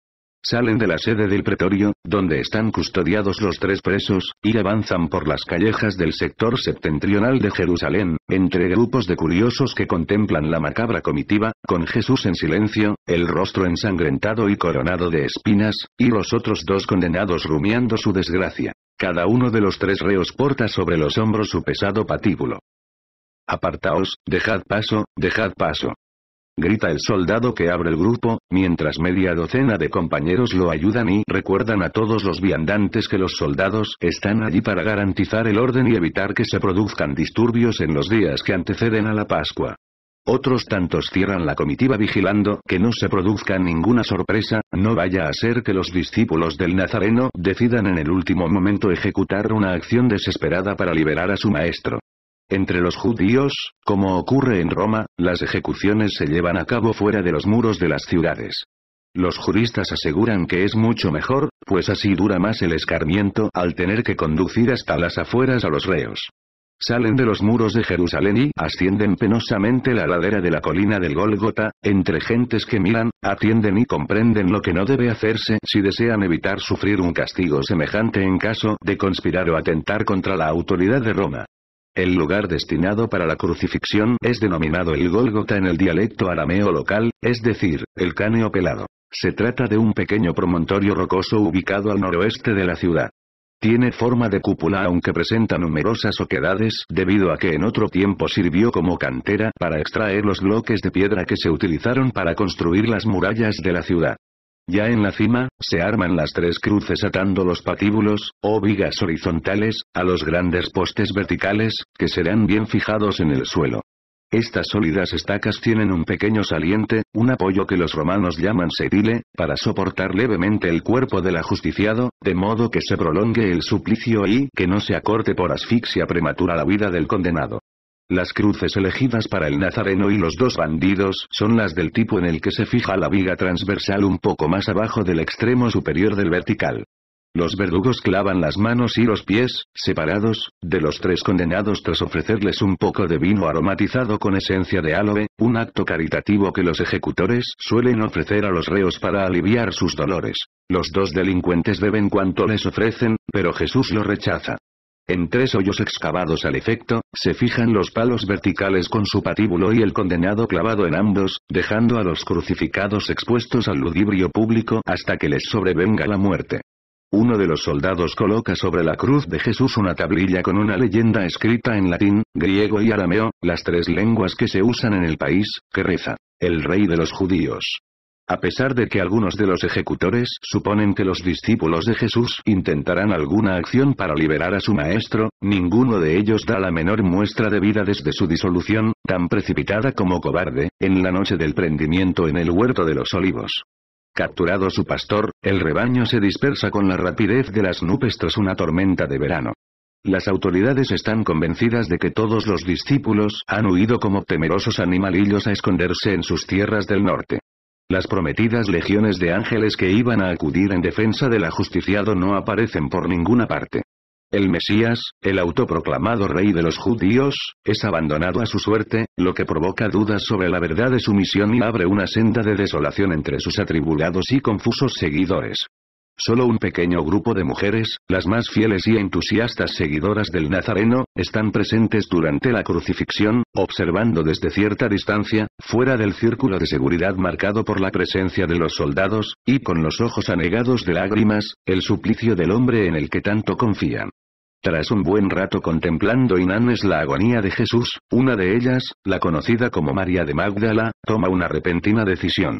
Salen de la sede del pretorio, donde están custodiados los tres presos, y avanzan por las callejas del sector septentrional de Jerusalén, entre grupos de curiosos que contemplan la macabra comitiva, con Jesús en silencio, el rostro ensangrentado y coronado de espinas, y los otros dos condenados rumiando su desgracia. Cada uno de los tres reos porta sobre los hombros su pesado patíbulo. Apartaos, dejad paso, dejad paso, grita el soldado que abre el grupo, mientras media docena de compañeros lo ayudan y recuerdan a todos los viandantes que los soldados están allí para garantizar el orden y evitar que se produzcan disturbios en los días que anteceden a la Pascua. Otros tantos cierran la comitiva vigilando que no se produzca ninguna sorpresa, no vaya a ser que los discípulos del Nazareno decidan en el último momento ejecutar una acción desesperada para liberar a su maestro. Entre los judíos, como ocurre en Roma, las ejecuciones se llevan a cabo fuera de los muros de las ciudades. Los juristas aseguran que es mucho mejor, pues así dura más el escarmiento al tener que conducir hasta las afueras a los reos. Salen de los muros de Jerusalén y ascienden penosamente la ladera de la colina del Gólgota, entre gentes que miran, atienden y comprenden lo que no debe hacerse si desean evitar sufrir un castigo semejante en caso de conspirar o atentar contra la autoridad de Roma. El lugar destinado para la crucifixión es denominado el Gólgota en el dialecto arameo local, es decir, el caneo pelado. Se trata de un pequeño promontorio rocoso ubicado al noroeste de la ciudad. Tiene forma de cúpula aunque presenta numerosas oquedades debido a que en otro tiempo sirvió como cantera para extraer los bloques de piedra que se utilizaron para construir las murallas de la ciudad. Ya en la cima, se arman las tres cruces atando los patíbulos, o vigas horizontales, a los grandes postes verticales, que serán bien fijados en el suelo. Estas sólidas estacas tienen un pequeño saliente, un apoyo que los romanos llaman sedile, para soportar levemente el cuerpo del ajusticiado, de modo que se prolongue el suplicio y que no se acorte por asfixia prematura la vida del condenado. Las cruces elegidas para el nazareno y los dos bandidos son las del tipo en el que se fija la viga transversal un poco más abajo del extremo superior del vertical. Los verdugos clavan las manos y los pies, separados, de los tres condenados tras ofrecerles un poco de vino aromatizado con esencia de aloe, un acto caritativo que los ejecutores suelen ofrecer a los reos para aliviar sus dolores. Los dos delincuentes deben cuanto les ofrecen, pero Jesús lo rechaza. En tres hoyos excavados al efecto, se fijan los palos verticales con su patíbulo y el condenado clavado en ambos, dejando a los crucificados expuestos al ludibrio público hasta que les sobrevenga la muerte. Uno de los soldados coloca sobre la cruz de Jesús una tablilla con una leyenda escrita en latín, griego y arameo, las tres lenguas que se usan en el país, que reza, el rey de los judíos. A pesar de que algunos de los ejecutores suponen que los discípulos de Jesús intentarán alguna acción para liberar a su maestro, ninguno de ellos da la menor muestra de vida desde su disolución, tan precipitada como cobarde, en la noche del prendimiento en el huerto de los olivos. Capturado su pastor, el rebaño se dispersa con la rapidez de las nubes tras una tormenta de verano. Las autoridades están convencidas de que todos los discípulos han huido como temerosos animalillos a esconderse en sus tierras del norte. Las prometidas legiones de ángeles que iban a acudir en defensa del ajusticiado no aparecen por ninguna parte. El Mesías, el autoproclamado rey de los judíos, es abandonado a su suerte, lo que provoca dudas sobre la verdad de su misión y abre una senda de desolación entre sus atribulados y confusos seguidores. Solo un pequeño grupo de mujeres, las más fieles y entusiastas seguidoras del Nazareno, están presentes durante la crucifixión, observando desde cierta distancia, fuera del círculo de seguridad marcado por la presencia de los soldados, y con los ojos anegados de lágrimas, el suplicio del hombre en el que tanto confían. Tras un buen rato contemplando inanes la agonía de Jesús, una de ellas, la conocida como María de Magdala, toma una repentina decisión.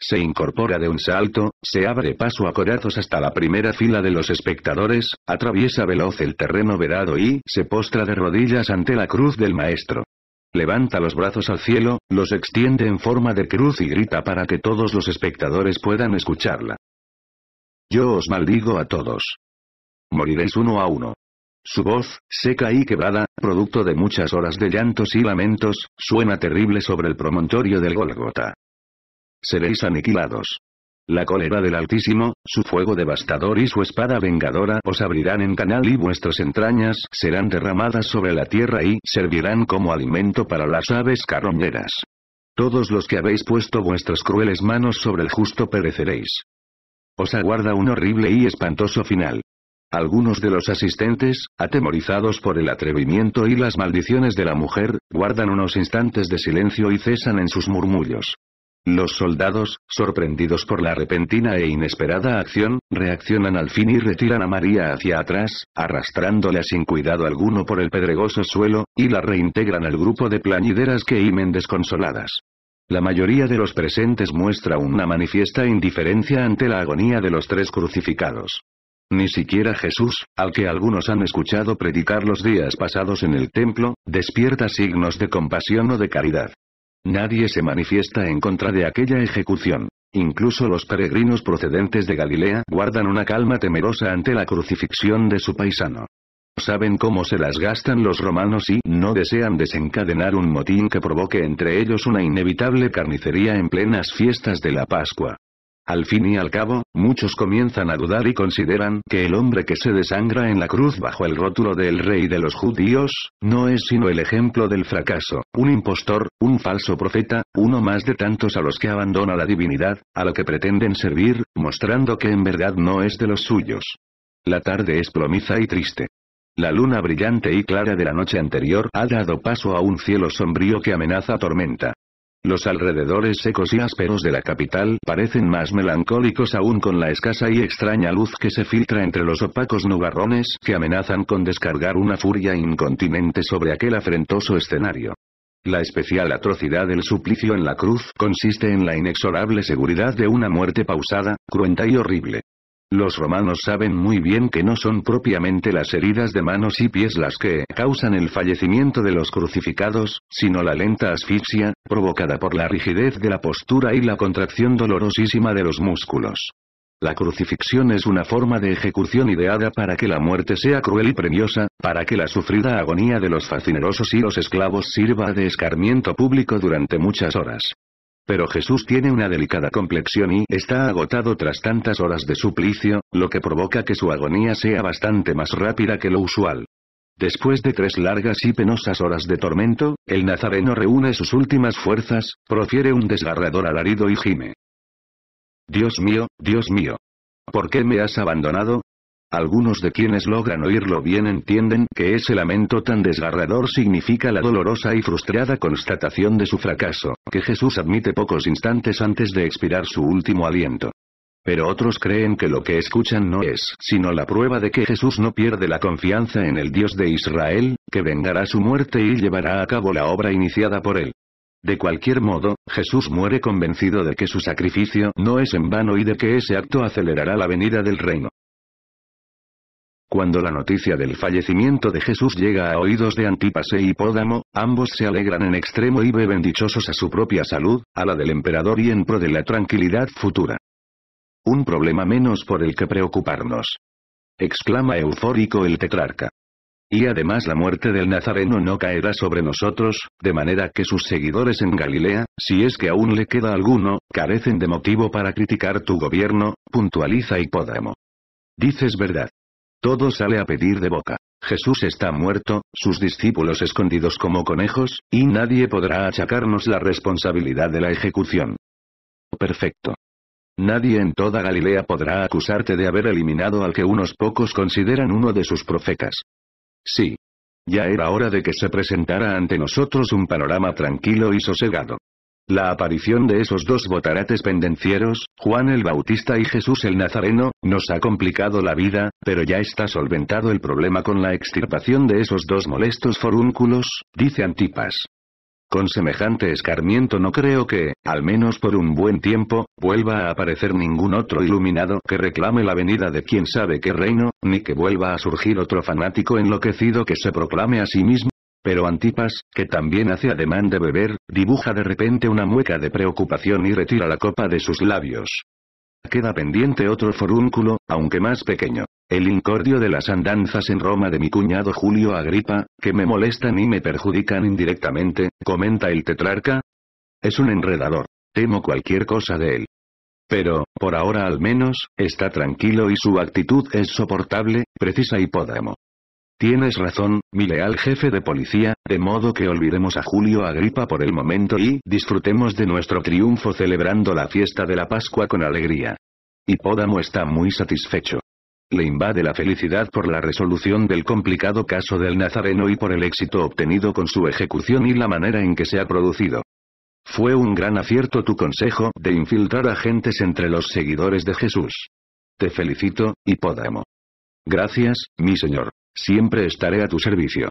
Se incorpora de un salto, se abre paso a corazos hasta la primera fila de los espectadores, atraviesa veloz el terreno verado y se postra de rodillas ante la cruz del maestro. Levanta los brazos al cielo, los extiende en forma de cruz y grita para que todos los espectadores puedan escucharla. Yo os maldigo a todos. Moriréis uno a uno. Su voz, seca y quebrada, producto de muchas horas de llantos y lamentos, suena terrible sobre el promontorio del Golgota seréis aniquilados. La cólera del Altísimo, su fuego devastador y su espada vengadora os abrirán en canal y vuestras entrañas serán derramadas sobre la tierra y servirán como alimento para las aves carroñeras. Todos los que habéis puesto vuestras crueles manos sobre el justo pereceréis. Os aguarda un horrible y espantoso final. Algunos de los asistentes, atemorizados por el atrevimiento y las maldiciones de la mujer, guardan unos instantes de silencio y cesan en sus murmullos. Los soldados, sorprendidos por la repentina e inesperada acción, reaccionan al fin y retiran a María hacia atrás, arrastrándola sin cuidado alguno por el pedregoso suelo, y la reintegran al grupo de plañideras que himen desconsoladas. La mayoría de los presentes muestra una manifiesta indiferencia ante la agonía de los tres crucificados. Ni siquiera Jesús, al que algunos han escuchado predicar los días pasados en el templo, despierta signos de compasión o de caridad. Nadie se manifiesta en contra de aquella ejecución. Incluso los peregrinos procedentes de Galilea guardan una calma temerosa ante la crucifixión de su paisano. Saben cómo se las gastan los romanos y no desean desencadenar un motín que provoque entre ellos una inevitable carnicería en plenas fiestas de la Pascua. Al fin y al cabo, muchos comienzan a dudar y consideran que el hombre que se desangra en la cruz bajo el rótulo del rey de los judíos, no es sino el ejemplo del fracaso, un impostor, un falso profeta, uno más de tantos a los que abandona la divinidad, a lo que pretenden servir, mostrando que en verdad no es de los suyos. La tarde es plomiza y triste. La luna brillante y clara de la noche anterior ha dado paso a un cielo sombrío que amenaza tormenta. Los alrededores secos y ásperos de la capital parecen más melancólicos aún con la escasa y extraña luz que se filtra entre los opacos nubarrones que amenazan con descargar una furia incontinente sobre aquel afrentoso escenario. La especial atrocidad del suplicio en la cruz consiste en la inexorable seguridad de una muerte pausada, cruenta y horrible. Los romanos saben muy bien que no son propiamente las heridas de manos y pies las que causan el fallecimiento de los crucificados, sino la lenta asfixia, provocada por la rigidez de la postura y la contracción dolorosísima de los músculos. La crucifixión es una forma de ejecución ideada para que la muerte sea cruel y premiosa, para que la sufrida agonía de los fascinerosos y los esclavos sirva de escarmiento público durante muchas horas. Pero Jesús tiene una delicada complexión y está agotado tras tantas horas de suplicio, lo que provoca que su agonía sea bastante más rápida que lo usual. Después de tres largas y penosas horas de tormento, el nazareno reúne sus últimas fuerzas, profiere un desgarrador alarido y gime. Dios mío, Dios mío. ¿Por qué me has abandonado? Algunos de quienes logran oírlo bien entienden que ese lamento tan desgarrador significa la dolorosa y frustrada constatación de su fracaso, que Jesús admite pocos instantes antes de expirar su último aliento. Pero otros creen que lo que escuchan no es sino la prueba de que Jesús no pierde la confianza en el Dios de Israel, que vengará su muerte y llevará a cabo la obra iniciada por él. De cualquier modo, Jesús muere convencido de que su sacrificio no es en vano y de que ese acto acelerará la venida del reino. Cuando la noticia del fallecimiento de Jesús llega a oídos de Antipas e Hipódamo, ambos se alegran en extremo y beben dichosos a su propia salud, a la del emperador y en pro de la tranquilidad futura. Un problema menos por el que preocuparnos. Exclama eufórico el tetrarca. Y además la muerte del Nazareno no caerá sobre nosotros, de manera que sus seguidores en Galilea, si es que aún le queda alguno, carecen de motivo para criticar tu gobierno, puntualiza Hipódamo. Dices verdad. Todo sale a pedir de boca. Jesús está muerto, sus discípulos escondidos como conejos, y nadie podrá achacarnos la responsabilidad de la ejecución. Perfecto. Nadie en toda Galilea podrá acusarte de haber eliminado al que unos pocos consideran uno de sus profetas. Sí. Ya era hora de que se presentara ante nosotros un panorama tranquilo y sosegado. La aparición de esos dos botarates pendencieros, Juan el Bautista y Jesús el Nazareno, nos ha complicado la vida, pero ya está solventado el problema con la extirpación de esos dos molestos forúnculos, dice Antipas. Con semejante escarmiento no creo que, al menos por un buen tiempo, vuelva a aparecer ningún otro iluminado que reclame la venida de quien sabe qué reino, ni que vuelva a surgir otro fanático enloquecido que se proclame a sí mismo pero Antipas, que también hace ademán de beber, dibuja de repente una mueca de preocupación y retira la copa de sus labios. Queda pendiente otro forúnculo, aunque más pequeño. El incordio de las andanzas en Roma de mi cuñado Julio Agripa, que me molestan y me perjudican indirectamente, comenta el tetrarca. Es un enredador. Temo cualquier cosa de él. Pero, por ahora al menos, está tranquilo y su actitud es soportable, precisa y Tienes razón, mi leal jefe de policía, de modo que olvidemos a Julio Agripa por el momento y disfrutemos de nuestro triunfo celebrando la fiesta de la Pascua con alegría. Hipódamo está muy satisfecho. Le invade la felicidad por la resolución del complicado caso del Nazareno y por el éxito obtenido con su ejecución y la manera en que se ha producido. Fue un gran acierto tu consejo de infiltrar agentes entre los seguidores de Jesús. Te felicito, Hipódamo. Gracias, mi señor. Siempre estaré a tu servicio.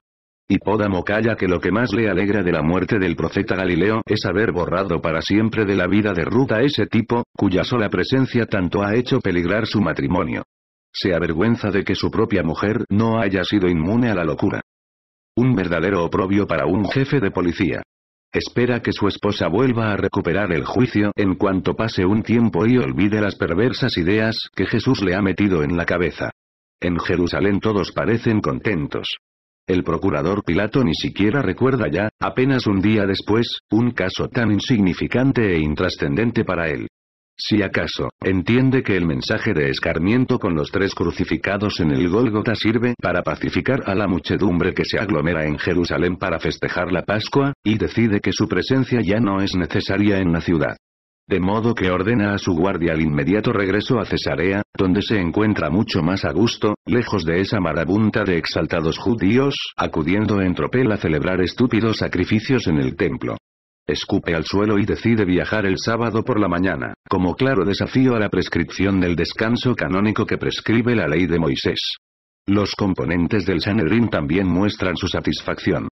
Hipódamo calla que lo que más le alegra de la muerte del profeta Galileo es haber borrado para siempre de la vida de ruta a ese tipo, cuya sola presencia tanto ha hecho peligrar su matrimonio. Se avergüenza de que su propia mujer no haya sido inmune a la locura. Un verdadero oprobio para un jefe de policía. Espera que su esposa vuelva a recuperar el juicio en cuanto pase un tiempo y olvide las perversas ideas que Jesús le ha metido en la cabeza. En Jerusalén todos parecen contentos. El procurador Pilato ni siquiera recuerda ya, apenas un día después, un caso tan insignificante e intrascendente para él. Si acaso, entiende que el mensaje de escarmiento con los tres crucificados en el Gólgota sirve para pacificar a la muchedumbre que se aglomera en Jerusalén para festejar la Pascua, y decide que su presencia ya no es necesaria en la ciudad. De modo que ordena a su guardia el inmediato regreso a Cesarea, donde se encuentra mucho más a gusto, lejos de esa marabunta de exaltados judíos, acudiendo en tropel a celebrar estúpidos sacrificios en el templo. Escupe al suelo y decide viajar el sábado por la mañana, como claro desafío a la prescripción del descanso canónico que prescribe la ley de Moisés. Los componentes del Sanhedrin también muestran su satisfacción.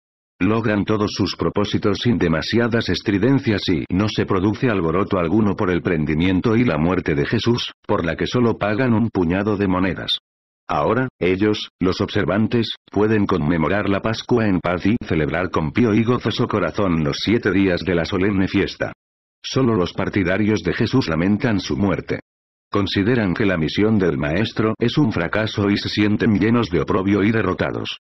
Logran todos sus propósitos sin demasiadas estridencias y no se produce alboroto alguno por el prendimiento y la muerte de Jesús, por la que solo pagan un puñado de monedas. Ahora, ellos, los observantes, pueden conmemorar la Pascua en paz y celebrar con pío y gozoso corazón los siete días de la solemne fiesta. Solo los partidarios de Jesús lamentan su muerte. Consideran que la misión del Maestro es un fracaso y se sienten llenos de oprobio y derrotados.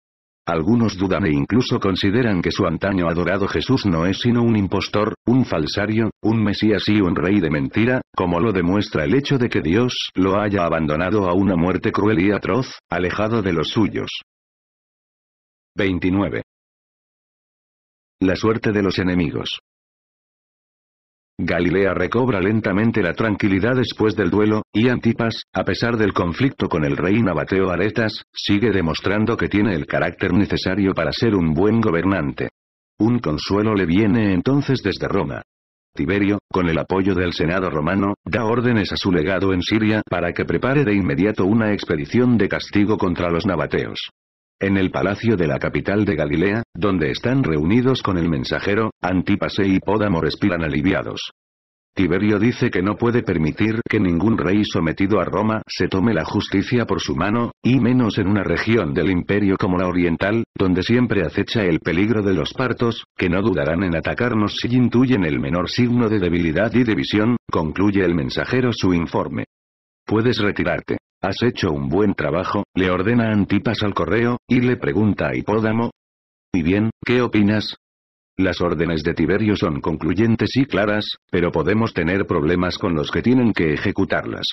Algunos dudan e incluso consideran que su antaño adorado Jesús no es sino un impostor, un falsario, un mesías y un rey de mentira, como lo demuestra el hecho de que Dios lo haya abandonado a una muerte cruel y atroz, alejado de los suyos. 29. La suerte de los enemigos. Galilea recobra lentamente la tranquilidad después del duelo, y Antipas, a pesar del conflicto con el rey Nabateo Aretas, sigue demostrando que tiene el carácter necesario para ser un buen gobernante. Un consuelo le viene entonces desde Roma. Tiberio, con el apoyo del Senado romano, da órdenes a su legado en Siria para que prepare de inmediato una expedición de castigo contra los nabateos. En el palacio de la capital de Galilea, donde están reunidos con el mensajero, Antípase y Pódamo respiran aliviados. Tiberio dice que no puede permitir que ningún rey sometido a Roma se tome la justicia por su mano, y menos en una región del imperio como la oriental, donde siempre acecha el peligro de los partos, que no dudarán en atacarnos si intuyen el menor signo de debilidad y división, concluye el mensajero su informe. Puedes retirarte. Has hecho un buen trabajo, le ordena Antipas al correo, y le pregunta a Hipódamo. ¿Y bien, qué opinas? Las órdenes de Tiberio son concluyentes y claras, pero podemos tener problemas con los que tienen que ejecutarlas.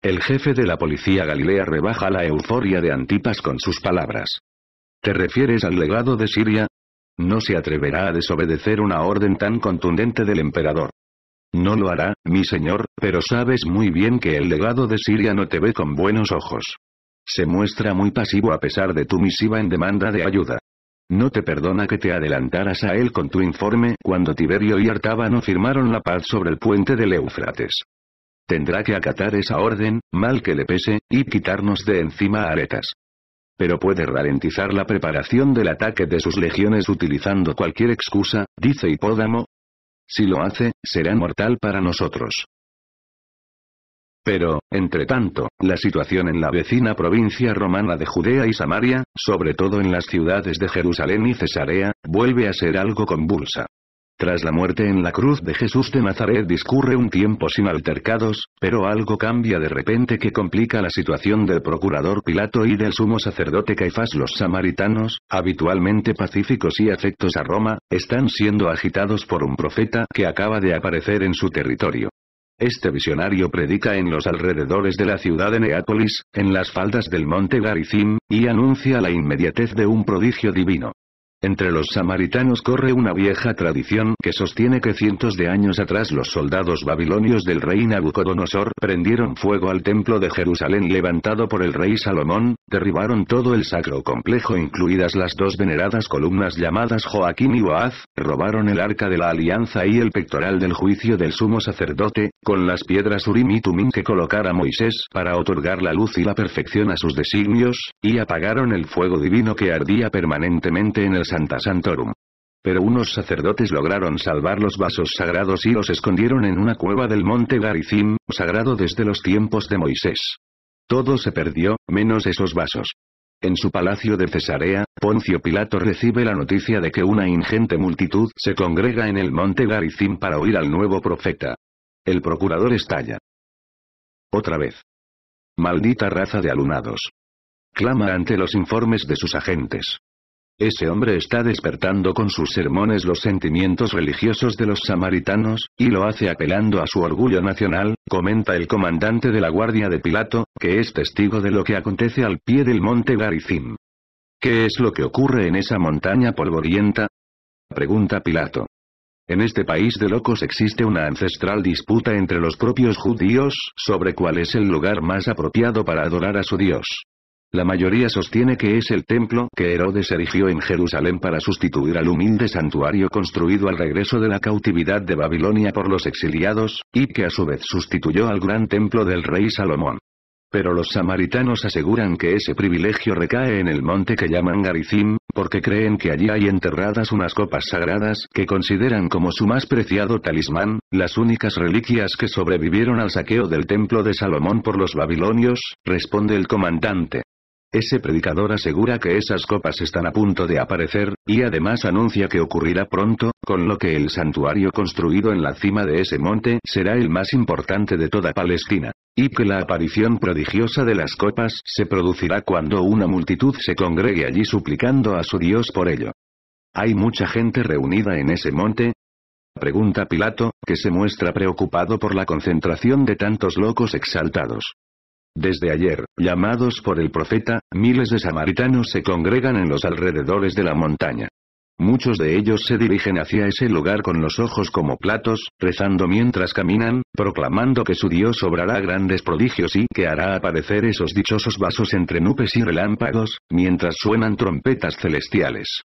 El jefe de la policía Galilea rebaja la euforia de Antipas con sus palabras. ¿Te refieres al legado de Siria? No se atreverá a desobedecer una orden tan contundente del emperador. No lo hará, mi señor, pero sabes muy bien que el legado de Siria no te ve con buenos ojos. Se muestra muy pasivo a pesar de tu misiva en demanda de ayuda. No te perdona que te adelantaras a él con tu informe cuando Tiberio y Artábano firmaron la paz sobre el puente del Eufrates. Tendrá que acatar esa orden, mal que le pese, y quitarnos de encima aretas. Pero puede ralentizar la preparación del ataque de sus legiones utilizando cualquier excusa, dice Hipódamo, si lo hace, será mortal para nosotros. Pero, entre tanto, la situación en la vecina provincia romana de Judea y Samaria, sobre todo en las ciudades de Jerusalén y Cesarea, vuelve a ser algo convulsa. Tras la muerte en la cruz de Jesús de Nazaret discurre un tiempo sin altercados, pero algo cambia de repente que complica la situación del procurador Pilato y del sumo sacerdote Caifás. Los samaritanos, habitualmente pacíficos y afectos a Roma, están siendo agitados por un profeta que acaba de aparecer en su territorio. Este visionario predica en los alrededores de la ciudad de Neápolis, en las faldas del monte Garizim y anuncia la inmediatez de un prodigio divino. Entre los samaritanos corre una vieja tradición que sostiene que cientos de años atrás los soldados babilonios del rey Nabucodonosor prendieron fuego al templo de Jerusalén levantado por el rey Salomón, derribaron todo el sacro complejo incluidas las dos veneradas columnas llamadas Joaquín y Boaz, robaron el arca de la alianza y el pectoral del juicio del sumo sacerdote, con las piedras Urim y Tumim que colocara Moisés para otorgar la luz y la perfección a sus designios, y apagaron el fuego divino que ardía permanentemente en el Santa Santorum. Pero unos sacerdotes lograron salvar los vasos sagrados y los escondieron en una cueva del monte Garizim sagrado desde los tiempos de Moisés. Todo se perdió, menos esos vasos. En su palacio de Cesarea, Poncio Pilato recibe la noticia de que una ingente multitud se congrega en el monte Garizim para oír al nuevo profeta. El procurador estalla. Otra vez. Maldita raza de alunados. Clama ante los informes de sus agentes. Ese hombre está despertando con sus sermones los sentimientos religiosos de los samaritanos, y lo hace apelando a su orgullo nacional, comenta el comandante de la guardia de Pilato, que es testigo de lo que acontece al pie del monte Garizim. ¿Qué es lo que ocurre en esa montaña polvorienta? Pregunta Pilato. En este país de locos existe una ancestral disputa entre los propios judíos sobre cuál es el lugar más apropiado para adorar a su Dios. La mayoría sostiene que es el templo que Herodes erigió en Jerusalén para sustituir al humilde santuario construido al regreso de la cautividad de Babilonia por los exiliados, y que a su vez sustituyó al gran templo del rey Salomón. Pero los samaritanos aseguran que ese privilegio recae en el monte que llaman Garizim, porque creen que allí hay enterradas unas copas sagradas que consideran como su más preciado talismán, las únicas reliquias que sobrevivieron al saqueo del templo de Salomón por los babilonios, responde el comandante. Ese predicador asegura que esas copas están a punto de aparecer, y además anuncia que ocurrirá pronto, con lo que el santuario construido en la cima de ese monte será el más importante de toda Palestina. Y que la aparición prodigiosa de las copas se producirá cuando una multitud se congregue allí suplicando a su Dios por ello. ¿Hay mucha gente reunida en ese monte? Pregunta Pilato, que se muestra preocupado por la concentración de tantos locos exaltados. Desde ayer, llamados por el profeta, miles de samaritanos se congregan en los alrededores de la montaña. Muchos de ellos se dirigen hacia ese lugar con los ojos como platos, rezando mientras caminan, proclamando que su Dios obrará grandes prodigios y que hará aparecer esos dichosos vasos entre nubes y relámpagos, mientras suenan trompetas celestiales.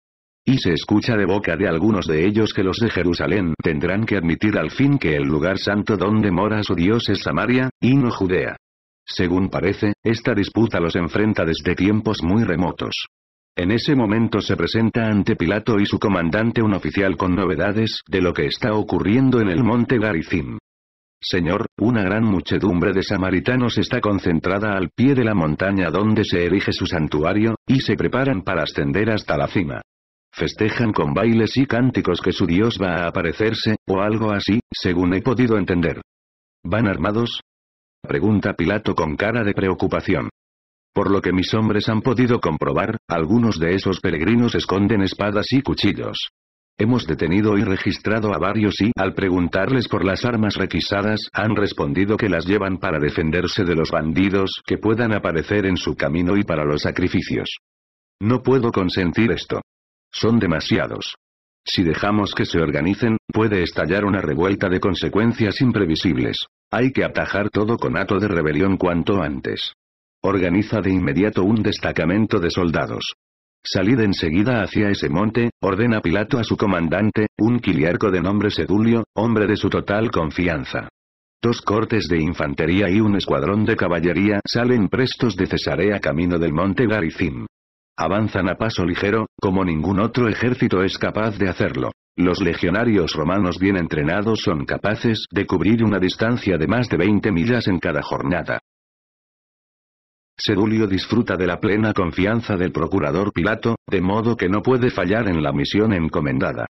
Y se escucha de boca de algunos de ellos que los de Jerusalén tendrán que admitir al fin que el lugar santo donde mora su Dios es Samaria, y no Judea. Según parece, esta disputa los enfrenta desde tiempos muy remotos. En ese momento se presenta ante Pilato y su comandante un oficial con novedades de lo que está ocurriendo en el monte Garizim. Señor, una gran muchedumbre de samaritanos está concentrada al pie de la montaña donde se erige su santuario, y se preparan para ascender hasta la cima. Festejan con bailes y cánticos que su Dios va a aparecerse, o algo así, según he podido entender. Van armados, Pregunta Pilato con cara de preocupación. Por lo que mis hombres han podido comprobar, algunos de esos peregrinos esconden espadas y cuchillos. Hemos detenido y registrado a varios y, al preguntarles por las armas requisadas, han respondido que las llevan para defenderse de los bandidos que puedan aparecer en su camino y para los sacrificios. No puedo consentir esto. Son demasiados. Si dejamos que se organicen, puede estallar una revuelta de consecuencias imprevisibles. Hay que atajar todo con acto de rebelión cuanto antes. Organiza de inmediato un destacamento de soldados. Salid enseguida hacia ese monte, ordena Pilato a su comandante, un quiliarco de nombre Sedulio, hombre de su total confianza. Dos cortes de infantería y un escuadrón de caballería salen prestos de Cesarea camino del monte Garizim. Avanzan a paso ligero, como ningún otro ejército es capaz de hacerlo. Los legionarios romanos bien entrenados son capaces de cubrir una distancia de más de 20 millas en cada jornada. Sedulio disfruta de la plena confianza del procurador Pilato, de modo que no puede fallar en la misión encomendada.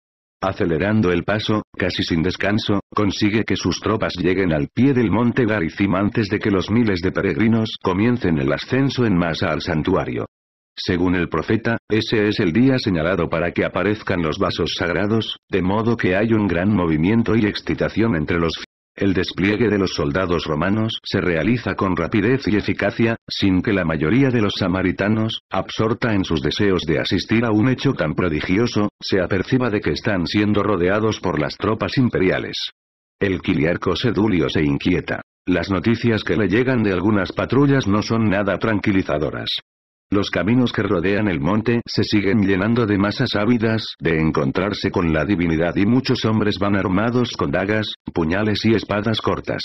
Acelerando el paso, casi sin descanso, consigue que sus tropas lleguen al pie del monte Garicim antes de que los miles de peregrinos comiencen el ascenso en masa al santuario. Según el profeta, ese es el día señalado para que aparezcan los vasos sagrados, de modo que hay un gran movimiento y excitación entre los el despliegue de los soldados romanos se realiza con rapidez y eficacia, sin que la mayoría de los samaritanos, absorta en sus deseos de asistir a un hecho tan prodigioso, se aperciba de que están siendo rodeados por las tropas imperiales. El quiliarco sedulio se inquieta. Las noticias que le llegan de algunas patrullas no son nada tranquilizadoras. Los caminos que rodean el monte se siguen llenando de masas ávidas de encontrarse con la divinidad y muchos hombres van armados con dagas, puñales y espadas cortas.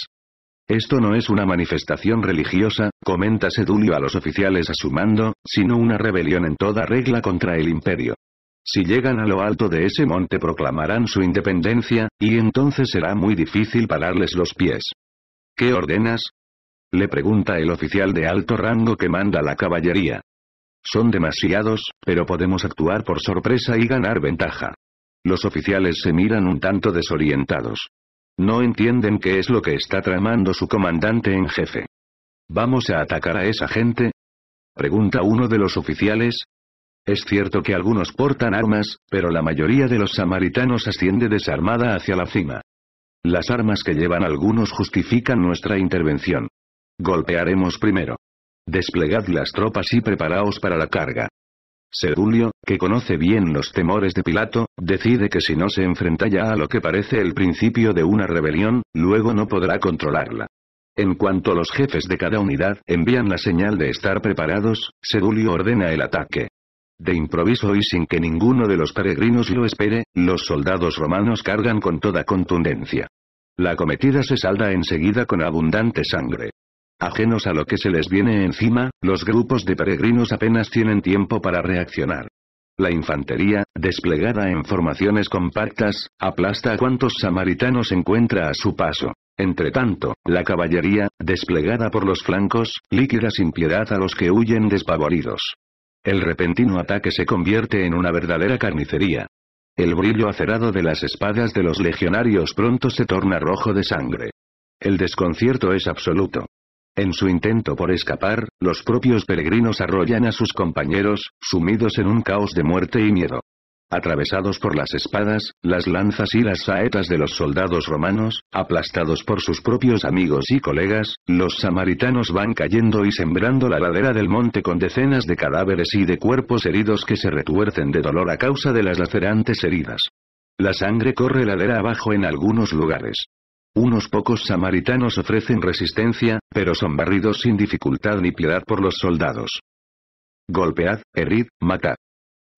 Esto no es una manifestación religiosa, comenta Sedulio a los oficiales a su mando, sino una rebelión en toda regla contra el imperio. Si llegan a lo alto de ese monte proclamarán su independencia, y entonces será muy difícil pararles los pies. ¿Qué ordenas? Le pregunta el oficial de alto rango que manda la caballería. Son demasiados, pero podemos actuar por sorpresa y ganar ventaja. Los oficiales se miran un tanto desorientados. No entienden qué es lo que está tramando su comandante en jefe. ¿Vamos a atacar a esa gente? Pregunta uno de los oficiales. Es cierto que algunos portan armas, pero la mayoría de los samaritanos asciende desarmada hacia la cima. Las armas que llevan algunos justifican nuestra intervención. Golpearemos primero. Desplegad las tropas y preparaos para la carga. Sedulio, que conoce bien los temores de Pilato, decide que si no se enfrenta ya a lo que parece el principio de una rebelión, luego no podrá controlarla. En cuanto los jefes de cada unidad envían la señal de estar preparados, Sedulio ordena el ataque. De improviso y sin que ninguno de los peregrinos lo espere, los soldados romanos cargan con toda contundencia. La cometida se salda enseguida con abundante sangre. Ajenos a lo que se les viene encima, los grupos de peregrinos apenas tienen tiempo para reaccionar. La infantería, desplegada en formaciones compactas, aplasta a cuantos samaritanos encuentra a su paso. Entre tanto, la caballería, desplegada por los flancos, líquida sin piedad a los que huyen despavoridos. El repentino ataque se convierte en una verdadera carnicería. El brillo acerado de las espadas de los legionarios pronto se torna rojo de sangre. El desconcierto es absoluto. En su intento por escapar, los propios peregrinos arrollan a sus compañeros, sumidos en un caos de muerte y miedo. Atravesados por las espadas, las lanzas y las saetas de los soldados romanos, aplastados por sus propios amigos y colegas, los samaritanos van cayendo y sembrando la ladera del monte con decenas de cadáveres y de cuerpos heridos que se retuercen de dolor a causa de las lacerantes heridas. La sangre corre ladera abajo en algunos lugares. Unos pocos samaritanos ofrecen resistencia, pero son barridos sin dificultad ni piedad por los soldados. Golpead, herid, matad.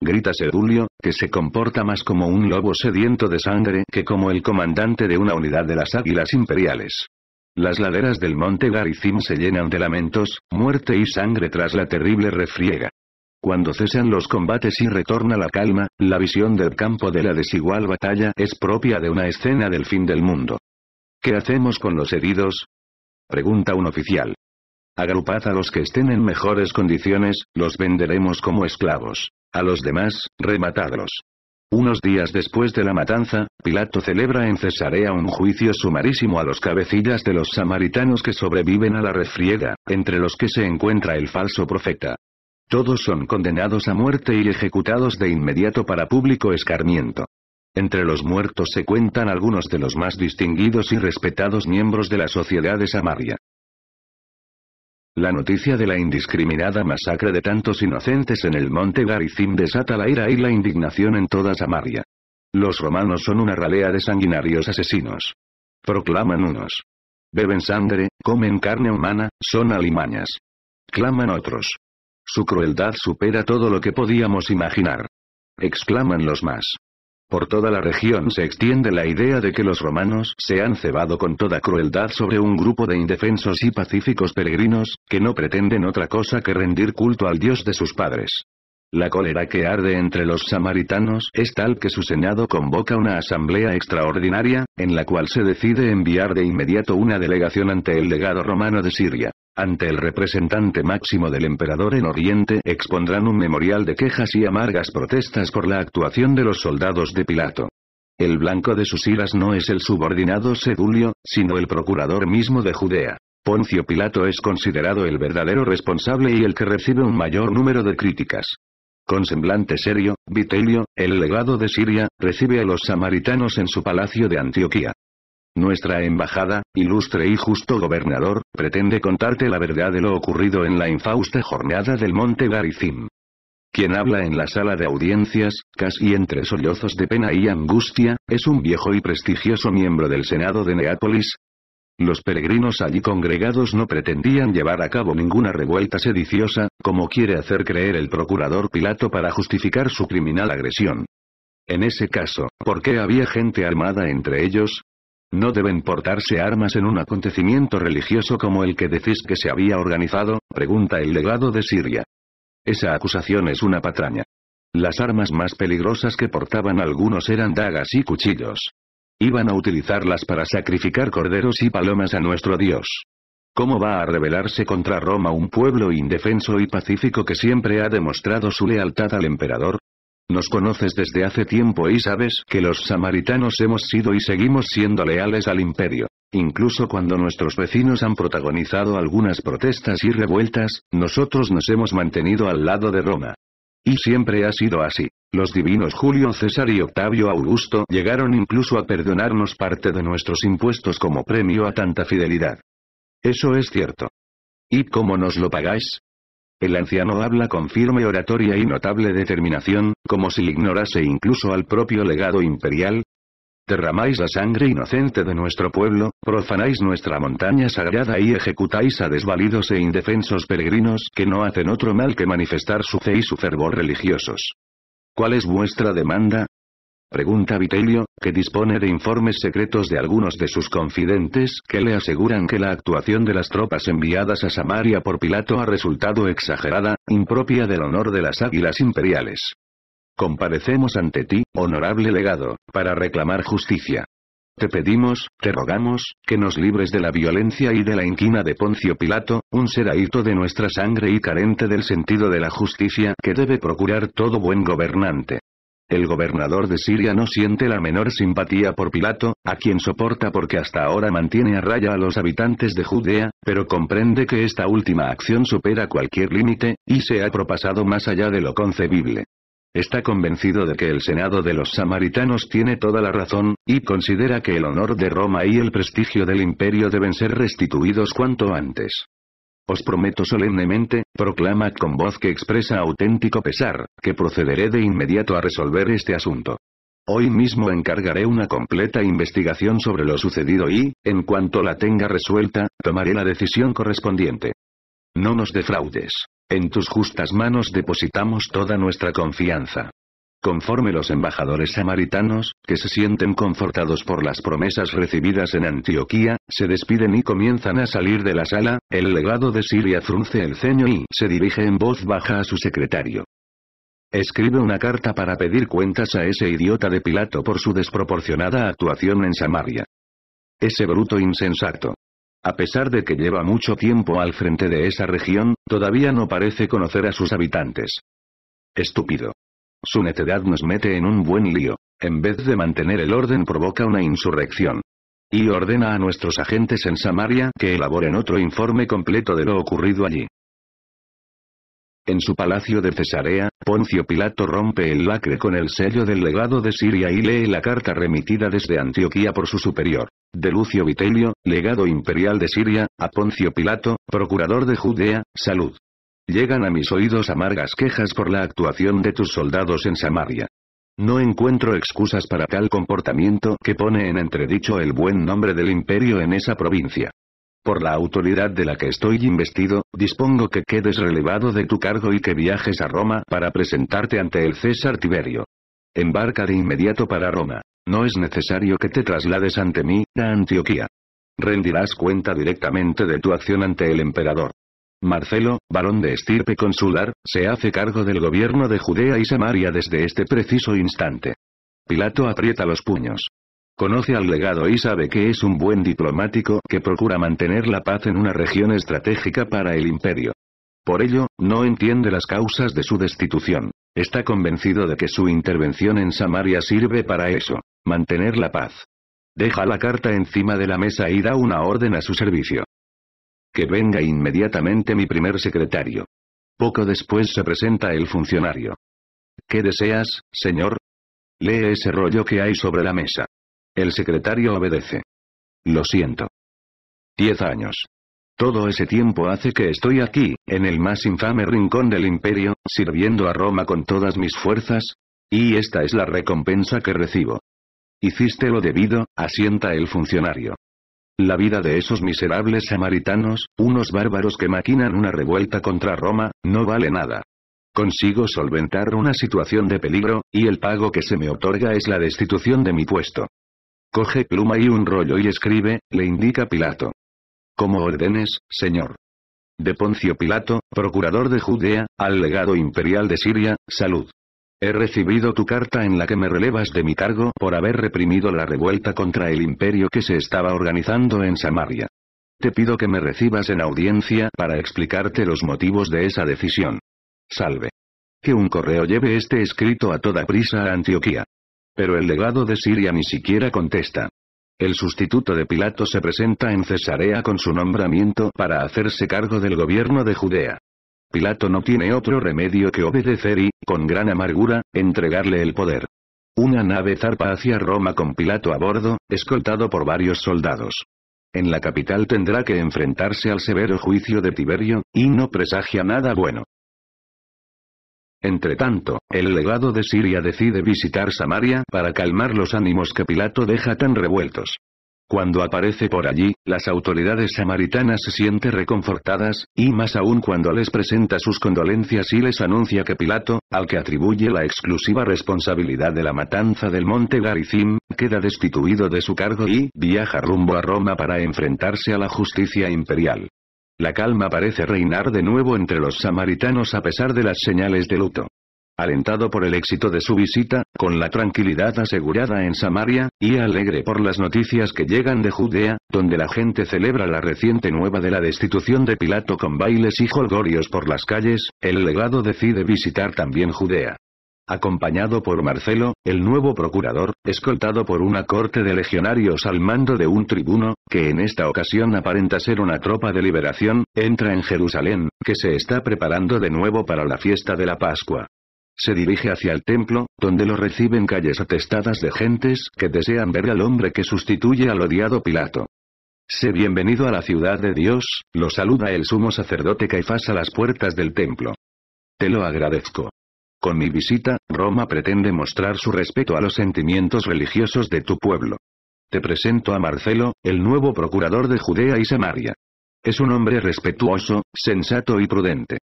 Grita Sedulio, que se comporta más como un lobo sediento de sangre que como el comandante de una unidad de las águilas imperiales. Las laderas del monte Garizim se llenan de lamentos, muerte y sangre tras la terrible refriega. Cuando cesan los combates y retorna la calma, la visión del campo de la desigual batalla es propia de una escena del fin del mundo. ¿Qué hacemos con los heridos? Pregunta un oficial. Agrupad a los que estén en mejores condiciones, los venderemos como esclavos. A los demás, rematadlos. Unos días después de la matanza, Pilato celebra en Cesarea un juicio sumarísimo a los cabecillas de los samaritanos que sobreviven a la refriega, entre los que se encuentra el falso profeta. Todos son condenados a muerte y ejecutados de inmediato para público escarmiento. Entre los muertos se cuentan algunos de los más distinguidos y respetados miembros de la sociedad de Samaria. La noticia de la indiscriminada masacre de tantos inocentes en el monte Garizim desata la ira y la indignación en toda Samaria. Los romanos son una ralea de sanguinarios asesinos. Proclaman unos. Beben sangre, comen carne humana, son alimañas. Claman otros. Su crueldad supera todo lo que podíamos imaginar. Exclaman los más. Por toda la región se extiende la idea de que los romanos se han cebado con toda crueldad sobre un grupo de indefensos y pacíficos peregrinos, que no pretenden otra cosa que rendir culto al dios de sus padres. La cólera que arde entre los samaritanos es tal que su senado convoca una asamblea extraordinaria, en la cual se decide enviar de inmediato una delegación ante el legado romano de Siria. Ante el representante máximo del emperador en Oriente expondrán un memorial de quejas y amargas protestas por la actuación de los soldados de Pilato. El blanco de sus iras no es el subordinado Sedulio, sino el procurador mismo de Judea. Poncio Pilato es considerado el verdadero responsable y el que recibe un mayor número de críticas. Con semblante serio, Vitelio, el legado de Siria, recibe a los samaritanos en su palacio de Antioquía. Nuestra embajada, ilustre y justo gobernador, pretende contarte la verdad de lo ocurrido en la infausta jornada del Monte Garizim. Quien habla en la sala de audiencias, casi entre sollozos de pena y angustia, es un viejo y prestigioso miembro del Senado de Neápolis. Los peregrinos allí congregados no pretendían llevar a cabo ninguna revuelta sediciosa, como quiere hacer creer el procurador Pilato para justificar su criminal agresión. En ese caso, ¿por qué había gente armada entre ellos? No deben portarse armas en un acontecimiento religioso como el que decís que se había organizado, pregunta el legado de Siria. Esa acusación es una patraña. Las armas más peligrosas que portaban algunos eran dagas y cuchillos. Iban a utilizarlas para sacrificar corderos y palomas a nuestro Dios. ¿Cómo va a rebelarse contra Roma un pueblo indefenso y pacífico que siempre ha demostrado su lealtad al emperador? Nos conoces desde hace tiempo y sabes que los samaritanos hemos sido y seguimos siendo leales al imperio. Incluso cuando nuestros vecinos han protagonizado algunas protestas y revueltas, nosotros nos hemos mantenido al lado de Roma. Y siempre ha sido así. Los divinos Julio César y Octavio Augusto llegaron incluso a perdonarnos parte de nuestros impuestos como premio a tanta fidelidad. Eso es cierto. ¿Y cómo nos lo pagáis? El anciano habla con firme oratoria y notable determinación, como si ignorase incluso al propio legado imperial. Derramáis la sangre inocente de nuestro pueblo, profanáis nuestra montaña sagrada y ejecutáis a desvalidos e indefensos peregrinos que no hacen otro mal que manifestar su fe y su fervor religiosos. ¿Cuál es vuestra demanda? Pregunta Vitelio, que dispone de informes secretos de algunos de sus confidentes que le aseguran que la actuación de las tropas enviadas a Samaria por Pilato ha resultado exagerada, impropia del honor de las águilas imperiales. Comparecemos ante ti, honorable legado, para reclamar justicia. Te pedimos, te rogamos, que nos libres de la violencia y de la inquina de Poncio Pilato, un serahito de nuestra sangre y carente del sentido de la justicia que debe procurar todo buen gobernante. El gobernador de Siria no siente la menor simpatía por Pilato, a quien soporta porque hasta ahora mantiene a raya a los habitantes de Judea, pero comprende que esta última acción supera cualquier límite, y se ha propasado más allá de lo concebible. Está convencido de que el Senado de los Samaritanos tiene toda la razón, y considera que el honor de Roma y el prestigio del imperio deben ser restituidos cuanto antes. Os prometo solemnemente, proclama con voz que expresa auténtico pesar, que procederé de inmediato a resolver este asunto. Hoy mismo encargaré una completa investigación sobre lo sucedido y, en cuanto la tenga resuelta, tomaré la decisión correspondiente. No nos defraudes. En tus justas manos depositamos toda nuestra confianza. Conforme los embajadores samaritanos, que se sienten confortados por las promesas recibidas en Antioquía, se despiden y comienzan a salir de la sala, el legado de Siria frunce el ceño y se dirige en voz baja a su secretario. Escribe una carta para pedir cuentas a ese idiota de Pilato por su desproporcionada actuación en Samaria. Ese bruto insensato. A pesar de que lleva mucho tiempo al frente de esa región, todavía no parece conocer a sus habitantes. Estúpido. Su necedad nos mete en un buen lío. En vez de mantener el orden provoca una insurrección. Y ordena a nuestros agentes en Samaria que elaboren otro informe completo de lo ocurrido allí. En su palacio de Cesarea, Poncio Pilato rompe el lacre con el sello del legado de Siria y lee la carta remitida desde Antioquía por su superior, de Lucio Vitelio, legado imperial de Siria, a Poncio Pilato, procurador de Judea, salud. Llegan a mis oídos amargas quejas por la actuación de tus soldados en Samaria. No encuentro excusas para tal comportamiento que pone en entredicho el buen nombre del imperio en esa provincia. Por la autoridad de la que estoy investido, dispongo que quedes relevado de tu cargo y que viajes a Roma para presentarte ante el César Tiberio. Embarca de inmediato para Roma. No es necesario que te traslades ante mí, a Antioquía. Rendirás cuenta directamente de tu acción ante el emperador. Marcelo, varón de estirpe consular, se hace cargo del gobierno de Judea y Samaria desde este preciso instante. Pilato aprieta los puños. Conoce al legado y sabe que es un buen diplomático que procura mantener la paz en una región estratégica para el imperio. Por ello, no entiende las causas de su destitución. Está convencido de que su intervención en Samaria sirve para eso, mantener la paz. Deja la carta encima de la mesa y da una orden a su servicio. Que venga inmediatamente mi primer secretario. Poco después se presenta el funcionario. ¿Qué deseas, señor? Lee ese rollo que hay sobre la mesa. El secretario obedece. Lo siento. Diez años. Todo ese tiempo hace que estoy aquí, en el más infame rincón del imperio, sirviendo a Roma con todas mis fuerzas, y esta es la recompensa que recibo. Hiciste lo debido, asienta el funcionario. La vida de esos miserables samaritanos, unos bárbaros que maquinan una revuelta contra Roma, no vale nada. Consigo solventar una situación de peligro, y el pago que se me otorga es la destitución de mi puesto. Coge pluma y un rollo y escribe, le indica Pilato. Como ordenes, señor. De Poncio Pilato, procurador de Judea, al legado imperial de Siria, salud. He recibido tu carta en la que me relevas de mi cargo por haber reprimido la revuelta contra el imperio que se estaba organizando en Samaria. Te pido que me recibas en audiencia para explicarte los motivos de esa decisión. Salve. Que un correo lleve este escrito a toda prisa a Antioquía. Pero el legado de Siria ni siquiera contesta. El sustituto de Pilato se presenta en Cesarea con su nombramiento para hacerse cargo del gobierno de Judea. Pilato no tiene otro remedio que obedecer y, con gran amargura, entregarle el poder. Una nave zarpa hacia Roma con Pilato a bordo, escoltado por varios soldados. En la capital tendrá que enfrentarse al severo juicio de Tiberio, y no presagia nada bueno. Entretanto, el legado de Siria decide visitar Samaria para calmar los ánimos que Pilato deja tan revueltos. Cuando aparece por allí, las autoridades samaritanas se sienten reconfortadas, y más aún cuando les presenta sus condolencias y les anuncia que Pilato, al que atribuye la exclusiva responsabilidad de la matanza del monte Garizim, queda destituido de su cargo y viaja rumbo a Roma para enfrentarse a la justicia imperial. La calma parece reinar de nuevo entre los samaritanos a pesar de las señales de luto alentado por el éxito de su visita, con la tranquilidad asegurada en Samaria, y alegre por las noticias que llegan de Judea, donde la gente celebra la reciente nueva de la destitución de Pilato con bailes y jolgorios por las calles, el legado decide visitar también Judea. Acompañado por Marcelo, el nuevo procurador, escoltado por una corte de legionarios al mando de un tribuno, que en esta ocasión aparenta ser una tropa de liberación, entra en Jerusalén, que se está preparando de nuevo para la fiesta de la Pascua. Se dirige hacia el templo, donde lo reciben calles atestadas de gentes que desean ver al hombre que sustituye al odiado Pilato. Sé bienvenido a la ciudad de Dios, lo saluda el sumo sacerdote Caifás a las puertas del templo. Te lo agradezco. Con mi visita, Roma pretende mostrar su respeto a los sentimientos religiosos de tu pueblo. Te presento a Marcelo, el nuevo procurador de Judea y Samaria. Es un hombre respetuoso, sensato y prudente.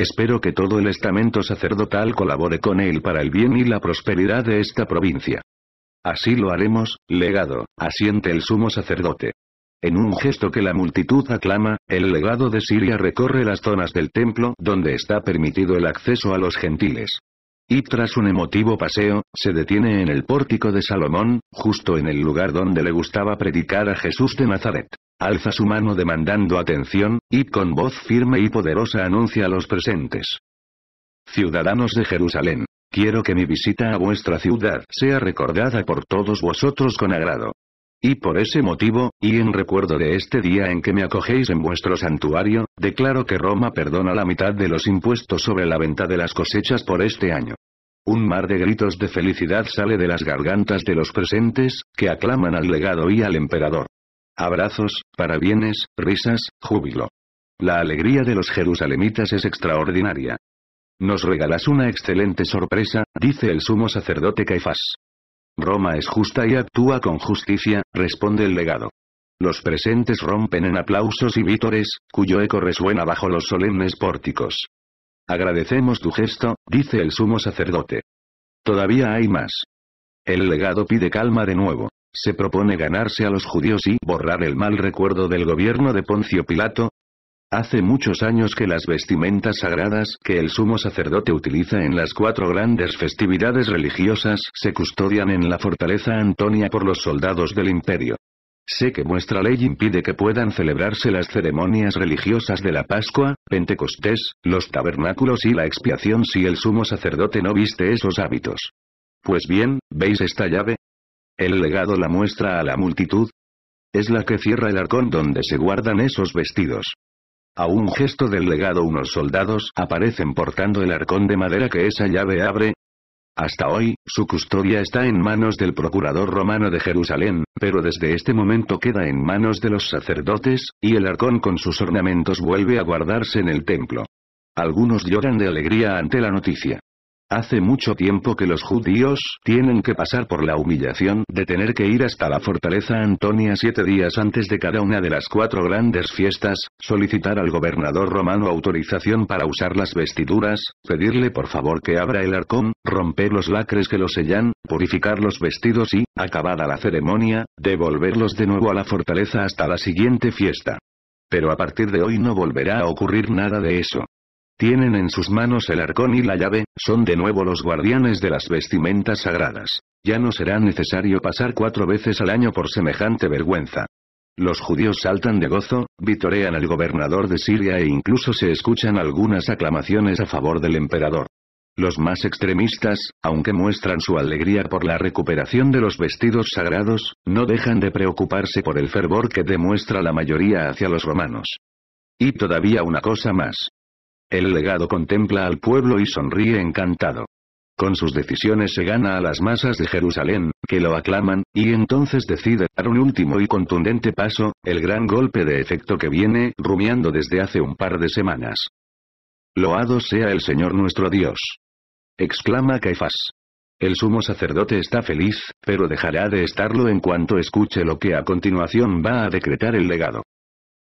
Espero que todo el estamento sacerdotal colabore con él para el bien y la prosperidad de esta provincia. Así lo haremos, legado, asiente el sumo sacerdote. En un gesto que la multitud aclama, el legado de Siria recorre las zonas del templo donde está permitido el acceso a los gentiles. Y tras un emotivo paseo, se detiene en el pórtico de Salomón, justo en el lugar donde le gustaba predicar a Jesús de Nazaret. Alza su mano demandando atención, y con voz firme y poderosa anuncia a los presentes. Ciudadanos de Jerusalén, quiero que mi visita a vuestra ciudad sea recordada por todos vosotros con agrado. Y por ese motivo, y en recuerdo de este día en que me acogéis en vuestro santuario, declaro que Roma perdona la mitad de los impuestos sobre la venta de las cosechas por este año. Un mar de gritos de felicidad sale de las gargantas de los presentes, que aclaman al legado y al emperador. Abrazos, parabienes, risas, júbilo. La alegría de los jerusalemitas es extraordinaria. Nos regalas una excelente sorpresa, dice el sumo sacerdote Caifás. Roma es justa y actúa con justicia, responde el legado. Los presentes rompen en aplausos y vítores, cuyo eco resuena bajo los solemnes pórticos. Agradecemos tu gesto, dice el sumo sacerdote. Todavía hay más. El legado pide calma de nuevo. Se propone ganarse a los judíos y borrar el mal recuerdo del gobierno de Poncio Pilato. Hace muchos años que las vestimentas sagradas que el sumo sacerdote utiliza en las cuatro grandes festividades religiosas se custodian en la fortaleza Antonia por los soldados del imperio. Sé que vuestra ley impide que puedan celebrarse las ceremonias religiosas de la Pascua, Pentecostés, los tabernáculos y la expiación si el sumo sacerdote no viste esos hábitos. Pues bien, ¿veis esta llave? El legado la muestra a la multitud. Es la que cierra el arcón donde se guardan esos vestidos. A un gesto del legado unos soldados aparecen portando el arcón de madera que esa llave abre. Hasta hoy, su custodia está en manos del procurador romano de Jerusalén, pero desde este momento queda en manos de los sacerdotes, y el arcón con sus ornamentos vuelve a guardarse en el templo. Algunos lloran de alegría ante la noticia. Hace mucho tiempo que los judíos tienen que pasar por la humillación de tener que ir hasta la fortaleza Antonia siete días antes de cada una de las cuatro grandes fiestas, solicitar al gobernador romano autorización para usar las vestiduras, pedirle por favor que abra el arcón, romper los lacres que lo sellan, purificar los vestidos y, acabada la ceremonia, devolverlos de nuevo a la fortaleza hasta la siguiente fiesta. Pero a partir de hoy no volverá a ocurrir nada de eso. Tienen en sus manos el arcón y la llave, son de nuevo los guardianes de las vestimentas sagradas. Ya no será necesario pasar cuatro veces al año por semejante vergüenza. Los judíos saltan de gozo, vitorean al gobernador de Siria e incluso se escuchan algunas aclamaciones a favor del emperador. Los más extremistas, aunque muestran su alegría por la recuperación de los vestidos sagrados, no dejan de preocuparse por el fervor que demuestra la mayoría hacia los romanos. Y todavía una cosa más, el legado contempla al pueblo y sonríe encantado. Con sus decisiones se gana a las masas de Jerusalén, que lo aclaman, y entonces decide dar un último y contundente paso, el gran golpe de efecto que viene rumiando desde hace un par de semanas. Loado sea el Señor nuestro Dios. exclama Caifás. El sumo sacerdote está feliz, pero dejará de estarlo en cuanto escuche lo que a continuación va a decretar el legado.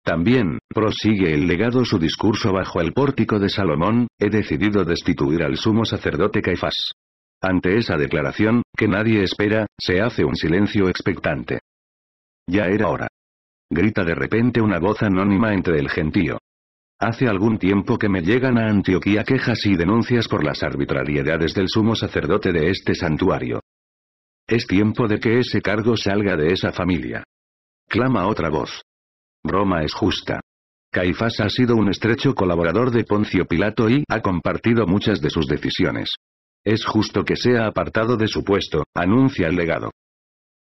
También, prosigue el legado su discurso bajo el pórtico de Salomón, he decidido destituir al sumo sacerdote Caifás. Ante esa declaración, que nadie espera, se hace un silencio expectante. Ya era hora. Grita de repente una voz anónima entre el gentío. Hace algún tiempo que me llegan a Antioquía quejas y denuncias por las arbitrariedades del sumo sacerdote de este santuario. Es tiempo de que ese cargo salga de esa familia. Clama otra voz. «Roma es justa. Caifás ha sido un estrecho colaborador de Poncio Pilato y ha compartido muchas de sus decisiones. Es justo que sea apartado de su puesto, anuncia el legado.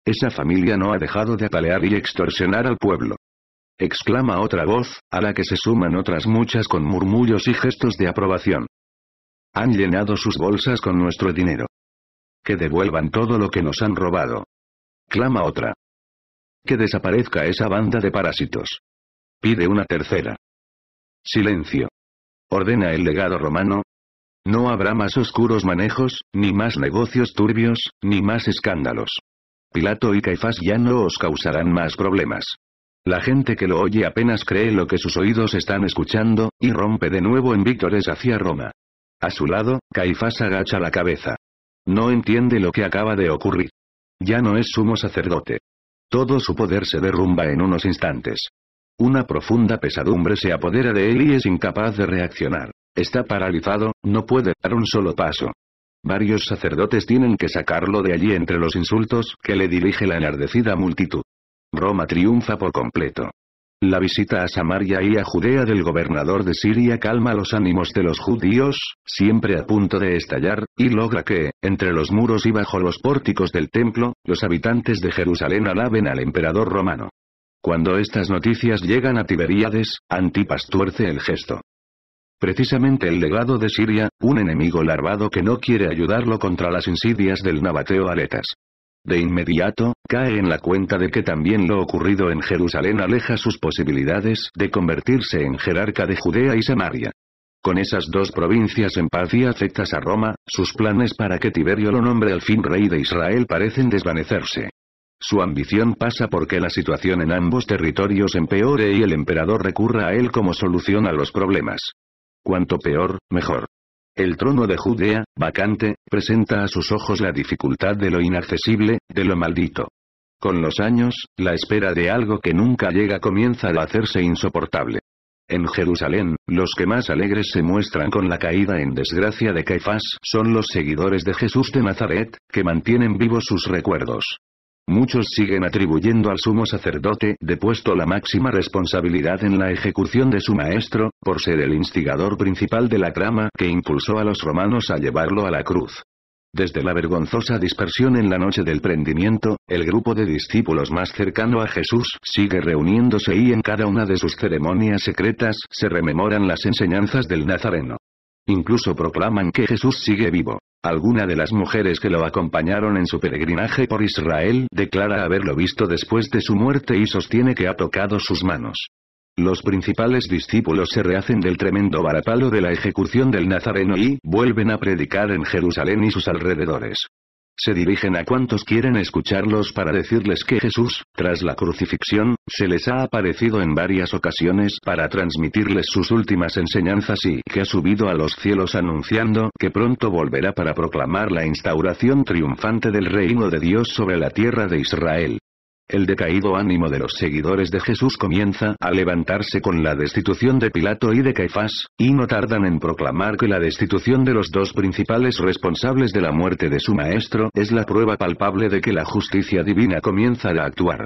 Esa familia no ha dejado de apalear y extorsionar al pueblo. Exclama otra voz, a la que se suman otras muchas con murmullos y gestos de aprobación. Han llenado sus bolsas con nuestro dinero. Que devuelvan todo lo que nos han robado. Clama otra. Que desaparezca esa banda de parásitos. Pide una tercera. Silencio. Ordena el legado romano. No habrá más oscuros manejos, ni más negocios turbios, ni más escándalos. Pilato y Caifás ya no os causarán más problemas. La gente que lo oye apenas cree lo que sus oídos están escuchando, y rompe de nuevo en víctores hacia Roma. A su lado, Caifás agacha la cabeza. No entiende lo que acaba de ocurrir. Ya no es sumo sacerdote. Todo su poder se derrumba en unos instantes. Una profunda pesadumbre se apodera de él y es incapaz de reaccionar. Está paralizado, no puede dar un solo paso. Varios sacerdotes tienen que sacarlo de allí entre los insultos que le dirige la enardecida multitud. Roma triunfa por completo. La visita a Samaria y a Judea del gobernador de Siria calma los ánimos de los judíos, siempre a punto de estallar, y logra que, entre los muros y bajo los pórticos del templo, los habitantes de Jerusalén alaben al emperador romano. Cuando estas noticias llegan a Tiberíades, Antipas tuerce el gesto. Precisamente el legado de Siria, un enemigo larvado que no quiere ayudarlo contra las insidias del nabateo Aletas. De inmediato, cae en la cuenta de que también lo ocurrido en Jerusalén aleja sus posibilidades de convertirse en jerarca de Judea y Samaria. Con esas dos provincias en paz y afectas a Roma, sus planes para que Tiberio lo nombre al fin rey de Israel parecen desvanecerse. Su ambición pasa porque la situación en ambos territorios empeore y el emperador recurra a él como solución a los problemas. Cuanto peor, mejor. El trono de Judea, vacante, presenta a sus ojos la dificultad de lo inaccesible, de lo maldito. Con los años, la espera de algo que nunca llega comienza a hacerse insoportable. En Jerusalén, los que más alegres se muestran con la caída en desgracia de Caifás son los seguidores de Jesús de Nazaret, que mantienen vivos sus recuerdos. Muchos siguen atribuyendo al sumo sacerdote depuesto la máxima responsabilidad en la ejecución de su maestro, por ser el instigador principal de la trama que impulsó a los romanos a llevarlo a la cruz. Desde la vergonzosa dispersión en la noche del prendimiento, el grupo de discípulos más cercano a Jesús sigue reuniéndose y en cada una de sus ceremonias secretas se rememoran las enseñanzas del Nazareno. Incluso proclaman que Jesús sigue vivo. Alguna de las mujeres que lo acompañaron en su peregrinaje por Israel declara haberlo visto después de su muerte y sostiene que ha tocado sus manos. Los principales discípulos se rehacen del tremendo varapalo de la ejecución del Nazareno y vuelven a predicar en Jerusalén y sus alrededores. Se dirigen a cuantos quieren escucharlos para decirles que Jesús, tras la crucifixión, se les ha aparecido en varias ocasiones para transmitirles sus últimas enseñanzas y que ha subido a los cielos anunciando que pronto volverá para proclamar la instauración triunfante del reino de Dios sobre la tierra de Israel. El decaído ánimo de los seguidores de Jesús comienza a levantarse con la destitución de Pilato y de Caifás, y no tardan en proclamar que la destitución de los dos principales responsables de la muerte de su maestro es la prueba palpable de que la justicia divina comienza a actuar.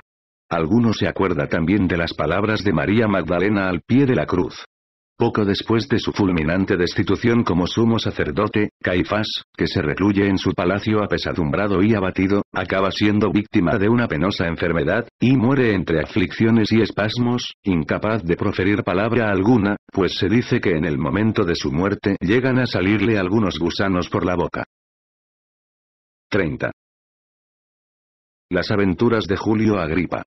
Alguno se acuerda también de las palabras de María Magdalena al pie de la cruz. Poco después de su fulminante destitución como sumo sacerdote, Caifás, que se recluye en su palacio apesadumbrado y abatido, acaba siendo víctima de una penosa enfermedad, y muere entre aflicciones y espasmos, incapaz de proferir palabra alguna, pues se dice que en el momento de su muerte llegan a salirle algunos gusanos por la boca. 30. Las aventuras de Julio Agripa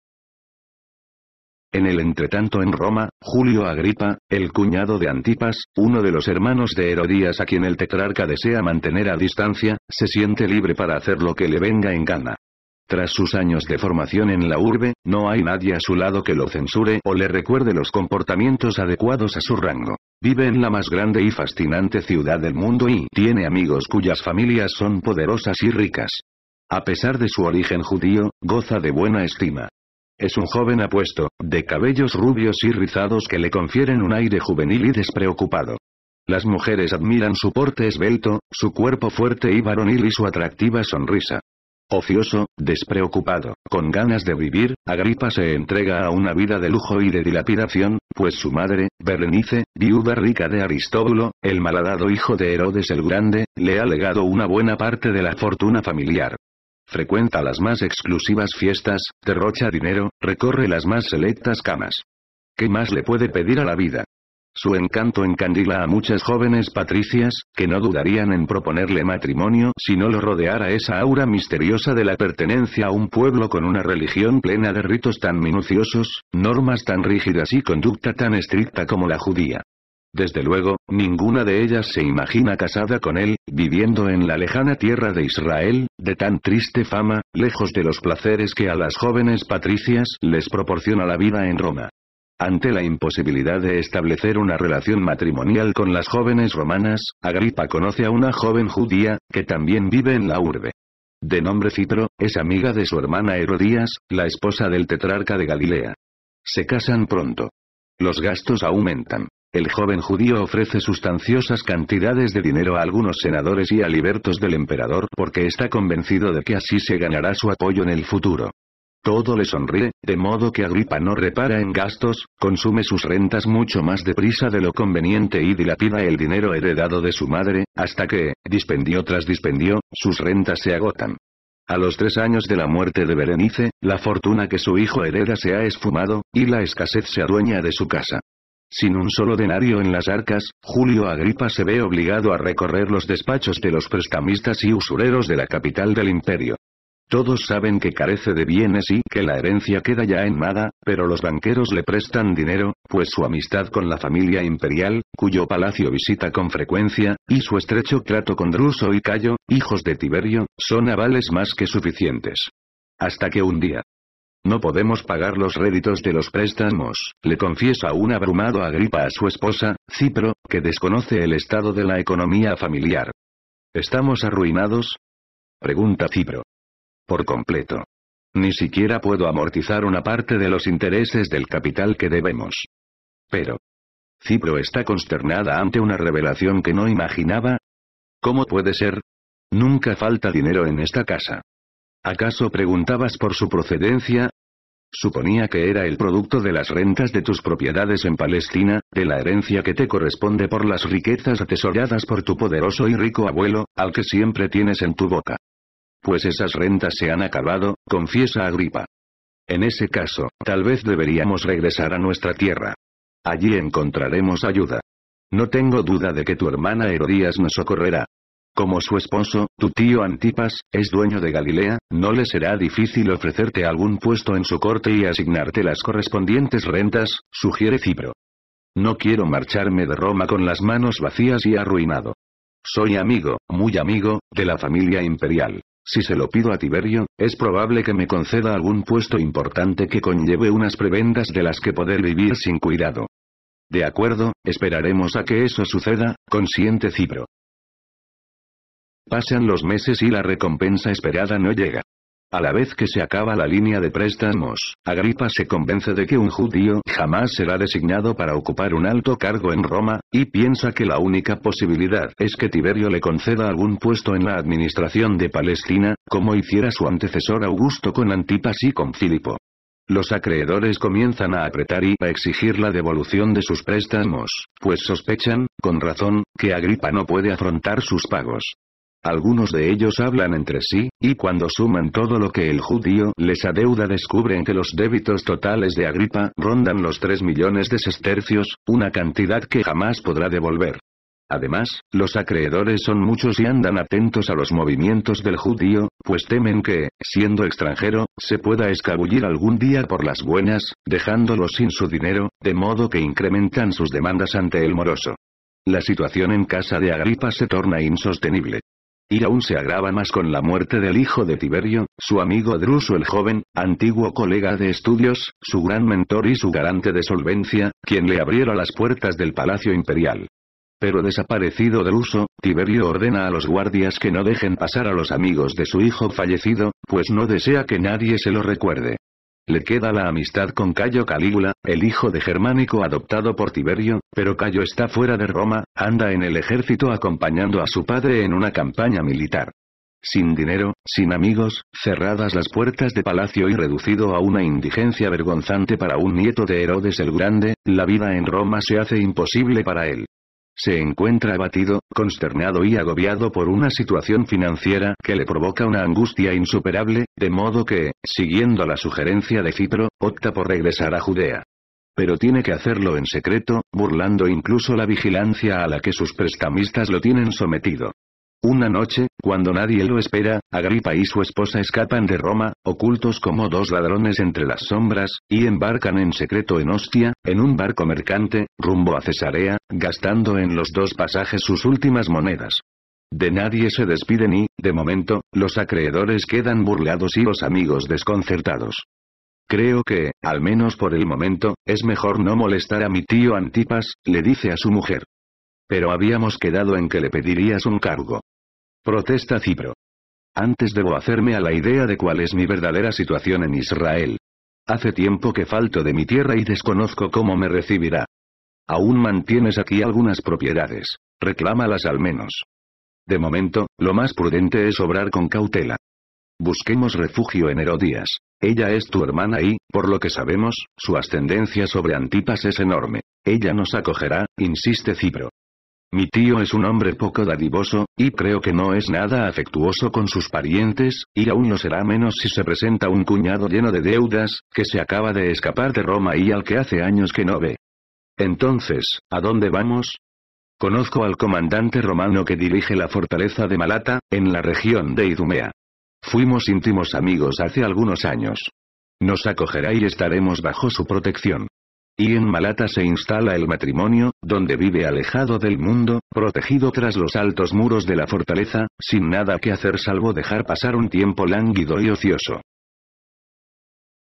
en el entretanto en Roma, Julio Agripa, el cuñado de Antipas, uno de los hermanos de Herodías a quien el tetrarca desea mantener a distancia, se siente libre para hacer lo que le venga en gana. Tras sus años de formación en la urbe, no hay nadie a su lado que lo censure o le recuerde los comportamientos adecuados a su rango. Vive en la más grande y fascinante ciudad del mundo y tiene amigos cuyas familias son poderosas y ricas. A pesar de su origen judío, goza de buena estima. Es un joven apuesto, de cabellos rubios y rizados que le confieren un aire juvenil y despreocupado. Las mujeres admiran su porte esbelto, su cuerpo fuerte y varonil y su atractiva sonrisa. Ocioso, despreocupado, con ganas de vivir, Agripa se entrega a una vida de lujo y de dilapidación, pues su madre, Berenice, viuda rica de Aristóbulo, el malhadado hijo de Herodes el Grande, le ha legado una buena parte de la fortuna familiar frecuenta las más exclusivas fiestas, derrocha dinero, recorre las más selectas camas. ¿Qué más le puede pedir a la vida? Su encanto encandila a muchas jóvenes patricias, que no dudarían en proponerle matrimonio si no lo rodeara esa aura misteriosa de la pertenencia a un pueblo con una religión plena de ritos tan minuciosos, normas tan rígidas y conducta tan estricta como la judía. Desde luego, ninguna de ellas se imagina casada con él, viviendo en la lejana tierra de Israel, de tan triste fama, lejos de los placeres que a las jóvenes patricias les proporciona la vida en Roma. Ante la imposibilidad de establecer una relación matrimonial con las jóvenes romanas, Agripa conoce a una joven judía, que también vive en la urbe. De nombre Citro, es amiga de su hermana Herodías, la esposa del tetrarca de Galilea. Se casan pronto. Los gastos aumentan. El joven judío ofrece sustanciosas cantidades de dinero a algunos senadores y a libertos del emperador porque está convencido de que así se ganará su apoyo en el futuro. Todo le sonríe, de modo que Agripa no repara en gastos, consume sus rentas mucho más deprisa de lo conveniente y dilapida el dinero heredado de su madre, hasta que, dispendió tras dispendió, sus rentas se agotan. A los tres años de la muerte de Berenice, la fortuna que su hijo hereda se ha esfumado, y la escasez se adueña de su casa. Sin un solo denario en las arcas, Julio Agripa se ve obligado a recorrer los despachos de los prestamistas y usureros de la capital del imperio. Todos saben que carece de bienes y que la herencia queda ya en nada, pero los banqueros le prestan dinero, pues su amistad con la familia imperial, cuyo palacio visita con frecuencia, y su estrecho trato con Druso y Cayo, hijos de Tiberio, son avales más que suficientes. Hasta que un día, no podemos pagar los réditos de los préstamos, le confiesa un abrumado Agripa a su esposa, Cipro, que desconoce el estado de la economía familiar. ¿Estamos arruinados? Pregunta Cipro. Por completo. Ni siquiera puedo amortizar una parte de los intereses del capital que debemos. Pero. Cipro está consternada ante una revelación que no imaginaba. ¿Cómo puede ser? Nunca falta dinero en esta casa. ¿Acaso preguntabas por su procedencia? Suponía que era el producto de las rentas de tus propiedades en Palestina, de la herencia que te corresponde por las riquezas atesoradas por tu poderoso y rico abuelo, al que siempre tienes en tu boca. Pues esas rentas se han acabado, confiesa Agripa. En ese caso, tal vez deberíamos regresar a nuestra tierra. Allí encontraremos ayuda. No tengo duda de que tu hermana Herodías nos socorrerá. Como su esposo, tu tío Antipas, es dueño de Galilea, no le será difícil ofrecerte algún puesto en su corte y asignarte las correspondientes rentas, sugiere Cipro. No quiero marcharme de Roma con las manos vacías y arruinado. Soy amigo, muy amigo, de la familia imperial. Si se lo pido a Tiberio, es probable que me conceda algún puesto importante que conlleve unas prebendas de las que poder vivir sin cuidado. De acuerdo, esperaremos a que eso suceda, consiente Cipro. Pasan los meses y la recompensa esperada no llega. A la vez que se acaba la línea de préstamos, Agripa se convence de que un judío jamás será designado para ocupar un alto cargo en Roma, y piensa que la única posibilidad es que Tiberio le conceda algún puesto en la administración de Palestina, como hiciera su antecesor Augusto con Antipas y con Filipo. Los acreedores comienzan a apretar y a exigir la devolución de sus préstamos, pues sospechan, con razón, que Agripa no puede afrontar sus pagos. Algunos de ellos hablan entre sí, y cuando suman todo lo que el judío les adeuda descubren que los débitos totales de Agripa rondan los 3 millones de sestercios, una cantidad que jamás podrá devolver. Además, los acreedores son muchos y andan atentos a los movimientos del judío, pues temen que, siendo extranjero, se pueda escabullir algún día por las buenas, dejándolo sin su dinero, de modo que incrementan sus demandas ante el moroso. La situación en casa de Agripa se torna insostenible. Y aún se agrava más con la muerte del hijo de Tiberio, su amigo Druso el joven, antiguo colega de estudios, su gran mentor y su garante de solvencia, quien le abriera las puertas del palacio imperial. Pero desaparecido Druso, Tiberio ordena a los guardias que no dejen pasar a los amigos de su hijo fallecido, pues no desea que nadie se lo recuerde. Le queda la amistad con Cayo Calígula, el hijo de Germánico adoptado por Tiberio, pero Cayo está fuera de Roma, anda en el ejército acompañando a su padre en una campaña militar. Sin dinero, sin amigos, cerradas las puertas de palacio y reducido a una indigencia vergonzante para un nieto de Herodes el Grande, la vida en Roma se hace imposible para él se encuentra abatido, consternado y agobiado por una situación financiera que le provoca una angustia insuperable, de modo que, siguiendo la sugerencia de Cipro, opta por regresar a Judea. Pero tiene que hacerlo en secreto, burlando incluso la vigilancia a la que sus prestamistas lo tienen sometido. Una noche, cuando nadie lo espera, Agripa y su esposa escapan de Roma, ocultos como dos ladrones entre las sombras, y embarcan en secreto en Ostia, en un barco mercante, rumbo a Cesarea, gastando en los dos pasajes sus últimas monedas. De nadie se despiden y, de momento, los acreedores quedan burlados y los amigos desconcertados. Creo que, al menos por el momento, es mejor no molestar a mi tío Antipas, le dice a su mujer. Pero habíamos quedado en que le pedirías un cargo. Protesta Cipro. Antes debo hacerme a la idea de cuál es mi verdadera situación en Israel. Hace tiempo que falto de mi tierra y desconozco cómo me recibirá. Aún mantienes aquí algunas propiedades, reclámalas al menos. De momento, lo más prudente es obrar con cautela. Busquemos refugio en Herodías. Ella es tu hermana y, por lo que sabemos, su ascendencia sobre Antipas es enorme. Ella nos acogerá, insiste Cipro. Mi tío es un hombre poco dadivoso, y creo que no es nada afectuoso con sus parientes, y aún lo será menos si se presenta un cuñado lleno de deudas, que se acaba de escapar de Roma y al que hace años que no ve. Entonces, ¿a dónde vamos? Conozco al comandante romano que dirige la fortaleza de Malata, en la región de Idumea. Fuimos íntimos amigos hace algunos años. Nos acogerá y estaremos bajo su protección. Y en Malata se instala el matrimonio, donde vive alejado del mundo, protegido tras los altos muros de la fortaleza, sin nada que hacer salvo dejar pasar un tiempo lánguido y ocioso.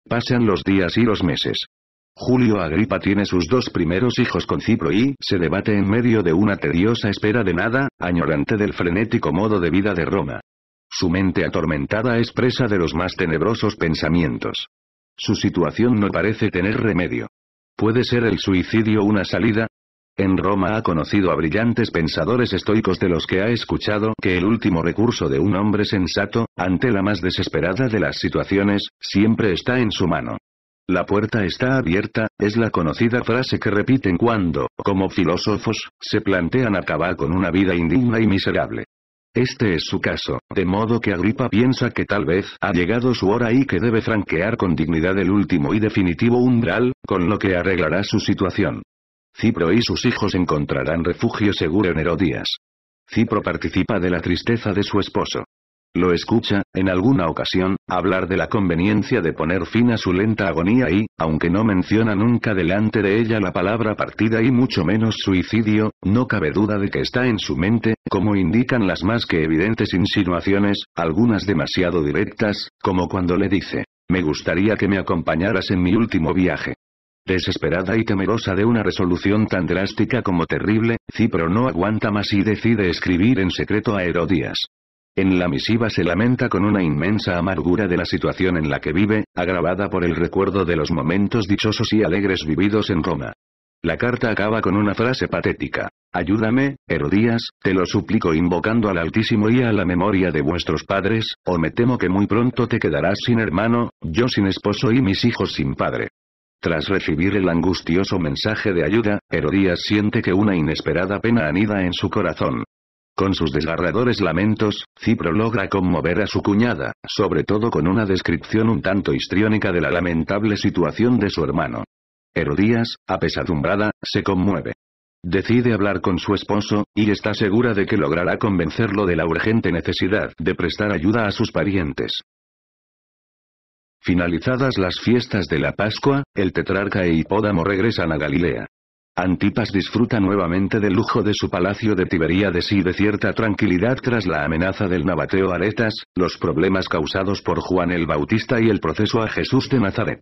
Pasan los días y los meses. Julio Agripa tiene sus dos primeros hijos con Cipro y se debate en medio de una tediosa espera de nada, añorante del frenético modo de vida de Roma. Su mente atormentada es presa de los más tenebrosos pensamientos. Su situación no parece tener remedio. ¿Puede ser el suicidio una salida? En Roma ha conocido a brillantes pensadores estoicos de los que ha escuchado que el último recurso de un hombre sensato, ante la más desesperada de las situaciones, siempre está en su mano. La puerta está abierta, es la conocida frase que repiten cuando, como filósofos, se plantean acabar con una vida indigna y miserable. Este es su caso, de modo que Agripa piensa que tal vez ha llegado su hora y que debe franquear con dignidad el último y definitivo umbral, con lo que arreglará su situación. Cipro y sus hijos encontrarán refugio seguro en Herodías. Cipro participa de la tristeza de su esposo. Lo escucha, en alguna ocasión, hablar de la conveniencia de poner fin a su lenta agonía y, aunque no menciona nunca delante de ella la palabra partida y mucho menos suicidio, no cabe duda de que está en su mente, como indican las más que evidentes insinuaciones, algunas demasiado directas, como cuando le dice, me gustaría que me acompañaras en mi último viaje. Desesperada y temerosa de una resolución tan drástica como terrible, Cipro no aguanta más y decide escribir en secreto a Herodías. En la misiva se lamenta con una inmensa amargura de la situación en la que vive, agravada por el recuerdo de los momentos dichosos y alegres vividos en Roma. La carta acaba con una frase patética. Ayúdame, Herodías, te lo suplico invocando al Altísimo y a la memoria de vuestros padres, o me temo que muy pronto te quedarás sin hermano, yo sin esposo y mis hijos sin padre. Tras recibir el angustioso mensaje de ayuda, Herodías siente que una inesperada pena anida en su corazón. Con sus desgarradores lamentos, Cipro logra conmover a su cuñada, sobre todo con una descripción un tanto histriónica de la lamentable situación de su hermano. Herodías, apesadumbrada, se conmueve. Decide hablar con su esposo, y está segura de que logrará convencerlo de la urgente necesidad de prestar ayuda a sus parientes. Finalizadas las fiestas de la Pascua, el tetrarca e hipódamo regresan a Galilea. Antipas disfruta nuevamente del lujo de su palacio de Tibería de y de cierta tranquilidad tras la amenaza del nabateo Aretas, los problemas causados por Juan el Bautista y el proceso a Jesús de Nazaret.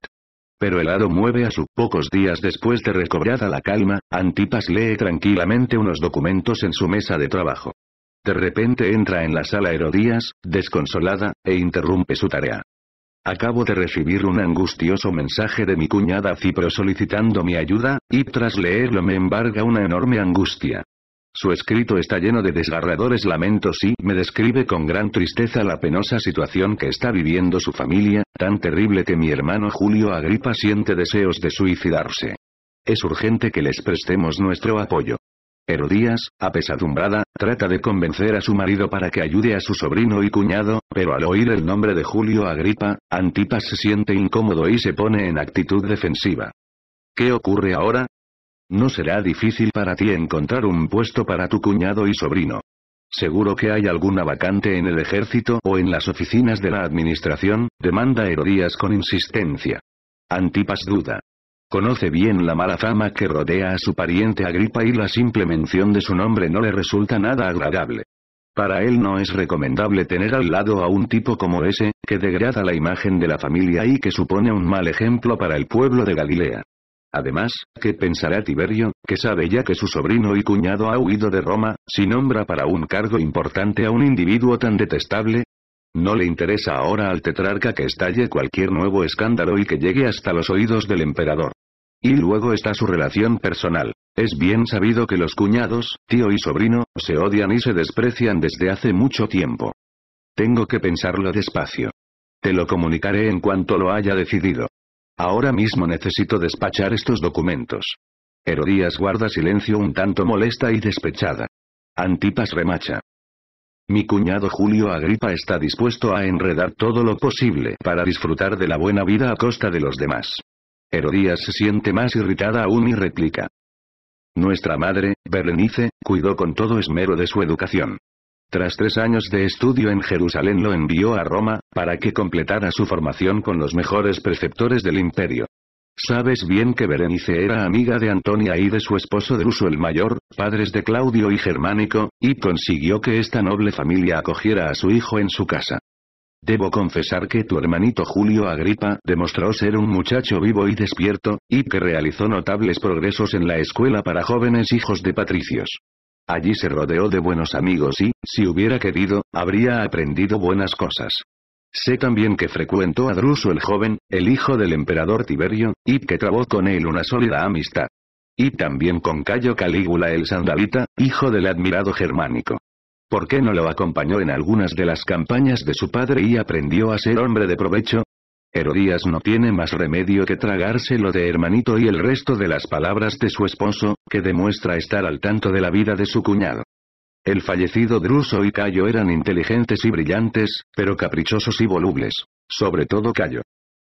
Pero el hado mueve a su pocos días después de recobrada la calma, Antipas lee tranquilamente unos documentos en su mesa de trabajo. De repente entra en la sala Herodías, desconsolada, e interrumpe su tarea. Acabo de recibir un angustioso mensaje de mi cuñada Cipro solicitando mi ayuda, y tras leerlo me embarga una enorme angustia. Su escrito está lleno de desgarradores lamentos y me describe con gran tristeza la penosa situación que está viviendo su familia, tan terrible que mi hermano Julio Agripa siente deseos de suicidarse. Es urgente que les prestemos nuestro apoyo. Herodías, apesadumbrada, trata de convencer a su marido para que ayude a su sobrino y cuñado, pero al oír el nombre de Julio Agripa, Antipas se siente incómodo y se pone en actitud defensiva. ¿Qué ocurre ahora? No será difícil para ti encontrar un puesto para tu cuñado y sobrino. Seguro que hay alguna vacante en el ejército o en las oficinas de la administración, demanda Herodías con insistencia. Antipas duda. Conoce bien la mala fama que rodea a su pariente Agripa y la simple mención de su nombre no le resulta nada agradable. Para él no es recomendable tener al lado a un tipo como ese, que degrada la imagen de la familia y que supone un mal ejemplo para el pueblo de Galilea. Además, ¿qué pensará Tiberio, que sabe ya que su sobrino y cuñado ha huido de Roma, si nombra para un cargo importante a un individuo tan detestable? No le interesa ahora al tetrarca que estalle cualquier nuevo escándalo y que llegue hasta los oídos del emperador. Y luego está su relación personal. Es bien sabido que los cuñados, tío y sobrino, se odian y se desprecian desde hace mucho tiempo. Tengo que pensarlo despacio. Te lo comunicaré en cuanto lo haya decidido. Ahora mismo necesito despachar estos documentos. Herodías guarda silencio un tanto molesta y despechada. Antipas remacha. Mi cuñado Julio Agripa está dispuesto a enredar todo lo posible para disfrutar de la buena vida a costa de los demás. Herodías se siente más irritada aún y replica. Nuestra madre, Berenice, cuidó con todo esmero de su educación. Tras tres años de estudio en Jerusalén lo envió a Roma, para que completara su formación con los mejores preceptores del imperio. Sabes bien que Berenice era amiga de Antonia y de su esposo Druso el Mayor, padres de Claudio y Germánico, y consiguió que esta noble familia acogiera a su hijo en su casa. Debo confesar que tu hermanito Julio Agripa demostró ser un muchacho vivo y despierto, y que realizó notables progresos en la escuela para jóvenes hijos de patricios. Allí se rodeó de buenos amigos y, si hubiera querido, habría aprendido buenas cosas. Sé también que frecuentó a Druso el joven, el hijo del emperador Tiberio, y que trabó con él una sólida amistad. Y también con Cayo Calígula el sandalita, hijo del admirado germánico. ¿Por qué no lo acompañó en algunas de las campañas de su padre y aprendió a ser hombre de provecho? Herodías no tiene más remedio que tragárselo de hermanito y el resto de las palabras de su esposo, que demuestra estar al tanto de la vida de su cuñado. El fallecido Druso y Cayo eran inteligentes y brillantes, pero caprichosos y volubles. Sobre todo Cayo.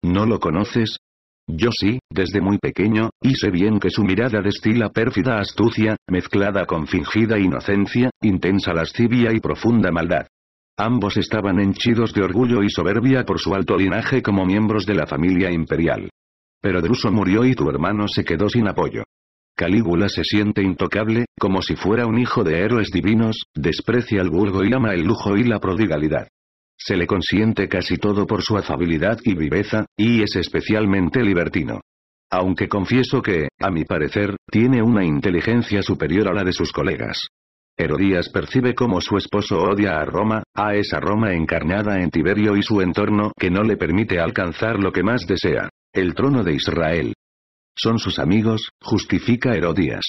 ¿No lo conoces? Yo sí, desde muy pequeño, y sé bien que su mirada destila pérfida astucia, mezclada con fingida inocencia, intensa lascivia y profunda maldad. Ambos estaban henchidos de orgullo y soberbia por su alto linaje como miembros de la familia imperial. Pero Druso murió y tu hermano se quedó sin apoyo. Calígula se siente intocable, como si fuera un hijo de héroes divinos, desprecia el vulgo y ama el lujo y la prodigalidad. Se le consiente casi todo por su afabilidad y viveza, y es especialmente libertino. Aunque confieso que, a mi parecer, tiene una inteligencia superior a la de sus colegas. Herodías percibe cómo su esposo odia a Roma, a esa Roma encarnada en Tiberio y su entorno que no le permite alcanzar lo que más desea, el trono de Israel. Son sus amigos, justifica Herodías.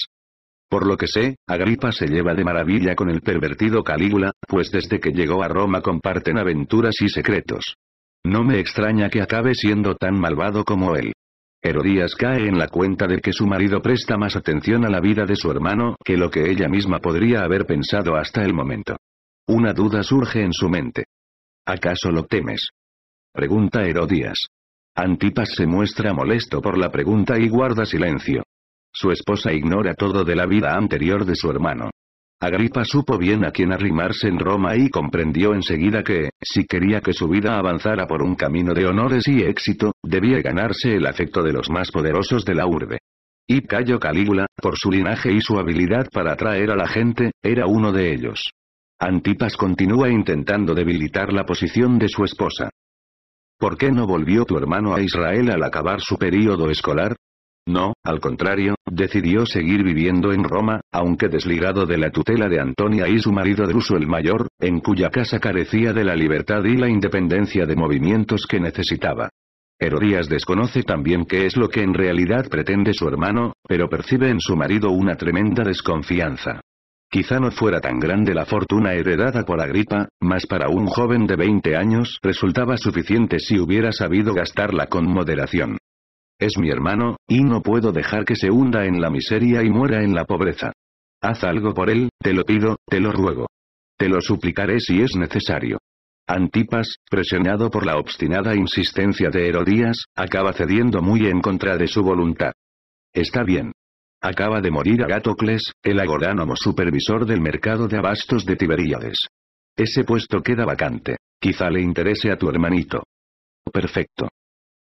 Por lo que sé, Agripa se lleva de maravilla con el pervertido Calígula, pues desde que llegó a Roma comparten aventuras y secretos. No me extraña que acabe siendo tan malvado como él. Herodías cae en la cuenta de que su marido presta más atención a la vida de su hermano que lo que ella misma podría haber pensado hasta el momento. Una duda surge en su mente. ¿Acaso lo temes? Pregunta Herodías. Antipas se muestra molesto por la pregunta y guarda silencio. Su esposa ignora todo de la vida anterior de su hermano. Agripa supo bien a quién arrimarse en Roma y comprendió enseguida que, si quería que su vida avanzara por un camino de honores y éxito, debía ganarse el afecto de los más poderosos de la urbe. Y Cayo Calígula, por su linaje y su habilidad para atraer a la gente, era uno de ellos. Antipas continúa intentando debilitar la posición de su esposa. ¿Por qué no volvió tu hermano a Israel al acabar su período escolar? No, al contrario, decidió seguir viviendo en Roma, aunque desligado de la tutela de Antonia y su marido Druso el Mayor, en cuya casa carecía de la libertad y la independencia de movimientos que necesitaba. Herodías desconoce también qué es lo que en realidad pretende su hermano, pero percibe en su marido una tremenda desconfianza. Quizá no fuera tan grande la fortuna heredada por Agripa, mas para un joven de 20 años resultaba suficiente si hubiera sabido gastarla con moderación. Es mi hermano, y no puedo dejar que se hunda en la miseria y muera en la pobreza. Haz algo por él, te lo pido, te lo ruego. Te lo suplicaré si es necesario. Antipas, presionado por la obstinada insistencia de Herodías, acaba cediendo muy en contra de su voluntad. Está bien. Acaba de morir Agatocles, el agoránomo supervisor del mercado de abastos de Tiberíades. Ese puesto queda vacante. Quizá le interese a tu hermanito. Perfecto.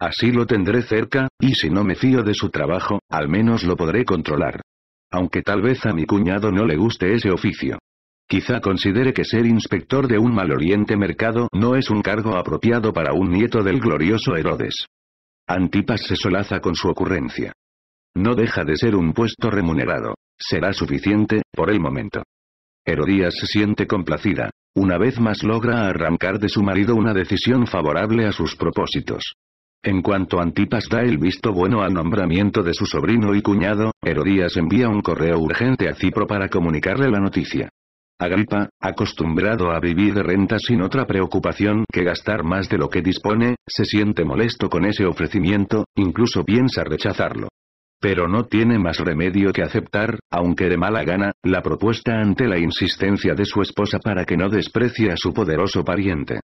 Así lo tendré cerca, y si no me fío de su trabajo, al menos lo podré controlar. Aunque tal vez a mi cuñado no le guste ese oficio. Quizá considere que ser inspector de un maloliente mercado no es un cargo apropiado para un nieto del glorioso Herodes. Antipas se solaza con su ocurrencia. No deja de ser un puesto remunerado. Será suficiente, por el momento. Herodías se siente complacida. Una vez más logra arrancar de su marido una decisión favorable a sus propósitos. En cuanto Antipas da el visto bueno al nombramiento de su sobrino y cuñado, Herodías envía un correo urgente a Cipro para comunicarle la noticia. Agripa, acostumbrado a vivir de renta sin otra preocupación que gastar más de lo que dispone, se siente molesto con ese ofrecimiento, incluso piensa rechazarlo. Pero no tiene más remedio que aceptar, aunque de mala gana, la propuesta ante la insistencia de su esposa para que no desprecie a su poderoso pariente.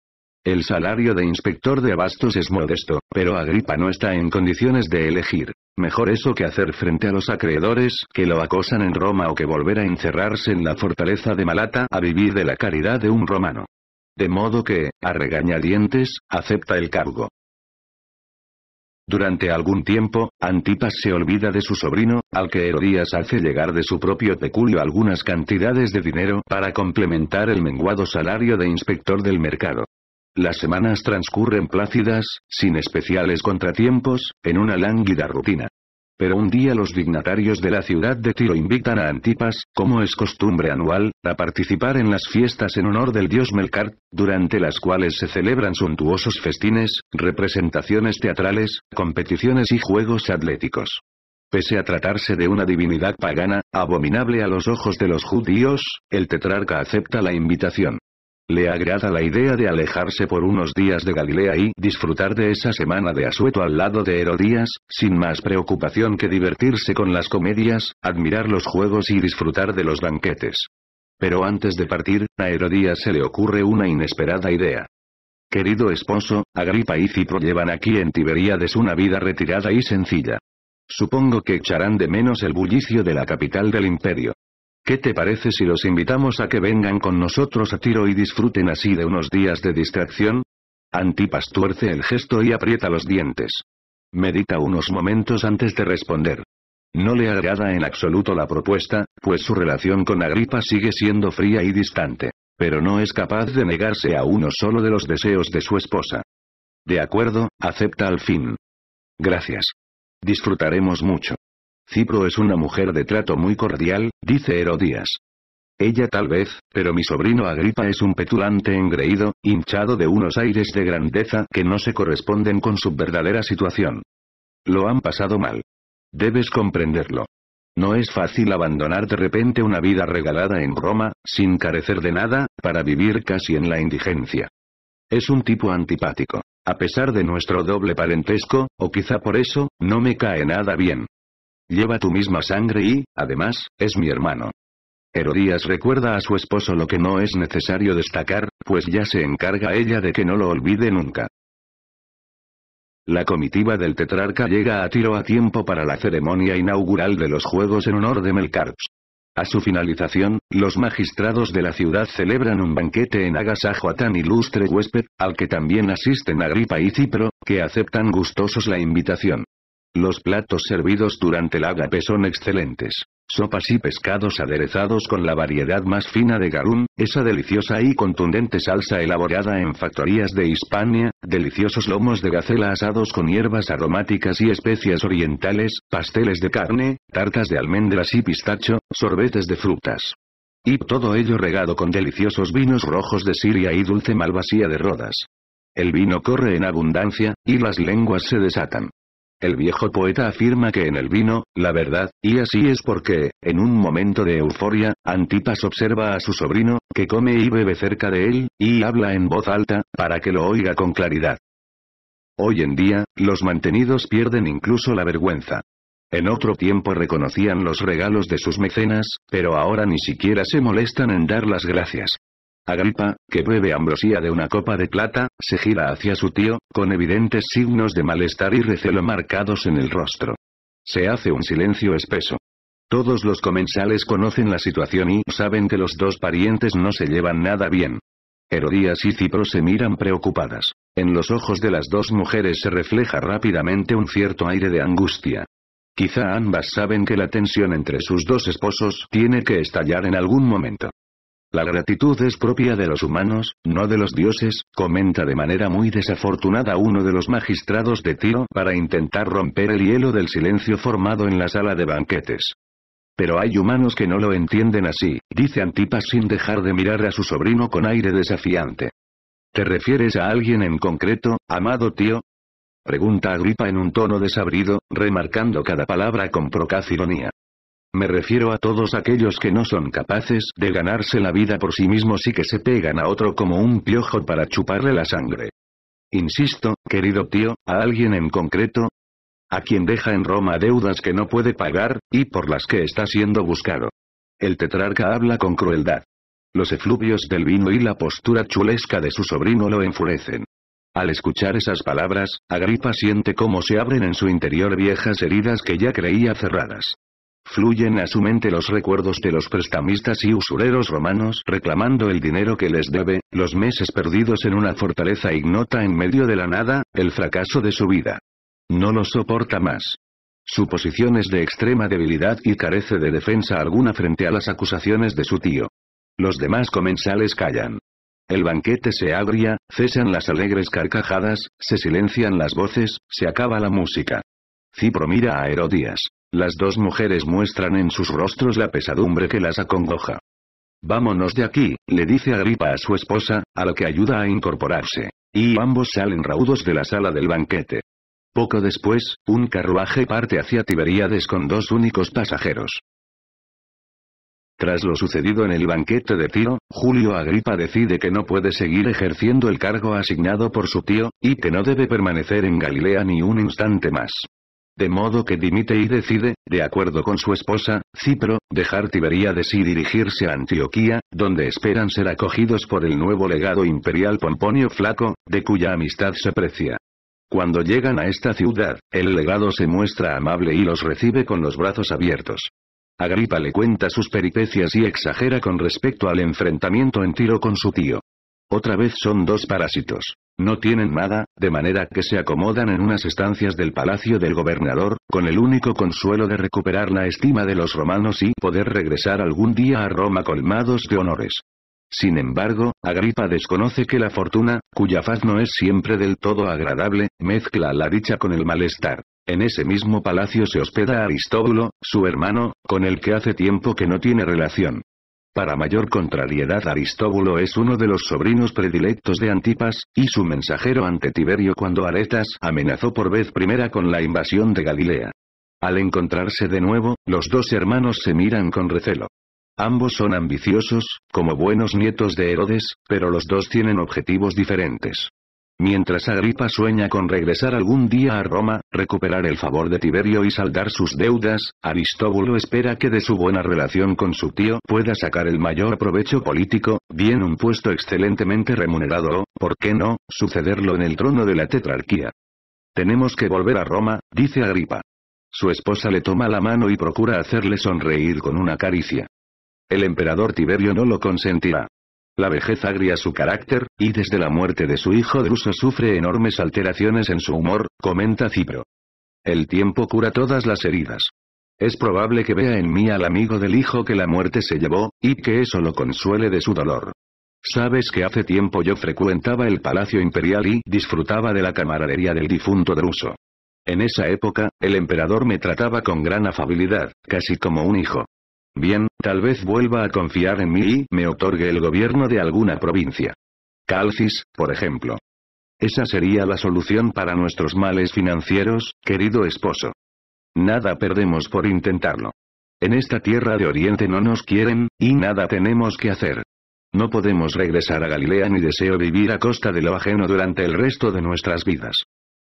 El salario de inspector de abastos es modesto, pero Agripa no está en condiciones de elegir. Mejor eso que hacer frente a los acreedores que lo acosan en Roma o que volver a encerrarse en la fortaleza de Malata a vivir de la caridad de un romano. De modo que, a regañadientes, acepta el cargo. Durante algún tiempo, Antipas se olvida de su sobrino, al que Herodías hace llegar de su propio peculio algunas cantidades de dinero para complementar el menguado salario de inspector del mercado. Las semanas transcurren plácidas, sin especiales contratiempos, en una lánguida rutina. Pero un día los dignatarios de la ciudad de Tiro invitan a Antipas, como es costumbre anual, a participar en las fiestas en honor del dios Melkart, durante las cuales se celebran suntuosos festines, representaciones teatrales, competiciones y juegos atléticos. Pese a tratarse de una divinidad pagana, abominable a los ojos de los judíos, el tetrarca acepta la invitación. Le agrada la idea de alejarse por unos días de Galilea y disfrutar de esa semana de asueto al lado de Herodías, sin más preocupación que divertirse con las comedias, admirar los juegos y disfrutar de los banquetes. Pero antes de partir, a Herodías se le ocurre una inesperada idea. Querido esposo, Agripa y Cipro llevan aquí en Tiberíades una vida retirada y sencilla. Supongo que echarán de menos el bullicio de la capital del imperio. ¿Qué te parece si los invitamos a que vengan con nosotros a tiro y disfruten así de unos días de distracción? Antipas tuerce el gesto y aprieta los dientes. Medita unos momentos antes de responder. No le agrada en absoluto la propuesta, pues su relación con Agripa sigue siendo fría y distante, pero no es capaz de negarse a uno solo de los deseos de su esposa. De acuerdo, acepta al fin. Gracias. Disfrutaremos mucho. Cipro es una mujer de trato muy cordial, dice Herodías. Ella tal vez, pero mi sobrino Agripa es un petulante engreído, hinchado de unos aires de grandeza que no se corresponden con su verdadera situación. Lo han pasado mal. Debes comprenderlo. No es fácil abandonar de repente una vida regalada en Roma, sin carecer de nada, para vivir casi en la indigencia. Es un tipo antipático. A pesar de nuestro doble parentesco, o quizá por eso, no me cae nada bien. Lleva tu misma sangre y, además, es mi hermano. Herodías recuerda a su esposo lo que no es necesario destacar, pues ya se encarga ella de que no lo olvide nunca. La comitiva del tetrarca llega a Tiro a tiempo para la ceremonia inaugural de los Juegos en honor de Melcarps. A su finalización, los magistrados de la ciudad celebran un banquete en agasajo a tan ilustre huésped, al que también asisten Agripa y Cipro, que aceptan gustosos la invitación. Los platos servidos durante el agape son excelentes. Sopas y pescados aderezados con la variedad más fina de garum, esa deliciosa y contundente salsa elaborada en factorías de Hispania, deliciosos lomos de gacela asados con hierbas aromáticas y especias orientales, pasteles de carne, tartas de almendras y pistacho, sorbetes de frutas. Y todo ello regado con deliciosos vinos rojos de Siria y dulce malvasía de Rodas. El vino corre en abundancia, y las lenguas se desatan. El viejo poeta afirma que en el vino, la verdad, y así es porque, en un momento de euforia, Antipas observa a su sobrino, que come y bebe cerca de él, y habla en voz alta, para que lo oiga con claridad. Hoy en día, los mantenidos pierden incluso la vergüenza. En otro tiempo reconocían los regalos de sus mecenas, pero ahora ni siquiera se molestan en dar las gracias. Agripa, que bebe ambrosía de una copa de plata, se gira hacia su tío, con evidentes signos de malestar y recelo marcados en el rostro. Se hace un silencio espeso. Todos los comensales conocen la situación y saben que los dos parientes no se llevan nada bien. Herodías y Cipro se miran preocupadas. En los ojos de las dos mujeres se refleja rápidamente un cierto aire de angustia. Quizá ambas saben que la tensión entre sus dos esposos tiene que estallar en algún momento. La gratitud es propia de los humanos, no de los dioses, comenta de manera muy desafortunada uno de los magistrados de Tiro para intentar romper el hielo del silencio formado en la sala de banquetes. Pero hay humanos que no lo entienden así, dice Antipas sin dejar de mirar a su sobrino con aire desafiante. ¿Te refieres a alguien en concreto, amado tío? Pregunta Agripa en un tono desabrido, remarcando cada palabra con procaz ironía. Me refiero a todos aquellos que no son capaces de ganarse la vida por sí mismos y que se pegan a otro como un piojo para chuparle la sangre. Insisto, querido tío, a alguien en concreto, a quien deja en Roma deudas que no puede pagar, y por las que está siendo buscado. El tetrarca habla con crueldad. Los efluvios del vino y la postura chulesca de su sobrino lo enfurecen. Al escuchar esas palabras, Agripa siente cómo se abren en su interior viejas heridas que ya creía cerradas. Fluyen a su mente los recuerdos de los prestamistas y usureros romanos reclamando el dinero que les debe, los meses perdidos en una fortaleza ignota en medio de la nada, el fracaso de su vida. No lo soporta más. Su posición es de extrema debilidad y carece de defensa alguna frente a las acusaciones de su tío. Los demás comensales callan. El banquete se agria, cesan las alegres carcajadas, se silencian las voces, se acaba la música. Cipro mira a Herodías. Las dos mujeres muestran en sus rostros la pesadumbre que las acongoja. Vámonos de aquí, le dice Agripa a su esposa, a lo que ayuda a incorporarse. Y ambos salen raudos de la sala del banquete. Poco después, un carruaje parte hacia Tiberíades con dos únicos pasajeros. Tras lo sucedido en el banquete de Tiro, Julio Agripa decide que no puede seguir ejerciendo el cargo asignado por su tío, y que no debe permanecer en Galilea ni un instante más. De modo que dimite y decide, de acuerdo con su esposa, Cipro, dejar Tiberíades y dirigirse a Antioquía, donde esperan ser acogidos por el nuevo legado imperial Pomponio Flaco, de cuya amistad se precia. Cuando llegan a esta ciudad, el legado se muestra amable y los recibe con los brazos abiertos. Agripa le cuenta sus peripecias y exagera con respecto al enfrentamiento en tiro con su tío. Otra vez son dos parásitos. No tienen nada, de manera que se acomodan en unas estancias del palacio del gobernador, con el único consuelo de recuperar la estima de los romanos y poder regresar algún día a Roma colmados de honores. Sin embargo, Agripa desconoce que la fortuna, cuya faz no es siempre del todo agradable, mezcla la dicha con el malestar. En ese mismo palacio se hospeda Aristóbulo, su hermano, con el que hace tiempo que no tiene relación. Para mayor contrariedad Aristóbulo es uno de los sobrinos predilectos de Antipas, y su mensajero ante Tiberio cuando Aretas amenazó por vez primera con la invasión de Galilea. Al encontrarse de nuevo, los dos hermanos se miran con recelo. Ambos son ambiciosos, como buenos nietos de Herodes, pero los dos tienen objetivos diferentes. Mientras Agripa sueña con regresar algún día a Roma, recuperar el favor de Tiberio y saldar sus deudas, Aristóbulo espera que de su buena relación con su tío pueda sacar el mayor provecho político, bien un puesto excelentemente remunerado o, ¿por qué no?, sucederlo en el trono de la tetrarquía. Tenemos que volver a Roma, dice Agripa. Su esposa le toma la mano y procura hacerle sonreír con una caricia. El emperador Tiberio no lo consentirá. La vejez agria su carácter, y desde la muerte de su hijo Druso sufre enormes alteraciones en su humor, comenta Cipro. El tiempo cura todas las heridas. Es probable que vea en mí al amigo del hijo que la muerte se llevó, y que eso lo consuele de su dolor. Sabes que hace tiempo yo frecuentaba el Palacio Imperial y disfrutaba de la camaradería del difunto Druso. En esa época, el emperador me trataba con gran afabilidad, casi como un hijo. Bien, tal vez vuelva a confiar en mí y me otorgue el gobierno de alguna provincia. Calcis, por ejemplo. Esa sería la solución para nuestros males financieros, querido esposo. Nada perdemos por intentarlo. En esta tierra de Oriente no nos quieren, y nada tenemos que hacer. No podemos regresar a Galilea ni deseo vivir a costa de lo ajeno durante el resto de nuestras vidas.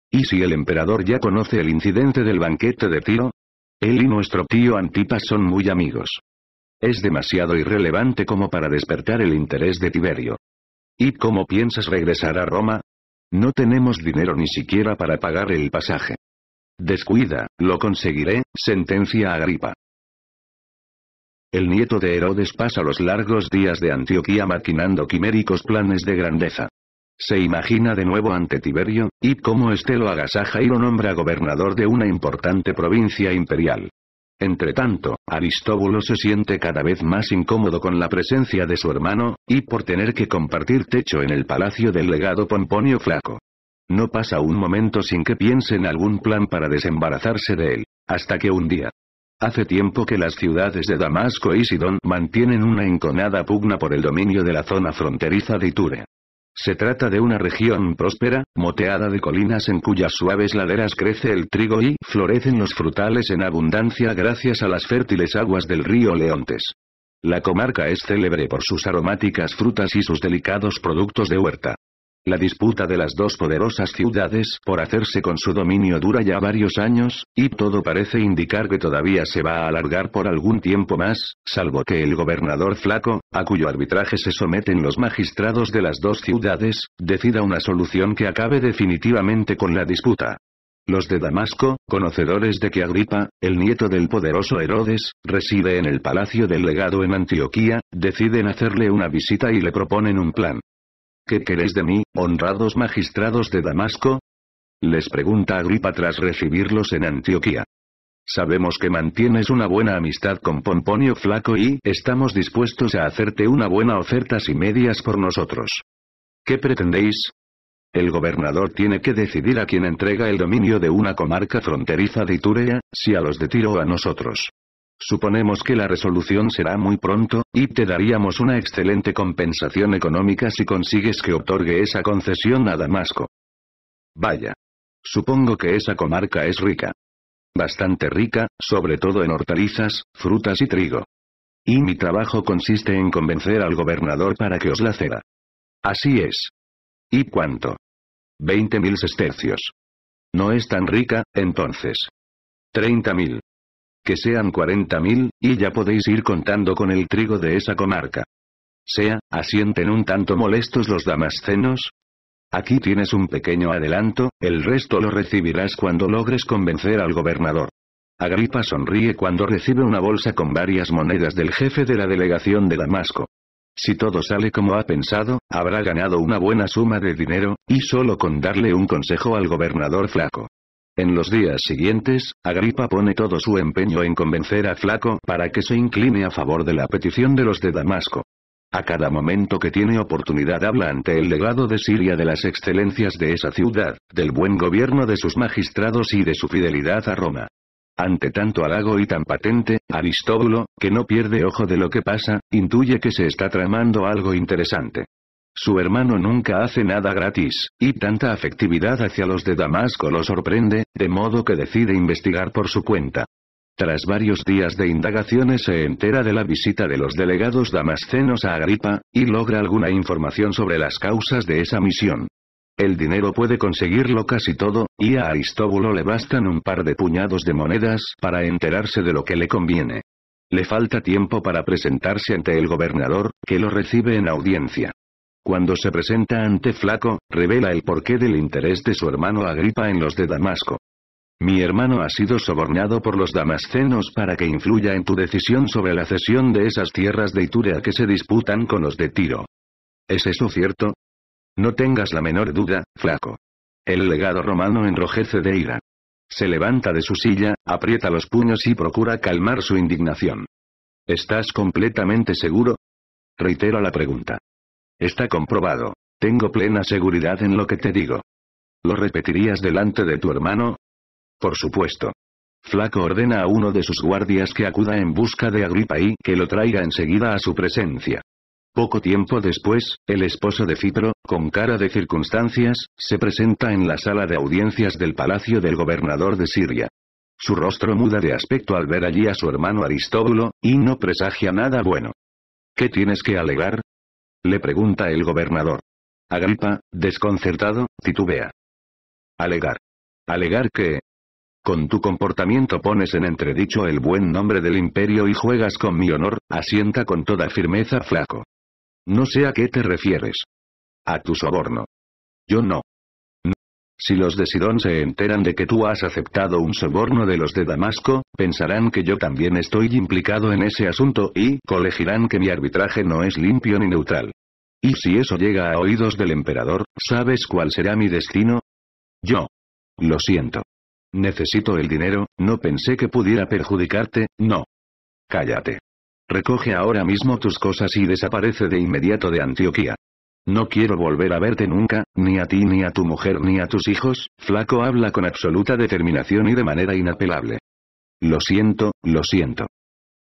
¿Y si el emperador ya conoce el incidente del banquete de Tiro? Él y nuestro tío Antipas son muy amigos. Es demasiado irrelevante como para despertar el interés de Tiberio. ¿Y cómo piensas regresar a Roma? No tenemos dinero ni siquiera para pagar el pasaje. Descuida, lo conseguiré, sentencia Agripa. El nieto de Herodes pasa los largos días de Antioquía maquinando quiméricos planes de grandeza. Se imagina de nuevo ante Tiberio, y cómo este lo agasaja y lo nombra gobernador de una importante provincia imperial. Entretanto, Aristóbulo se siente cada vez más incómodo con la presencia de su hermano, y por tener que compartir techo en el palacio del legado Pomponio Flaco. No pasa un momento sin que piense en algún plan para desembarazarse de él, hasta que un día. Hace tiempo que las ciudades de Damasco y Sidón mantienen una enconada pugna por el dominio de la zona fronteriza de Iture. Se trata de una región próspera, moteada de colinas en cuyas suaves laderas crece el trigo y florecen los frutales en abundancia gracias a las fértiles aguas del río Leontes. La comarca es célebre por sus aromáticas frutas y sus delicados productos de huerta. La disputa de las dos poderosas ciudades por hacerse con su dominio dura ya varios años, y todo parece indicar que todavía se va a alargar por algún tiempo más, salvo que el gobernador flaco, a cuyo arbitraje se someten los magistrados de las dos ciudades, decida una solución que acabe definitivamente con la disputa. Los de Damasco, conocedores de que Agripa, el nieto del poderoso Herodes, reside en el palacio del legado en Antioquía, deciden hacerle una visita y le proponen un plan. ¿Qué queréis de mí, honrados magistrados de Damasco? Les pregunta Agripa tras recibirlos en Antioquía. Sabemos que mantienes una buena amistad con Pomponio Flaco y estamos dispuestos a hacerte una buena oferta si medias por nosotros. ¿Qué pretendéis? El gobernador tiene que decidir a quién entrega el dominio de una comarca fronteriza de Iturea, si a los de Tiro o a nosotros. Suponemos que la resolución será muy pronto, y te daríamos una excelente compensación económica si consigues que otorgue esa concesión a Damasco. Vaya. Supongo que esa comarca es rica. Bastante rica, sobre todo en hortalizas, frutas y trigo. Y mi trabajo consiste en convencer al gobernador para que os la ceda. Así es. ¿Y cuánto? Veinte mil sestercios. No es tan rica, entonces. Treinta mil que sean 40.000, y ya podéis ir contando con el trigo de esa comarca. Sea, asienten un tanto molestos los damascenos. Aquí tienes un pequeño adelanto, el resto lo recibirás cuando logres convencer al gobernador. Agripa sonríe cuando recibe una bolsa con varias monedas del jefe de la delegación de Damasco. Si todo sale como ha pensado, habrá ganado una buena suma de dinero, y solo con darle un consejo al gobernador flaco. En los días siguientes, Agripa pone todo su empeño en convencer a Flaco para que se incline a favor de la petición de los de Damasco. A cada momento que tiene oportunidad habla ante el legado de Siria de las excelencias de esa ciudad, del buen gobierno de sus magistrados y de su fidelidad a Roma. Ante tanto halago y tan patente, Aristóbulo, que no pierde ojo de lo que pasa, intuye que se está tramando algo interesante. Su hermano nunca hace nada gratis, y tanta afectividad hacia los de Damasco lo sorprende, de modo que decide investigar por su cuenta. Tras varios días de indagaciones se entera de la visita de los delegados damascenos a Agripa, y logra alguna información sobre las causas de esa misión. El dinero puede conseguirlo casi todo, y a Aristóbulo le bastan un par de puñados de monedas para enterarse de lo que le conviene. Le falta tiempo para presentarse ante el gobernador, que lo recibe en audiencia. Cuando se presenta ante Flaco, revela el porqué del interés de su hermano Agripa en los de Damasco. Mi hermano ha sido sobornado por los damascenos para que influya en tu decisión sobre la cesión de esas tierras de Iturea que se disputan con los de Tiro. ¿Es eso cierto? No tengas la menor duda, Flaco. El legado romano enrojece de ira. Se levanta de su silla, aprieta los puños y procura calmar su indignación. ¿Estás completamente seguro? Reitero la pregunta. Está comprobado. Tengo plena seguridad en lo que te digo. ¿Lo repetirías delante de tu hermano? Por supuesto. Flaco ordena a uno de sus guardias que acuda en busca de Agripa y que lo traiga enseguida a su presencia. Poco tiempo después, el esposo de Cipro, con cara de circunstancias, se presenta en la sala de audiencias del palacio del gobernador de Siria. Su rostro muda de aspecto al ver allí a su hermano Aristóbulo, y no presagia nada bueno. ¿Qué tienes que alegar? Le pregunta el gobernador. Agripa, desconcertado, titubea. Alegar. Alegar que... Con tu comportamiento pones en entredicho el buen nombre del imperio y juegas con mi honor, asienta con toda firmeza flaco. No sé a qué te refieres. A tu soborno. Yo no. Si los de Sidón se enteran de que tú has aceptado un soborno de los de Damasco, pensarán que yo también estoy implicado en ese asunto y colegirán que mi arbitraje no es limpio ni neutral. Y si eso llega a oídos del emperador, ¿sabes cuál será mi destino? Yo. Lo siento. Necesito el dinero, no pensé que pudiera perjudicarte, no. Cállate. Recoge ahora mismo tus cosas y desaparece de inmediato de Antioquía. No quiero volver a verte nunca, ni a ti ni a tu mujer ni a tus hijos, Flaco habla con absoluta determinación y de manera inapelable. Lo siento, lo siento.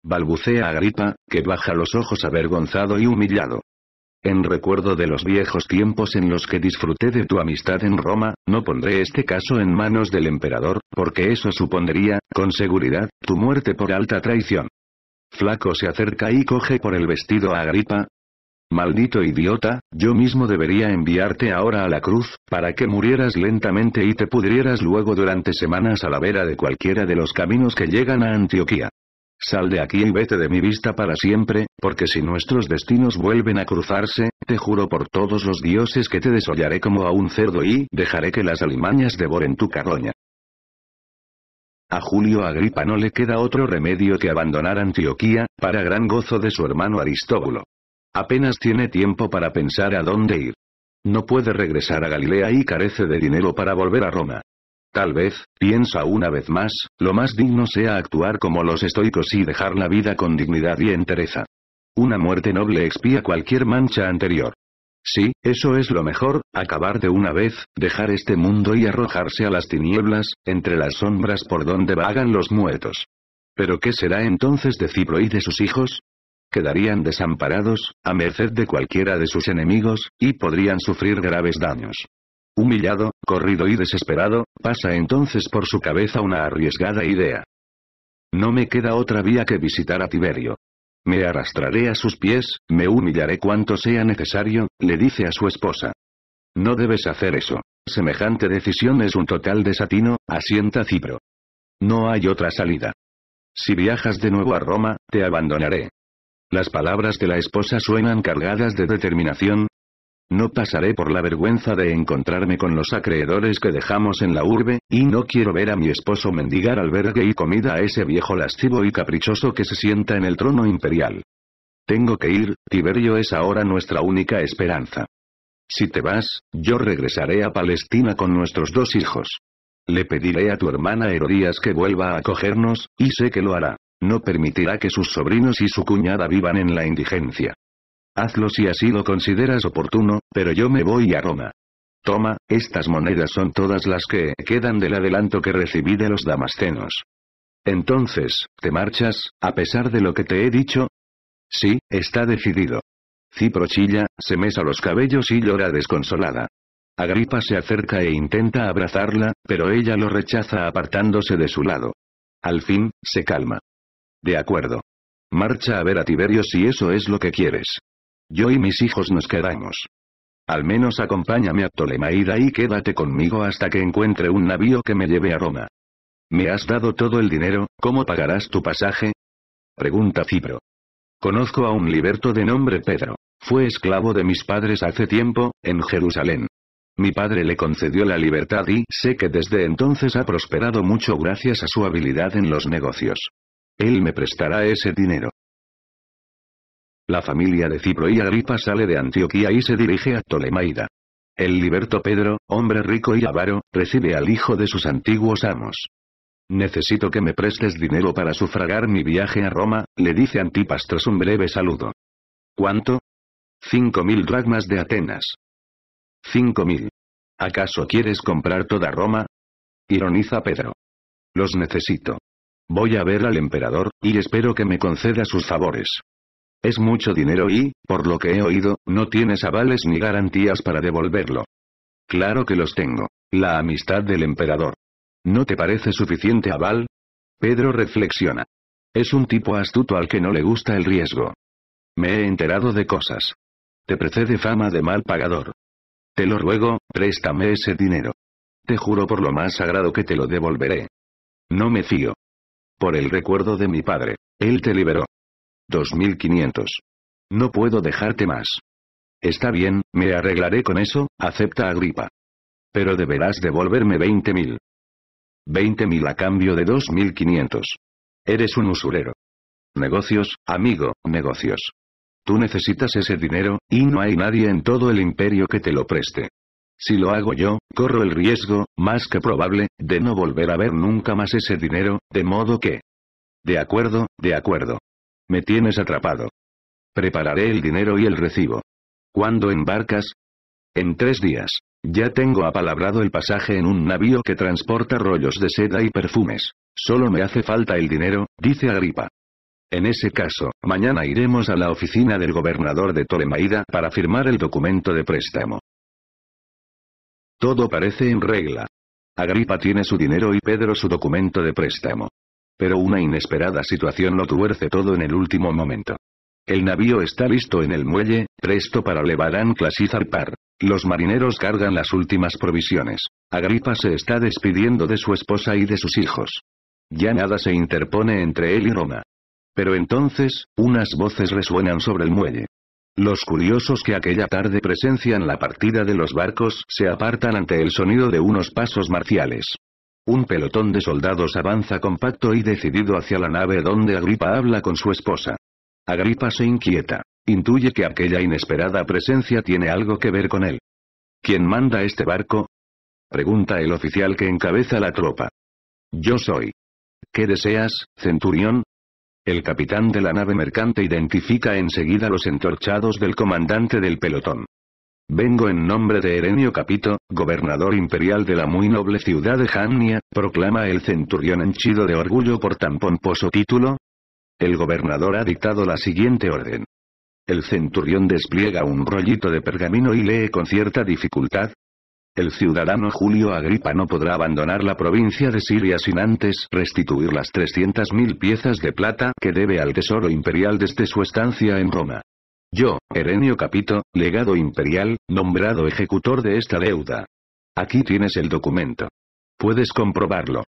Balbucea Agripa, que baja los ojos avergonzado y humillado. En recuerdo de los viejos tiempos en los que disfruté de tu amistad en Roma, no pondré este caso en manos del emperador, porque eso supondría, con seguridad, tu muerte por alta traición. Flaco se acerca y coge por el vestido a Agripa, maldito idiota, yo mismo debería enviarte ahora a la cruz, para que murieras lentamente y te pudrieras luego durante semanas a la vera de cualquiera de los caminos que llegan a Antioquía. Sal de aquí y vete de mi vista para siempre, porque si nuestros destinos vuelven a cruzarse, te juro por todos los dioses que te desollaré como a un cerdo y dejaré que las alimañas devoren tu carroña. A Julio Agripa no le queda otro remedio que abandonar Antioquía, para gran gozo de su hermano Aristóbulo. Apenas tiene tiempo para pensar a dónde ir. No puede regresar a Galilea y carece de dinero para volver a Roma. Tal vez, piensa una vez más, lo más digno sea actuar como los estoicos y dejar la vida con dignidad y entereza. Una muerte noble expía cualquier mancha anterior. Sí, eso es lo mejor, acabar de una vez, dejar este mundo y arrojarse a las tinieblas, entre las sombras por donde vagan los muertos. ¿Pero qué será entonces de Cipro y de sus hijos? quedarían desamparados, a merced de cualquiera de sus enemigos, y podrían sufrir graves daños. Humillado, corrido y desesperado, pasa entonces por su cabeza una arriesgada idea. No me queda otra vía que visitar a Tiberio. Me arrastraré a sus pies, me humillaré cuanto sea necesario, le dice a su esposa. No debes hacer eso. Semejante decisión es un total desatino, asienta Cipro. No hay otra salida. Si viajas de nuevo a Roma, te abandonaré. Las palabras de la esposa suenan cargadas de determinación. No pasaré por la vergüenza de encontrarme con los acreedores que dejamos en la urbe, y no quiero ver a mi esposo mendigar albergue y comida a ese viejo lascivo y caprichoso que se sienta en el trono imperial. Tengo que ir, Tiberio es ahora nuestra única esperanza. Si te vas, yo regresaré a Palestina con nuestros dos hijos. Le pediré a tu hermana Herodías que vuelva a acogernos, y sé que lo hará. No permitirá que sus sobrinos y su cuñada vivan en la indigencia. Hazlo si así lo consideras oportuno, pero yo me voy a Roma. Toma, estas monedas son todas las que quedan del adelanto que recibí de los damascenos. Entonces, ¿te marchas, a pesar de lo que te he dicho? Sí, está decidido. Cipro chilla, se mesa los cabellos y llora desconsolada. Agripa se acerca e intenta abrazarla, pero ella lo rechaza apartándose de su lado. Al fin, se calma. De acuerdo. Marcha a ver a Tiberio si eso es lo que quieres. Yo y mis hijos nos quedamos. Al menos acompáñame a Ptolemaida y quédate conmigo hasta que encuentre un navío que me lleve a Roma. Me has dado todo el dinero, ¿cómo pagarás tu pasaje? Pregunta Cipro. Conozco a un liberto de nombre Pedro. Fue esclavo de mis padres hace tiempo, en Jerusalén. Mi padre le concedió la libertad y sé que desde entonces ha prosperado mucho gracias a su habilidad en los negocios. Él me prestará ese dinero. La familia de Cipro y Agripa sale de Antioquía y se dirige a Ptolemaida. El liberto Pedro, hombre rico y avaro, recibe al hijo de sus antiguos amos. Necesito que me prestes dinero para sufragar mi viaje a Roma, le dice Antipas tras un breve saludo. ¿Cuánto? Cinco mil dracmas de Atenas. Cinco mil. ¿Acaso quieres comprar toda Roma? Ironiza Pedro. Los necesito. Voy a ver al emperador, y espero que me conceda sus favores. Es mucho dinero y, por lo que he oído, no tienes avales ni garantías para devolverlo. Claro que los tengo. La amistad del emperador. ¿No te parece suficiente aval? Pedro reflexiona. Es un tipo astuto al que no le gusta el riesgo. Me he enterado de cosas. Te precede fama de mal pagador. Te lo ruego, préstame ese dinero. Te juro por lo más sagrado que te lo devolveré. No me fío. Por el recuerdo de mi padre. Él te liberó. 2500. No puedo dejarte más. Está bien, me arreglaré con eso, acepta Agripa. Pero deberás devolverme 20.000. 20.000 a cambio de 2.500. Eres un usurero. Negocios, amigo, negocios. Tú necesitas ese dinero, y no hay nadie en todo el imperio que te lo preste. Si lo hago yo, corro el riesgo, más que probable, de no volver a ver nunca más ese dinero, de modo que... De acuerdo, de acuerdo. Me tienes atrapado. Prepararé el dinero y el recibo. ¿Cuándo embarcas? En tres días. Ya tengo apalabrado el pasaje en un navío que transporta rollos de seda y perfumes. Solo me hace falta el dinero, dice Agripa. En ese caso, mañana iremos a la oficina del gobernador de Tolemaida para firmar el documento de préstamo. Todo parece en regla. Agripa tiene su dinero y Pedro su documento de préstamo. Pero una inesperada situación lo tuerce todo en el último momento. El navío está listo en el muelle, presto para levar anclas y zarpar. Los marineros cargan las últimas provisiones. Agripa se está despidiendo de su esposa y de sus hijos. Ya nada se interpone entre él y Roma. Pero entonces, unas voces resuenan sobre el muelle. Los curiosos que aquella tarde presencian la partida de los barcos se apartan ante el sonido de unos pasos marciales. Un pelotón de soldados avanza compacto y decidido hacia la nave donde Agripa habla con su esposa. Agripa se inquieta. Intuye que aquella inesperada presencia tiene algo que ver con él. ¿Quién manda este barco? Pregunta el oficial que encabeza la tropa. Yo soy. ¿Qué deseas, centurión? El capitán de la nave mercante identifica enseguida los entorchados del comandante del pelotón. Vengo en nombre de Erenio Capito, gobernador imperial de la muy noble ciudad de Jannia, proclama el centurión henchido de orgullo por tan pomposo título. El gobernador ha dictado la siguiente orden. El centurión despliega un rollito de pergamino y lee con cierta dificultad, el ciudadano Julio Agripa no podrá abandonar la provincia de Siria sin antes restituir las 300.000 piezas de plata que debe al Tesoro Imperial desde su estancia en Roma. Yo, Erenio Capito, legado imperial, nombrado ejecutor de esta deuda. Aquí tienes el documento. Puedes comprobarlo.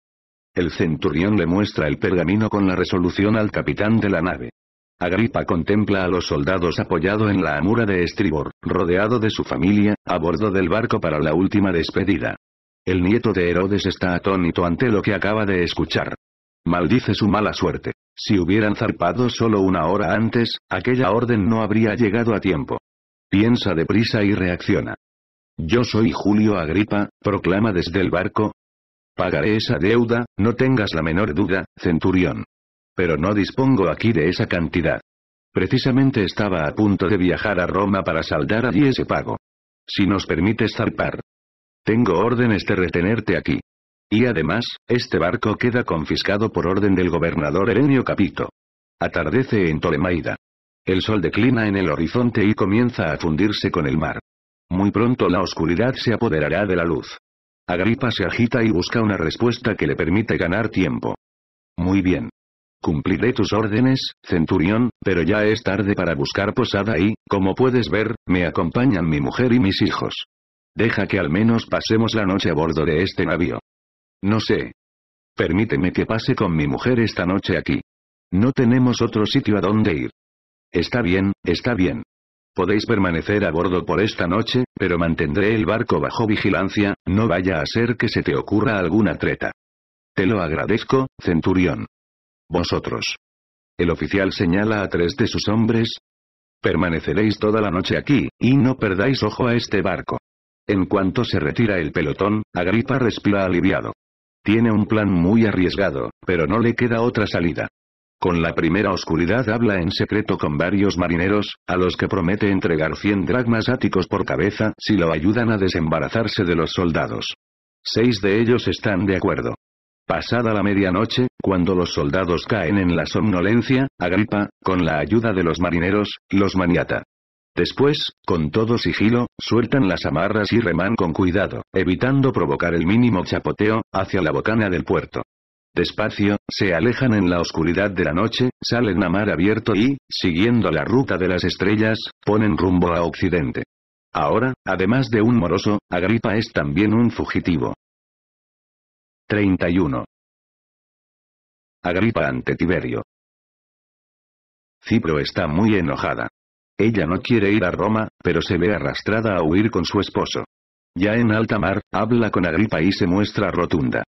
El centurión le muestra el pergamino con la resolución al capitán de la nave. Agripa contempla a los soldados apoyado en la amura de estribor, rodeado de su familia, a bordo del barco para la última despedida. El nieto de Herodes está atónito ante lo que acaba de escuchar. Maldice su mala suerte. Si hubieran zarpado solo una hora antes, aquella orden no habría llegado a tiempo. Piensa deprisa y reacciona. Yo soy Julio Agripa, proclama desde el barco. Pagaré esa deuda, no tengas la menor duda, centurión. Pero no dispongo aquí de esa cantidad. Precisamente estaba a punto de viajar a Roma para saldar allí ese pago. Si nos permites zarpar. Tengo órdenes de retenerte aquí. Y además, este barco queda confiscado por orden del gobernador Erenio Capito. Atardece en Tolemaida. El sol declina en el horizonte y comienza a fundirse con el mar. Muy pronto la oscuridad se apoderará de la luz. Agripa se agita y busca una respuesta que le permite ganar tiempo. Muy bien. Cumpliré tus órdenes, centurión, pero ya es tarde para buscar posada y, como puedes ver, me acompañan mi mujer y mis hijos. Deja que al menos pasemos la noche a bordo de este navío. No sé. Permíteme que pase con mi mujer esta noche aquí. No tenemos otro sitio a donde ir. Está bien, está bien. Podéis permanecer a bordo por esta noche, pero mantendré el barco bajo vigilancia, no vaya a ser que se te ocurra alguna treta. Te lo agradezco, centurión. Vosotros. El oficial señala a tres de sus hombres. Permaneceréis toda la noche aquí, y no perdáis ojo a este barco. En cuanto se retira el pelotón, Agripa respira aliviado. Tiene un plan muy arriesgado, pero no le queda otra salida. Con la primera oscuridad habla en secreto con varios marineros, a los que promete entregar 100 dragmas áticos por cabeza si lo ayudan a desembarazarse de los soldados. Seis de ellos están de acuerdo. Pasada la medianoche, cuando los soldados caen en la somnolencia, Agripa, con la ayuda de los marineros, los maniata. Después, con todo sigilo, sueltan las amarras y reman con cuidado, evitando provocar el mínimo chapoteo, hacia la bocana del puerto. Despacio, se alejan en la oscuridad de la noche, salen a mar abierto y, siguiendo la ruta de las estrellas, ponen rumbo a occidente. Ahora, además de un moroso, Agripa es también un fugitivo. 31. Agripa ante Tiberio. Cipro está muy enojada. Ella no quiere ir a Roma, pero se ve arrastrada a huir con su esposo. Ya en alta mar, habla con Agripa y se muestra rotunda.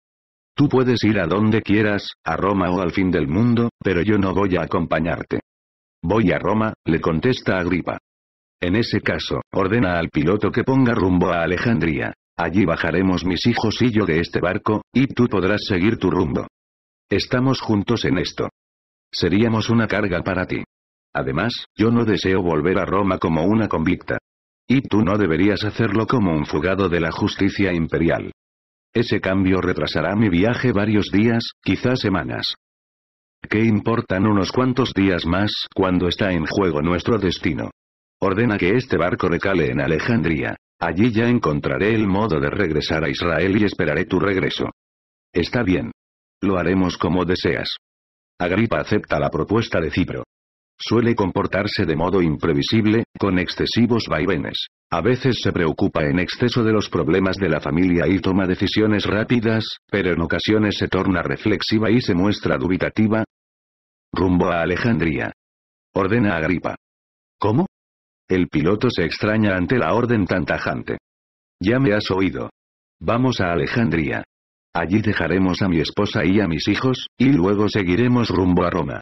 Tú puedes ir a donde quieras, a Roma o al fin del mundo, pero yo no voy a acompañarte. Voy a Roma, le contesta Agripa. En ese caso, ordena al piloto que ponga rumbo a Alejandría. Allí bajaremos mis hijos y yo de este barco, y tú podrás seguir tu rumbo. Estamos juntos en esto. Seríamos una carga para ti. Además, yo no deseo volver a Roma como una convicta. Y tú no deberías hacerlo como un fugado de la justicia imperial. Ese cambio retrasará mi viaje varios días, quizás semanas. ¿Qué importan unos cuantos días más cuando está en juego nuestro destino? Ordena que este barco recale en Alejandría. Allí ya encontraré el modo de regresar a Israel y esperaré tu regreso. Está bien. Lo haremos como deseas. Agripa acepta la propuesta de Cipro. Suele comportarse de modo imprevisible, con excesivos vaivenes. A veces se preocupa en exceso de los problemas de la familia y toma decisiones rápidas, pero en ocasiones se torna reflexiva y se muestra dubitativa. Rumbo a Alejandría. Ordena Agripa. ¿Cómo? El piloto se extraña ante la orden tan tajante. Ya me has oído. Vamos a Alejandría. Allí dejaremos a mi esposa y a mis hijos, y luego seguiremos rumbo a Roma.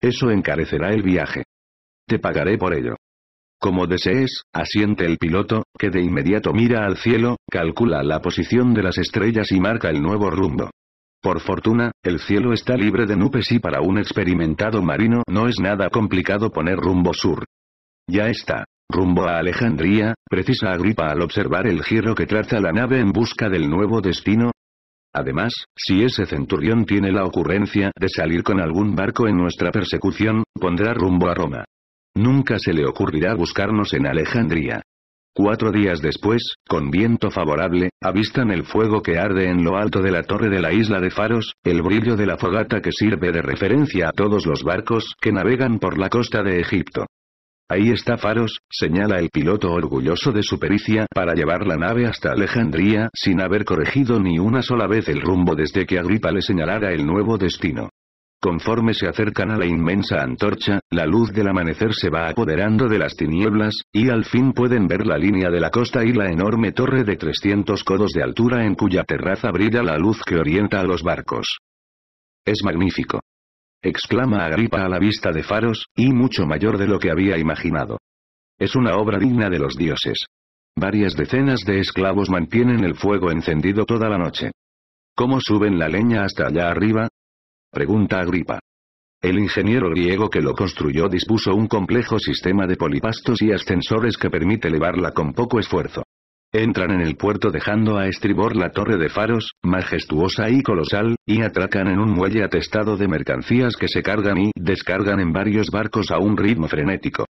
Eso encarecerá el viaje. Te pagaré por ello. Como desees, asiente el piloto, que de inmediato mira al cielo, calcula la posición de las estrellas y marca el nuevo rumbo. Por fortuna, el cielo está libre de nubes y para un experimentado marino no es nada complicado poner rumbo sur. Ya está. Rumbo a Alejandría, precisa Agripa al observar el giro que traza la nave en busca del nuevo destino. Además, si ese centurión tiene la ocurrencia de salir con algún barco en nuestra persecución, pondrá rumbo a Roma. Nunca se le ocurrirá buscarnos en Alejandría. Cuatro días después, con viento favorable, avistan el fuego que arde en lo alto de la torre de la isla de Faros, el brillo de la fogata que sirve de referencia a todos los barcos que navegan por la costa de Egipto. Ahí está Faros, señala el piloto orgulloso de su pericia para llevar la nave hasta Alejandría sin haber corregido ni una sola vez el rumbo desde que Agripa le señalara el nuevo destino. Conforme se acercan a la inmensa antorcha, la luz del amanecer se va apoderando de las tinieblas, y al fin pueden ver la línea de la costa y la enorme torre de 300 codos de altura en cuya terraza brilla la luz que orienta a los barcos. Es magnífico exclama Agripa a la vista de Faros, y mucho mayor de lo que había imaginado. Es una obra digna de los dioses. Varias decenas de esclavos mantienen el fuego encendido toda la noche. ¿Cómo suben la leña hasta allá arriba? Pregunta Agripa. El ingeniero griego que lo construyó dispuso un complejo sistema de polipastos y ascensores que permite elevarla con poco esfuerzo. Entran en el puerto dejando a estribor la torre de faros, majestuosa y colosal, y atracan en un muelle atestado de mercancías que se cargan y descargan en varios barcos a un ritmo frenético.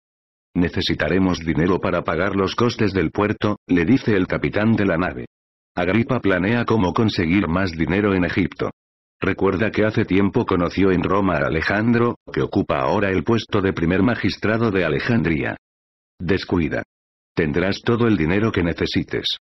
Necesitaremos dinero para pagar los costes del puerto, le dice el capitán de la nave. Agripa planea cómo conseguir más dinero en Egipto. Recuerda que hace tiempo conoció en Roma a Alejandro, que ocupa ahora el puesto de primer magistrado de Alejandría. Descuida. Tendrás todo el dinero que necesites.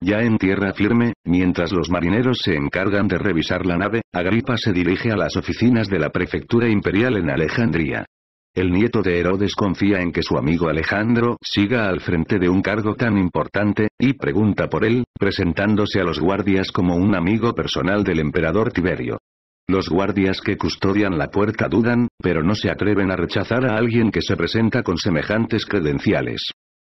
Ya en tierra firme, mientras los marineros se encargan de revisar la nave, Agripa se dirige a las oficinas de la prefectura imperial en Alejandría. El nieto de Herodes confía en que su amigo Alejandro siga al frente de un cargo tan importante, y pregunta por él, presentándose a los guardias como un amigo personal del emperador Tiberio. Los guardias que custodian la puerta dudan, pero no se atreven a rechazar a alguien que se presenta con semejantes credenciales.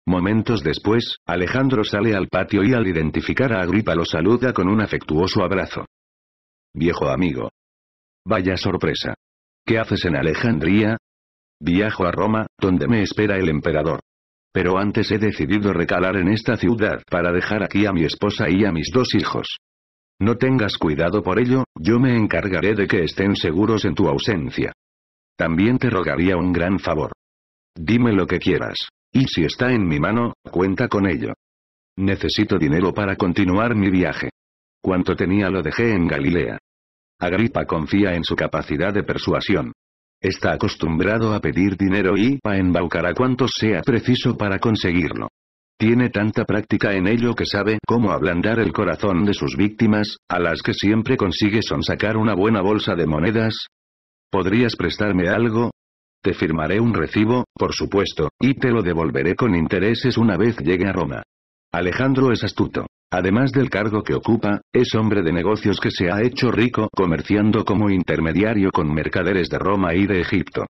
Momentos después, Alejandro sale al patio y al identificar a Agripa lo saluda con un afectuoso abrazo. Viejo amigo. Vaya sorpresa. ¿Qué haces en Alejandría? Viajo a Roma, donde me espera el emperador. Pero antes he decidido recalar en esta ciudad para dejar aquí a mi esposa y a mis dos hijos. No tengas cuidado por ello, yo me encargaré de que estén seguros en tu ausencia. También te rogaría un gran favor. Dime lo que quieras. Y si está en mi mano, cuenta con ello. Necesito dinero para continuar mi viaje. Cuanto tenía lo dejé en Galilea. Agripa confía en su capacidad de persuasión. Está acostumbrado a pedir dinero y a embaucar a cuantos sea preciso para conseguirlo. Tiene tanta práctica en ello que sabe cómo ablandar el corazón de sus víctimas, a las que siempre consigue sonsacar una buena bolsa de monedas. ¿Podrías prestarme algo? Te firmaré un recibo, por supuesto, y te lo devolveré con intereses una vez llegue a Roma. Alejandro es astuto. Además del cargo que ocupa, es hombre de negocios que se ha hecho rico comerciando como intermediario con mercaderes de Roma y de Egipto.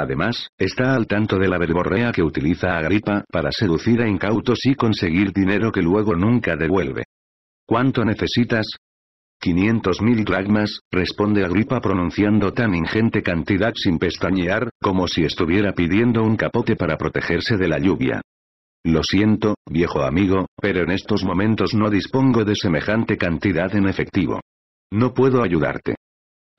Además, está al tanto de la verborrea que utiliza Agripa para seducir a incautos y conseguir dinero que luego nunca devuelve. ¿Cuánto necesitas? 500.000 dragmas, responde Agripa pronunciando tan ingente cantidad sin pestañear, como si estuviera pidiendo un capote para protegerse de la lluvia. Lo siento, viejo amigo, pero en estos momentos no dispongo de semejante cantidad en efectivo. No puedo ayudarte.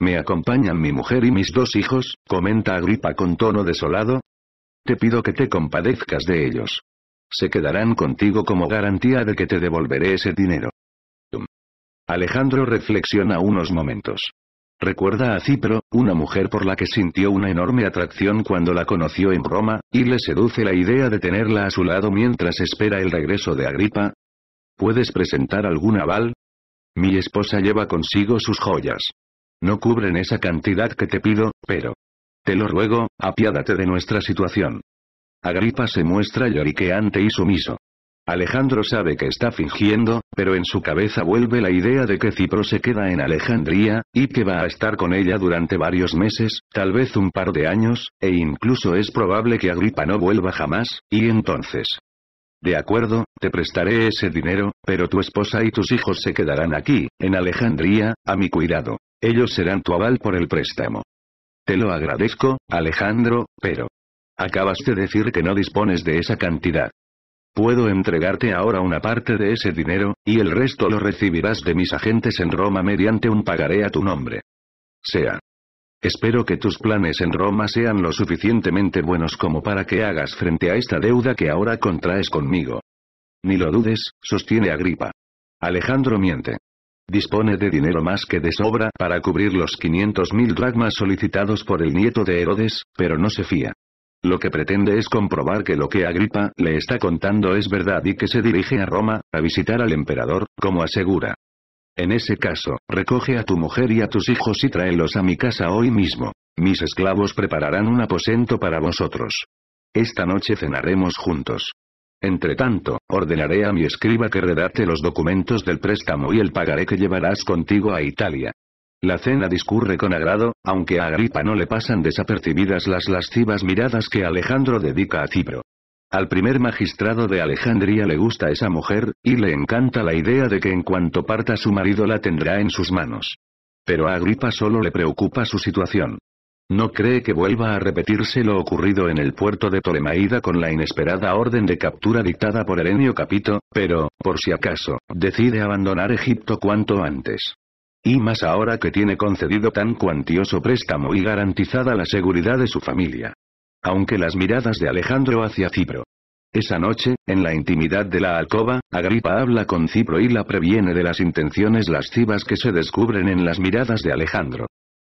Me acompañan mi mujer y mis dos hijos, comenta Agripa con tono desolado. Te pido que te compadezcas de ellos. Se quedarán contigo como garantía de que te devolveré ese dinero. Alejandro reflexiona unos momentos. Recuerda a Cipro, una mujer por la que sintió una enorme atracción cuando la conoció en Roma, y le seduce la idea de tenerla a su lado mientras espera el regreso de Agripa. ¿Puedes presentar algún aval? Mi esposa lleva consigo sus joyas. No cubren esa cantidad que te pido, pero... Te lo ruego, apiádate de nuestra situación. Agripa se muestra lloriqueante y sumiso. Alejandro sabe que está fingiendo, pero en su cabeza vuelve la idea de que Cipro se queda en Alejandría, y que va a estar con ella durante varios meses, tal vez un par de años, e incluso es probable que Agripa no vuelva jamás, y entonces... De acuerdo, te prestaré ese dinero, pero tu esposa y tus hijos se quedarán aquí, en Alejandría, a mi cuidado. Ellos serán tu aval por el préstamo. Te lo agradezco, Alejandro, pero... Acabas de decir que no dispones de esa cantidad. Puedo entregarte ahora una parte de ese dinero, y el resto lo recibirás de mis agentes en Roma mediante un pagaré a tu nombre. Sea. Espero que tus planes en Roma sean lo suficientemente buenos como para que hagas frente a esta deuda que ahora contraes conmigo. Ni lo dudes, sostiene Agripa. Alejandro miente dispone de dinero más que de sobra para cubrir los 500.000 dracmas solicitados por el nieto de Herodes, pero no se fía. Lo que pretende es comprobar que lo que Agripa le está contando es verdad y que se dirige a Roma, a visitar al emperador, como asegura. En ese caso, recoge a tu mujer y a tus hijos y tráelos a mi casa hoy mismo. Mis esclavos prepararán un aposento para vosotros. Esta noche cenaremos juntos. Entretanto, ordenaré a mi escriba que redacte los documentos del préstamo y el pagaré que llevarás contigo a Italia. La cena discurre con agrado, aunque a Agripa no le pasan desapercibidas las lascivas miradas que Alejandro dedica a Cipro. Al primer magistrado de Alejandría le gusta esa mujer, y le encanta la idea de que en cuanto parta su marido la tendrá en sus manos. Pero a Agripa solo le preocupa su situación. No cree que vuelva a repetirse lo ocurrido en el puerto de Ptolemaida con la inesperada orden de captura dictada por Erenio Capito, pero, por si acaso, decide abandonar Egipto cuanto antes. Y más ahora que tiene concedido tan cuantioso préstamo y garantizada la seguridad de su familia. Aunque las miradas de Alejandro hacia Cipro. Esa noche, en la intimidad de la alcoba, Agripa habla con Cipro y la previene de las intenciones lascivas que se descubren en las miradas de Alejandro.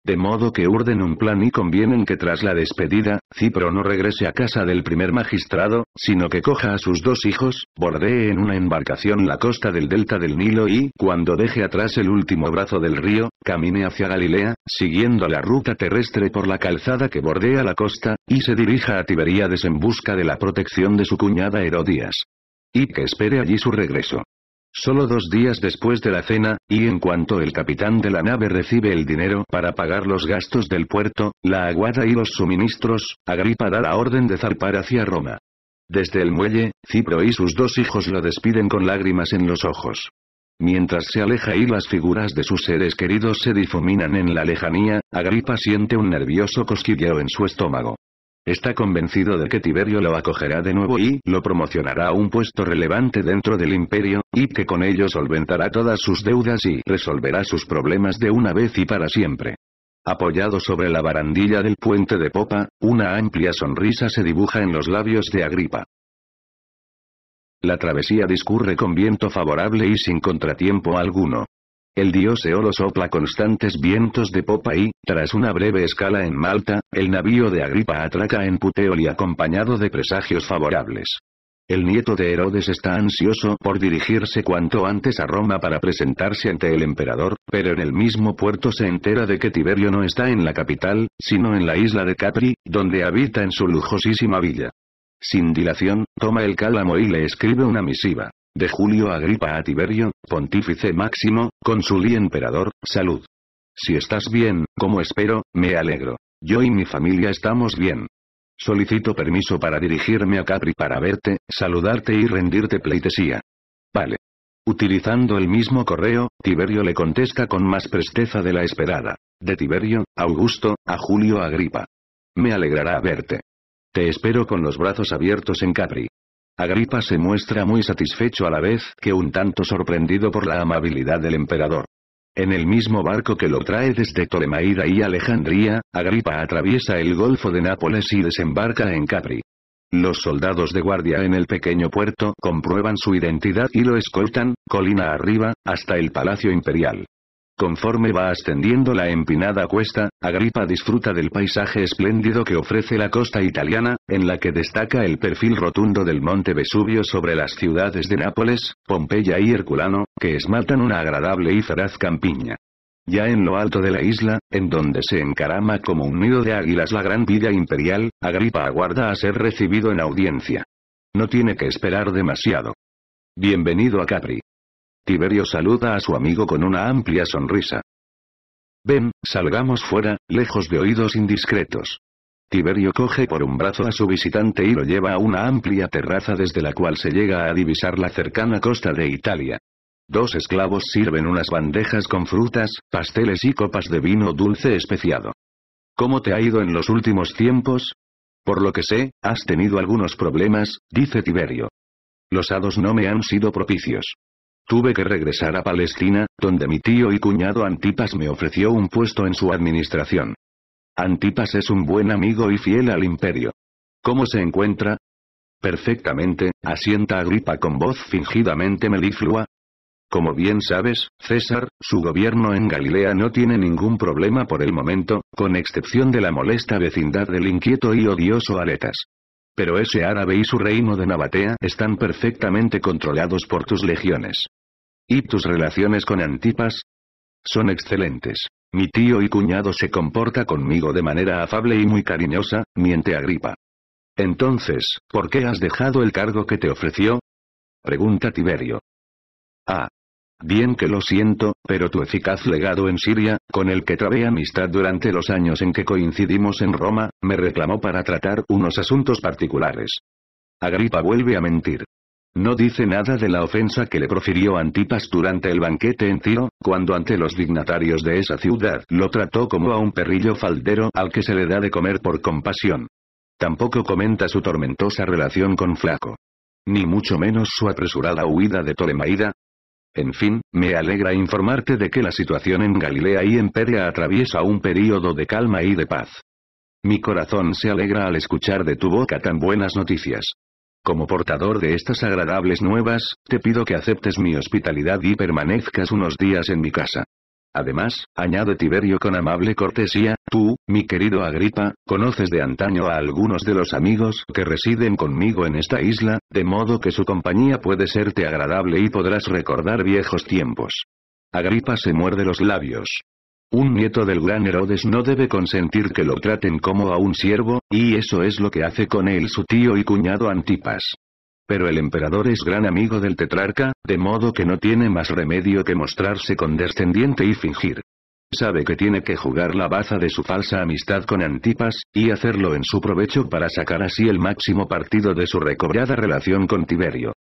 De modo que urden un plan y convienen que tras la despedida, Cipro no regrese a casa del primer magistrado, sino que coja a sus dos hijos, bordee en una embarcación la costa del delta del Nilo y, cuando deje atrás el último brazo del río, camine hacia Galilea, siguiendo la ruta terrestre por la calzada que bordea la costa, y se dirija a Tiberíades en busca de la protección de su cuñada Herodías. Y que espere allí su regreso. Solo dos días después de la cena, y en cuanto el capitán de la nave recibe el dinero para pagar los gastos del puerto, la aguada y los suministros, Agripa da la orden de zarpar hacia Roma. Desde el muelle, Cipro y sus dos hijos lo despiden con lágrimas en los ojos. Mientras se aleja y las figuras de sus seres queridos se difuminan en la lejanía, Agripa siente un nervioso cosquilleo en su estómago. Está convencido de que Tiberio lo acogerá de nuevo y lo promocionará a un puesto relevante dentro del imperio, y que con ello solventará todas sus deudas y resolverá sus problemas de una vez y para siempre. Apoyado sobre la barandilla del puente de popa, una amplia sonrisa se dibuja en los labios de Agripa. La travesía discurre con viento favorable y sin contratiempo alguno. El dios Eolo sopla constantes vientos de popa y, tras una breve escala en Malta, el navío de Agripa atraca en Puteoli acompañado de presagios favorables. El nieto de Herodes está ansioso por dirigirse cuanto antes a Roma para presentarse ante el emperador, pero en el mismo puerto se entera de que Tiberio no está en la capital, sino en la isla de Capri, donde habita en su lujosísima villa. Sin dilación, toma el cálamo y le escribe una misiva. De Julio Agripa a Tiberio, pontífice máximo, cónsul y emperador, salud. Si estás bien, como espero, me alegro. Yo y mi familia estamos bien. Solicito permiso para dirigirme a Capri para verte, saludarte y rendirte pleitesía. Vale. Utilizando el mismo correo, Tiberio le contesta con más presteza de la esperada. De Tiberio, Augusto, a Julio Agripa. Me alegrará verte. Te espero con los brazos abiertos en Capri. Agripa se muestra muy satisfecho a la vez que un tanto sorprendido por la amabilidad del emperador. En el mismo barco que lo trae desde Ptolemaida y Alejandría, Agripa atraviesa el Golfo de Nápoles y desembarca en Capri. Los soldados de guardia en el pequeño puerto comprueban su identidad y lo escoltan, colina arriba, hasta el Palacio Imperial. Conforme va ascendiendo la empinada cuesta, Agripa disfruta del paisaje espléndido que ofrece la costa italiana, en la que destaca el perfil rotundo del monte Vesubio sobre las ciudades de Nápoles, Pompeya y Herculano, que esmaltan una agradable y feraz campiña. Ya en lo alto de la isla, en donde se encarama como un nido de águilas la gran villa imperial, Agripa aguarda a ser recibido en audiencia. No tiene que esperar demasiado. Bienvenido a Capri. Tiberio saluda a su amigo con una amplia sonrisa. Ven, salgamos fuera, lejos de oídos indiscretos. Tiberio coge por un brazo a su visitante y lo lleva a una amplia terraza desde la cual se llega a divisar la cercana costa de Italia. Dos esclavos sirven unas bandejas con frutas, pasteles y copas de vino dulce especiado. ¿Cómo te ha ido en los últimos tiempos? Por lo que sé, has tenido algunos problemas, dice Tiberio. Los hados no me han sido propicios. Tuve que regresar a Palestina, donde mi tío y cuñado Antipas me ofreció un puesto en su administración. Antipas es un buen amigo y fiel al imperio. ¿Cómo se encuentra? Perfectamente, asienta Agripa con voz fingidamente meliflua. Como bien sabes, César, su gobierno en Galilea no tiene ningún problema por el momento, con excepción de la molesta vecindad del inquieto y odioso Aletas. Pero ese árabe y su reino de Nabatea están perfectamente controlados por tus legiones. ¿Y tus relaciones con Antipas? Son excelentes. Mi tío y cuñado se comporta conmigo de manera afable y muy cariñosa, miente Agripa. Entonces, ¿por qué has dejado el cargo que te ofreció? Pregunta Tiberio. Ah. Bien que lo siento, pero tu eficaz legado en Siria, con el que trabé amistad durante los años en que coincidimos en Roma, me reclamó para tratar unos asuntos particulares. Agripa vuelve a mentir. No dice nada de la ofensa que le profirió Antipas durante el banquete en Ciro, cuando ante los dignatarios de esa ciudad lo trató como a un perrillo faldero al que se le da de comer por compasión. Tampoco comenta su tormentosa relación con Flaco. Ni mucho menos su apresurada huida de Ptolemaida. En fin, me alegra informarte de que la situación en Galilea y en Perea atraviesa un período de calma y de paz. Mi corazón se alegra al escuchar de tu boca tan buenas noticias. Como portador de estas agradables nuevas, te pido que aceptes mi hospitalidad y permanezcas unos días en mi casa. Además, añade Tiberio con amable cortesía, tú, mi querido Agripa, conoces de antaño a algunos de los amigos que residen conmigo en esta isla, de modo que su compañía puede serte agradable y podrás recordar viejos tiempos. Agripa se muerde los labios. Un nieto del gran Herodes no debe consentir que lo traten como a un siervo, y eso es lo que hace con él su tío y cuñado Antipas. Pero el emperador es gran amigo del tetrarca, de modo que no tiene más remedio que mostrarse condescendiente y fingir. Sabe que tiene que jugar la baza de su falsa amistad con Antipas, y hacerlo en su provecho para sacar así el máximo partido de su recobrada relación con Tiberio.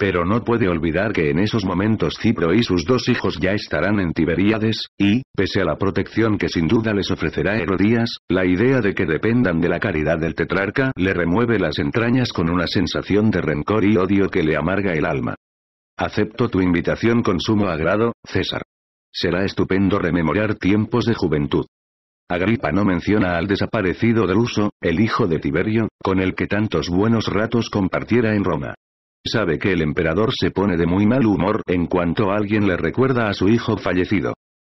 Pero no puede olvidar que en esos momentos Cipro y sus dos hijos ya estarán en Tiberíades, y, pese a la protección que sin duda les ofrecerá Herodías, la idea de que dependan de la caridad del tetrarca le remueve las entrañas con una sensación de rencor y odio que le amarga el alma. Acepto tu invitación con sumo agrado, César. Será estupendo rememorar tiempos de juventud. Agripa no menciona al desaparecido Druso, el hijo de Tiberio, con el que tantos buenos ratos compartiera en Roma. Sabe que el emperador se pone de muy mal humor en cuanto alguien le recuerda a su hijo fallecido.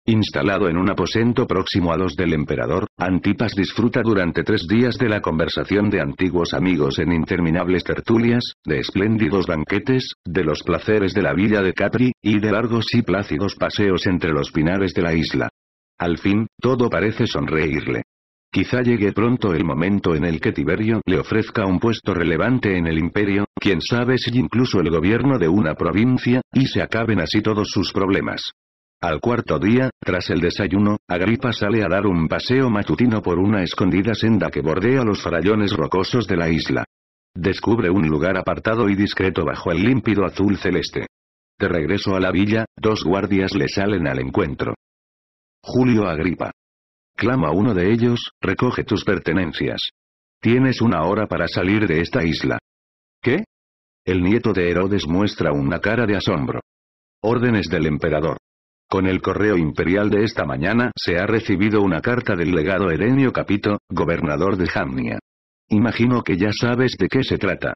Instalado en un aposento próximo a los del emperador, Antipas disfruta durante tres días de la conversación de antiguos amigos en interminables tertulias, de espléndidos banquetes, de los placeres de la villa de Capri, y de largos y plácidos paseos entre los pinares de la isla. Al fin, todo parece sonreírle. Quizá llegue pronto el momento en el que Tiberio le ofrezca un puesto relevante en el imperio, quién sabe si incluso el gobierno de una provincia, y se acaben así todos sus problemas. Al cuarto día, tras el desayuno, Agripa sale a dar un paseo matutino por una escondida senda que bordea los farallones rocosos de la isla. Descubre un lugar apartado y discreto bajo el límpido azul celeste. De regreso a la villa, dos guardias le salen al encuentro. Julio Agripa clama uno de ellos, recoge tus pertenencias. Tienes una hora para salir de esta isla. ¿Qué? El nieto de Herodes muestra una cara de asombro. Órdenes del emperador. Con el correo imperial de esta mañana se ha recibido una carta del legado Herenio Capito, gobernador de Jamnia. Imagino que ya sabes de qué se trata.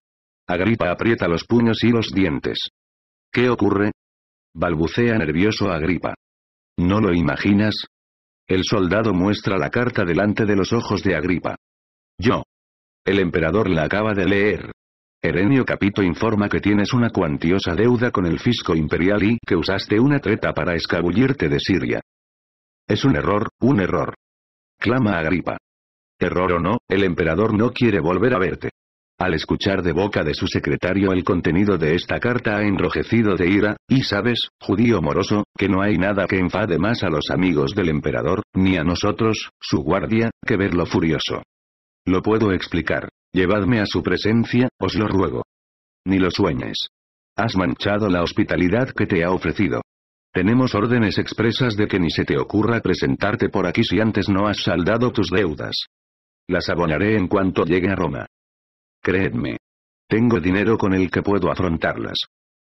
Agripa aprieta los puños y los dientes. ¿Qué ocurre? Balbucea nervioso Agripa. ¿No lo imaginas? El soldado muestra la carta delante de los ojos de Agripa. Yo. El emperador la acaba de leer. Erenio Capito informa que tienes una cuantiosa deuda con el fisco imperial y que usaste una treta para escabullirte de Siria. Es un error, un error. Clama Agripa. Error o no, el emperador no quiere volver a verte. Al escuchar de boca de su secretario el contenido de esta carta ha enrojecido de ira, y sabes, judío moroso, que no hay nada que enfade más a los amigos del emperador, ni a nosotros, su guardia, que verlo furioso. Lo puedo explicar. Llevadme a su presencia, os lo ruego. Ni lo sueñes. Has manchado la hospitalidad que te ha ofrecido. Tenemos órdenes expresas de que ni se te ocurra presentarte por aquí si antes no has saldado tus deudas. Las abonaré en cuanto llegue a Roma. Creedme. Tengo dinero con el que puedo afrontarlas.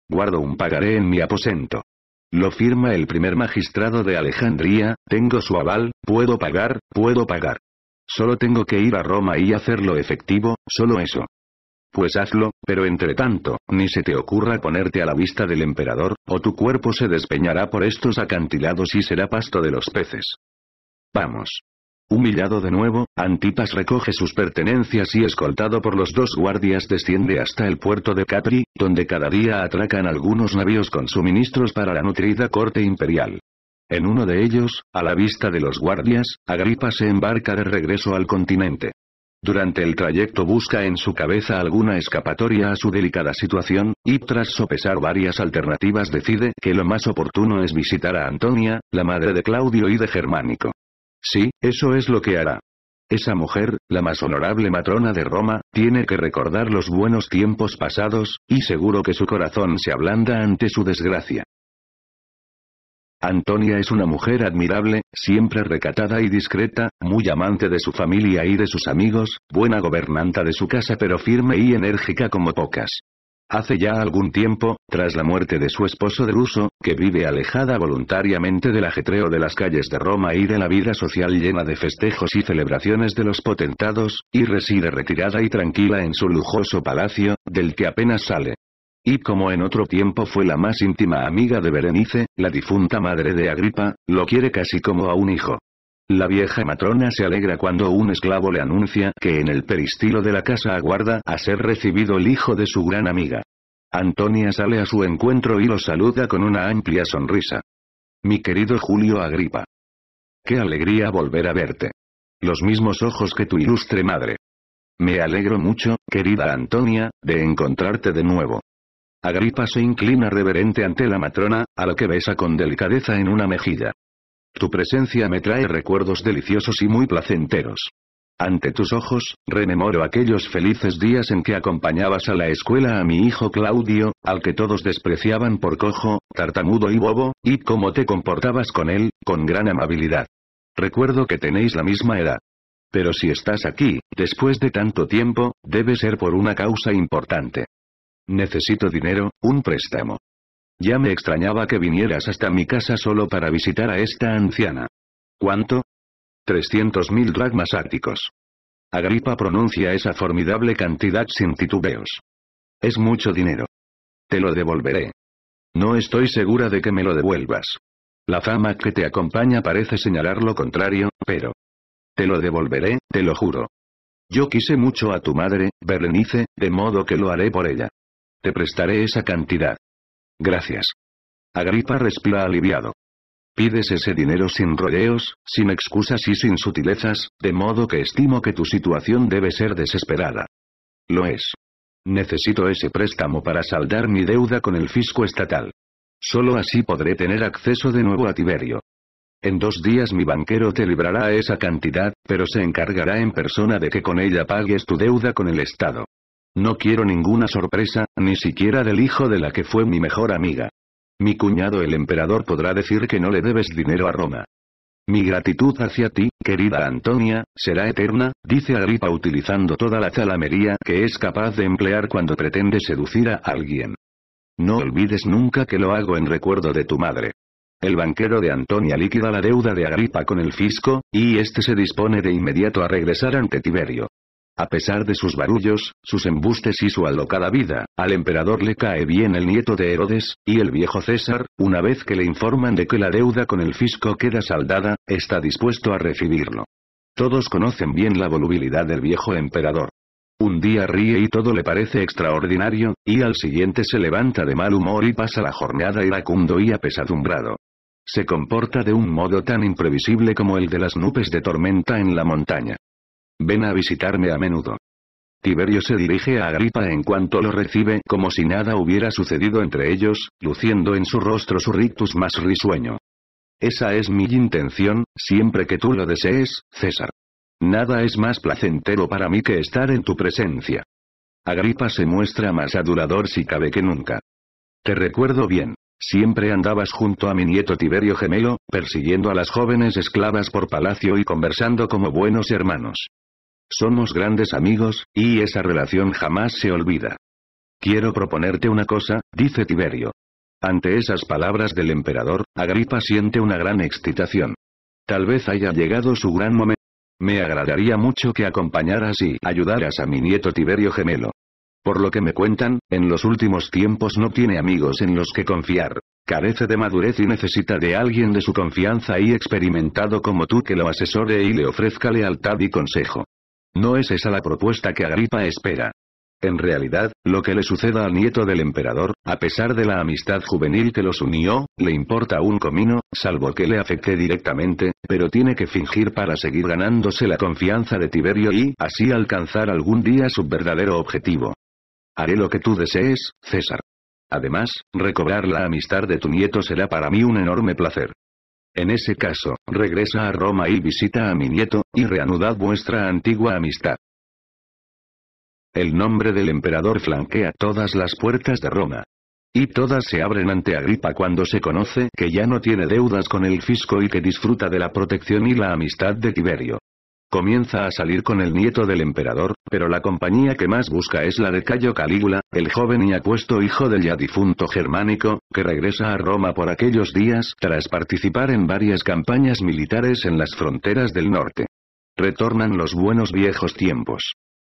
Guardo un pagaré en mi aposento. Lo firma el primer magistrado de Alejandría, tengo su aval, puedo pagar, puedo pagar. Solo tengo que ir a Roma y hacerlo efectivo, solo eso. Pues hazlo, pero entre tanto, ni se te ocurra ponerte a la vista del emperador, o tu cuerpo se despeñará por estos acantilados y será pasto de los peces. Vamos. Humillado de nuevo, Antipas recoge sus pertenencias y escoltado por los dos guardias desciende hasta el puerto de Capri, donde cada día atracan algunos navíos con suministros para la nutrida corte imperial. En uno de ellos, a la vista de los guardias, Agripa se embarca de regreso al continente. Durante el trayecto busca en su cabeza alguna escapatoria a su delicada situación, y tras sopesar varias alternativas decide que lo más oportuno es visitar a Antonia, la madre de Claudio y de Germánico. Sí, eso es lo que hará. Esa mujer, la más honorable matrona de Roma, tiene que recordar los buenos tiempos pasados, y seguro que su corazón se ablanda ante su desgracia. Antonia es una mujer admirable, siempre recatada y discreta, muy amante de su familia y de sus amigos, buena gobernanta de su casa pero firme y enérgica como pocas. Hace ya algún tiempo, tras la muerte de su esposo de ruso, que vive alejada voluntariamente del ajetreo de las calles de Roma y de la vida social llena de festejos y celebraciones de los potentados, y reside retirada y tranquila en su lujoso palacio, del que apenas sale. Y como en otro tiempo fue la más íntima amiga de Berenice, la difunta madre de Agripa, lo quiere casi como a un hijo. La vieja matrona se alegra cuando un esclavo le anuncia que en el peristilo de la casa aguarda a ser recibido el hijo de su gran amiga. Antonia sale a su encuentro y lo saluda con una amplia sonrisa. Mi querido Julio Agripa. Qué alegría volver a verte. Los mismos ojos que tu ilustre madre. Me alegro mucho, querida Antonia, de encontrarte de nuevo. Agripa se inclina reverente ante la matrona, a lo que besa con delicadeza en una mejilla. Tu presencia me trae recuerdos deliciosos y muy placenteros. Ante tus ojos, rememoro aquellos felices días en que acompañabas a la escuela a mi hijo Claudio, al que todos despreciaban por cojo, tartamudo y bobo, y cómo te comportabas con él, con gran amabilidad. Recuerdo que tenéis la misma edad. Pero si estás aquí, después de tanto tiempo, debe ser por una causa importante. Necesito dinero, un préstamo. Ya me extrañaba que vinieras hasta mi casa solo para visitar a esta anciana. ¿Cuánto? Trescientos mil dragmas ácticos. Agripa pronuncia esa formidable cantidad sin titubeos. Es mucho dinero. Te lo devolveré. No estoy segura de que me lo devuelvas. La fama que te acompaña parece señalar lo contrario, pero... Te lo devolveré, te lo juro. Yo quise mucho a tu madre, Berenice, de modo que lo haré por ella. Te prestaré esa cantidad. Gracias. Agripa respira aliviado. Pides ese dinero sin rodeos, sin excusas y sin sutilezas, de modo que estimo que tu situación debe ser desesperada. Lo es. Necesito ese préstamo para saldar mi deuda con el fisco estatal. Solo así podré tener acceso de nuevo a Tiberio. En dos días mi banquero te librará esa cantidad, pero se encargará en persona de que con ella pagues tu deuda con el Estado. No quiero ninguna sorpresa, ni siquiera del hijo de la que fue mi mejor amiga. Mi cuñado el emperador podrá decir que no le debes dinero a Roma. Mi gratitud hacia ti, querida Antonia, será eterna, dice Agripa utilizando toda la zalamería que es capaz de emplear cuando pretende seducir a alguien. No olvides nunca que lo hago en recuerdo de tu madre. El banquero de Antonia liquida la deuda de Agripa con el fisco, y este se dispone de inmediato a regresar ante Tiberio. A pesar de sus barullos, sus embustes y su alocada vida, al emperador le cae bien el nieto de Herodes, y el viejo César, una vez que le informan de que la deuda con el fisco queda saldada, está dispuesto a recibirlo. Todos conocen bien la volubilidad del viejo emperador. Un día ríe y todo le parece extraordinario, y al siguiente se levanta de mal humor y pasa la jornada iracundo y apesadumbrado. Se comporta de un modo tan imprevisible como el de las nubes de tormenta en la montaña. Ven a visitarme a menudo. Tiberio se dirige a Agripa en cuanto lo recibe como si nada hubiera sucedido entre ellos, luciendo en su rostro su rictus más risueño. Esa es mi intención, siempre que tú lo desees, César. Nada es más placentero para mí que estar en tu presencia. Agripa se muestra más adulador si cabe que nunca. Te recuerdo bien. Siempre andabas junto a mi nieto Tiberio Gemelo, persiguiendo a las jóvenes esclavas por palacio y conversando como buenos hermanos. Somos grandes amigos, y esa relación jamás se olvida. Quiero proponerte una cosa, dice Tiberio. Ante esas palabras del emperador, Agripa siente una gran excitación. Tal vez haya llegado su gran momento. Me agradaría mucho que acompañaras y ayudaras a mi nieto Tiberio gemelo. Por lo que me cuentan, en los últimos tiempos no tiene amigos en los que confiar. Carece de madurez y necesita de alguien de su confianza y experimentado como tú que lo asesore y le ofrezca lealtad y consejo. No es esa la propuesta que Agripa espera. En realidad, lo que le suceda al nieto del emperador, a pesar de la amistad juvenil que los unió, le importa un comino, salvo que le afecte directamente, pero tiene que fingir para seguir ganándose la confianza de Tiberio y así alcanzar algún día su verdadero objetivo. Haré lo que tú desees, César. Además, recobrar la amistad de tu nieto será para mí un enorme placer. En ese caso, regresa a Roma y visita a mi nieto, y reanudad vuestra antigua amistad. El nombre del emperador flanquea todas las puertas de Roma. Y todas se abren ante Agripa cuando se conoce que ya no tiene deudas con el fisco y que disfruta de la protección y la amistad de Tiberio. Comienza a salir con el nieto del emperador, pero la compañía que más busca es la de Cayo Calígula, el joven y apuesto hijo del ya difunto germánico, que regresa a Roma por aquellos días tras participar en varias campañas militares en las fronteras del norte. Retornan los buenos viejos tiempos.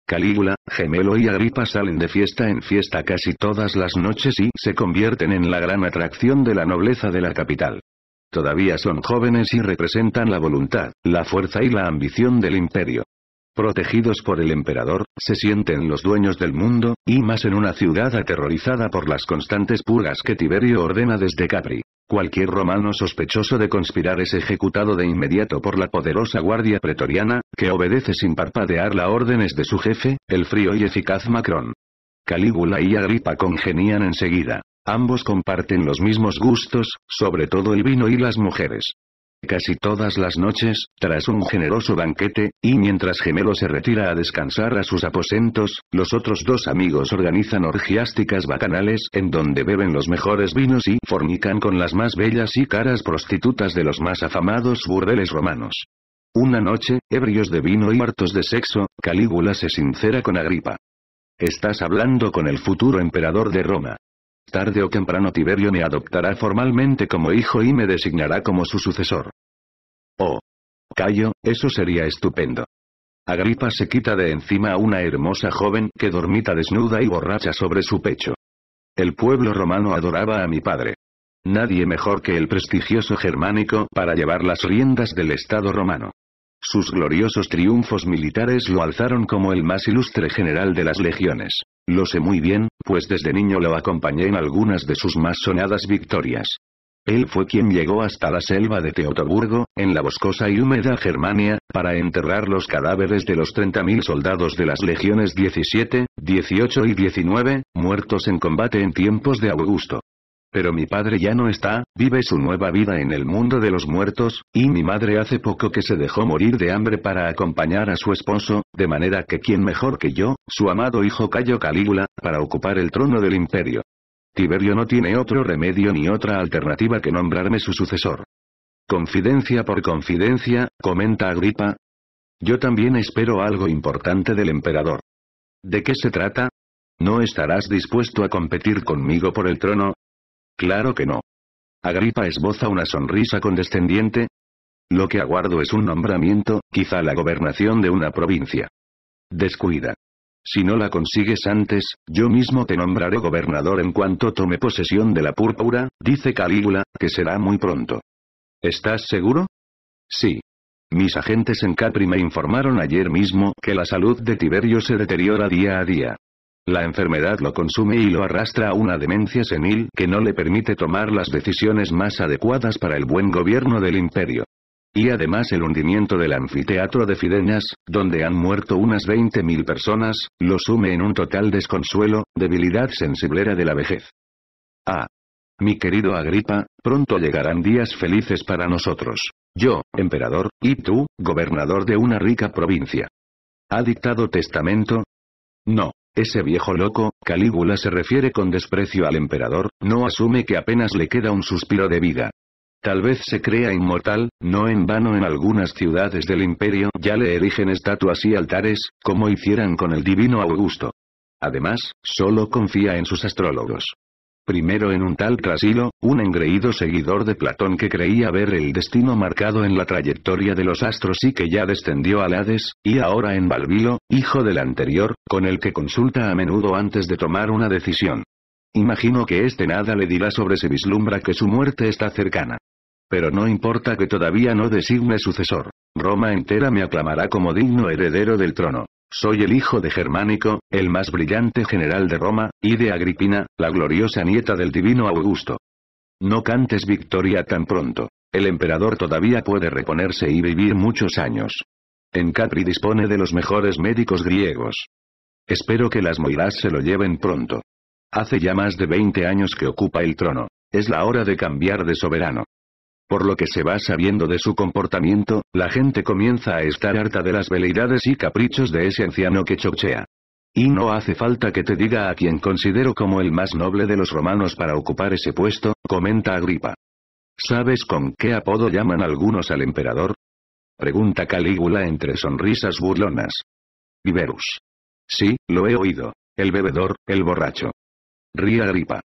Calígula, Gemelo y Agripa salen de fiesta en fiesta casi todas las noches y se convierten en la gran atracción de la nobleza de la capital. Todavía son jóvenes y representan la voluntad, la fuerza y la ambición del imperio. Protegidos por el emperador, se sienten los dueños del mundo, y más en una ciudad aterrorizada por las constantes purgas que Tiberio ordena desde Capri. Cualquier romano sospechoso de conspirar es ejecutado de inmediato por la poderosa guardia pretoriana, que obedece sin parpadear las órdenes de su jefe, el frío y eficaz Macrón. Calígula y Agripa congenian enseguida. Ambos comparten los mismos gustos, sobre todo el vino y las mujeres. Casi todas las noches, tras un generoso banquete, y mientras Gemelo se retira a descansar a sus aposentos, los otros dos amigos organizan orgiásticas bacanales en donde beben los mejores vinos y fornican con las más bellas y caras prostitutas de los más afamados burdeles romanos. Una noche, ebrios de vino y hartos de sexo, Calígula se sincera con Agripa. Estás hablando con el futuro emperador de Roma. Tarde o temprano Tiberio me adoptará formalmente como hijo y me designará como su sucesor. Oh. Cayo, eso sería estupendo. Agripa se quita de encima a una hermosa joven que dormita desnuda y borracha sobre su pecho. El pueblo romano adoraba a mi padre. Nadie mejor que el prestigioso germánico para llevar las riendas del Estado romano. Sus gloriosos triunfos militares lo alzaron como el más ilustre general de las legiones. Lo sé muy bien, pues desde niño lo acompañé en algunas de sus más sonadas victorias. Él fue quien llegó hasta la selva de Teotoburgo, en la boscosa y húmeda Germania, para enterrar los cadáveres de los 30.000 soldados de las legiones 17, 18 y 19, muertos en combate en tiempos de Augusto. Pero mi padre ya no está, vive su nueva vida en el mundo de los muertos, y mi madre hace poco que se dejó morir de hambre para acompañar a su esposo, de manera que quien mejor que yo, su amado hijo Cayo Calígula, para ocupar el trono del imperio. Tiberio no tiene otro remedio ni otra alternativa que nombrarme su sucesor. Confidencia por confidencia, comenta Agripa. Yo también espero algo importante del emperador. ¿De qué se trata? ¿No estarás dispuesto a competir conmigo por el trono? Claro que no. Agripa esboza una sonrisa condescendiente. Lo que aguardo es un nombramiento, quizá la gobernación de una provincia. Descuida. Si no la consigues antes, yo mismo te nombraré gobernador en cuanto tome posesión de la púrpura, dice Calígula, que será muy pronto. ¿Estás seguro? Sí. Mis agentes en Capri me informaron ayer mismo que la salud de Tiberio se deteriora día a día. La enfermedad lo consume y lo arrastra a una demencia senil que no le permite tomar las decisiones más adecuadas para el buen gobierno del imperio. Y además el hundimiento del anfiteatro de Fidenas, donde han muerto unas 20.000 personas, lo sume en un total desconsuelo, debilidad sensiblera de la vejez. Ah. Mi querido Agripa, pronto llegarán días felices para nosotros. Yo, emperador, y tú, gobernador de una rica provincia. ¿Ha dictado testamento? No. Ese viejo loco, Calígula se refiere con desprecio al emperador, no asume que apenas le queda un suspiro de vida. Tal vez se crea inmortal, no en vano en algunas ciudades del imperio ya le erigen estatuas y altares, como hicieran con el divino Augusto. Además, solo confía en sus astrólogos. Primero en un tal Trasilo, un engreído seguidor de Platón que creía ver el destino marcado en la trayectoria de los astros y que ya descendió al Hades, y ahora en Balbilo, hijo del anterior, con el que consulta a menudo antes de tomar una decisión. Imagino que este nada le dirá sobre si vislumbra que su muerte está cercana. Pero no importa que todavía no designe sucesor. Roma entera me aclamará como digno heredero del trono. Soy el hijo de Germánico, el más brillante general de Roma, y de Agripina, la gloriosa nieta del divino Augusto. No cantes victoria tan pronto. El emperador todavía puede reponerse y vivir muchos años. En Capri dispone de los mejores médicos griegos. Espero que las Moirás se lo lleven pronto. Hace ya más de 20 años que ocupa el trono. Es la hora de cambiar de soberano. Por lo que se va sabiendo de su comportamiento, la gente comienza a estar harta de las veleidades y caprichos de ese anciano que chochea. Y no hace falta que te diga a quien considero como el más noble de los romanos para ocupar ese puesto, comenta Agripa. ¿Sabes con qué apodo llaman algunos al emperador? Pregunta Calígula entre sonrisas burlonas. Iberus. Sí, lo he oído. El bebedor, el borracho. Ríe Agripa.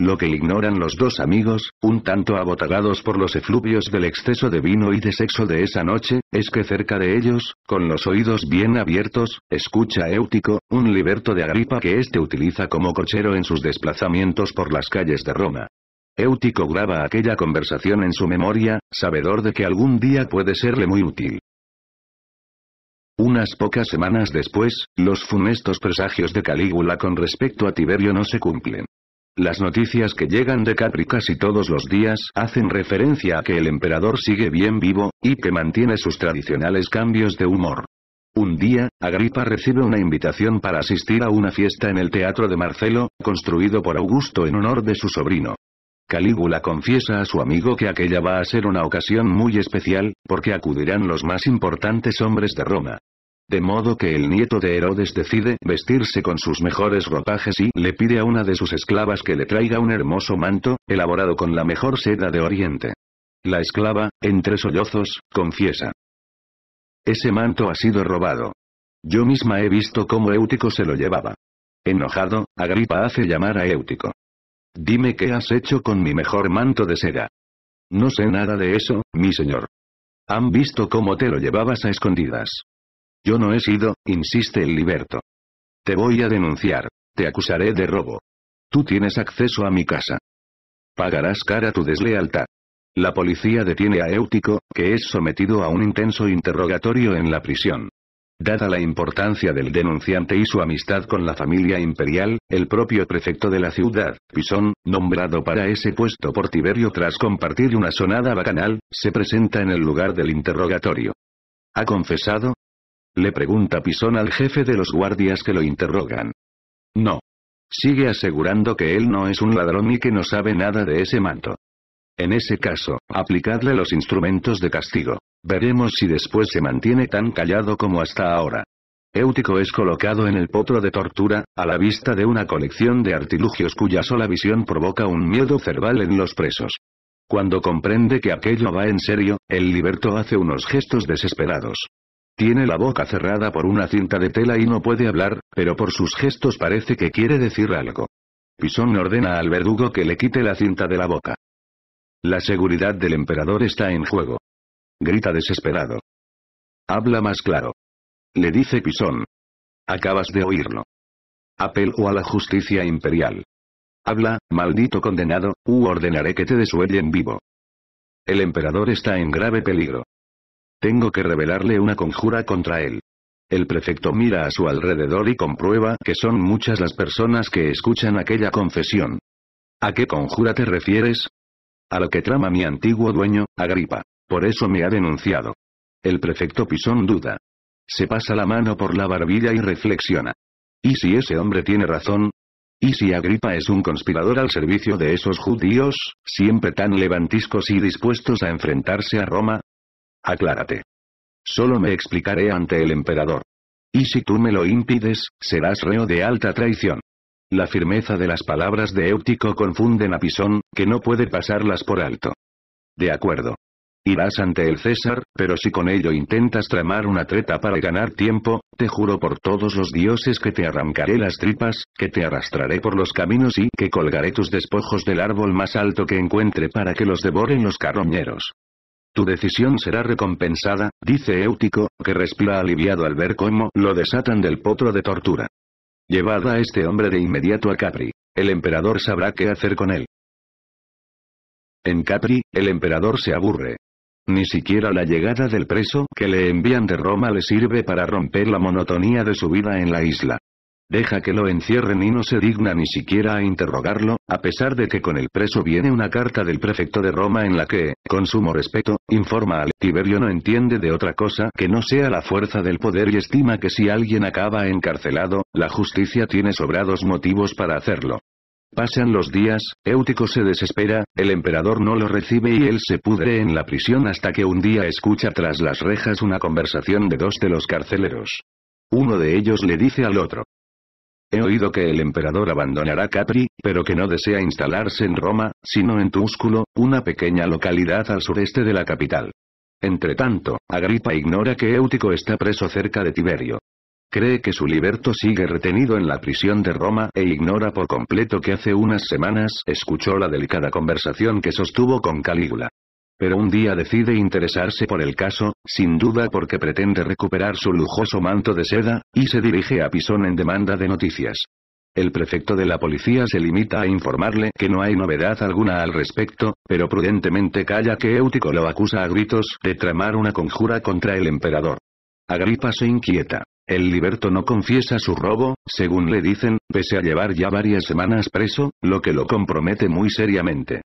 Lo que ignoran los dos amigos, un tanto abotagados por los efluvios del exceso de vino y de sexo de esa noche, es que cerca de ellos, con los oídos bien abiertos, escucha éutico un liberto de Agripa que éste utiliza como cochero en sus desplazamientos por las calles de Roma. Éutico graba aquella conversación en su memoria, sabedor de que algún día puede serle muy útil. Unas pocas semanas después, los funestos presagios de Calígula con respecto a Tiberio no se cumplen. Las noticias que llegan de Capri casi todos los días hacen referencia a que el emperador sigue bien vivo, y que mantiene sus tradicionales cambios de humor. Un día, Agripa recibe una invitación para asistir a una fiesta en el Teatro de Marcelo, construido por Augusto en honor de su sobrino. Calígula confiesa a su amigo que aquella va a ser una ocasión muy especial, porque acudirán los más importantes hombres de Roma. De modo que el nieto de Herodes decide vestirse con sus mejores ropajes y le pide a una de sus esclavas que le traiga un hermoso manto, elaborado con la mejor seda de Oriente. La esclava, entre sollozos, confiesa. Ese manto ha sido robado. Yo misma he visto cómo Éutico se lo llevaba. Enojado, Agripa hace llamar a Éutico. Dime qué has hecho con mi mejor manto de seda. No sé nada de eso, mi señor. Han visto cómo te lo llevabas a escondidas. Yo no he sido, insiste el liberto. Te voy a denunciar. Te acusaré de robo. Tú tienes acceso a mi casa. Pagarás cara tu deslealtad. La policía detiene a Éutico, que es sometido a un intenso interrogatorio en la prisión. Dada la importancia del denunciante y su amistad con la familia imperial, el propio prefecto de la ciudad, Pisón, nombrado para ese puesto por Tiberio tras compartir una sonada bacanal, se presenta en el lugar del interrogatorio. Ha confesado, le pregunta Pisón al jefe de los guardias que lo interrogan. No. Sigue asegurando que él no es un ladrón y que no sabe nada de ese manto. En ese caso, aplicadle los instrumentos de castigo. Veremos si después se mantiene tan callado como hasta ahora. Éutico es colocado en el potro de tortura, a la vista de una colección de artilugios cuya sola visión provoca un miedo cerval en los presos. Cuando comprende que aquello va en serio, el liberto hace unos gestos desesperados. Tiene la boca cerrada por una cinta de tela y no puede hablar, pero por sus gestos parece que quiere decir algo. Pisón ordena al verdugo que le quite la cinta de la boca. La seguridad del emperador está en juego. Grita desesperado. Habla más claro. Le dice Pisón. Acabas de oírlo. o a la justicia imperial. Habla, maldito condenado, u ordenaré que te desuellen vivo. El emperador está en grave peligro. Tengo que revelarle una conjura contra él. El prefecto mira a su alrededor y comprueba que son muchas las personas que escuchan aquella confesión. ¿A qué conjura te refieres? A lo que trama mi antiguo dueño, Agripa. Por eso me ha denunciado. El prefecto Pisón duda. Se pasa la mano por la barbilla y reflexiona. ¿Y si ese hombre tiene razón? ¿Y si Agripa es un conspirador al servicio de esos judíos, siempre tan levantiscos y dispuestos a enfrentarse a Roma? aclárate. Solo me explicaré ante el emperador. Y si tú me lo impides, serás reo de alta traición. La firmeza de las palabras de Éutico confunden a Pisón, que no puede pasarlas por alto. De acuerdo. Irás ante el César, pero si con ello intentas tramar una treta para ganar tiempo, te juro por todos los dioses que te arrancaré las tripas, que te arrastraré por los caminos y que colgaré tus despojos del árbol más alto que encuentre para que los devoren los carroñeros. Tu decisión será recompensada, dice Éutico, que respira aliviado al ver cómo lo desatan del potro de tortura. Llevad a este hombre de inmediato a Capri. El emperador sabrá qué hacer con él. En Capri, el emperador se aburre. Ni siquiera la llegada del preso que le envían de Roma le sirve para romper la monotonía de su vida en la isla. Deja que lo encierren y no se digna ni siquiera a interrogarlo, a pesar de que con el preso viene una carta del prefecto de Roma en la que, con sumo respeto, informa al Tiberio no entiende de otra cosa que no sea la fuerza del poder y estima que si alguien acaba encarcelado, la justicia tiene sobrados motivos para hacerlo. Pasan los días, Éutico se desespera, el emperador no lo recibe y él se pudre en la prisión hasta que un día escucha tras las rejas una conversación de dos de los carceleros. Uno de ellos le dice al otro, He oído que el emperador abandonará Capri, pero que no desea instalarse en Roma, sino en Túsculo, una pequeña localidad al sureste de la capital. Entretanto, Agripa ignora que Éutico está preso cerca de Tiberio. Cree que su liberto sigue retenido en la prisión de Roma e ignora por completo que hace unas semanas escuchó la delicada conversación que sostuvo con Calígula. Pero un día decide interesarse por el caso, sin duda porque pretende recuperar su lujoso manto de seda, y se dirige a Pisón en demanda de noticias. El prefecto de la policía se limita a informarle que no hay novedad alguna al respecto, pero prudentemente calla que Eutico lo acusa a gritos de tramar una conjura contra el emperador. Agripa se inquieta. El liberto no confiesa su robo, según le dicen, pese a llevar ya varias semanas preso, lo que lo compromete muy seriamente.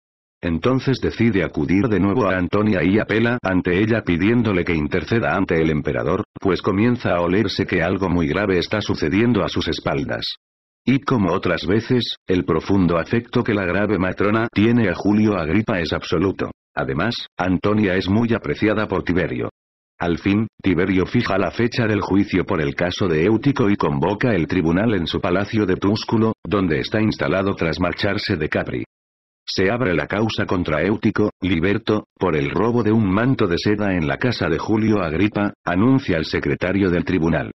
Entonces decide acudir de nuevo a Antonia y apela ante ella pidiéndole que interceda ante el emperador, pues comienza a olerse que algo muy grave está sucediendo a sus espaldas. Y como otras veces, el profundo afecto que la grave matrona tiene a Julio Agripa es absoluto. Además, Antonia es muy apreciada por Tiberio. Al fin, Tiberio fija la fecha del juicio por el caso de Éutico y convoca el tribunal en su palacio de Túsculo, donde está instalado tras marcharse de Capri. Se abre la causa contra Éutico, liberto, por el robo de un manto de seda en la casa de Julio Agripa, anuncia el secretario del tribunal.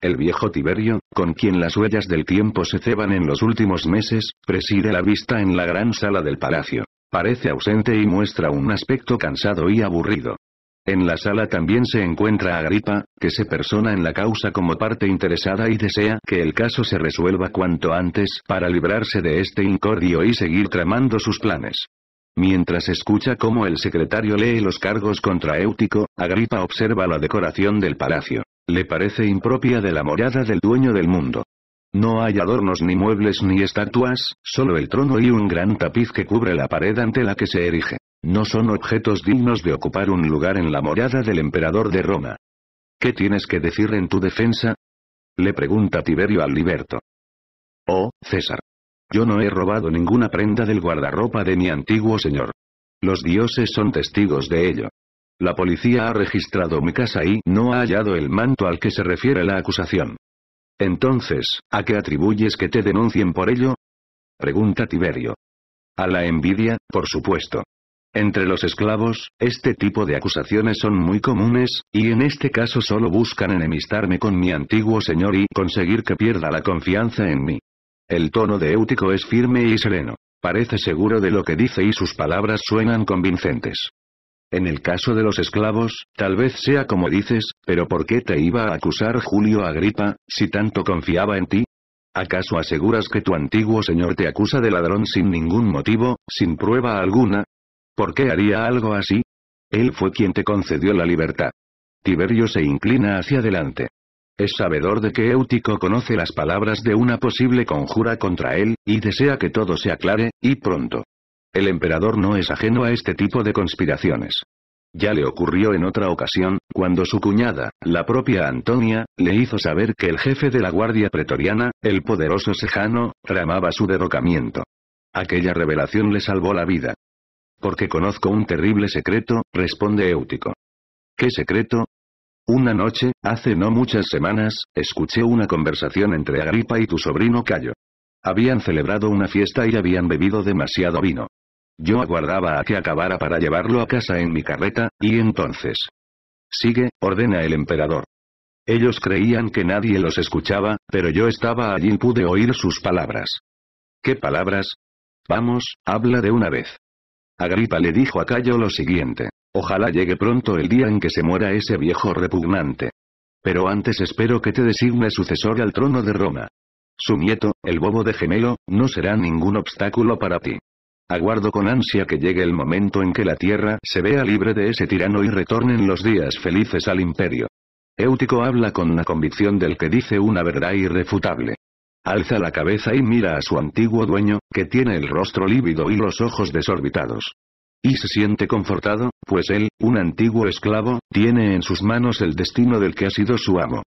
El viejo Tiberio, con quien las huellas del tiempo se ceban en los últimos meses, preside la vista en la gran sala del palacio. Parece ausente y muestra un aspecto cansado y aburrido. En la sala también se encuentra Agripa, que se persona en la causa como parte interesada y desea que el caso se resuelva cuanto antes para librarse de este incordio y seguir tramando sus planes. Mientras escucha cómo el secretario lee los cargos contra Éutico, Agripa observa la decoración del palacio. Le parece impropia de la morada del dueño del mundo. No hay adornos ni muebles ni estatuas, solo el trono y un gran tapiz que cubre la pared ante la que se erige. No son objetos dignos de ocupar un lugar en la morada del emperador de Roma. ¿Qué tienes que decir en tu defensa? Le pregunta Tiberio al liberto. Oh, César. Yo no he robado ninguna prenda del guardarropa de mi antiguo señor. Los dioses son testigos de ello. La policía ha registrado mi casa y no ha hallado el manto al que se refiere la acusación. Entonces, ¿a qué atribuyes que te denuncien por ello? Pregunta Tiberio. A la envidia, por supuesto. Entre los esclavos, este tipo de acusaciones son muy comunes, y en este caso solo buscan enemistarme con mi antiguo señor y conseguir que pierda la confianza en mí. El tono de Éutico es firme y sereno. Parece seguro de lo que dice y sus palabras suenan convincentes. En el caso de los esclavos, tal vez sea como dices, pero ¿por qué te iba a acusar Julio Agripa, si tanto confiaba en ti? ¿Acaso aseguras que tu antiguo señor te acusa de ladrón sin ningún motivo, sin prueba alguna? ¿Por qué haría algo así? Él fue quien te concedió la libertad. Tiberio se inclina hacia adelante. Es sabedor de que Éutico conoce las palabras de una posible conjura contra él, y desea que todo se aclare, y pronto. El emperador no es ajeno a este tipo de conspiraciones. Ya le ocurrió en otra ocasión, cuando su cuñada, la propia Antonia, le hizo saber que el jefe de la guardia pretoriana, el poderoso Sejano, tramaba su derrocamiento. Aquella revelación le salvó la vida. Porque conozco un terrible secreto, responde Eutico. ¿Qué secreto? Una noche, hace no muchas semanas, escuché una conversación entre Agripa y tu sobrino Cayo. Habían celebrado una fiesta y habían bebido demasiado vino. Yo aguardaba a que acabara para llevarlo a casa en mi carreta, y entonces... Sigue, ordena el emperador. Ellos creían que nadie los escuchaba, pero yo estaba allí y pude oír sus palabras. ¿Qué palabras? Vamos, habla de una vez. Agripa le dijo a Cayo lo siguiente. Ojalá llegue pronto el día en que se muera ese viejo repugnante. Pero antes espero que te designe sucesor al trono de Roma. Su nieto, el bobo de gemelo, no será ningún obstáculo para ti. Aguardo con ansia que llegue el momento en que la tierra se vea libre de ese tirano y retornen los días felices al imperio. Éutico habla con la convicción del que dice una verdad irrefutable. Alza la cabeza y mira a su antiguo dueño, que tiene el rostro lívido y los ojos desorbitados. Y se siente confortado, pues él, un antiguo esclavo, tiene en sus manos el destino del que ha sido su amo.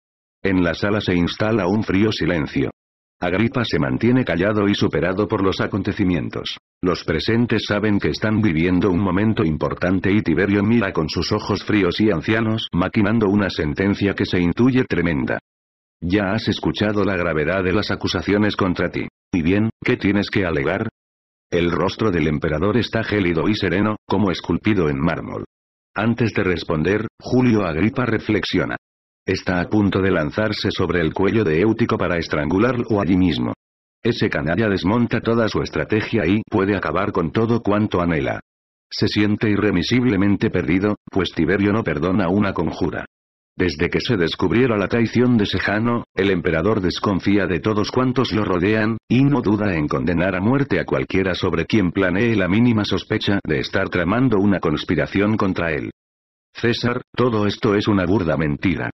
En la sala se instala un frío silencio. Agripa se mantiene callado y superado por los acontecimientos. Los presentes saben que están viviendo un momento importante y Tiberio mira con sus ojos fríos y ancianos maquinando una sentencia que se intuye tremenda. Ya has escuchado la gravedad de las acusaciones contra ti. Y bien, ¿qué tienes que alegar? El rostro del emperador está gélido y sereno, como esculpido en mármol. Antes de responder, Julio Agripa reflexiona. Está a punto de lanzarse sobre el cuello de Éutico para estrangularlo allí mismo. Ese canalla desmonta toda su estrategia y puede acabar con todo cuanto anhela. Se siente irremisiblemente perdido, pues Tiberio no perdona una conjura. Desde que se descubriera la traición de Sejano, el emperador desconfía de todos cuantos lo rodean, y no duda en condenar a muerte a cualquiera sobre quien planee la mínima sospecha de estar tramando una conspiración contra él. César, todo esto es una burda mentira.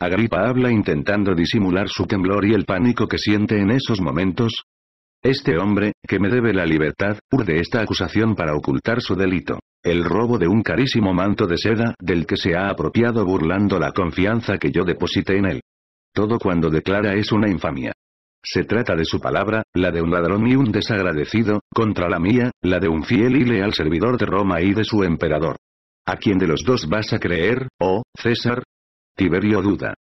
Agripa habla intentando disimular su temblor y el pánico que siente en esos momentos. Este hombre, que me debe la libertad, urde esta acusación para ocultar su delito. El robo de un carísimo manto de seda del que se ha apropiado burlando la confianza que yo deposité en él. Todo cuando declara es una infamia. Se trata de su palabra, la de un ladrón y un desagradecido, contra la mía, la de un fiel y leal servidor de Roma y de su emperador. ¿A quién de los dos vas a creer, oh, César? Tiberio duda.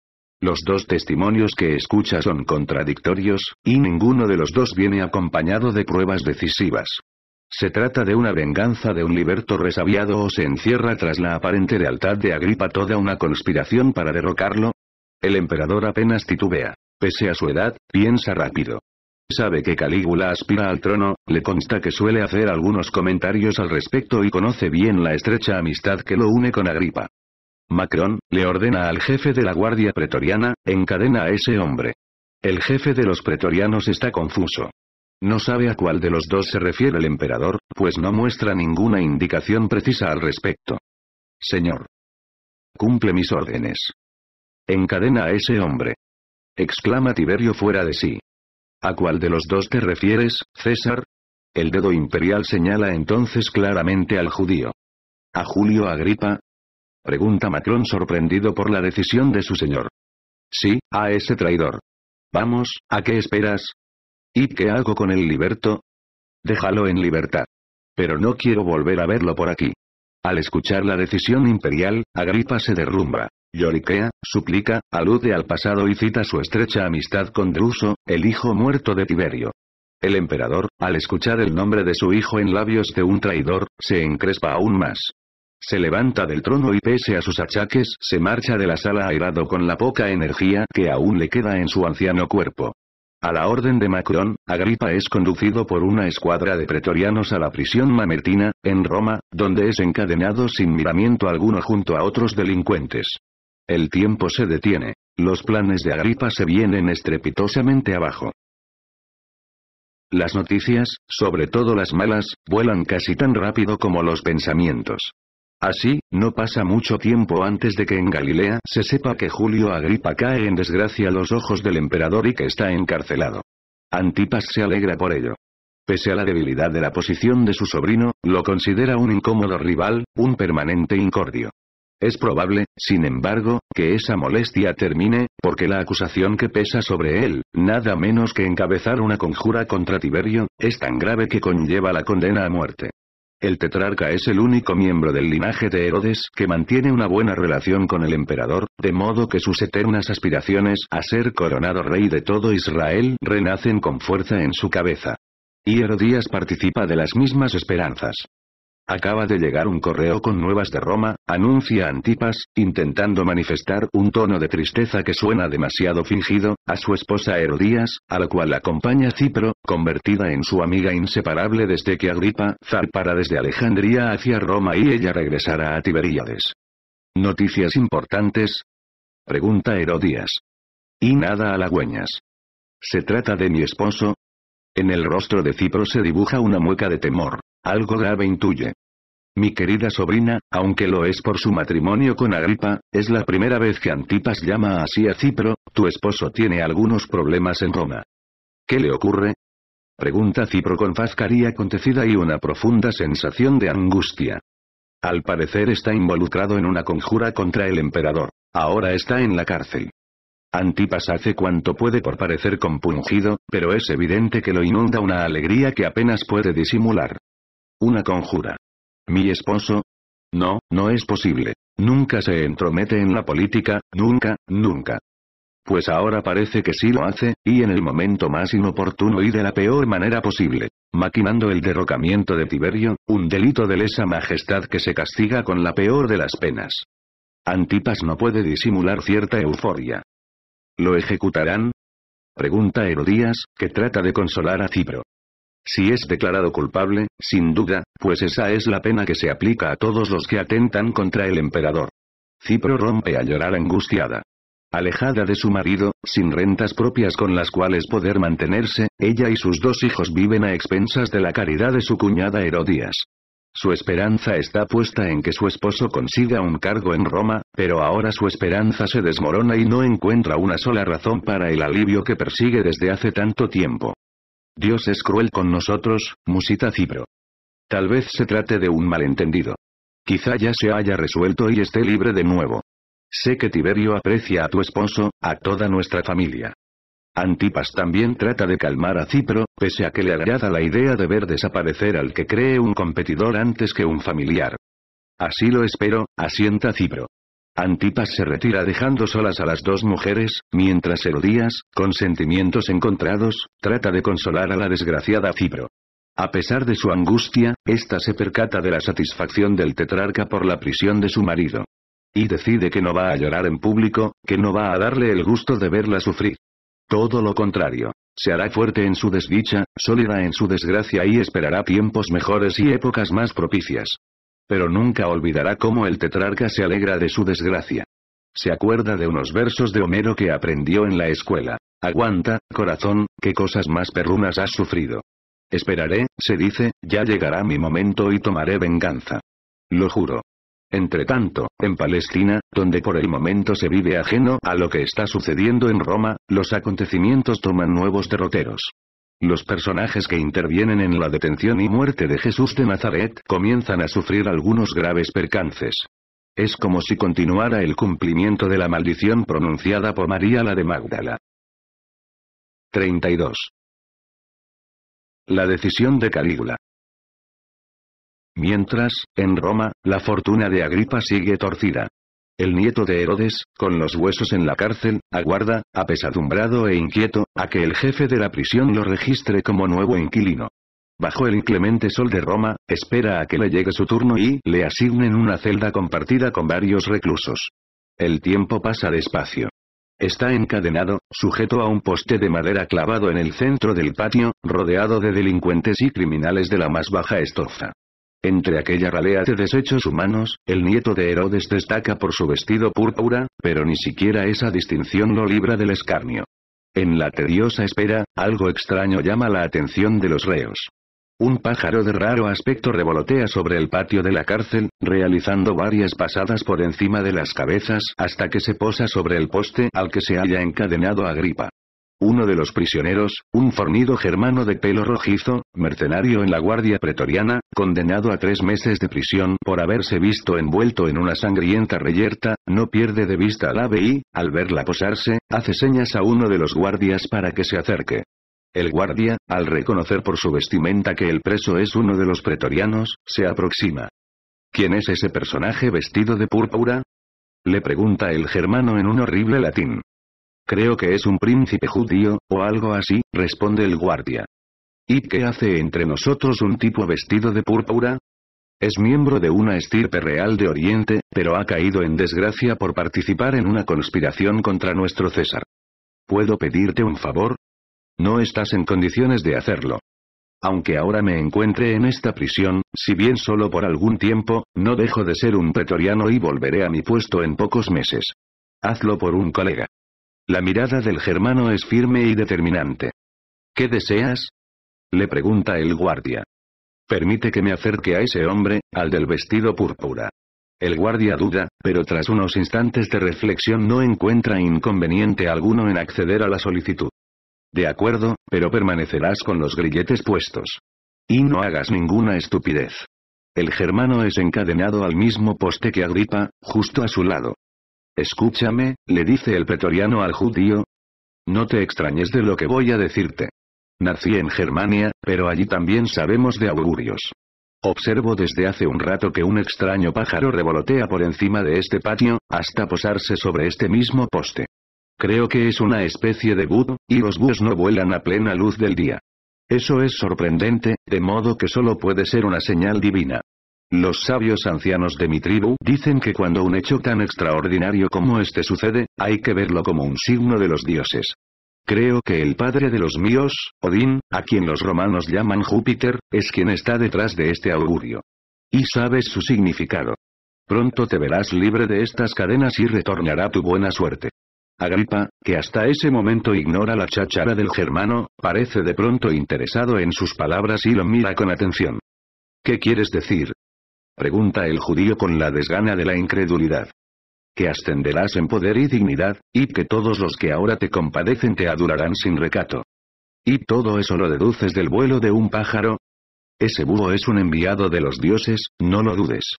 Los dos testimonios que escucha son contradictorios, y ninguno de los dos viene acompañado de pruebas decisivas. Se trata de una venganza de un liberto resabiado o se encierra tras la aparente lealtad de Agripa toda una conspiración para derrocarlo. El emperador apenas titubea. Pese a su edad, piensa rápido. Sabe que Calígula aspira al trono, le consta que suele hacer algunos comentarios al respecto y conoce bien la estrecha amistad que lo une con Agripa. Macron, le ordena al jefe de la guardia pretoriana, encadena a ese hombre. El jefe de los pretorianos está confuso. No sabe a cuál de los dos se refiere el emperador, pues no muestra ninguna indicación precisa al respecto. Señor. Cumple mis órdenes. Encadena a ese hombre. Exclama Tiberio fuera de sí. ¿A cuál de los dos te refieres, César? El dedo imperial señala entonces claramente al judío. ¿A Julio Agripa? Pregunta Macron sorprendido por la decisión de su señor. Sí, a ese traidor. Vamos, ¿a qué esperas? ¿Y qué hago con el liberto? Déjalo en libertad. Pero no quiero volver a verlo por aquí. Al escuchar la decisión imperial, Agripa se derrumba. Lloriquea, suplica, alude al pasado y cita su estrecha amistad con Druso, el hijo muerto de Tiberio. El emperador, al escuchar el nombre de su hijo en labios de un traidor, se encrespa aún más. Se levanta del trono y pese a sus achaques se marcha de la sala airado con la poca energía que aún le queda en su anciano cuerpo. A la orden de Macron, Agripa es conducido por una escuadra de pretorianos a la prisión mamertina, en Roma, donde es encadenado sin miramiento alguno junto a otros delincuentes. El tiempo se detiene. Los planes de Agripa se vienen estrepitosamente abajo. Las noticias, sobre todo las malas, vuelan casi tan rápido como los pensamientos. Así, no pasa mucho tiempo antes de que en Galilea se sepa que Julio Agripa cae en desgracia a los ojos del emperador y que está encarcelado. Antipas se alegra por ello. Pese a la debilidad de la posición de su sobrino, lo considera un incómodo rival, un permanente incordio. Es probable, sin embargo, que esa molestia termine, porque la acusación que pesa sobre él, nada menos que encabezar una conjura contra Tiberio, es tan grave que conlleva la condena a muerte. El tetrarca es el único miembro del linaje de Herodes que mantiene una buena relación con el emperador, de modo que sus eternas aspiraciones a ser coronado rey de todo Israel renacen con fuerza en su cabeza. Y Herodías participa de las mismas esperanzas. Acaba de llegar un correo con nuevas de Roma, anuncia Antipas, intentando manifestar un tono de tristeza que suena demasiado fingido, a su esposa Herodías, a la cual acompaña Cipro, convertida en su amiga inseparable desde que Agripa zarpara desde Alejandría hacia Roma y ella regresará a Tiberíades. ¿Noticias importantes? Pregunta Herodías. Y nada halagüeñas. ¿Se trata de mi esposo? En el rostro de Cipro se dibuja una mueca de temor. Algo grave intuye. Mi querida sobrina, aunque lo es por su matrimonio con Agripa, es la primera vez que Antipas llama así a Cipro, tu esposo tiene algunos problemas en Roma. ¿Qué le ocurre? Pregunta Cipro con fazcaría acontecida y una profunda sensación de angustia. Al parecer está involucrado en una conjura contra el emperador. Ahora está en la cárcel. Antipas hace cuanto puede por parecer compungido, pero es evidente que lo inunda una alegría que apenas puede disimular. Una conjura. ¿Mi esposo? No, no es posible. Nunca se entromete en la política, nunca, nunca. Pues ahora parece que sí lo hace, y en el momento más inoportuno y de la peor manera posible, maquinando el derrocamiento de Tiberio, un delito de lesa majestad que se castiga con la peor de las penas. Antipas no puede disimular cierta euforia. ¿Lo ejecutarán? Pregunta Herodías, que trata de consolar a Cipro. Si es declarado culpable, sin duda, pues esa es la pena que se aplica a todos los que atentan contra el emperador. Cipro rompe a llorar angustiada. Alejada de su marido, sin rentas propias con las cuales poder mantenerse, ella y sus dos hijos viven a expensas de la caridad de su cuñada Herodías. Su esperanza está puesta en que su esposo consiga un cargo en Roma, pero ahora su esperanza se desmorona y no encuentra una sola razón para el alivio que persigue desde hace tanto tiempo. Dios es cruel con nosotros, musita Cipro. Tal vez se trate de un malentendido. Quizá ya se haya resuelto y esté libre de nuevo. Sé que Tiberio aprecia a tu esposo, a toda nuestra familia. Antipas también trata de calmar a Cipro, pese a que le agrada la idea de ver desaparecer al que cree un competidor antes que un familiar. Así lo espero, asienta Cipro. Antipas se retira dejando solas a las dos mujeres, mientras Herodías, con sentimientos encontrados, trata de consolar a la desgraciada Cipro. A pesar de su angustia, ésta se percata de la satisfacción del tetrarca por la prisión de su marido. Y decide que no va a llorar en público, que no va a darle el gusto de verla sufrir. Todo lo contrario. Se hará fuerte en su desdicha, sólida en su desgracia y esperará tiempos mejores y épocas más propicias. Pero nunca olvidará cómo el tetrarca se alegra de su desgracia. Se acuerda de unos versos de Homero que aprendió en la escuela. Aguanta, corazón, qué cosas más perrunas has sufrido. Esperaré, se dice, ya llegará mi momento y tomaré venganza. Lo juro. Entretanto, en Palestina, donde por el momento se vive ajeno a lo que está sucediendo en Roma, los acontecimientos toman nuevos derroteros. Los personajes que intervienen en la detención y muerte de Jesús de Nazaret comienzan a sufrir algunos graves percances. Es como si continuara el cumplimiento de la maldición pronunciada por María la de Magdala. 32. La decisión de Calígula. Mientras, en Roma, la fortuna de Agripa sigue torcida. El nieto de Herodes, con los huesos en la cárcel, aguarda, apesadumbrado e inquieto, a que el jefe de la prisión lo registre como nuevo inquilino. Bajo el inclemente sol de Roma, espera a que le llegue su turno y le asignen una celda compartida con varios reclusos. El tiempo pasa despacio. Está encadenado, sujeto a un poste de madera clavado en el centro del patio, rodeado de delincuentes y criminales de la más baja estofa. Entre aquella ralea de desechos humanos, el nieto de Herodes destaca por su vestido púrpura, pero ni siquiera esa distinción lo libra del escarnio. En la tediosa espera, algo extraño llama la atención de los reos. Un pájaro de raro aspecto revolotea sobre el patio de la cárcel, realizando varias pasadas por encima de las cabezas hasta que se posa sobre el poste al que se haya encadenado Agripa. Uno de los prisioneros, un fornido germano de pelo rojizo, mercenario en la Guardia Pretoriana, condenado a tres meses de prisión por haberse visto envuelto en una sangrienta reyerta, no pierde de vista al ave y, al verla posarse, hace señas a uno de los guardias para que se acerque. El guardia, al reconocer por su vestimenta que el preso es uno de los pretorianos, se aproxima. ¿Quién es ese personaje vestido de púrpura? Le pregunta el germano en un horrible latín. Creo que es un príncipe judío, o algo así, responde el guardia. ¿Y qué hace entre nosotros un tipo vestido de púrpura? Es miembro de una estirpe real de Oriente, pero ha caído en desgracia por participar en una conspiración contra nuestro César. ¿Puedo pedirte un favor? No estás en condiciones de hacerlo. Aunque ahora me encuentre en esta prisión, si bien solo por algún tiempo, no dejo de ser un pretoriano y volveré a mi puesto en pocos meses. Hazlo por un colega. La mirada del germano es firme y determinante. ¿Qué deseas? Le pregunta el guardia. Permite que me acerque a ese hombre, al del vestido púrpura. El guardia duda, pero tras unos instantes de reflexión no encuentra inconveniente alguno en acceder a la solicitud. De acuerdo, pero permanecerás con los grilletes puestos. Y no hagas ninguna estupidez. El germano es encadenado al mismo poste que Agripa, justo a su lado. Escúchame, le dice el pretoriano al judío. No te extrañes de lo que voy a decirte. Nací en Germania, pero allí también sabemos de augurios. Observo desde hace un rato que un extraño pájaro revolotea por encima de este patio, hasta posarse sobre este mismo poste. Creo que es una especie de búho, y los búhos no vuelan a plena luz del día. Eso es sorprendente, de modo que solo puede ser una señal divina. Los sabios ancianos de mi tribu dicen que cuando un hecho tan extraordinario como este sucede, hay que verlo como un signo de los dioses. Creo que el padre de los míos, Odín, a quien los romanos llaman Júpiter, es quien está detrás de este augurio. Y sabes su significado. Pronto te verás libre de estas cadenas y retornará tu buena suerte. Agripa, que hasta ese momento ignora la cháchara del germano, parece de pronto interesado en sus palabras y lo mira con atención. ¿Qué quieres decir? Pregunta el judío con la desgana de la incredulidad. Que ascenderás en poder y dignidad, y que todos los que ahora te compadecen te adorarán sin recato. ¿Y todo eso lo deduces del vuelo de un pájaro? Ese búho es un enviado de los dioses, no lo dudes.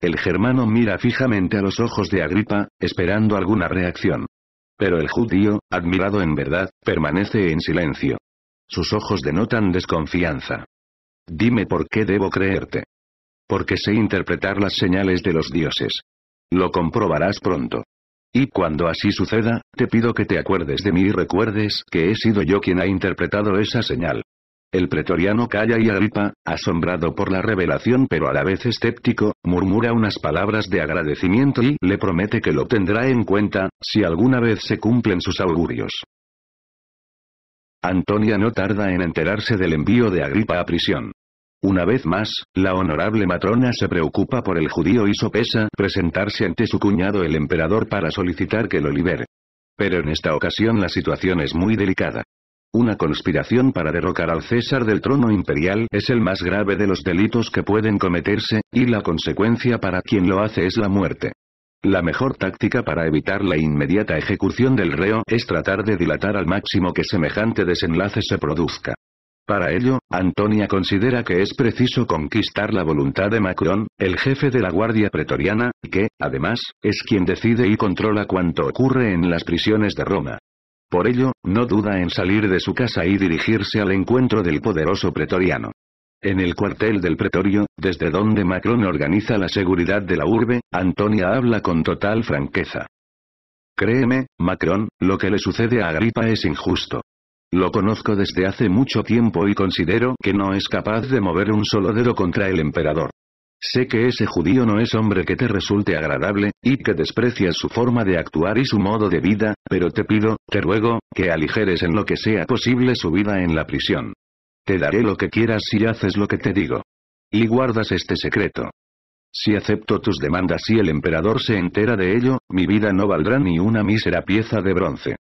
El germano mira fijamente a los ojos de Agripa, esperando alguna reacción. Pero el judío, admirado en verdad, permanece en silencio. Sus ojos denotan desconfianza. Dime por qué debo creerte porque sé interpretar las señales de los dioses. Lo comprobarás pronto. Y cuando así suceda, te pido que te acuerdes de mí y recuerdes que he sido yo quien ha interpretado esa señal. El pretoriano calla y agripa, asombrado por la revelación pero a la vez escéptico, murmura unas palabras de agradecimiento y le promete que lo tendrá en cuenta, si alguna vez se cumplen sus augurios. Antonia no tarda en enterarse del envío de Agripa a prisión. Una vez más, la honorable matrona se preocupa por el judío y sopesa presentarse ante su cuñado el emperador para solicitar que lo libere. Pero en esta ocasión la situación es muy delicada. Una conspiración para derrocar al César del trono imperial es el más grave de los delitos que pueden cometerse, y la consecuencia para quien lo hace es la muerte. La mejor táctica para evitar la inmediata ejecución del reo es tratar de dilatar al máximo que semejante desenlace se produzca. Para ello, Antonia considera que es preciso conquistar la voluntad de Macron, el jefe de la Guardia Pretoriana, que, además, es quien decide y controla cuanto ocurre en las prisiones de Roma. Por ello, no duda en salir de su casa y dirigirse al encuentro del poderoso pretoriano. En el cuartel del pretorio, desde donde Macron organiza la seguridad de la urbe, Antonia habla con total franqueza. Créeme, Macron, lo que le sucede a Agripa es injusto. Lo conozco desde hace mucho tiempo y considero que no es capaz de mover un solo dedo contra el emperador. Sé que ese judío no es hombre que te resulte agradable, y que desprecias su forma de actuar y su modo de vida, pero te pido, te ruego, que aligeres en lo que sea posible su vida en la prisión. Te daré lo que quieras si haces lo que te digo. Y guardas este secreto. Si acepto tus demandas y el emperador se entera de ello, mi vida no valdrá ni una mísera pieza de bronce.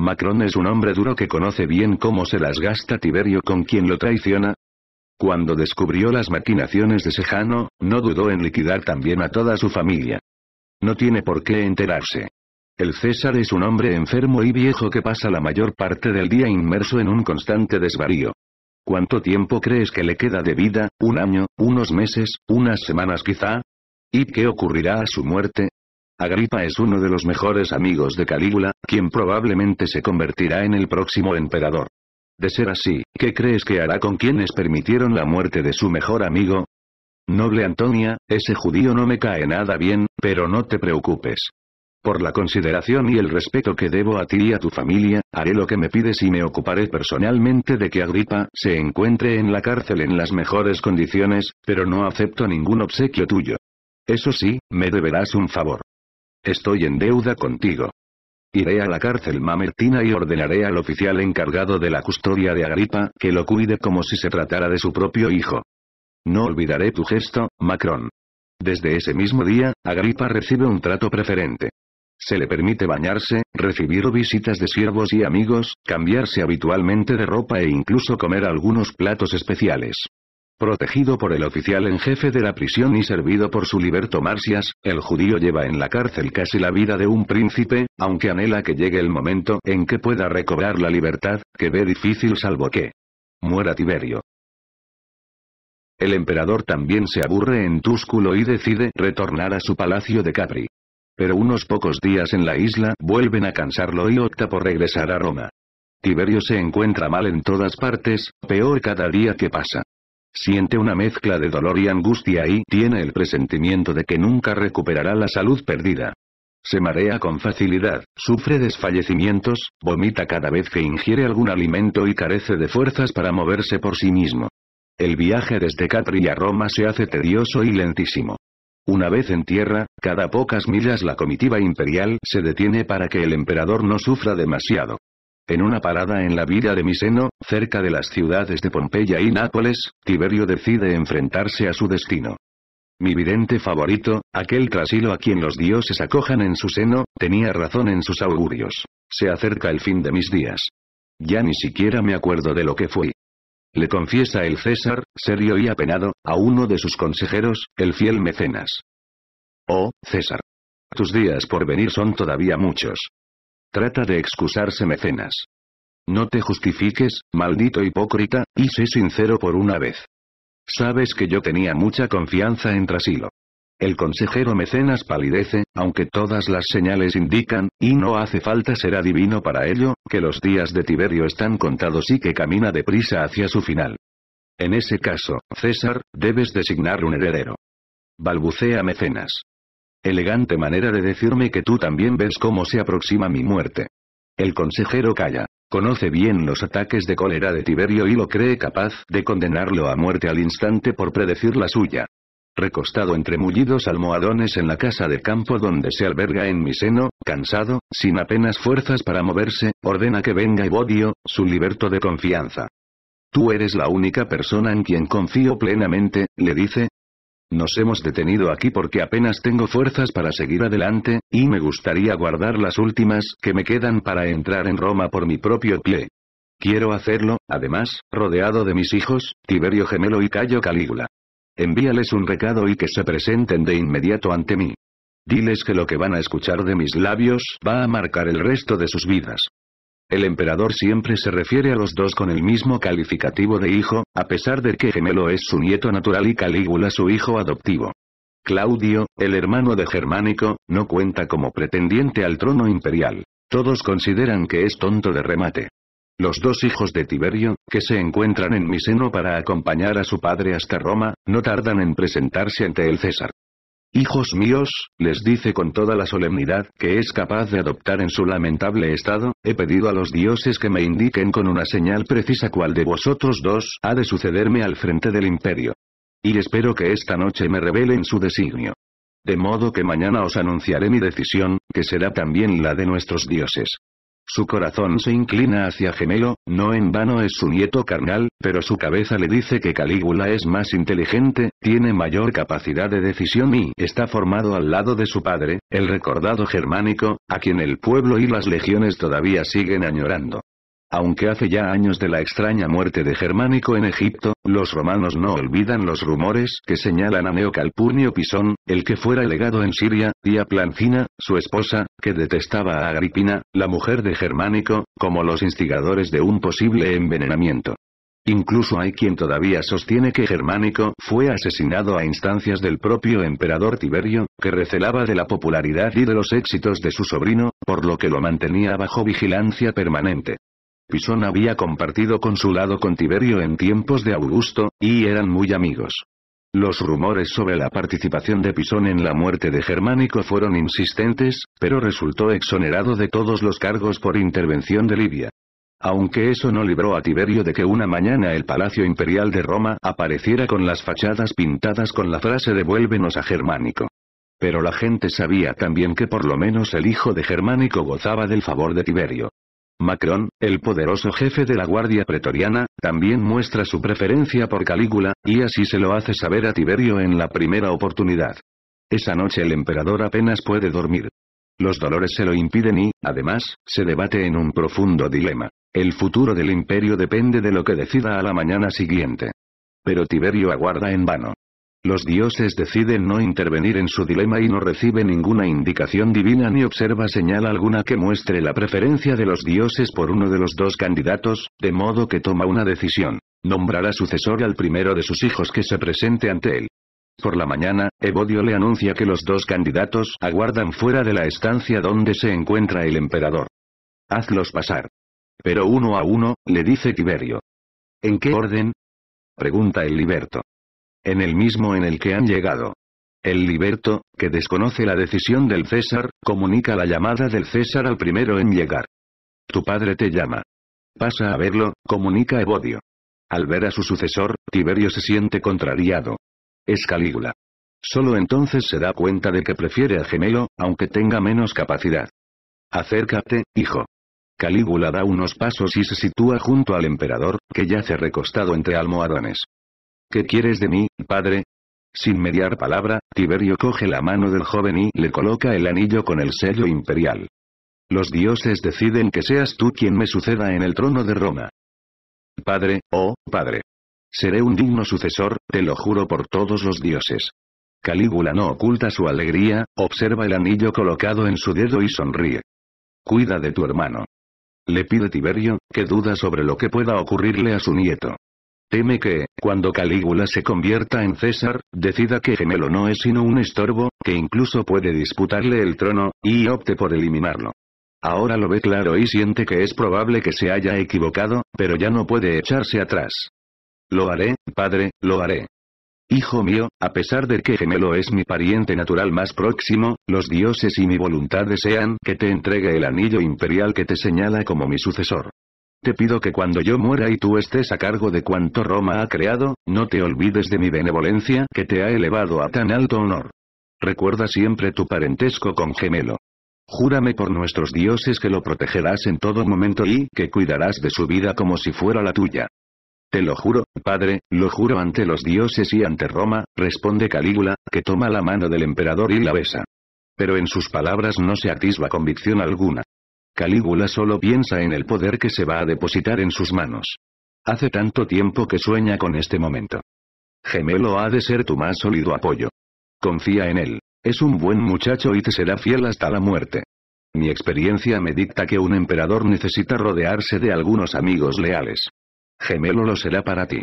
Macron es un hombre duro que conoce bien cómo se las gasta Tiberio con quien lo traiciona. Cuando descubrió las maquinaciones de Sejano, no dudó en liquidar también a toda su familia. No tiene por qué enterarse. El César es un hombre enfermo y viejo que pasa la mayor parte del día inmerso en un constante desvarío. ¿Cuánto tiempo crees que le queda de vida? ¿Un año? ¿Unos meses? ¿Unas semanas quizá? ¿Y qué ocurrirá a su muerte? Agripa es uno de los mejores amigos de Calígula, quien probablemente se convertirá en el próximo emperador. De ser así, ¿qué crees que hará con quienes permitieron la muerte de su mejor amigo? Noble Antonia, ese judío no me cae nada bien, pero no te preocupes. Por la consideración y el respeto que debo a ti y a tu familia, haré lo que me pides y me ocuparé personalmente de que Agripa se encuentre en la cárcel en las mejores condiciones, pero no acepto ningún obsequio tuyo. Eso sí, me deberás un favor. Estoy en deuda contigo. Iré a la cárcel mamertina y ordenaré al oficial encargado de la custodia de Agripa que lo cuide como si se tratara de su propio hijo. No olvidaré tu gesto, Macron. Desde ese mismo día, Agripa recibe un trato preferente. Se le permite bañarse, recibir visitas de siervos y amigos, cambiarse habitualmente de ropa e incluso comer algunos platos especiales. Protegido por el oficial en jefe de la prisión y servido por su liberto Marcias, el judío lleva en la cárcel casi la vida de un príncipe, aunque anhela que llegue el momento en que pueda recobrar la libertad, que ve difícil salvo que muera Tiberio. El emperador también se aburre en Túsculo y decide retornar a su palacio de Capri. Pero unos pocos días en la isla vuelven a cansarlo y opta por regresar a Roma. Tiberio se encuentra mal en todas partes, peor cada día que pasa. Siente una mezcla de dolor y angustia y tiene el presentimiento de que nunca recuperará la salud perdida. Se marea con facilidad, sufre desfallecimientos, vomita cada vez que ingiere algún alimento y carece de fuerzas para moverse por sí mismo. El viaje desde Capri a Roma se hace tedioso y lentísimo. Una vez en tierra, cada pocas millas la comitiva imperial se detiene para que el emperador no sufra demasiado. En una parada en la vida de seno, cerca de las ciudades de Pompeya y Nápoles, Tiberio decide enfrentarse a su destino. Mi vidente favorito, aquel trasilo a quien los dioses acojan en su seno, tenía razón en sus augurios. Se acerca el fin de mis días. Ya ni siquiera me acuerdo de lo que fui. Le confiesa el César, serio y apenado, a uno de sus consejeros, el fiel mecenas. Oh, César. Tus días por venir son todavía muchos. Trata de excusarse mecenas. No te justifiques, maldito hipócrita, y sé sincero por una vez. Sabes que yo tenía mucha confianza en Trasilo. El consejero mecenas palidece, aunque todas las señales indican, y no hace falta ser adivino para ello, que los días de Tiberio están contados y que camina deprisa hacia su final. En ese caso, César, debes designar un heredero. Balbucea mecenas. Elegante manera de decirme que tú también ves cómo se aproxima mi muerte. El consejero calla. Conoce bien los ataques de cólera de Tiberio y lo cree capaz de condenarlo a muerte al instante por predecir la suya. Recostado entre mullidos almohadones en la casa de campo donde se alberga en mi seno, cansado, sin apenas fuerzas para moverse, ordena que venga Ibodio, su liberto de confianza. Tú eres la única persona en quien confío plenamente, le dice, nos hemos detenido aquí porque apenas tengo fuerzas para seguir adelante, y me gustaría guardar las últimas que me quedan para entrar en Roma por mi propio pie. Quiero hacerlo, además, rodeado de mis hijos, Tiberio Gemelo y Cayo Calígula. Envíales un recado y que se presenten de inmediato ante mí. Diles que lo que van a escuchar de mis labios va a marcar el resto de sus vidas. El emperador siempre se refiere a los dos con el mismo calificativo de hijo, a pesar de que Gemelo es su nieto natural y Calígula su hijo adoptivo. Claudio, el hermano de Germánico, no cuenta como pretendiente al trono imperial. Todos consideran que es tonto de remate. Los dos hijos de Tiberio, que se encuentran en Miseno para acompañar a su padre hasta Roma, no tardan en presentarse ante el César. Hijos míos, les dice con toda la solemnidad que es capaz de adoptar en su lamentable estado, he pedido a los dioses que me indiquen con una señal precisa cuál de vosotros dos ha de sucederme al frente del imperio. Y espero que esta noche me revelen su designio. De modo que mañana os anunciaré mi decisión, que será también la de nuestros dioses. Su corazón se inclina hacia Gemelo, no en vano es su nieto carnal, pero su cabeza le dice que Calígula es más inteligente, tiene mayor capacidad de decisión y está formado al lado de su padre, el recordado germánico, a quien el pueblo y las legiones todavía siguen añorando. Aunque hace ya años de la extraña muerte de Germánico en Egipto, los romanos no olvidan los rumores que señalan a Neocalpurnio Pisón, el que fuera legado en Siria, y a Plancina, su esposa, que detestaba a Agripina, la mujer de Germánico, como los instigadores de un posible envenenamiento. Incluso hay quien todavía sostiene que Germánico fue asesinado a instancias del propio emperador Tiberio, que recelaba de la popularidad y de los éxitos de su sobrino, por lo que lo mantenía bajo vigilancia permanente. Pisón había compartido consulado con Tiberio en tiempos de Augusto, y eran muy amigos. Los rumores sobre la participación de Pisón en la muerte de Germánico fueron insistentes, pero resultó exonerado de todos los cargos por intervención de Libia. Aunque eso no libró a Tiberio de que una mañana el Palacio Imperial de Roma apareciera con las fachadas pintadas con la frase devuélvenos a Germánico. Pero la gente sabía también que por lo menos el hijo de Germánico gozaba del favor de Tiberio. Macron, el poderoso jefe de la Guardia Pretoriana, también muestra su preferencia por Calígula, y así se lo hace saber a Tiberio en la primera oportunidad. Esa noche el emperador apenas puede dormir. Los dolores se lo impiden y, además, se debate en un profundo dilema. El futuro del imperio depende de lo que decida a la mañana siguiente. Pero Tiberio aguarda en vano. Los dioses deciden no intervenir en su dilema y no recibe ninguna indicación divina ni observa señal alguna que muestre la preferencia de los dioses por uno de los dos candidatos, de modo que toma una decisión. Nombrará sucesor al primero de sus hijos que se presente ante él. Por la mañana, Evodio le anuncia que los dos candidatos aguardan fuera de la estancia donde se encuentra el emperador. Hazlos pasar. Pero uno a uno, le dice Tiberio. ¿En qué orden? Pregunta el liberto en el mismo en el que han llegado. El liberto, que desconoce la decisión del César, comunica la llamada del César al primero en llegar. Tu padre te llama. Pasa a verlo, comunica Evodio. Al ver a su sucesor, Tiberio se siente contrariado. Es Calígula. Solo entonces se da cuenta de que prefiere a Gemelo, aunque tenga menos capacidad. Acércate, hijo. Calígula da unos pasos y se sitúa junto al emperador, que yace recostado entre almohadones. ¿Qué quieres de mí, padre? Sin mediar palabra, Tiberio coge la mano del joven y le coloca el anillo con el sello imperial. Los dioses deciden que seas tú quien me suceda en el trono de Roma. Padre, oh, padre. Seré un digno sucesor, te lo juro por todos los dioses. Calígula no oculta su alegría, observa el anillo colocado en su dedo y sonríe. Cuida de tu hermano. Le pide Tiberio, que duda sobre lo que pueda ocurrirle a su nieto. Teme que, cuando Calígula se convierta en César, decida que Gemelo no es sino un estorbo, que incluso puede disputarle el trono, y opte por eliminarlo. Ahora lo ve claro y siente que es probable que se haya equivocado, pero ya no puede echarse atrás. Lo haré, padre, lo haré. Hijo mío, a pesar de que Gemelo es mi pariente natural más próximo, los dioses y mi voluntad desean que te entregue el anillo imperial que te señala como mi sucesor. Te pido que cuando yo muera y tú estés a cargo de cuanto Roma ha creado, no te olvides de mi benevolencia que te ha elevado a tan alto honor. Recuerda siempre tu parentesco con gemelo. Júrame por nuestros dioses que lo protegerás en todo momento y que cuidarás de su vida como si fuera la tuya. Te lo juro, padre, lo juro ante los dioses y ante Roma, responde Calígula, que toma la mano del emperador y la besa. Pero en sus palabras no se atisba convicción alguna. Calígula solo piensa en el poder que se va a depositar en sus manos. Hace tanto tiempo que sueña con este momento. Gemelo ha de ser tu más sólido apoyo. Confía en él, es un buen muchacho y te será fiel hasta la muerte. Mi experiencia me dicta que un emperador necesita rodearse de algunos amigos leales. Gemelo lo será para ti.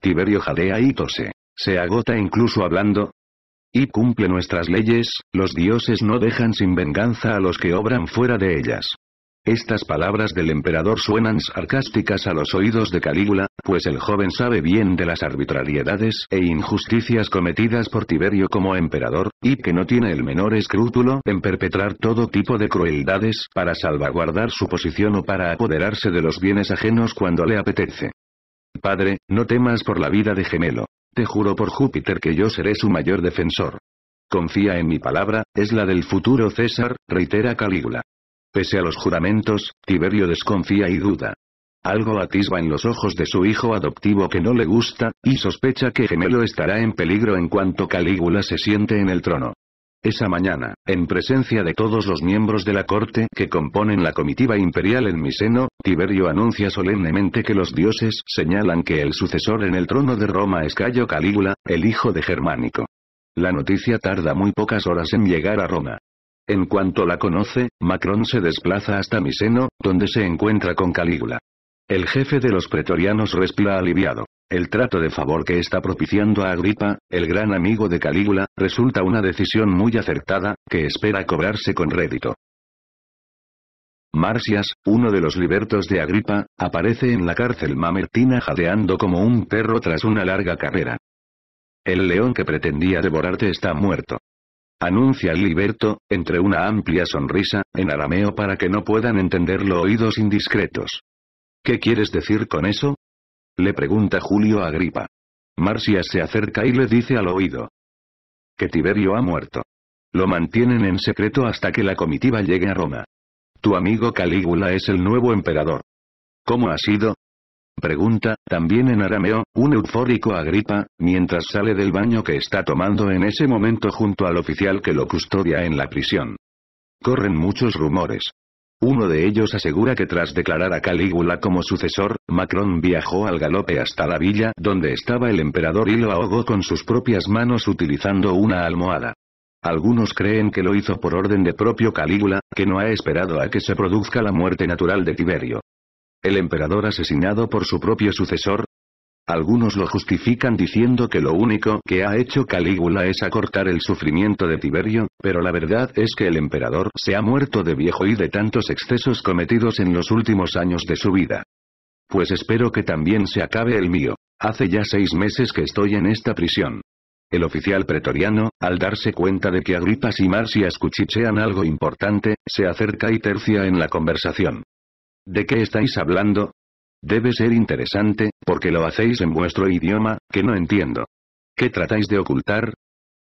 Tiberio jadea y tose. Se agota incluso hablando, y cumple nuestras leyes, los dioses no dejan sin venganza a los que obran fuera de ellas. Estas palabras del emperador suenan sarcásticas a los oídos de Calígula, pues el joven sabe bien de las arbitrariedades e injusticias cometidas por Tiberio como emperador, y que no tiene el menor escrúpulo en perpetrar todo tipo de crueldades para salvaguardar su posición o para apoderarse de los bienes ajenos cuando le apetece. Padre, no temas por la vida de gemelo. Te juro por Júpiter que yo seré su mayor defensor. Confía en mi palabra, es la del futuro César, reitera Calígula. Pese a los juramentos, Tiberio desconfía y duda. Algo atisba en los ojos de su hijo adoptivo que no le gusta, y sospecha que Gemelo estará en peligro en cuanto Calígula se siente en el trono. Esa mañana, en presencia de todos los miembros de la corte que componen la comitiva imperial en Miseno, Tiberio anuncia solemnemente que los dioses señalan que el sucesor en el trono de Roma es Cayo Calígula, el hijo de Germánico. La noticia tarda muy pocas horas en llegar a Roma. En cuanto la conoce, Macron se desplaza hasta Miseno, donde se encuentra con Calígula. El jefe de los pretorianos respira aliviado. El trato de favor que está propiciando a Agripa, el gran amigo de Calígula, resulta una decisión muy acertada, que espera cobrarse con rédito. Marcias, uno de los libertos de Agripa, aparece en la cárcel mamertina jadeando como un perro tras una larga carrera. El león que pretendía devorarte está muerto. Anuncia el liberto, entre una amplia sonrisa, en arameo para que no puedan entenderlo oídos indiscretos. ¿Qué quieres decir con eso? Le pregunta Julio a Agripa. Marcia se acerca y le dice al oído. Que Tiberio ha muerto. Lo mantienen en secreto hasta que la comitiva llegue a Roma. Tu amigo Calígula es el nuevo emperador. ¿Cómo ha sido? Pregunta, también en arameo, un eufórico Agripa, mientras sale del baño que está tomando en ese momento junto al oficial que lo custodia en la prisión. Corren muchos rumores. Uno de ellos asegura que tras declarar a Calígula como sucesor, Macron viajó al galope hasta la villa donde estaba el emperador y lo ahogó con sus propias manos utilizando una almohada. Algunos creen que lo hizo por orden de propio Calígula, que no ha esperado a que se produzca la muerte natural de Tiberio. El emperador asesinado por su propio sucesor, algunos lo justifican diciendo que lo único que ha hecho Calígula es acortar el sufrimiento de Tiberio, pero la verdad es que el emperador se ha muerto de viejo y de tantos excesos cometidos en los últimos años de su vida. Pues espero que también se acabe el mío. Hace ya seis meses que estoy en esta prisión. El oficial pretoriano, al darse cuenta de que Agripas y Marcia cuchichean algo importante, se acerca y tercia en la conversación. ¿De qué estáis hablando? Debe ser interesante, porque lo hacéis en vuestro idioma, que no entiendo. ¿Qué tratáis de ocultar?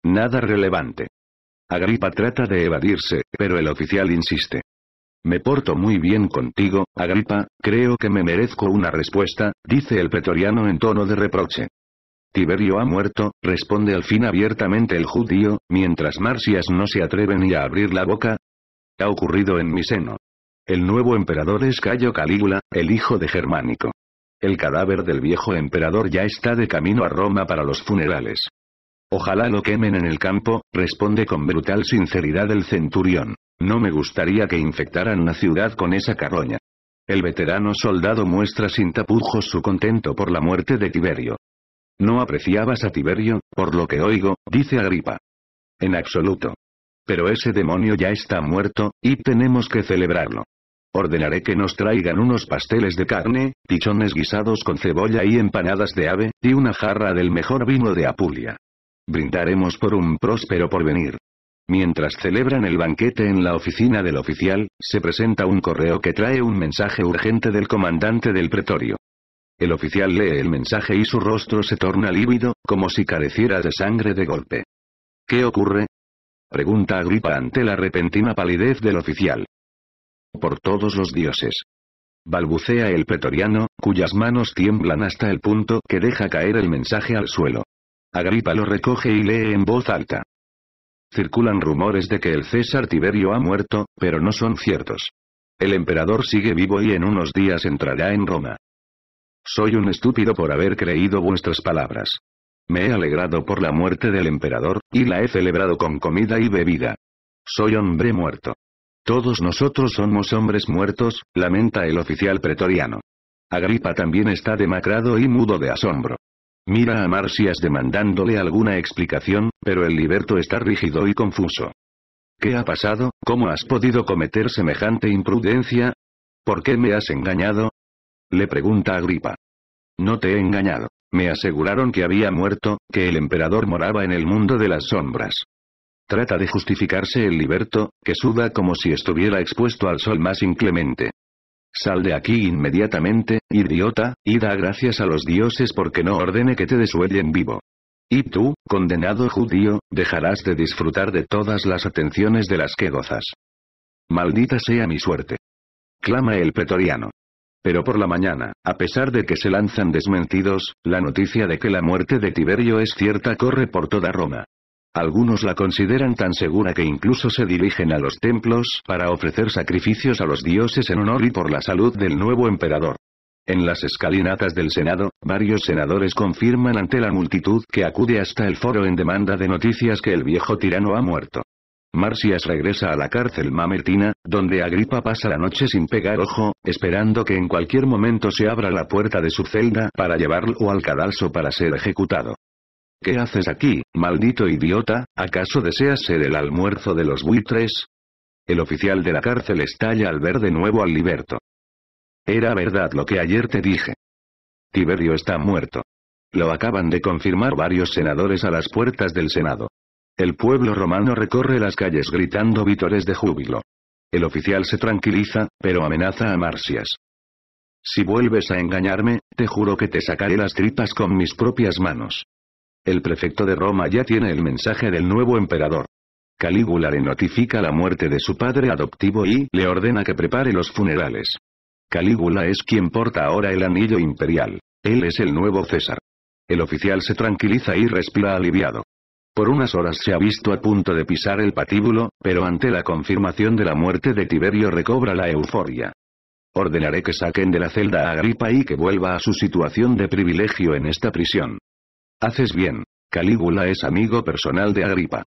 Nada relevante. Agripa trata de evadirse, pero el oficial insiste. Me porto muy bien contigo, Agripa, creo que me merezco una respuesta, dice el pretoriano en tono de reproche. Tiberio ha muerto, responde al fin abiertamente el judío, mientras Marcias no se atreven ni a abrir la boca. Ha ocurrido en mi seno. El nuevo emperador es Cayo Calígula, el hijo de Germánico. El cadáver del viejo emperador ya está de camino a Roma para los funerales. Ojalá lo quemen en el campo, responde con brutal sinceridad el centurión. No me gustaría que infectaran la ciudad con esa carroña. El veterano soldado muestra sin tapujos su contento por la muerte de Tiberio. No apreciabas a Tiberio, por lo que oigo, dice Agripa. En absoluto. Pero ese demonio ya está muerto, y tenemos que celebrarlo. Ordenaré que nos traigan unos pasteles de carne, pichones guisados con cebolla y empanadas de ave, y una jarra del mejor vino de Apulia. Brindaremos por un próspero porvenir. Mientras celebran el banquete en la oficina del oficial, se presenta un correo que trae un mensaje urgente del comandante del pretorio. El oficial lee el mensaje y su rostro se torna lívido, como si careciera de sangre de golpe. ¿Qué ocurre? Pregunta Agripa ante la repentina palidez del oficial por todos los dioses. Balbucea el pretoriano, cuyas manos tiemblan hasta el punto que deja caer el mensaje al suelo. Agripa lo recoge y lee en voz alta. Circulan rumores de que el César Tiberio ha muerto, pero no son ciertos. El emperador sigue vivo y en unos días entrará en Roma. Soy un estúpido por haber creído vuestras palabras. Me he alegrado por la muerte del emperador, y la he celebrado con comida y bebida. Soy hombre muerto. Todos nosotros somos hombres muertos, lamenta el oficial pretoriano. Agripa también está demacrado y mudo de asombro. Mira a Marcias demandándole alguna explicación, pero el liberto está rígido y confuso. ¿Qué ha pasado? ¿Cómo has podido cometer semejante imprudencia? ¿Por qué me has engañado? Le pregunta Agripa. No te he engañado. Me aseguraron que había muerto, que el emperador moraba en el mundo de las sombras. Trata de justificarse el liberto, que suda como si estuviera expuesto al sol más inclemente. Sal de aquí inmediatamente, idiota, y da gracias a los dioses porque no ordene que te desuellen vivo. Y tú, condenado judío, dejarás de disfrutar de todas las atenciones de las que gozas. Maldita sea mi suerte. Clama el pretoriano. Pero por la mañana, a pesar de que se lanzan desmentidos, la noticia de que la muerte de Tiberio es cierta corre por toda Roma. Algunos la consideran tan segura que incluso se dirigen a los templos para ofrecer sacrificios a los dioses en honor y por la salud del nuevo emperador. En las escalinatas del Senado, varios senadores confirman ante la multitud que acude hasta el foro en demanda de noticias que el viejo tirano ha muerto. Marcias regresa a la cárcel mamertina, donde Agripa pasa la noche sin pegar ojo, esperando que en cualquier momento se abra la puerta de su celda para llevarlo al cadalso para ser ejecutado. ¿Qué haces aquí, maldito idiota? ¿Acaso deseas ser el almuerzo de los buitres? El oficial de la cárcel estalla al ver de nuevo al liberto. Era verdad lo que ayer te dije. Tiberio está muerto. Lo acaban de confirmar varios senadores a las puertas del Senado. El pueblo romano recorre las calles gritando vítores de júbilo. El oficial se tranquiliza, pero amenaza a Marcias. Si vuelves a engañarme, te juro que te sacaré las tripas con mis propias manos. El prefecto de Roma ya tiene el mensaje del nuevo emperador. Calígula le notifica la muerte de su padre adoptivo y le ordena que prepare los funerales. Calígula es quien porta ahora el anillo imperial. Él es el nuevo César. El oficial se tranquiliza y respira aliviado. Por unas horas se ha visto a punto de pisar el patíbulo, pero ante la confirmación de la muerte de Tiberio recobra la euforia. Ordenaré que saquen de la celda a Agripa y que vuelva a su situación de privilegio en esta prisión. Haces bien. Calígula es amigo personal de Agripa.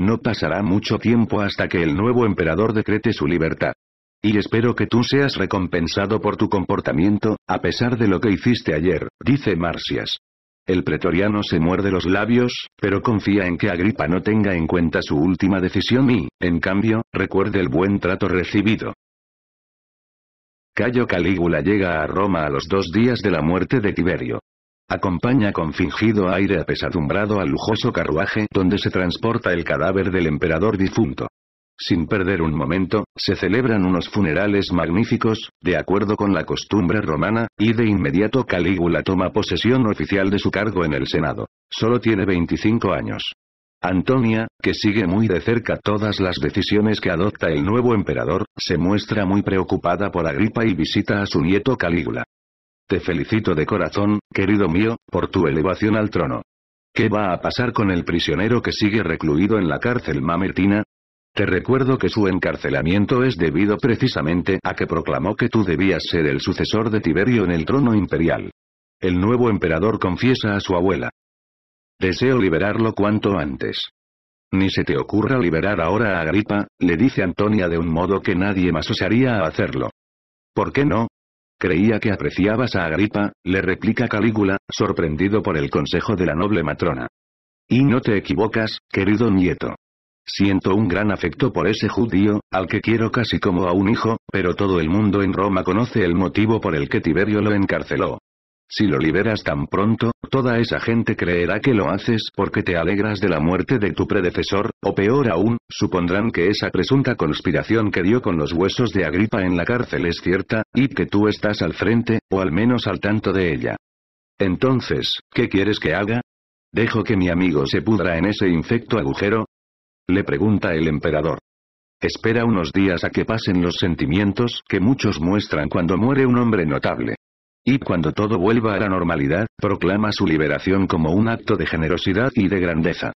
No pasará mucho tiempo hasta que el nuevo emperador decrete su libertad. Y espero que tú seas recompensado por tu comportamiento, a pesar de lo que hiciste ayer, dice Marcias. El pretoriano se muerde los labios, pero confía en que Agripa no tenga en cuenta su última decisión y, en cambio, recuerde el buen trato recibido. Cayo Calígula llega a Roma a los dos días de la muerte de Tiberio. Acompaña con fingido aire apesadumbrado al lujoso carruaje donde se transporta el cadáver del emperador difunto. Sin perder un momento, se celebran unos funerales magníficos, de acuerdo con la costumbre romana, y de inmediato Calígula toma posesión oficial de su cargo en el Senado. Solo tiene 25 años. Antonia, que sigue muy de cerca todas las decisiones que adopta el nuevo emperador, se muestra muy preocupada por Agripa y visita a su nieto Calígula. Te felicito de corazón, querido mío, por tu elevación al trono. ¿Qué va a pasar con el prisionero que sigue recluido en la cárcel mamertina? Te recuerdo que su encarcelamiento es debido precisamente a que proclamó que tú debías ser el sucesor de Tiberio en el trono imperial. El nuevo emperador confiesa a su abuela. Deseo liberarlo cuanto antes. Ni se te ocurra liberar ahora a Agripa, le dice Antonia de un modo que nadie más osaría hacerlo. ¿Por qué no? Creía que apreciabas a Agripa, le replica Calígula, sorprendido por el consejo de la noble matrona. Y no te equivocas, querido nieto. Siento un gran afecto por ese judío, al que quiero casi como a un hijo, pero todo el mundo en Roma conoce el motivo por el que Tiberio lo encarceló. Si lo liberas tan pronto, toda esa gente creerá que lo haces porque te alegras de la muerte de tu predecesor, o peor aún, supondrán que esa presunta conspiración que dio con los huesos de Agripa en la cárcel es cierta, y que tú estás al frente, o al menos al tanto de ella. Entonces, ¿qué quieres que haga? ¿Dejo que mi amigo se pudra en ese infecto agujero? Le pregunta el emperador. Espera unos días a que pasen los sentimientos que muchos muestran cuando muere un hombre notable. Y cuando todo vuelva a la normalidad, proclama su liberación como un acto de generosidad y de grandeza.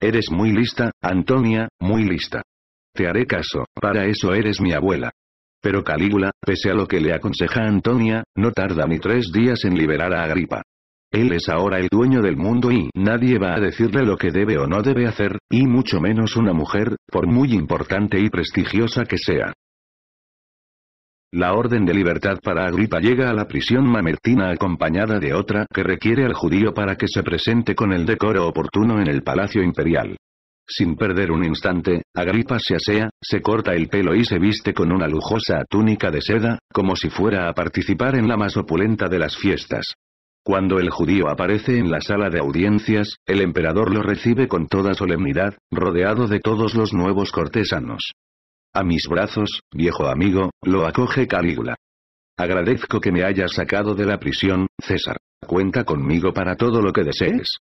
Eres muy lista, Antonia, muy lista. Te haré caso, para eso eres mi abuela. Pero Calígula, pese a lo que le aconseja Antonia, no tarda ni tres días en liberar a Agripa. Él es ahora el dueño del mundo y nadie va a decirle lo que debe o no debe hacer, y mucho menos una mujer, por muy importante y prestigiosa que sea. La orden de libertad para Agripa llega a la prisión mamertina acompañada de otra que requiere al judío para que se presente con el decoro oportuno en el palacio imperial. Sin perder un instante, Agripa se asea, se corta el pelo y se viste con una lujosa túnica de seda, como si fuera a participar en la más opulenta de las fiestas. Cuando el judío aparece en la sala de audiencias, el emperador lo recibe con toda solemnidad, rodeado de todos los nuevos cortesanos. A mis brazos, viejo amigo, lo acoge Calígula. Agradezco que me hayas sacado de la prisión, César. Cuenta conmigo para todo lo que desees.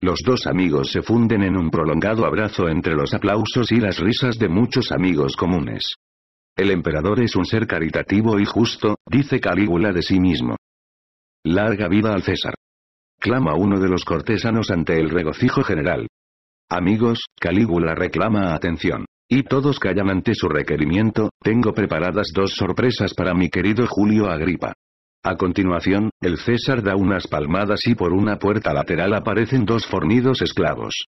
Los dos amigos se funden en un prolongado abrazo entre los aplausos y las risas de muchos amigos comunes. El emperador es un ser caritativo y justo, dice Calígula de sí mismo. Larga vida al César. Clama uno de los cortesanos ante el regocijo general. Amigos, Calígula reclama atención. Y todos callan ante su requerimiento, tengo preparadas dos sorpresas para mi querido Julio Agripa. A continuación, el César da unas palmadas y por una puerta lateral aparecen dos fornidos esclavos.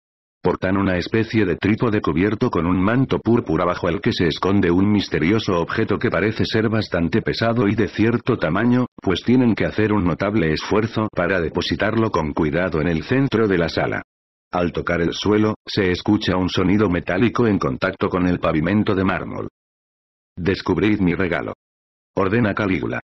Portan una especie de trípode cubierto con un manto púrpura bajo el que se esconde un misterioso objeto que parece ser bastante pesado y de cierto tamaño, pues tienen que hacer un notable esfuerzo para depositarlo con cuidado en el centro de la sala. Al tocar el suelo, se escucha un sonido metálico en contacto con el pavimento de mármol. Descubrid mi regalo. Ordena Calígula.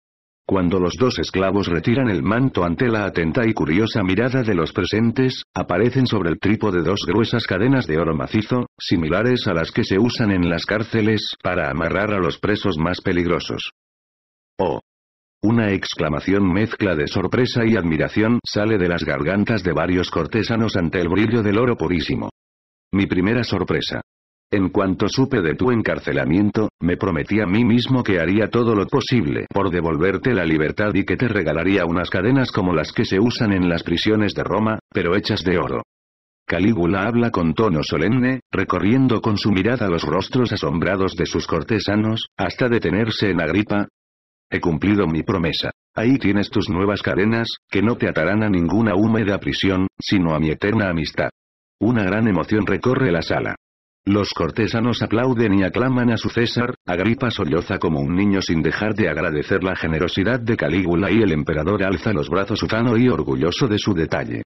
Cuando los dos esclavos retiran el manto ante la atenta y curiosa mirada de los presentes, aparecen sobre el trípode dos gruesas cadenas de oro macizo, similares a las que se usan en las cárceles para amarrar a los presos más peligrosos. Oh, una exclamación mezcla de sorpresa y admiración sale de las gargantas de varios cortesanos ante el brillo del oro purísimo. Mi primera sorpresa. En cuanto supe de tu encarcelamiento, me prometí a mí mismo que haría todo lo posible por devolverte la libertad y que te regalaría unas cadenas como las que se usan en las prisiones de Roma, pero hechas de oro. Calígula habla con tono solemne, recorriendo con su mirada los rostros asombrados de sus cortesanos, hasta detenerse en Agripa, He cumplido mi promesa. Ahí tienes tus nuevas cadenas, que no te atarán a ninguna húmeda prisión, sino a mi eterna amistad. Una gran emoción recorre la sala. Los cortesanos aplauden y aclaman a su César, Agripa solloza como un niño sin dejar de agradecer la generosidad de Calígula y el emperador alza los brazos ufano y orgulloso de su detalle.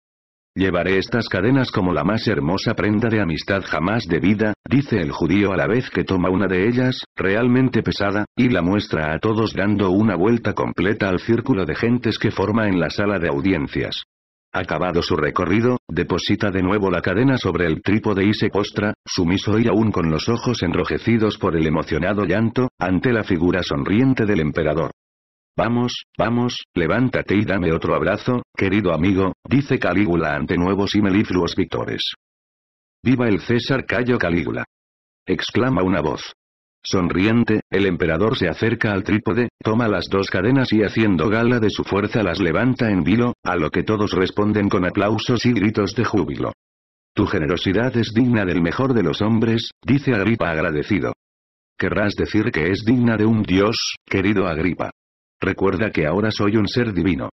Llevaré estas cadenas como la más hermosa prenda de amistad jamás de vida, dice el judío a la vez que toma una de ellas, realmente pesada, y la muestra a todos dando una vuelta completa al círculo de gentes que forma en la sala de audiencias. Acabado su recorrido, deposita de nuevo la cadena sobre el trípode y se postra, sumiso y aún con los ojos enrojecidos por el emocionado llanto, ante la figura sonriente del emperador. Vamos, vamos, levántate y dame otro abrazo, querido amigo, dice Calígula ante nuevos y melifluos victores. Viva el César Cayo Calígula. Exclama una voz. Sonriente, el emperador se acerca al trípode, toma las dos cadenas y haciendo gala de su fuerza las levanta en vilo, a lo que todos responden con aplausos y gritos de júbilo. Tu generosidad es digna del mejor de los hombres, dice Agripa agradecido. Querrás decir que es digna de un dios, querido Agripa. Recuerda que ahora soy un ser divino.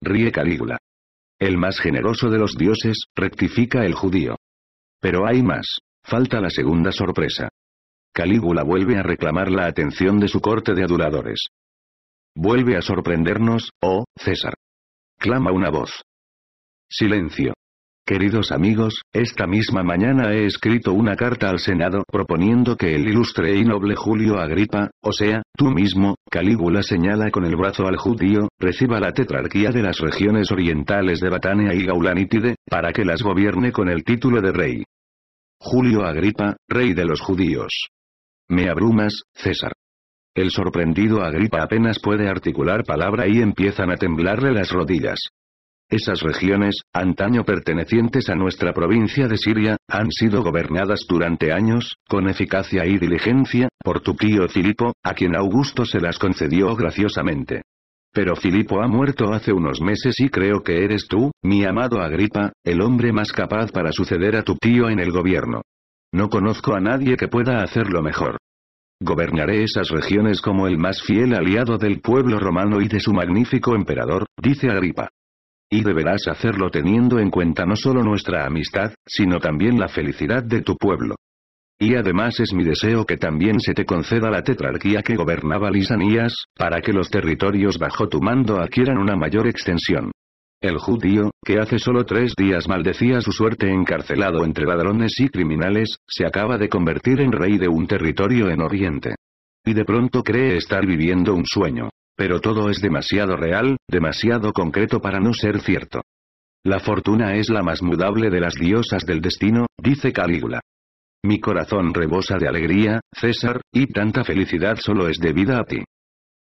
Ríe Calígula. El más generoso de los dioses, rectifica el judío. Pero hay más. Falta la segunda sorpresa. Calígula vuelve a reclamar la atención de su corte de aduladores. Vuelve a sorprendernos, oh, César. Clama una voz. Silencio. Queridos amigos, esta misma mañana he escrito una carta al Senado proponiendo que el ilustre y noble Julio Agripa, o sea, tú mismo, Calígula señala con el brazo al judío, reciba la tetrarquía de las regiones orientales de Batania y Gaulanítide, para que las gobierne con el título de rey. Julio Agripa, rey de los judíos. Me abrumas, César. El sorprendido Agripa apenas puede articular palabra y empiezan a temblarle las rodillas. Esas regiones, antaño pertenecientes a nuestra provincia de Siria, han sido gobernadas durante años, con eficacia y diligencia, por tu tío Filipo, a quien Augusto se las concedió graciosamente. Pero Filipo ha muerto hace unos meses y creo que eres tú, mi amado Agripa, el hombre más capaz para suceder a tu tío en el gobierno. No conozco a nadie que pueda hacerlo mejor. Gobernaré esas regiones como el más fiel aliado del pueblo romano y de su magnífico emperador, dice Agripa. Y deberás hacerlo teniendo en cuenta no solo nuestra amistad, sino también la felicidad de tu pueblo. Y además es mi deseo que también se te conceda la tetrarquía que gobernaba Lisanías, para que los territorios bajo tu mando adquieran una mayor extensión. El judío, que hace solo tres días maldecía su suerte encarcelado entre ladrones y criminales, se acaba de convertir en rey de un territorio en Oriente. Y de pronto cree estar viviendo un sueño pero todo es demasiado real, demasiado concreto para no ser cierto. La fortuna es la más mudable de las diosas del destino, dice Calígula. Mi corazón rebosa de alegría, César, y tanta felicidad solo es debida a ti.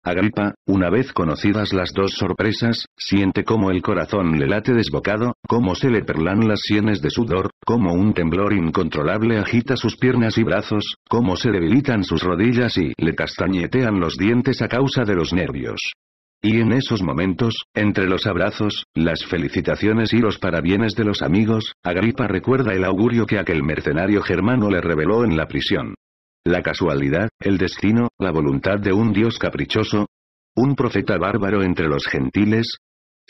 Agripa, una vez conocidas las dos sorpresas, siente cómo el corazón le late desbocado, cómo se le perlan las sienes de sudor, como un temblor incontrolable agita sus piernas y brazos, cómo se debilitan sus rodillas y le castañetean los dientes a causa de los nervios. Y en esos momentos, entre los abrazos, las felicitaciones y los parabienes de los amigos, Agripa recuerda el augurio que aquel mercenario germano le reveló en la prisión la casualidad, el destino, la voluntad de un dios caprichoso, un profeta bárbaro entre los gentiles,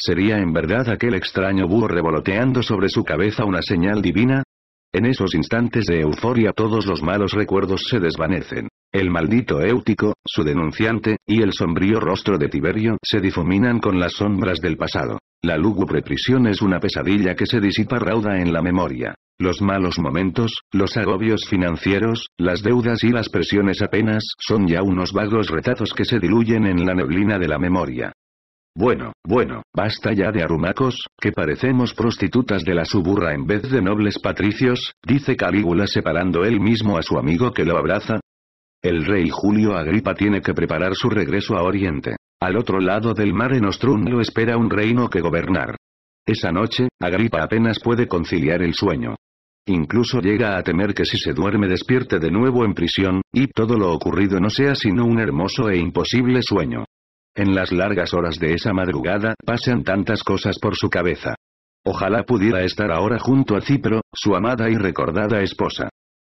¿Sería en verdad aquel extraño búho revoloteando sobre su cabeza una señal divina? En esos instantes de euforia todos los malos recuerdos se desvanecen. El maldito Éutico, su denunciante, y el sombrío rostro de Tiberio se difuminan con las sombras del pasado. La lúgubre prisión es una pesadilla que se disipa rauda en la memoria. Los malos momentos, los agobios financieros, las deudas y las presiones apenas son ya unos vagos retazos que se diluyen en la neblina de la memoria. Bueno, bueno, basta ya de arumacos, que parecemos prostitutas de la suburra en vez de nobles patricios, dice Calígula separando él mismo a su amigo que lo abraza. El rey Julio Agripa tiene que preparar su regreso a Oriente. Al otro lado del mar Nostrum lo espera un reino que gobernar. Esa noche, Agripa apenas puede conciliar el sueño. Incluso llega a temer que si se duerme despierte de nuevo en prisión, y todo lo ocurrido no sea sino un hermoso e imposible sueño. En las largas horas de esa madrugada pasan tantas cosas por su cabeza. Ojalá pudiera estar ahora junto a Cipro, su amada y recordada esposa.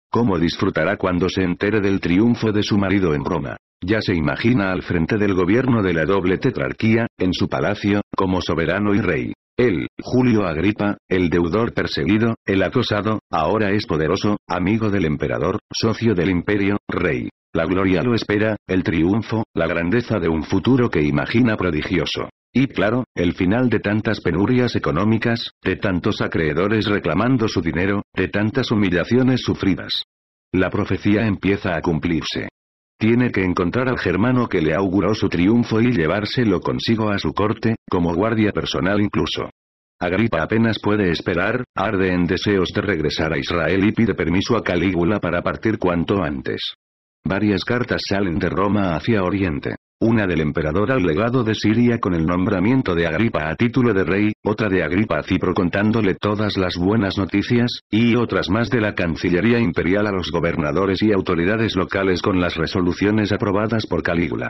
¿Cómo disfrutará cuando se entere del triunfo de su marido en Roma? Ya se imagina al frente del gobierno de la doble tetrarquía, en su palacio, como soberano y rey. Él, Julio Agripa, el deudor perseguido, el acosado, ahora es poderoso, amigo del emperador, socio del imperio, rey. La gloria lo espera, el triunfo, la grandeza de un futuro que imagina prodigioso. Y claro, el final de tantas penurias económicas, de tantos acreedores reclamando su dinero, de tantas humillaciones sufridas. La profecía empieza a cumplirse. Tiene que encontrar al germano que le auguró su triunfo y llevárselo consigo a su corte, como guardia personal incluso. Agripa apenas puede esperar, arde en deseos de regresar a Israel y pide permiso a Calígula para partir cuanto antes. Varias cartas salen de Roma hacia Oriente. Una del emperador al legado de Siria con el nombramiento de Agripa a título de rey, otra de Agripa a Cipro contándole todas las buenas noticias, y otras más de la Cancillería Imperial a los gobernadores y autoridades locales con las resoluciones aprobadas por Calígula.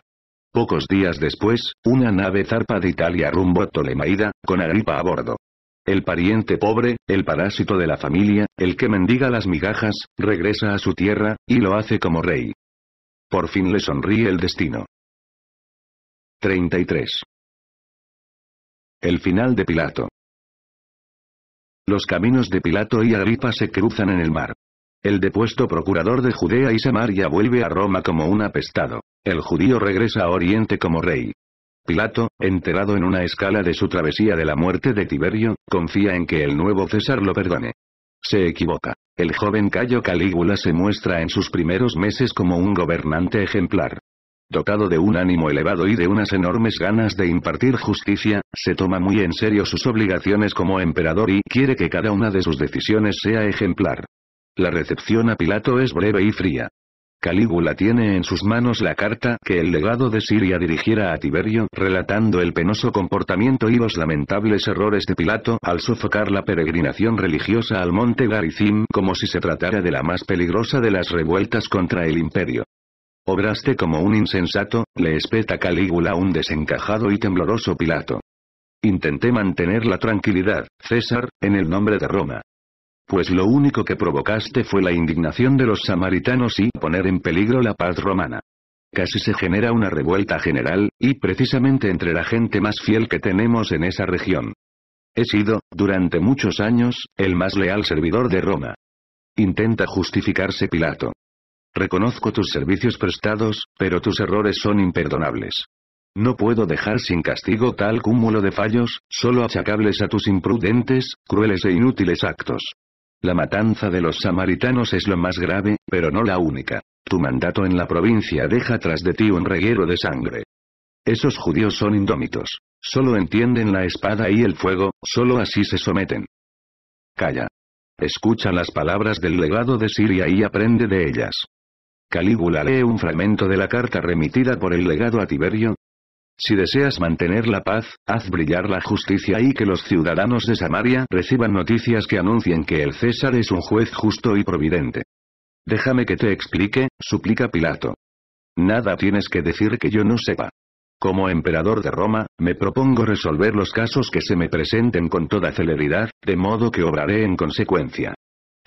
Pocos días después, una nave zarpa de Italia rumbo a Ptolemaida, con Agripa a bordo. El pariente pobre, el parásito de la familia, el que mendiga las migajas, regresa a su tierra, y lo hace como rey. Por fin le sonríe el destino. 33. El final de Pilato. Los caminos de Pilato y Agripa se cruzan en el mar. El depuesto procurador de Judea y Samaria vuelve a Roma como un apestado. El judío regresa a Oriente como rey. Pilato, enterado en una escala de su travesía de la muerte de Tiberio, confía en que el nuevo César lo perdone. Se equivoca. El joven Cayo Calígula se muestra en sus primeros meses como un gobernante ejemplar. Dotado de un ánimo elevado y de unas enormes ganas de impartir justicia, se toma muy en serio sus obligaciones como emperador y quiere que cada una de sus decisiones sea ejemplar. La recepción a Pilato es breve y fría. Calígula tiene en sus manos la carta que el legado de Siria dirigiera a Tiberio relatando el penoso comportamiento y los lamentables errores de Pilato al sofocar la peregrinación religiosa al monte Garizim, como si se tratara de la más peligrosa de las revueltas contra el imperio. Obraste como un insensato, le espeta Calígula un desencajado y tembloroso Pilato. Intenté mantener la tranquilidad, César, en el nombre de Roma. Pues lo único que provocaste fue la indignación de los samaritanos y poner en peligro la paz romana. Casi se genera una revuelta general, y precisamente entre la gente más fiel que tenemos en esa región. He sido, durante muchos años, el más leal servidor de Roma. Intenta justificarse Pilato. Reconozco tus servicios prestados, pero tus errores son imperdonables. No puedo dejar sin castigo tal cúmulo de fallos, solo achacables a tus imprudentes, crueles e inútiles actos. La matanza de los samaritanos es lo más grave, pero no la única. Tu mandato en la provincia deja tras de ti un reguero de sangre. Esos judíos son indómitos. Solo entienden la espada y el fuego, solo así se someten. Calla. Escucha las palabras del legado de Siria y aprende de ellas. Calígula lee un fragmento de la carta remitida por el legado a Tiberio. Si deseas mantener la paz, haz brillar la justicia y que los ciudadanos de Samaria reciban noticias que anuncien que el César es un juez justo y providente. Déjame que te explique, suplica Pilato. Nada tienes que decir que yo no sepa. Como emperador de Roma, me propongo resolver los casos que se me presenten con toda celeridad, de modo que obraré en consecuencia.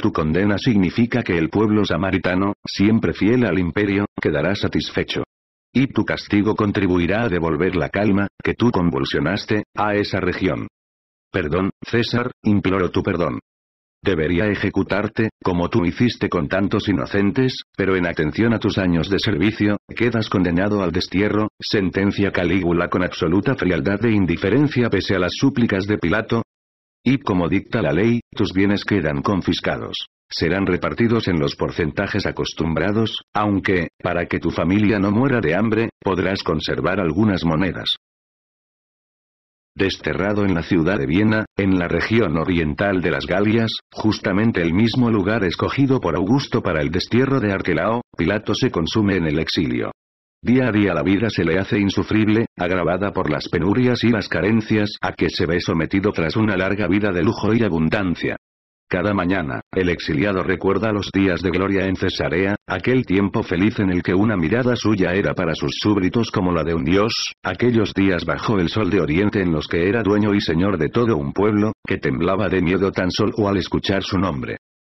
Tu condena significa que el pueblo samaritano, siempre fiel al imperio, quedará satisfecho. Y tu castigo contribuirá a devolver la calma, que tú convulsionaste, a esa región. Perdón, César, imploro tu perdón. Debería ejecutarte, como tú hiciste con tantos inocentes, pero en atención a tus años de servicio, quedas condenado al destierro, sentencia Calígula con absoluta frialdad e indiferencia pese a las súplicas de Pilato, y como dicta la ley, tus bienes quedan confiscados. Serán repartidos en los porcentajes acostumbrados, aunque, para que tu familia no muera de hambre, podrás conservar algunas monedas. Desterrado en la ciudad de Viena, en la región oriental de las Galias, justamente el mismo lugar escogido por Augusto para el destierro de Arquelao, Pilato se consume en el exilio. Día a día la vida se le hace insufrible, agravada por las penurias y las carencias a que se ve sometido tras una larga vida de lujo y abundancia. Cada mañana, el exiliado recuerda los días de gloria en Cesarea, aquel tiempo feliz en el que una mirada suya era para sus súbditos como la de un dios, aquellos días bajo el sol de oriente en los que era dueño y señor de todo un pueblo, que temblaba de miedo tan solo al escuchar su nombre.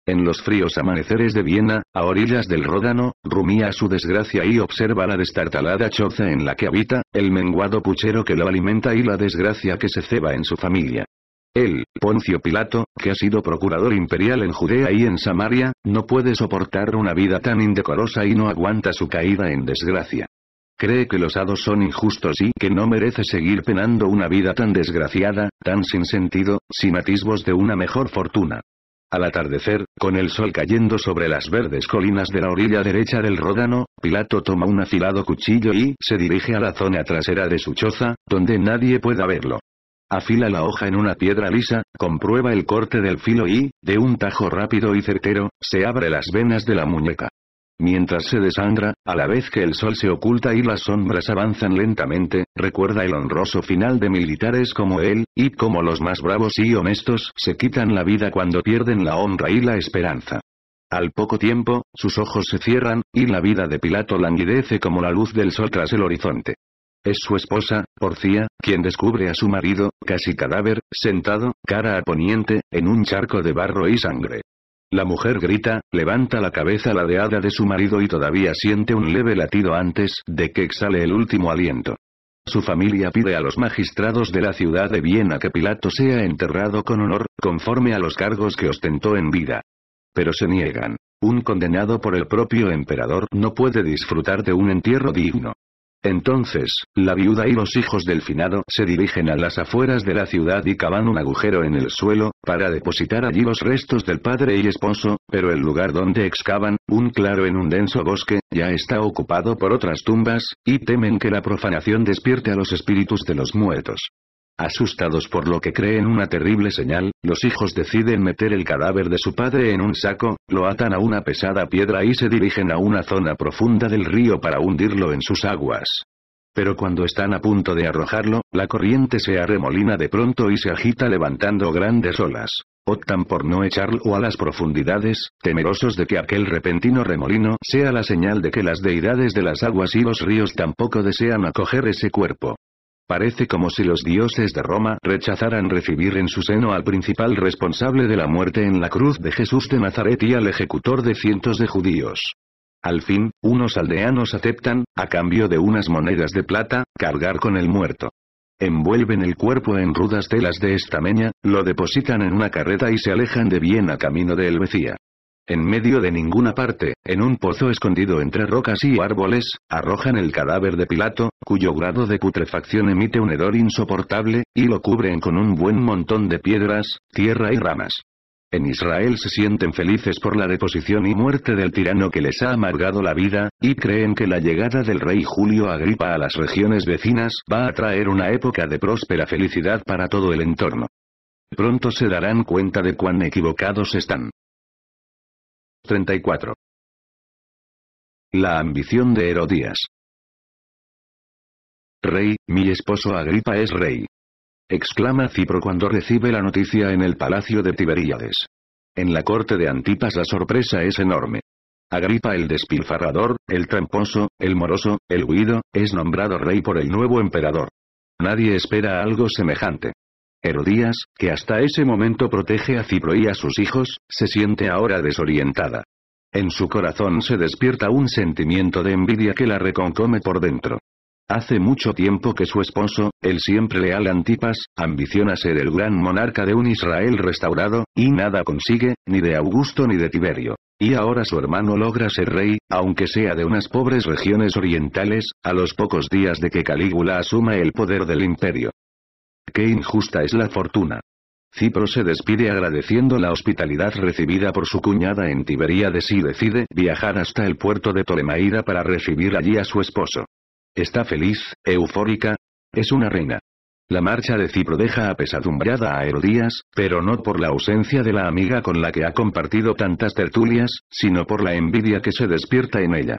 En los fríos amaneceres de Viena, a orillas del Ródano, rumía su desgracia y observa la destartalada choza en la que habita, el menguado puchero que lo alimenta y la desgracia que se ceba en su familia. Él, Poncio Pilato, que ha sido procurador imperial en Judea y en Samaria, no puede soportar una vida tan indecorosa y no aguanta su caída en desgracia. Cree que los hados son injustos y que no merece seguir penando una vida tan desgraciada, tan sin sentido, sin atisbos de una mejor fortuna. Al atardecer, con el sol cayendo sobre las verdes colinas de la orilla derecha del Ródano, Pilato toma un afilado cuchillo y se dirige a la zona trasera de su choza, donde nadie pueda verlo. Afila la hoja en una piedra lisa, comprueba el corte del filo y, de un tajo rápido y certero, se abre las venas de la muñeca. Mientras se desangra, a la vez que el sol se oculta y las sombras avanzan lentamente, recuerda el honroso final de militares como él, y como los más bravos y honestos se quitan la vida cuando pierden la honra y la esperanza. Al poco tiempo, sus ojos se cierran, y la vida de Pilato languidece como la luz del sol tras el horizonte. Es su esposa, Porcía, quien descubre a su marido, casi cadáver, sentado, cara a poniente, en un charco de barro y sangre. La mujer grita, levanta la cabeza ladeada de su marido y todavía siente un leve latido antes de que exhale el último aliento. Su familia pide a los magistrados de la ciudad de Viena que Pilato sea enterrado con honor, conforme a los cargos que ostentó en vida. Pero se niegan. Un condenado por el propio emperador no puede disfrutar de un entierro digno. Entonces, la viuda y los hijos del finado se dirigen a las afueras de la ciudad y cavan un agujero en el suelo, para depositar allí los restos del padre y esposo, pero el lugar donde excavan, un claro en un denso bosque, ya está ocupado por otras tumbas, y temen que la profanación despierte a los espíritus de los muertos. Asustados por lo que creen una terrible señal, los hijos deciden meter el cadáver de su padre en un saco, lo atan a una pesada piedra y se dirigen a una zona profunda del río para hundirlo en sus aguas. Pero cuando están a punto de arrojarlo, la corriente se arremolina de pronto y se agita levantando grandes olas. Optan por no echarlo a las profundidades, temerosos de que aquel repentino remolino sea la señal de que las deidades de las aguas y los ríos tampoco desean acoger ese cuerpo. Parece como si los dioses de Roma rechazaran recibir en su seno al principal responsable de la muerte en la cruz de Jesús de Nazaret y al ejecutor de cientos de judíos. Al fin, unos aldeanos aceptan, a cambio de unas monedas de plata, cargar con el muerto. Envuelven el cuerpo en rudas telas de estameña, lo depositan en una carreta y se alejan de bien a camino de Helvecia. En medio de ninguna parte, en un pozo escondido entre rocas y árboles, arrojan el cadáver de Pilato, cuyo grado de putrefacción emite un hedor insoportable, y lo cubren con un buen montón de piedras, tierra y ramas. En Israel se sienten felices por la deposición y muerte del tirano que les ha amargado la vida, y creen que la llegada del rey Julio Agripa a las regiones vecinas va a traer una época de próspera felicidad para todo el entorno. Pronto se darán cuenta de cuán equivocados están. 34. La ambición de Herodías. Rey, mi esposo Agripa es rey. Exclama Cipro cuando recibe la noticia en el palacio de Tiberíades. En la corte de Antipas la sorpresa es enorme. Agripa el despilfarrador, el tramposo, el moroso, el huido, es nombrado rey por el nuevo emperador. Nadie espera algo semejante. Herodías, que hasta ese momento protege a Cipro y a sus hijos, se siente ahora desorientada. En su corazón se despierta un sentimiento de envidia que la reconcome por dentro. Hace mucho tiempo que su esposo, el siempre leal Antipas, ambiciona ser el gran monarca de un Israel restaurado, y nada consigue, ni de Augusto ni de Tiberio. Y ahora su hermano logra ser rey, aunque sea de unas pobres regiones orientales, a los pocos días de que Calígula asuma el poder del imperio. Qué injusta es la fortuna. Cipro se despide agradeciendo la hospitalidad recibida por su cuñada en Tiberíades y decide viajar hasta el puerto de Ptolemaida para recibir allí a su esposo. Está feliz, eufórica. Es una reina. La marcha de Cipro deja apesadumbrada a Herodías, pero no por la ausencia de la amiga con la que ha compartido tantas tertulias, sino por la envidia que se despierta en ella.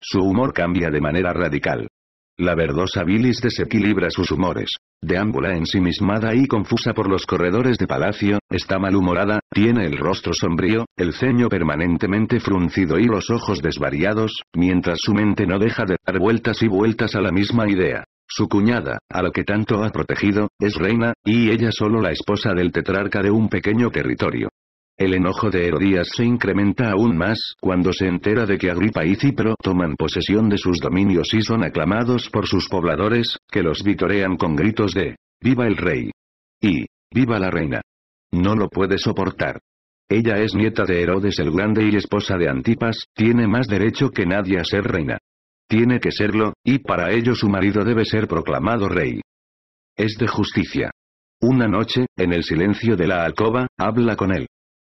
Su humor cambia de manera radical. La verdosa bilis desequilibra sus humores. De Deambula ensimismada y confusa por los corredores de palacio, está malhumorada, tiene el rostro sombrío, el ceño permanentemente fruncido y los ojos desvariados, mientras su mente no deja de dar vueltas y vueltas a la misma idea. Su cuñada, a la que tanto ha protegido, es reina, y ella solo la esposa del tetrarca de un pequeño territorio. El enojo de Herodías se incrementa aún más cuando se entera de que Agripa y Cipro toman posesión de sus dominios y son aclamados por sus pobladores, que los vitorean con gritos de «¡Viva el rey!» y «¡Viva la reina!». No lo puede soportar. Ella es nieta de Herodes el Grande y esposa de Antipas, tiene más derecho que nadie a ser reina. Tiene que serlo, y para ello su marido debe ser proclamado rey. Es de justicia. Una noche, en el silencio de la alcoba, habla con él.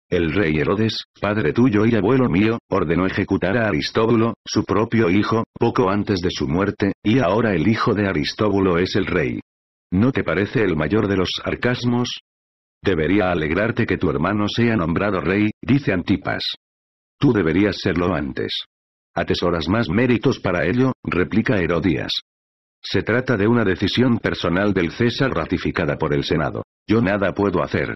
El rey Herodes, padre tuyo y abuelo mío, ordenó ejecutar a Aristóbulo, su propio hijo, poco antes de su muerte, y ahora el hijo de Aristóbulo es el rey. ¿No te parece el mayor de los sarcasmos? Debería alegrarte que tu hermano sea nombrado rey, dice Antipas. Tú deberías serlo antes. Atesoras más méritos para ello, replica Herodías. Se trata de una decisión personal del César ratificada por el Senado. Yo nada puedo hacer.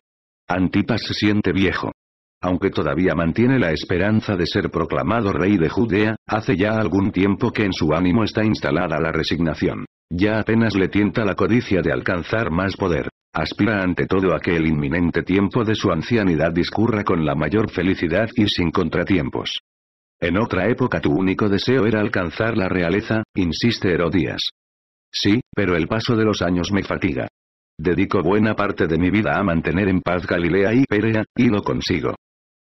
Antipas se siente viejo aunque todavía mantiene la esperanza de ser proclamado rey de Judea, hace ya algún tiempo que en su ánimo está instalada la resignación. Ya apenas le tienta la codicia de alcanzar más poder. Aspira ante todo a que el inminente tiempo de su ancianidad discurra con la mayor felicidad y sin contratiempos. En otra época tu único deseo era alcanzar la realeza, insiste Herodías. Sí, pero el paso de los años me fatiga. Dedico buena parte de mi vida a mantener en paz Galilea y Perea, y lo consigo.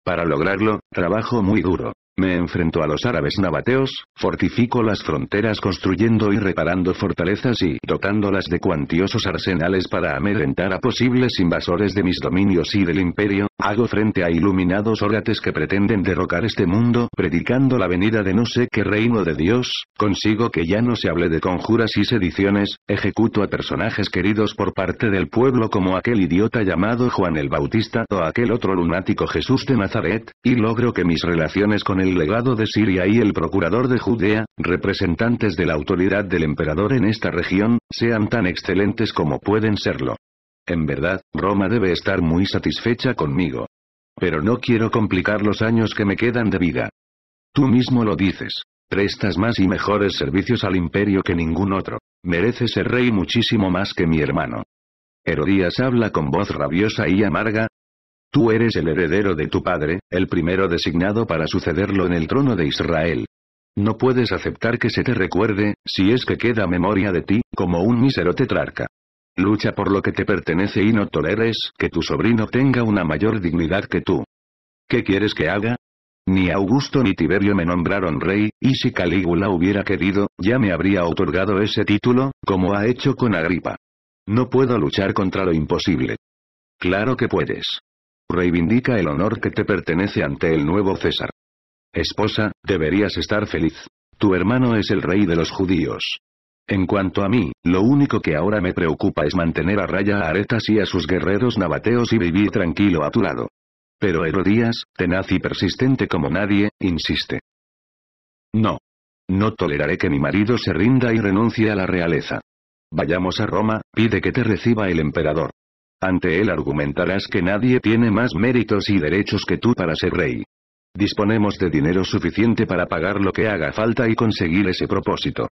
Para lograrlo, trabajo muy duro. Me enfrento a los árabes nabateos, fortifico las fronteras construyendo y reparando fortalezas y dotándolas de cuantiosos arsenales para amedrentar a posibles invasores de mis dominios y del imperio, Hago frente a iluminados órgates que pretenden derrocar este mundo predicando la venida de no sé qué reino de Dios, consigo que ya no se hable de conjuras y sediciones, ejecuto a personajes queridos por parte del pueblo como aquel idiota llamado Juan el Bautista o aquel otro lunático Jesús de Nazaret, y logro que mis relaciones con el legado de Siria y el procurador de Judea, representantes de la autoridad del emperador en esta región, sean tan excelentes como pueden serlo. En verdad, Roma debe estar muy satisfecha conmigo. Pero no quiero complicar los años que me quedan de vida. Tú mismo lo dices. Prestas más y mejores servicios al imperio que ningún otro. Mereces ser rey muchísimo más que mi hermano. Herodías habla con voz rabiosa y amarga. Tú eres el heredero de tu padre, el primero designado para sucederlo en el trono de Israel. No puedes aceptar que se te recuerde, si es que queda memoria de ti, como un mísero tetrarca. Lucha por lo que te pertenece y no toleres que tu sobrino tenga una mayor dignidad que tú. ¿Qué quieres que haga? Ni Augusto ni Tiberio me nombraron rey, y si Calígula hubiera querido, ya me habría otorgado ese título, como ha hecho con Agripa. No puedo luchar contra lo imposible. Claro que puedes. Reivindica el honor que te pertenece ante el nuevo César. Esposa, deberías estar feliz. Tu hermano es el rey de los judíos. En cuanto a mí, lo único que ahora me preocupa es mantener a raya a Aretas y a sus guerreros nabateos y vivir tranquilo a tu lado. Pero Herodías, tenaz y persistente como nadie, insiste. No. No toleraré que mi marido se rinda y renuncie a la realeza. Vayamos a Roma, pide que te reciba el emperador. Ante él argumentarás que nadie tiene más méritos y derechos que tú para ser rey. Disponemos de dinero suficiente para pagar lo que haga falta y conseguir ese propósito.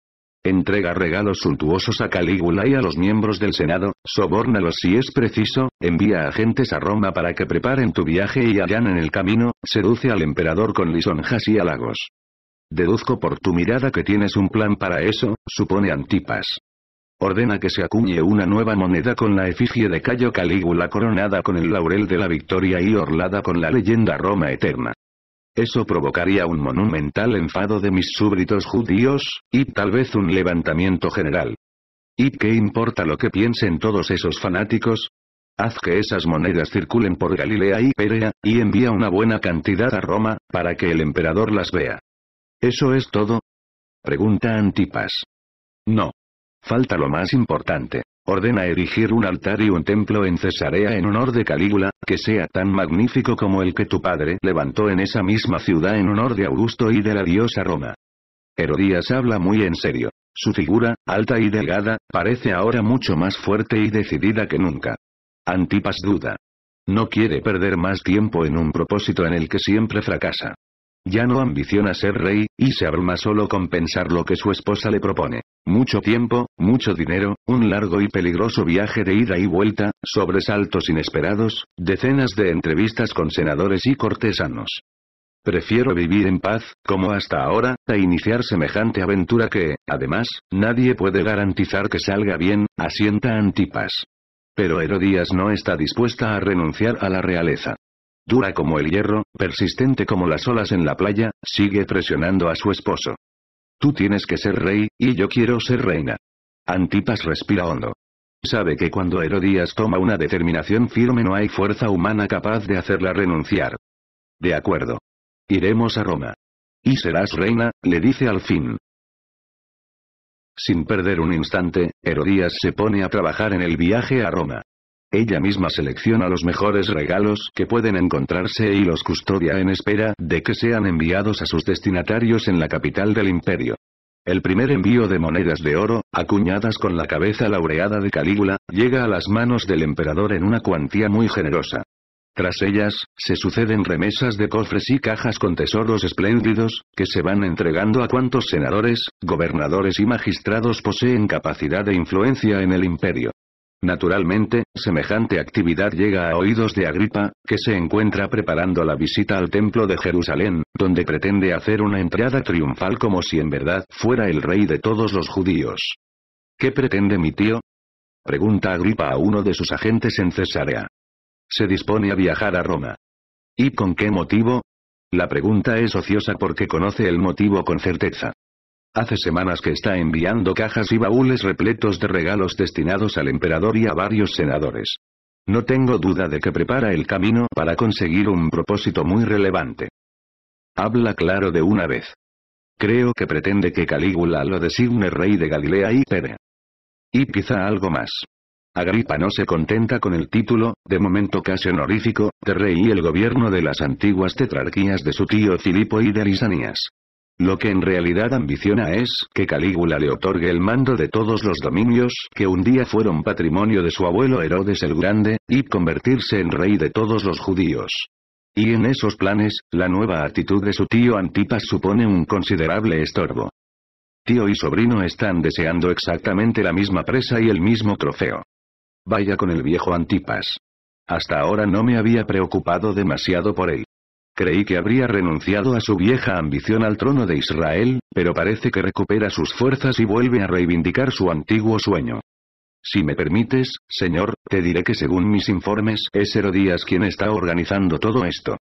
Entrega regalos suntuosos a Calígula y a los miembros del Senado, sobórnalos si es preciso, envía agentes a Roma para que preparen tu viaje y en el camino, seduce al emperador con lisonjas y halagos. Deduzco por tu mirada que tienes un plan para eso, supone Antipas. Ordena que se acuñe una nueva moneda con la efigie de Cayo Calígula coronada con el laurel de la victoria y orlada con la leyenda Roma eterna. Eso provocaría un monumental enfado de mis súbditos judíos, y tal vez un levantamiento general. ¿Y qué importa lo que piensen todos esos fanáticos? Haz que esas monedas circulen por Galilea y Perea, y envía una buena cantidad a Roma, para que el emperador las vea. ¿Eso es todo? Pregunta Antipas. No. Falta lo más importante. Ordena erigir un altar y un templo en Cesarea en honor de Calígula, que sea tan magnífico como el que tu padre levantó en esa misma ciudad en honor de Augusto y de la diosa Roma. Herodías habla muy en serio. Su figura, alta y delgada, parece ahora mucho más fuerte y decidida que nunca. Antipas duda. No quiere perder más tiempo en un propósito en el que siempre fracasa. Ya no ambiciona ser rey, y se abruma solo con pensar lo que su esposa le propone. Mucho tiempo, mucho dinero, un largo y peligroso viaje de ida y vuelta, sobresaltos inesperados, decenas de entrevistas con senadores y cortesanos. Prefiero vivir en paz, como hasta ahora, a iniciar semejante aventura que, además, nadie puede garantizar que salga bien, asienta Antipas. Pero Herodías no está dispuesta a renunciar a la realeza dura como el hierro, persistente como las olas en la playa, sigue presionando a su esposo. Tú tienes que ser rey, y yo quiero ser reina. Antipas respira hondo. Sabe que cuando Herodías toma una determinación firme no hay fuerza humana capaz de hacerla renunciar. De acuerdo. Iremos a Roma. Y serás reina, le dice al fin. Sin perder un instante, Herodías se pone a trabajar en el viaje a Roma. Ella misma selecciona los mejores regalos que pueden encontrarse y los custodia en espera de que sean enviados a sus destinatarios en la capital del imperio. El primer envío de monedas de oro, acuñadas con la cabeza laureada de Calígula, llega a las manos del emperador en una cuantía muy generosa. Tras ellas, se suceden remesas de cofres y cajas con tesoros espléndidos, que se van entregando a cuantos senadores, gobernadores y magistrados poseen capacidad de influencia en el imperio. Naturalmente, semejante actividad llega a oídos de Agripa, que se encuentra preparando la visita al templo de Jerusalén, donde pretende hacer una entrada triunfal como si en verdad fuera el rey de todos los judíos. ¿Qué pretende mi tío? Pregunta Agripa a uno de sus agentes en Cesarea. Se dispone a viajar a Roma. ¿Y con qué motivo? La pregunta es ociosa porque conoce el motivo con certeza. Hace semanas que está enviando cajas y baúles repletos de regalos destinados al emperador y a varios senadores. No tengo duda de que prepara el camino para conseguir un propósito muy relevante. Habla claro de una vez. Creo que pretende que Calígula lo designe rey de Galilea y Pere. Y quizá algo más. Agripa no se contenta con el título, de momento casi honorífico, de rey y el gobierno de las antiguas tetrarquías de su tío Filipo y de Arisanías, lo que en realidad ambiciona es que Calígula le otorgue el mando de todos los dominios que un día fueron patrimonio de su abuelo Herodes el Grande, y convertirse en rey de todos los judíos. Y en esos planes, la nueva actitud de su tío Antipas supone un considerable estorbo. Tío y sobrino están deseando exactamente la misma presa y el mismo trofeo. Vaya con el viejo Antipas. Hasta ahora no me había preocupado demasiado por él. Creí que habría renunciado a su vieja ambición al trono de Israel, pero parece que recupera sus fuerzas y vuelve a reivindicar su antiguo sueño. Si me permites, señor, te diré que según mis informes es Herodías quien está organizando todo esto.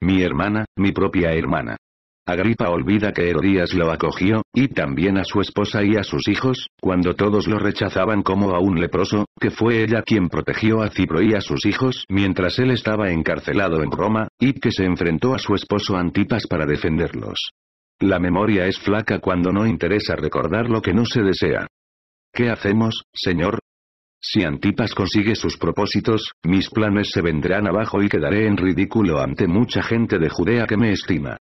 Mi hermana, mi propia hermana. Agripa olvida que Herodías lo acogió, y también a su esposa y a sus hijos, cuando todos lo rechazaban como a un leproso, que fue ella quien protegió a Cipro y a sus hijos mientras él estaba encarcelado en Roma, y que se enfrentó a su esposo Antipas para defenderlos. La memoria es flaca cuando no interesa recordar lo que no se desea. ¿Qué hacemos, señor? Si Antipas consigue sus propósitos, mis planes se vendrán abajo y quedaré en ridículo ante mucha gente de Judea que me estima.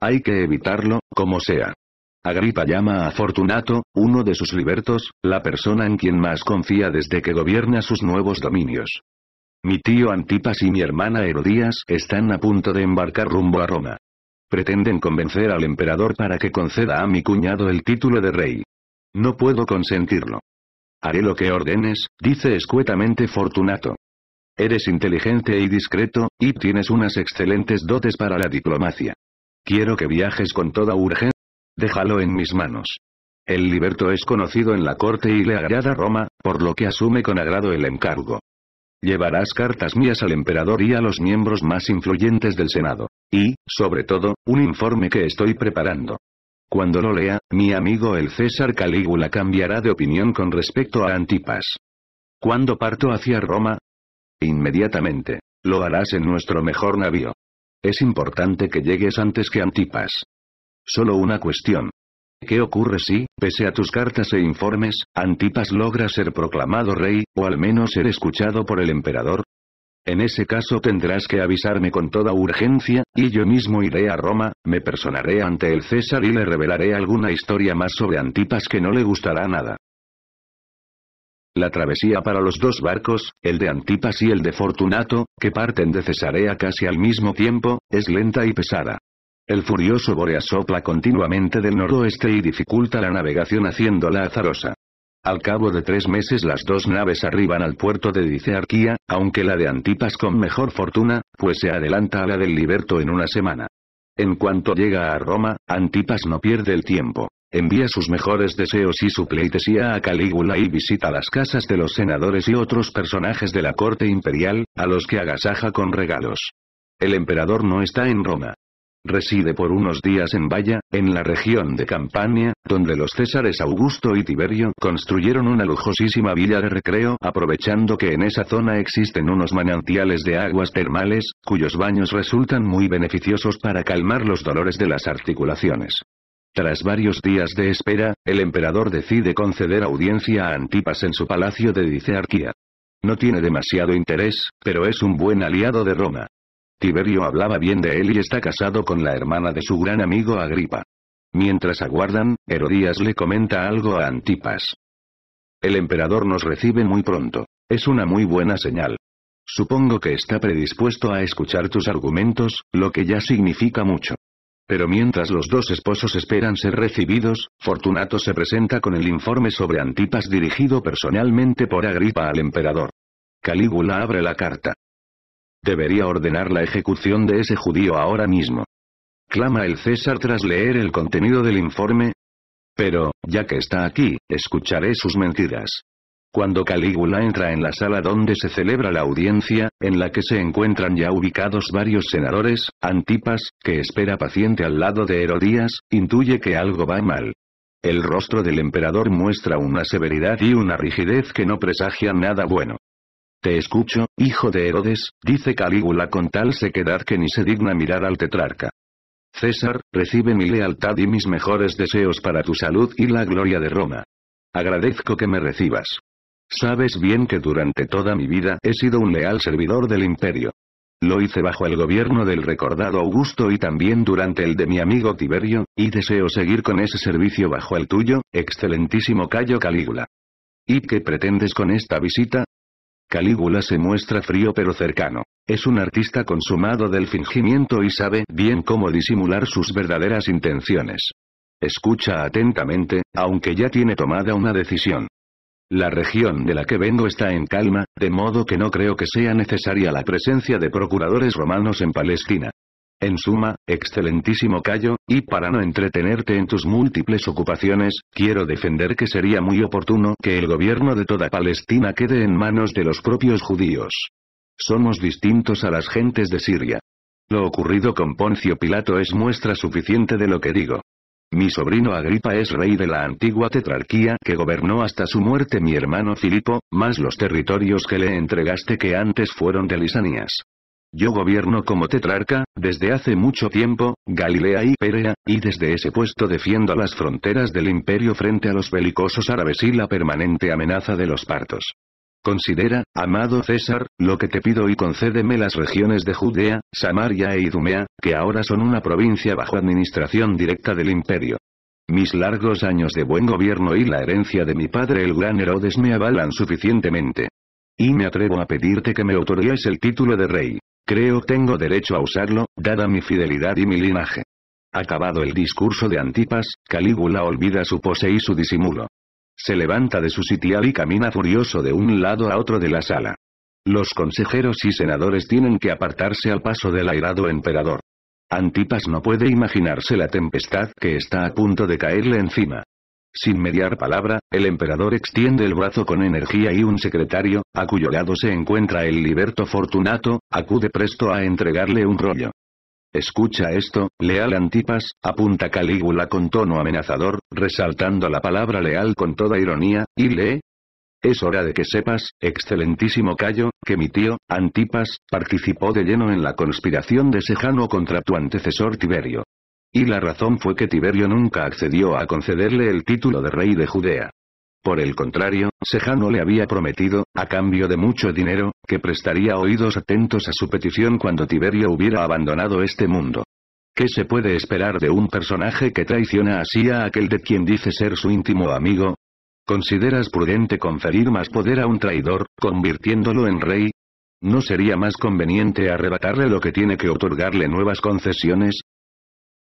Hay que evitarlo, como sea. Agripa llama a Fortunato, uno de sus libertos, la persona en quien más confía desde que gobierna sus nuevos dominios. Mi tío Antipas y mi hermana Herodías están a punto de embarcar rumbo a Roma. Pretenden convencer al emperador para que conceda a mi cuñado el título de rey. No puedo consentirlo. Haré lo que ordenes, dice escuetamente Fortunato. Eres inteligente y discreto, y tienes unas excelentes dotes para la diplomacia. Quiero que viajes con toda urgencia. Déjalo en mis manos. El liberto es conocido en la corte y le agrada Roma, por lo que asume con agrado el encargo. Llevarás cartas mías al emperador y a los miembros más influyentes del Senado. Y, sobre todo, un informe que estoy preparando. Cuando lo lea, mi amigo el César Calígula cambiará de opinión con respecto a Antipas. ¿Cuándo parto hacia Roma? Inmediatamente. Lo harás en nuestro mejor navío. Es importante que llegues antes que Antipas. Solo una cuestión. ¿Qué ocurre si, pese a tus cartas e informes, Antipas logra ser proclamado rey, o al menos ser escuchado por el emperador? En ese caso tendrás que avisarme con toda urgencia, y yo mismo iré a Roma, me personaré ante el César y le revelaré alguna historia más sobre Antipas que no le gustará nada. La travesía para los dos barcos, el de Antipas y el de Fortunato, que parten de Cesarea casi al mismo tiempo, es lenta y pesada. El furioso Borea sopla continuamente del noroeste y dificulta la navegación haciéndola azarosa. Al cabo de tres meses las dos naves arriban al puerto de Dicearquía, aunque la de Antipas con mejor fortuna, pues se adelanta a la del Liberto en una semana. En cuanto llega a Roma, Antipas no pierde el tiempo. Envía sus mejores deseos y su pleitesía a Calígula y visita las casas de los senadores y otros personajes de la corte imperial, a los que agasaja con regalos. El emperador no está en Roma. Reside por unos días en Valla, en la región de Campania, donde los Césares Augusto y Tiberio construyeron una lujosísima villa de recreo aprovechando que en esa zona existen unos manantiales de aguas termales, cuyos baños resultan muy beneficiosos para calmar los dolores de las articulaciones. Tras varios días de espera, el emperador decide conceder audiencia a Antipas en su palacio de Dicearquía. No tiene demasiado interés, pero es un buen aliado de Roma. Tiberio hablaba bien de él y está casado con la hermana de su gran amigo Agripa. Mientras aguardan, Herodías le comenta algo a Antipas. El emperador nos recibe muy pronto. Es una muy buena señal. Supongo que está predispuesto a escuchar tus argumentos, lo que ya significa mucho. Pero mientras los dos esposos esperan ser recibidos, Fortunato se presenta con el informe sobre Antipas dirigido personalmente por Agripa al emperador. Calígula abre la carta. Debería ordenar la ejecución de ese judío ahora mismo. Clama el César tras leer el contenido del informe. Pero, ya que está aquí, escucharé sus mentiras. Cuando Calígula entra en la sala donde se celebra la audiencia, en la que se encuentran ya ubicados varios senadores, Antipas, que espera paciente al lado de Herodías, intuye que algo va mal. El rostro del emperador muestra una severidad y una rigidez que no presagian nada bueno. Te escucho, hijo de Herodes, dice Calígula con tal sequedad que ni se digna mirar al tetrarca. César, recibe mi lealtad y mis mejores deseos para tu salud y la gloria de Roma. Agradezco que me recibas. Sabes bien que durante toda mi vida he sido un leal servidor del imperio. Lo hice bajo el gobierno del recordado Augusto y también durante el de mi amigo Tiberio, y deseo seguir con ese servicio bajo el tuyo, excelentísimo Cayo Calígula. ¿Y qué pretendes con esta visita? Calígula se muestra frío pero cercano. Es un artista consumado del fingimiento y sabe bien cómo disimular sus verdaderas intenciones. Escucha atentamente, aunque ya tiene tomada una decisión. La región de la que vengo está en calma, de modo que no creo que sea necesaria la presencia de procuradores romanos en Palestina. En suma, excelentísimo Cayo, y para no entretenerte en tus múltiples ocupaciones, quiero defender que sería muy oportuno que el gobierno de toda Palestina quede en manos de los propios judíos. Somos distintos a las gentes de Siria. Lo ocurrido con Poncio Pilato es muestra suficiente de lo que digo. Mi sobrino Agripa es rey de la antigua tetrarquía que gobernó hasta su muerte mi hermano Filipo, más los territorios que le entregaste que antes fueron de Lisanías. Yo gobierno como tetrarca, desde hace mucho tiempo, Galilea y Perea, y desde ese puesto defiendo las fronteras del imperio frente a los belicosos árabes y la permanente amenaza de los partos. Considera, amado César, lo que te pido y concédeme las regiones de Judea, Samaria e Idumea, que ahora son una provincia bajo administración directa del imperio. Mis largos años de buen gobierno y la herencia de mi padre el gran Herodes me avalan suficientemente. Y me atrevo a pedirte que me otorgues el título de rey. Creo tengo derecho a usarlo, dada mi fidelidad y mi linaje. Acabado el discurso de Antipas, Calígula olvida su pose y su disimulo. Se levanta de su sitial y camina furioso de un lado a otro de la sala. Los consejeros y senadores tienen que apartarse al paso del airado emperador. Antipas no puede imaginarse la tempestad que está a punto de caerle encima. Sin mediar palabra, el emperador extiende el brazo con energía y un secretario, a cuyo lado se encuentra el liberto Fortunato, acude presto a entregarle un rollo. Escucha esto, leal Antipas, apunta Calígula con tono amenazador, resaltando la palabra leal con toda ironía, y lee. Es hora de que sepas, excelentísimo Cayo, que mi tío, Antipas, participó de lleno en la conspiración de Sejano contra tu antecesor Tiberio. Y la razón fue que Tiberio nunca accedió a concederle el título de rey de Judea. Por el contrario, Sejano le había prometido, a cambio de mucho dinero, que prestaría oídos atentos a su petición cuando Tiberio hubiera abandonado este mundo. ¿Qué se puede esperar de un personaje que traiciona así a aquel de quien dice ser su íntimo amigo? ¿Consideras prudente conferir más poder a un traidor, convirtiéndolo en rey? ¿No sería más conveniente arrebatarle lo que tiene que otorgarle nuevas concesiones?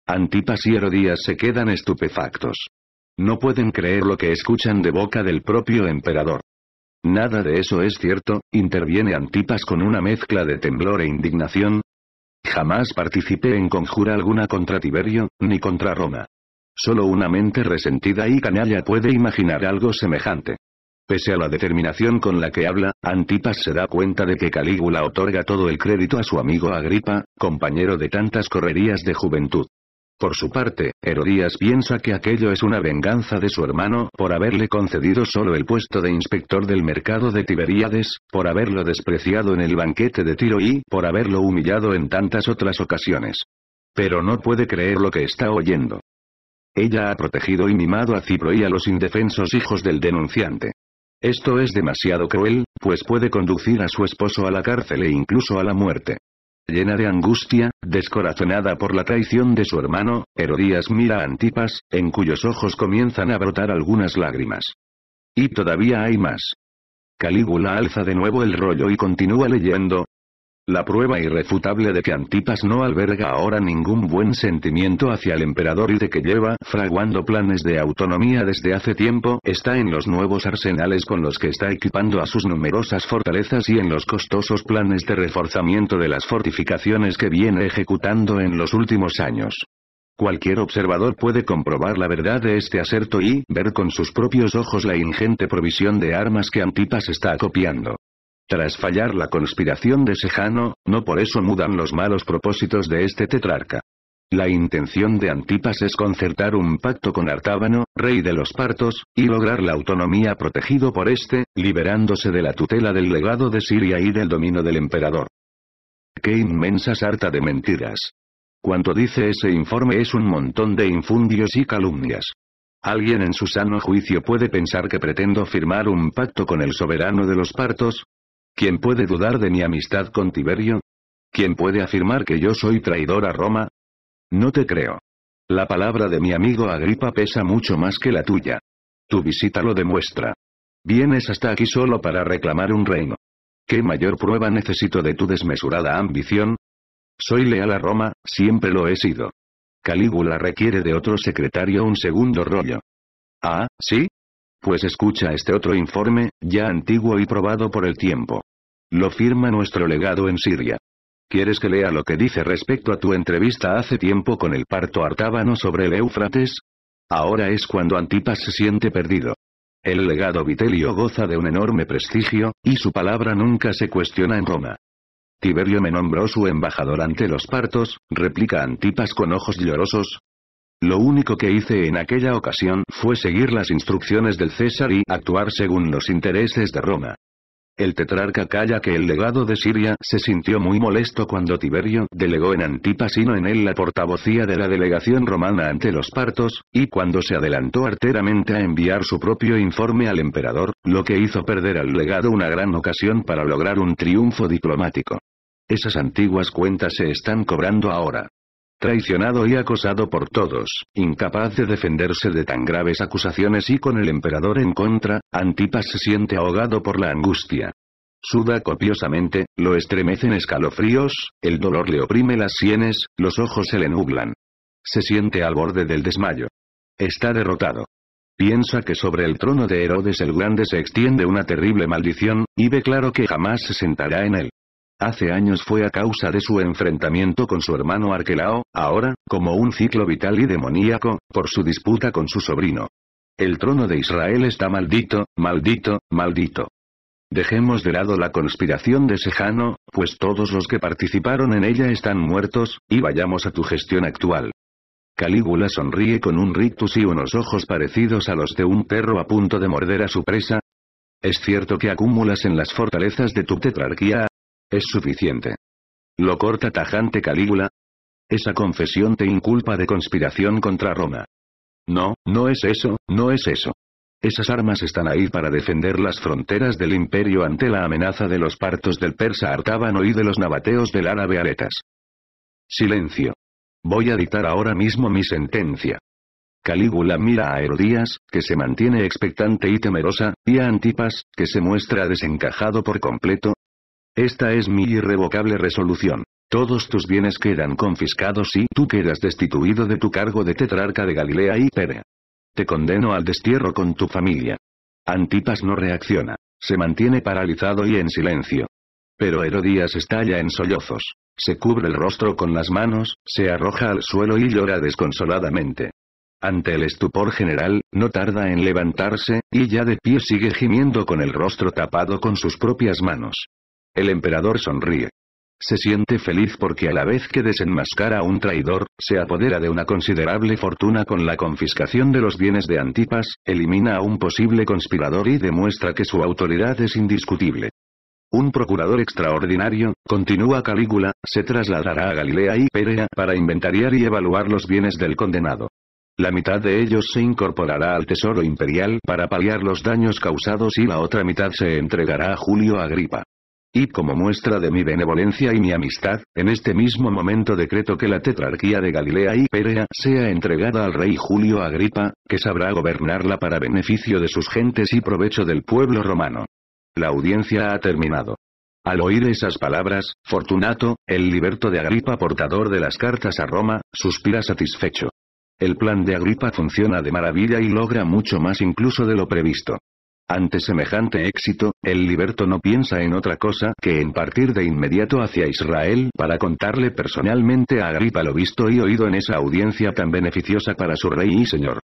Antipas y Herodías se quedan estupefactos. No pueden creer lo que escuchan de boca del propio emperador. Nada de eso es cierto, interviene Antipas con una mezcla de temblor e indignación. Jamás participé en conjura alguna contra Tiberio, ni contra Roma. Solo una mente resentida y canalla puede imaginar algo semejante. Pese a la determinación con la que habla, Antipas se da cuenta de que Calígula otorga todo el crédito a su amigo Agripa, compañero de tantas correrías de juventud. Por su parte, Herodías piensa que aquello es una venganza de su hermano por haberle concedido solo el puesto de inspector del mercado de Tiberíades, por haberlo despreciado en el banquete de Tiro y por haberlo humillado en tantas otras ocasiones. Pero no puede creer lo que está oyendo. Ella ha protegido y mimado a Cipro y a los indefensos hijos del denunciante. Esto es demasiado cruel, pues puede conducir a su esposo a la cárcel e incluso a la muerte. Llena de angustia, descorazonada por la traición de su hermano, Herodías mira a Antipas, en cuyos ojos comienzan a brotar algunas lágrimas. Y todavía hay más. Calígula alza de nuevo el rollo y continúa leyendo, la prueba irrefutable de que Antipas no alberga ahora ningún buen sentimiento hacia el emperador y de que lleva fraguando planes de autonomía desde hace tiempo está en los nuevos arsenales con los que está equipando a sus numerosas fortalezas y en los costosos planes de reforzamiento de las fortificaciones que viene ejecutando en los últimos años. Cualquier observador puede comprobar la verdad de este aserto y ver con sus propios ojos la ingente provisión de armas que Antipas está acopiando. Tras fallar la conspiración de Sejano, no por eso mudan los malos propósitos de este tetrarca. La intención de Antipas es concertar un pacto con Artábano, rey de los partos, y lograr la autonomía protegido por este, liberándose de la tutela del legado de Siria y del dominio del emperador. ¡Qué inmensa sarta de mentiras! Cuanto dice ese informe es un montón de infundios y calumnias. Alguien en su sano juicio puede pensar que pretendo firmar un pacto con el soberano de los partos, ¿Quién puede dudar de mi amistad con Tiberio? ¿Quién puede afirmar que yo soy traidor a Roma? No te creo. La palabra de mi amigo Agripa pesa mucho más que la tuya. Tu visita lo demuestra. Vienes hasta aquí solo para reclamar un reino. ¿Qué mayor prueba necesito de tu desmesurada ambición? Soy leal a Roma, siempre lo he sido. Calígula requiere de otro secretario un segundo rollo. Ah, ¿sí? Pues escucha este otro informe, ya antiguo y probado por el tiempo. Lo firma nuestro legado en Siria. ¿Quieres que lea lo que dice respecto a tu entrevista hace tiempo con el parto artábano sobre el Éufrates? Ahora es cuando Antipas se siente perdido. El legado Vitelio goza de un enorme prestigio, y su palabra nunca se cuestiona en Roma. Tiberio me nombró su embajador ante los partos, replica Antipas con ojos llorosos, lo único que hice en aquella ocasión fue seguir las instrucciones del César y actuar según los intereses de Roma. El tetrarca calla que el legado de Siria se sintió muy molesto cuando Tiberio delegó en Antipasino en él la portavocía de la delegación romana ante los partos, y cuando se adelantó arteramente a enviar su propio informe al emperador, lo que hizo perder al legado una gran ocasión para lograr un triunfo diplomático. Esas antiguas cuentas se están cobrando ahora traicionado y acosado por todos, incapaz de defenderse de tan graves acusaciones y con el emperador en contra, Antipas se siente ahogado por la angustia. Suda copiosamente, lo estremecen escalofríos, el dolor le oprime las sienes, los ojos se le nublan. Se siente al borde del desmayo. Está derrotado. Piensa que sobre el trono de Herodes el Grande se extiende una terrible maldición, y ve claro que jamás se sentará en él. Hace años fue a causa de su enfrentamiento con su hermano Arquelao, ahora, como un ciclo vital y demoníaco, por su disputa con su sobrino. El trono de Israel está maldito, maldito, maldito. Dejemos de lado la conspiración de Sejano, pues todos los que participaron en ella están muertos, y vayamos a tu gestión actual. Calígula sonríe con un rictus y unos ojos parecidos a los de un perro a punto de morder a su presa. Es cierto que acumulas en las fortalezas de tu tetrarquía es suficiente. Lo corta tajante Calígula. Esa confesión te inculpa de conspiración contra Roma. No, no es eso, no es eso. Esas armas están ahí para defender las fronteras del imperio ante la amenaza de los partos del persa Artábano y de los nabateos del árabe Aretas. Silencio. Voy a dictar ahora mismo mi sentencia. Calígula mira a Herodías, que se mantiene expectante y temerosa, y a Antipas, que se muestra desencajado por completo, esta es mi irrevocable resolución. Todos tus bienes quedan confiscados y tú quedas destituido de tu cargo de tetrarca de Galilea y Perea. Te condeno al destierro con tu familia. Antipas no reacciona. Se mantiene paralizado y en silencio. Pero Herodías estalla en sollozos. Se cubre el rostro con las manos, se arroja al suelo y llora desconsoladamente. Ante el estupor general, no tarda en levantarse, y ya de pie sigue gimiendo con el rostro tapado con sus propias manos. El emperador sonríe. Se siente feliz porque a la vez que desenmascara a un traidor, se apodera de una considerable fortuna con la confiscación de los bienes de Antipas, elimina a un posible conspirador y demuestra que su autoridad es indiscutible. Un procurador extraordinario, continúa Calígula, se trasladará a Galilea y Perea para inventariar y evaluar los bienes del condenado. La mitad de ellos se incorporará al Tesoro Imperial para paliar los daños causados y la otra mitad se entregará a Julio Agripa. Y como muestra de mi benevolencia y mi amistad, en este mismo momento decreto que la tetrarquía de Galilea y Perea sea entregada al rey Julio Agripa, que sabrá gobernarla para beneficio de sus gentes y provecho del pueblo romano. La audiencia ha terminado. Al oír esas palabras, Fortunato, el liberto de Agripa portador de las cartas a Roma, suspira satisfecho. El plan de Agripa funciona de maravilla y logra mucho más incluso de lo previsto. Ante semejante éxito, el liberto no piensa en otra cosa que en partir de inmediato hacia Israel para contarle personalmente a Agripa lo visto y oído en esa audiencia tan beneficiosa para su rey y señor.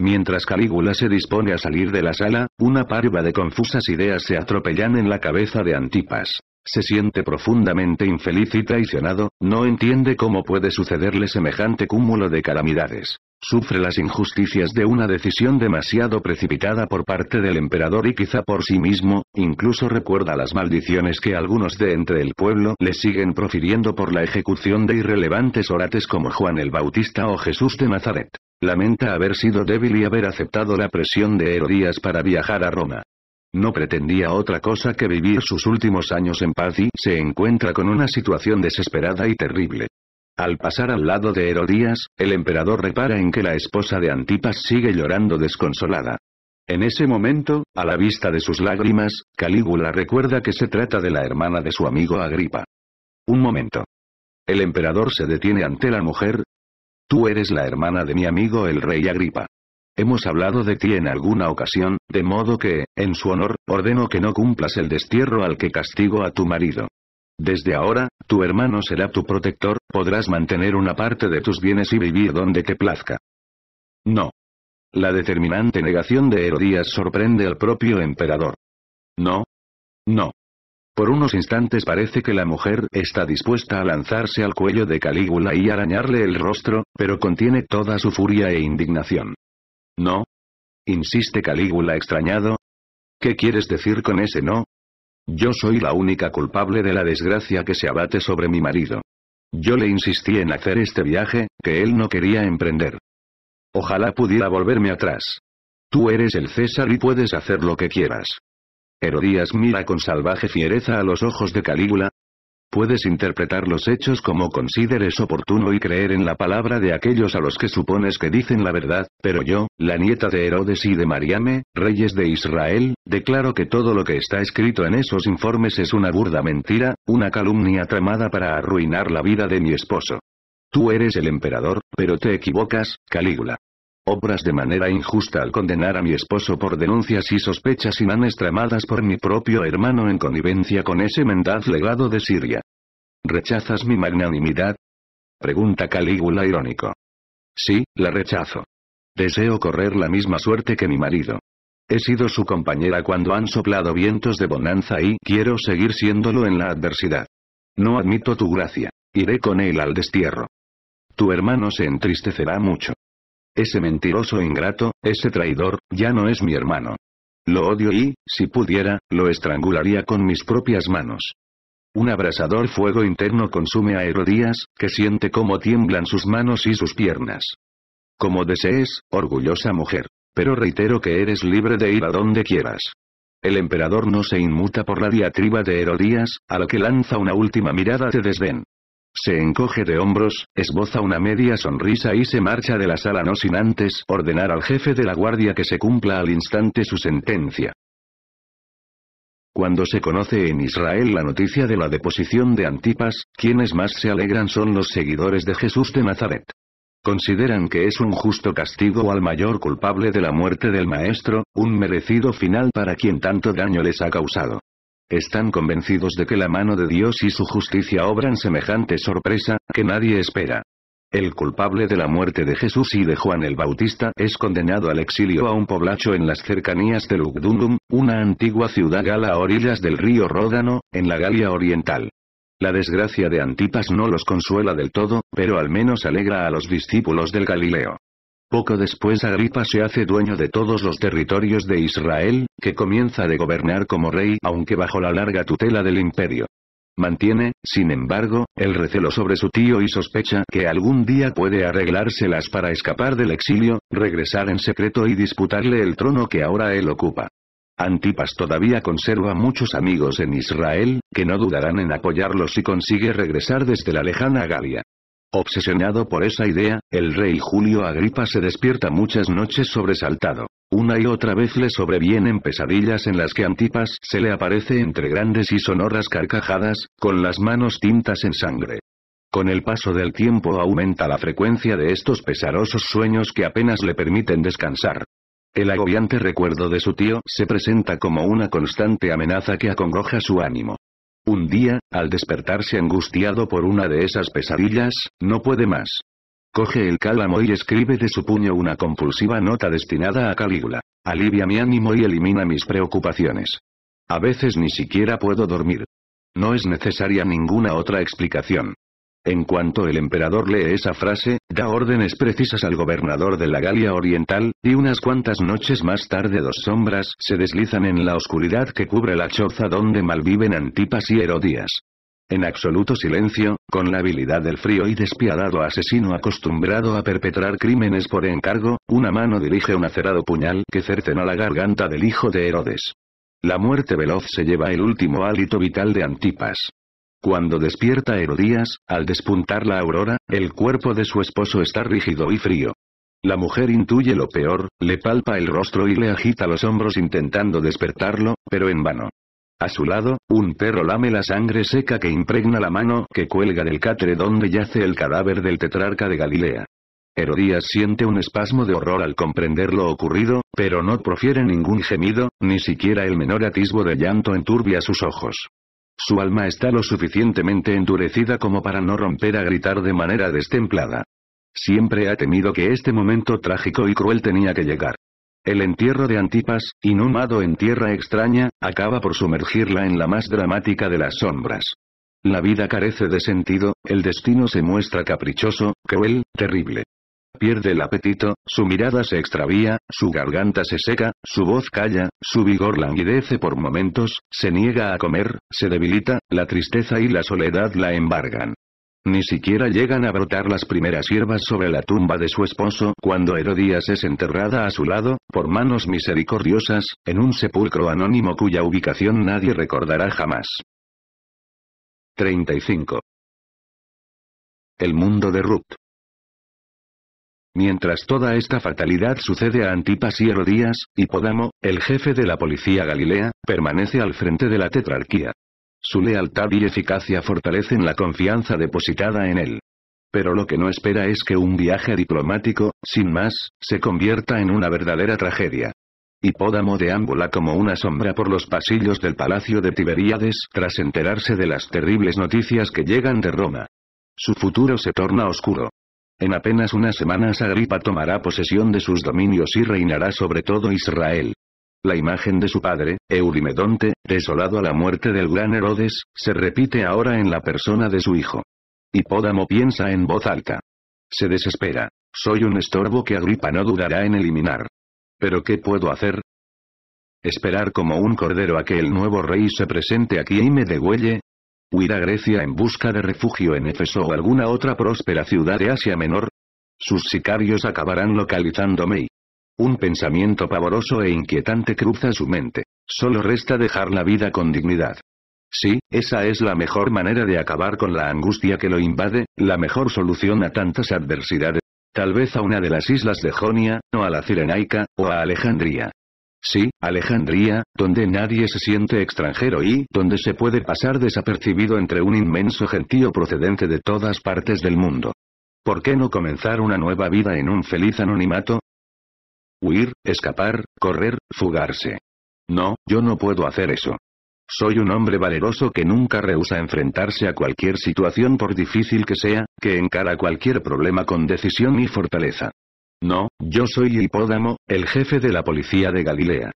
Mientras Calígula se dispone a salir de la sala, una parva de confusas ideas se atropellan en la cabeza de Antipas. Se siente profundamente infeliz y traicionado, no entiende cómo puede sucederle semejante cúmulo de calamidades. Sufre las injusticias de una decisión demasiado precipitada por parte del emperador y quizá por sí mismo, incluso recuerda las maldiciones que algunos de entre el pueblo le siguen profiriendo por la ejecución de irrelevantes orates como Juan el Bautista o Jesús de Nazaret. Lamenta haber sido débil y haber aceptado la presión de Herodías para viajar a Roma. No pretendía otra cosa que vivir sus últimos años en paz y se encuentra con una situación desesperada y terrible. Al pasar al lado de Herodías, el emperador repara en que la esposa de Antipas sigue llorando desconsolada. En ese momento, a la vista de sus lágrimas, Calígula recuerda que se trata de la hermana de su amigo Agripa. Un momento. El emperador se detiene ante la mujer. Tú eres la hermana de mi amigo el rey Agripa. Hemos hablado de ti en alguna ocasión, de modo que, en su honor, ordeno que no cumplas el destierro al que castigo a tu marido. Desde ahora, tu hermano será tu protector, podrás mantener una parte de tus bienes y vivir donde te plazca. No. La determinante negación de Herodías sorprende al propio emperador. No. No. Por unos instantes parece que la mujer está dispuesta a lanzarse al cuello de Calígula y arañarle el rostro, pero contiene toda su furia e indignación. No. Insiste Calígula extrañado. ¿Qué quieres decir con ese no? Yo soy la única culpable de la desgracia que se abate sobre mi marido. Yo le insistí en hacer este viaje, que él no quería emprender. Ojalá pudiera volverme atrás. Tú eres el César y puedes hacer lo que quieras. Herodías mira con salvaje fiereza a los ojos de Calígula, Puedes interpretar los hechos como consideres oportuno y creer en la palabra de aquellos a los que supones que dicen la verdad, pero yo, la nieta de Herodes y de Mariame, reyes de Israel, declaro que todo lo que está escrito en esos informes es una burda mentira, una calumnia tramada para arruinar la vida de mi esposo. Tú eres el emperador, pero te equivocas, Calígula. Obras de manera injusta al condenar a mi esposo por denuncias y sospechas imanes tramadas por mi propio hermano en connivencia con ese mendaz legado de Siria. ¿Rechazas mi magnanimidad? Pregunta Calígula irónico. Sí, la rechazo. Deseo correr la misma suerte que mi marido. He sido su compañera cuando han soplado vientos de bonanza y quiero seguir siéndolo en la adversidad. No admito tu gracia. Iré con él al destierro. Tu hermano se entristecerá mucho. Ese mentiroso ingrato, ese traidor, ya no es mi hermano. Lo odio y, si pudiera, lo estrangularía con mis propias manos. Un abrasador fuego interno consume a Herodías, que siente cómo tiemblan sus manos y sus piernas. Como desees, orgullosa mujer. Pero reitero que eres libre de ir a donde quieras. El emperador no se inmuta por la diatriba de Herodías, a lo que lanza una última mirada de desdén. Se encoge de hombros, esboza una media sonrisa y se marcha de la sala no sin antes ordenar al jefe de la guardia que se cumpla al instante su sentencia. Cuando se conoce en Israel la noticia de la deposición de Antipas, quienes más se alegran son los seguidores de Jesús de Nazaret. Consideran que es un justo castigo al mayor culpable de la muerte del Maestro, un merecido final para quien tanto daño les ha causado. Están convencidos de que la mano de Dios y su justicia obran semejante sorpresa, que nadie espera. El culpable de la muerte de Jesús y de Juan el Bautista es condenado al exilio a un poblacho en las cercanías de Lugdunum, una antigua ciudad gala a orillas del río Ródano, en la Galia Oriental. La desgracia de Antipas no los consuela del todo, pero al menos alegra a los discípulos del Galileo. Poco después Agripa se hace dueño de todos los territorios de Israel, que comienza de gobernar como rey aunque bajo la larga tutela del imperio. Mantiene, sin embargo, el recelo sobre su tío y sospecha que algún día puede arreglárselas para escapar del exilio, regresar en secreto y disputarle el trono que ahora él ocupa. Antipas todavía conserva muchos amigos en Israel, que no dudarán en apoyarlo si consigue regresar desde la lejana Galia. Obsesionado por esa idea, el rey Julio Agripa se despierta muchas noches sobresaltado. Una y otra vez le sobrevienen pesadillas en las que Antipas se le aparece entre grandes y sonoras carcajadas, con las manos tintas en sangre. Con el paso del tiempo aumenta la frecuencia de estos pesarosos sueños que apenas le permiten descansar. El agobiante recuerdo de su tío se presenta como una constante amenaza que acongoja su ánimo. Un día, al despertarse angustiado por una de esas pesadillas, no puede más. Coge el cálamo y escribe de su puño una compulsiva nota destinada a Calígula. Alivia mi ánimo y elimina mis preocupaciones. A veces ni siquiera puedo dormir. No es necesaria ninguna otra explicación. En cuanto el emperador lee esa frase, da órdenes precisas al gobernador de la Galia Oriental, y unas cuantas noches más tarde dos sombras se deslizan en la oscuridad que cubre la choza donde malviven Antipas y Herodías. En absoluto silencio, con la habilidad del frío y despiadado asesino acostumbrado a perpetrar crímenes por encargo, una mano dirige un acerado puñal que cercenó la garganta del hijo de Herodes. La muerte veloz se lleva el último hálito vital de Antipas. Cuando despierta Herodías, al despuntar la aurora, el cuerpo de su esposo está rígido y frío. La mujer intuye lo peor, le palpa el rostro y le agita los hombros intentando despertarlo, pero en vano. A su lado, un perro lame la sangre seca que impregna la mano que cuelga del catre donde yace el cadáver del tetrarca de Galilea. Herodías siente un espasmo de horror al comprender lo ocurrido, pero no profiere ningún gemido, ni siquiera el menor atisbo de llanto enturbia sus ojos. Su alma está lo suficientemente endurecida como para no romper a gritar de manera destemplada. Siempre ha temido que este momento trágico y cruel tenía que llegar. El entierro de Antipas, inhumado en tierra extraña, acaba por sumergirla en la más dramática de las sombras. La vida carece de sentido, el destino se muestra caprichoso, cruel, terrible pierde el apetito, su mirada se extravía, su garganta se seca, su voz calla, su vigor languidece por momentos, se niega a comer, se debilita, la tristeza y la soledad la embargan. Ni siquiera llegan a brotar las primeras hierbas sobre la tumba de su esposo cuando Herodías es enterrada a su lado, por manos misericordiosas, en un sepulcro anónimo cuya ubicación nadie recordará jamás. 35. El mundo de Ruth. Mientras toda esta fatalidad sucede a Antipas y Herodías, Hipodamo, el jefe de la policía Galilea, permanece al frente de la tetrarquía. Su lealtad y eficacia fortalecen la confianza depositada en él. Pero lo que no espera es que un viaje diplomático, sin más, se convierta en una verdadera tragedia. Hipódamo deambula como una sombra por los pasillos del palacio de Tiberíades tras enterarse de las terribles noticias que llegan de Roma. Su futuro se torna oscuro. En apenas unas semanas Agripa tomará posesión de sus dominios y reinará sobre todo Israel. La imagen de su padre, Eurimedonte, desolado a la muerte del gran Herodes, se repite ahora en la persona de su hijo. Hipódamo piensa en voz alta. Se desespera. Soy un estorbo que Agripa no dudará en eliminar. ¿Pero qué puedo hacer? Esperar como un cordero a que el nuevo rey se presente aquí y me degüelle, ¿Huir a Grecia en busca de refugio en Éfeso o alguna otra próspera ciudad de Asia Menor? Sus sicarios acabarán localizándome y... Un pensamiento pavoroso e inquietante cruza su mente. Solo resta dejar la vida con dignidad. Sí, esa es la mejor manera de acabar con la angustia que lo invade, la mejor solución a tantas adversidades. Tal vez a una de las islas de Jonia, o a la Cirenaica, o a Alejandría. Sí, Alejandría, donde nadie se siente extranjero y donde se puede pasar desapercibido entre un inmenso gentío procedente de todas partes del mundo. ¿Por qué no comenzar una nueva vida en un feliz anonimato? Huir, escapar, correr, fugarse. No, yo no puedo hacer eso. Soy un hombre valeroso que nunca rehúsa enfrentarse a cualquier situación por difícil que sea, que encara cualquier problema con decisión y fortaleza. No, yo soy Hipódamo, el jefe de la policía de Galilea.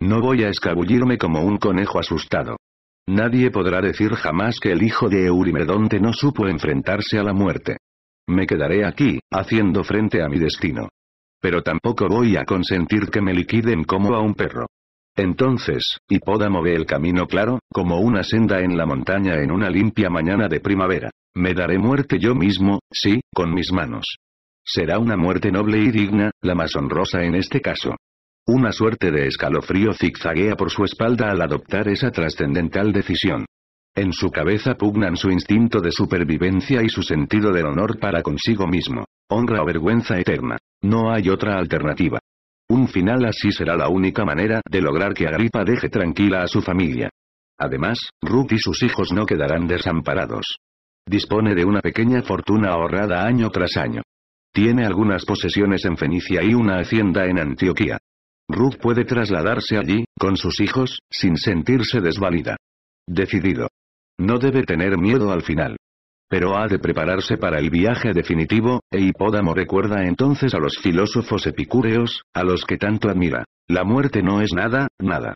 No voy a escabullirme como un conejo asustado. Nadie podrá decir jamás que el hijo de Eurimedonte no supo enfrentarse a la muerte. Me quedaré aquí, haciendo frente a mi destino. Pero tampoco voy a consentir que me liquiden como a un perro. Entonces, Hipódamo ve el camino claro, como una senda en la montaña en una limpia mañana de primavera. Me daré muerte yo mismo, sí, con mis manos. Será una muerte noble y digna, la más honrosa en este caso. Una suerte de escalofrío zigzaguea por su espalda al adoptar esa trascendental decisión. En su cabeza pugnan su instinto de supervivencia y su sentido del honor para consigo mismo. Honra o vergüenza eterna. No hay otra alternativa. Un final así será la única manera de lograr que Agripa deje tranquila a su familia. Además, Ruth y sus hijos no quedarán desamparados. Dispone de una pequeña fortuna ahorrada año tras año. Tiene algunas posesiones en Fenicia y una hacienda en Antioquía. Ruth puede trasladarse allí, con sus hijos, sin sentirse desvalida. Decidido. No debe tener miedo al final. Pero ha de prepararse para el viaje definitivo, e Hipódamo recuerda entonces a los filósofos epicúreos, a los que tanto admira. La muerte no es nada, nada.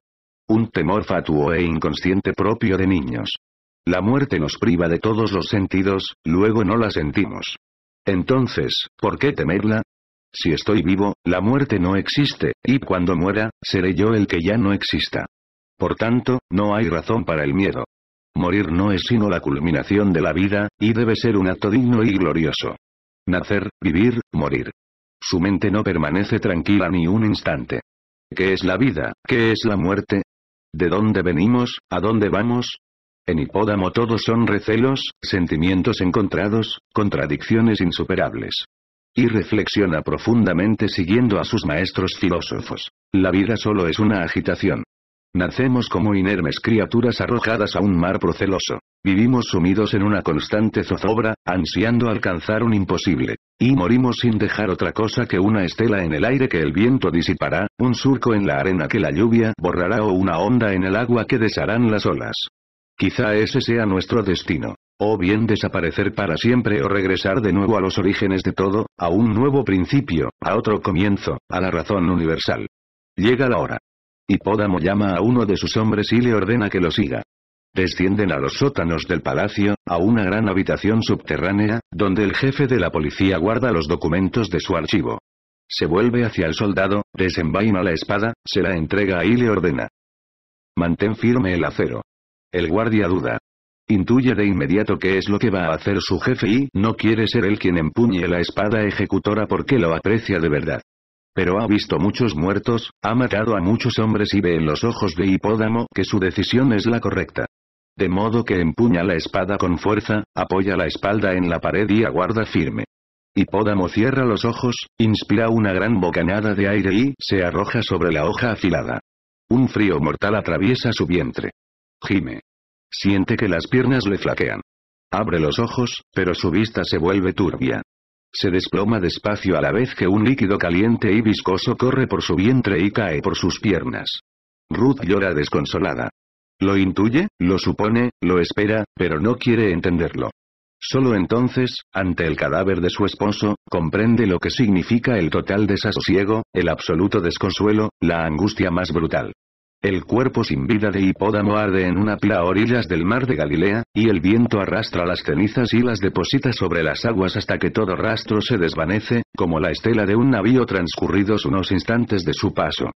Un temor fatuo e inconsciente propio de niños. La muerte nos priva de todos los sentidos, luego no la sentimos. Entonces, ¿por qué temerla? Si estoy vivo, la muerte no existe, y cuando muera, seré yo el que ya no exista. Por tanto, no hay razón para el miedo. Morir no es sino la culminación de la vida, y debe ser un acto digno y glorioso. Nacer, vivir, morir. Su mente no permanece tranquila ni un instante. ¿Qué es la vida? ¿Qué es la muerte? ¿De dónde venimos? ¿A dónde vamos? En Hipódamo todos son recelos, sentimientos encontrados, contradicciones insuperables. Y reflexiona profundamente siguiendo a sus maestros filósofos. La vida solo es una agitación. Nacemos como inermes criaturas arrojadas a un mar proceloso. Vivimos sumidos en una constante zozobra, ansiando alcanzar un imposible. Y morimos sin dejar otra cosa que una estela en el aire que el viento disipará, un surco en la arena que la lluvia borrará o una onda en el agua que desharán las olas. Quizá ese sea nuestro destino. O bien desaparecer para siempre o regresar de nuevo a los orígenes de todo, a un nuevo principio, a otro comienzo, a la razón universal. Llega la hora. Hipódamo llama a uno de sus hombres y le ordena que lo siga. Descienden a los sótanos del palacio, a una gran habitación subterránea, donde el jefe de la policía guarda los documentos de su archivo. Se vuelve hacia el soldado, desenvaina la espada, se la entrega y le ordena. Mantén firme el acero. El guardia duda. Intuye de inmediato qué es lo que va a hacer su jefe y no quiere ser él quien empuñe la espada ejecutora porque lo aprecia de verdad. Pero ha visto muchos muertos, ha matado a muchos hombres y ve en los ojos de Hipódamo que su decisión es la correcta. De modo que empuña la espada con fuerza, apoya la espalda en la pared y aguarda firme. Hipódamo cierra los ojos, inspira una gran bocanada de aire y se arroja sobre la hoja afilada. Un frío mortal atraviesa su vientre. Gime. Siente que las piernas le flaquean. Abre los ojos, pero su vista se vuelve turbia. Se desploma despacio a la vez que un líquido caliente y viscoso corre por su vientre y cae por sus piernas. Ruth llora desconsolada. Lo intuye, lo supone, lo espera, pero no quiere entenderlo. Solo entonces, ante el cadáver de su esposo, comprende lo que significa el total desasosiego, el absoluto desconsuelo, la angustia más brutal. El cuerpo sin vida de Hipódamo arde en una pila a orillas del mar de Galilea, y el viento arrastra las cenizas y las deposita sobre las aguas hasta que todo rastro se desvanece, como la estela de un navío transcurridos unos instantes de su paso.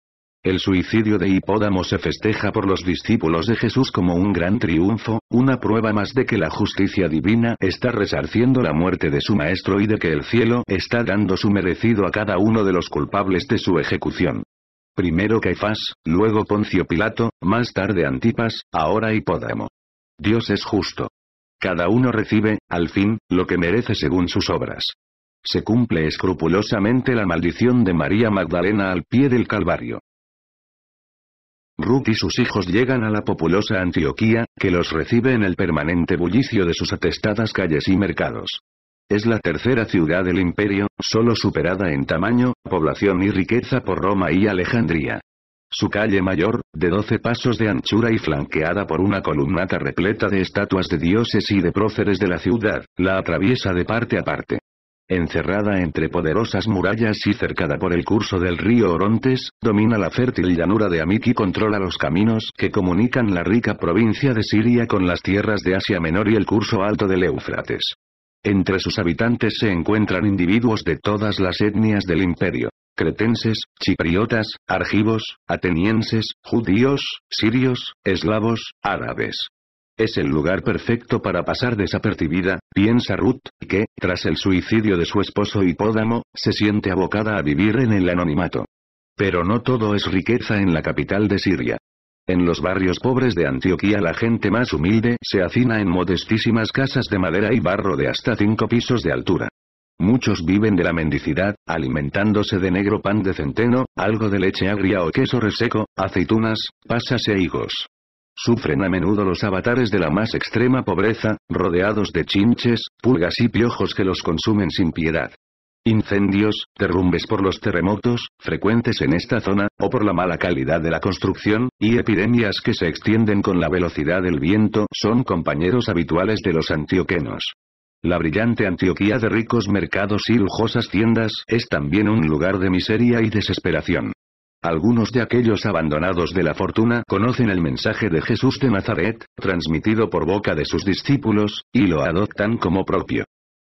El suicidio de Hipódamo se festeja por los discípulos de Jesús como un gran triunfo, una prueba más de que la justicia divina está resarciendo la muerte de su maestro y de que el cielo está dando su merecido a cada uno de los culpables de su ejecución. Primero Caifás, luego Poncio Pilato, más tarde Antipas, ahora Hipódamo. Dios es justo. Cada uno recibe, al fin, lo que merece según sus obras. Se cumple escrupulosamente la maldición de María Magdalena al pie del Calvario. Ruth y sus hijos llegan a la populosa Antioquía, que los recibe en el permanente bullicio de sus atestadas calles y mercados. Es la tercera ciudad del imperio, solo superada en tamaño, población y riqueza por Roma y Alejandría. Su calle mayor, de 12 pasos de anchura y flanqueada por una columnata repleta de estatuas de dioses y de próceres de la ciudad, la atraviesa de parte a parte. Encerrada entre poderosas murallas y cercada por el curso del río Orontes, domina la fértil llanura de Amiki y controla los caminos que comunican la rica provincia de Siria con las tierras de Asia Menor y el curso alto del Éufrates. Entre sus habitantes se encuentran individuos de todas las etnias del imperio. Cretenses, chipriotas, argivos, atenienses, judíos, sirios, eslavos, árabes. Es el lugar perfecto para pasar desapercibida, piensa Ruth, que, tras el suicidio de su esposo Hipódamo, se siente abocada a vivir en el anonimato. Pero no todo es riqueza en la capital de Siria. En los barrios pobres de Antioquía la gente más humilde se hacina en modestísimas casas de madera y barro de hasta cinco pisos de altura. Muchos viven de la mendicidad, alimentándose de negro pan de centeno, algo de leche agria o queso reseco, aceitunas, pasas e higos. Sufren a menudo los avatares de la más extrema pobreza, rodeados de chinches, pulgas y piojos que los consumen sin piedad. Incendios, derrumbes por los terremotos, frecuentes en esta zona, o por la mala calidad de la construcción, y epidemias que se extienden con la velocidad del viento son compañeros habituales de los antioquenos. La brillante Antioquía de ricos mercados y lujosas tiendas es también un lugar de miseria y desesperación. Algunos de aquellos abandonados de la fortuna conocen el mensaje de Jesús de Nazaret, transmitido por boca de sus discípulos, y lo adoptan como propio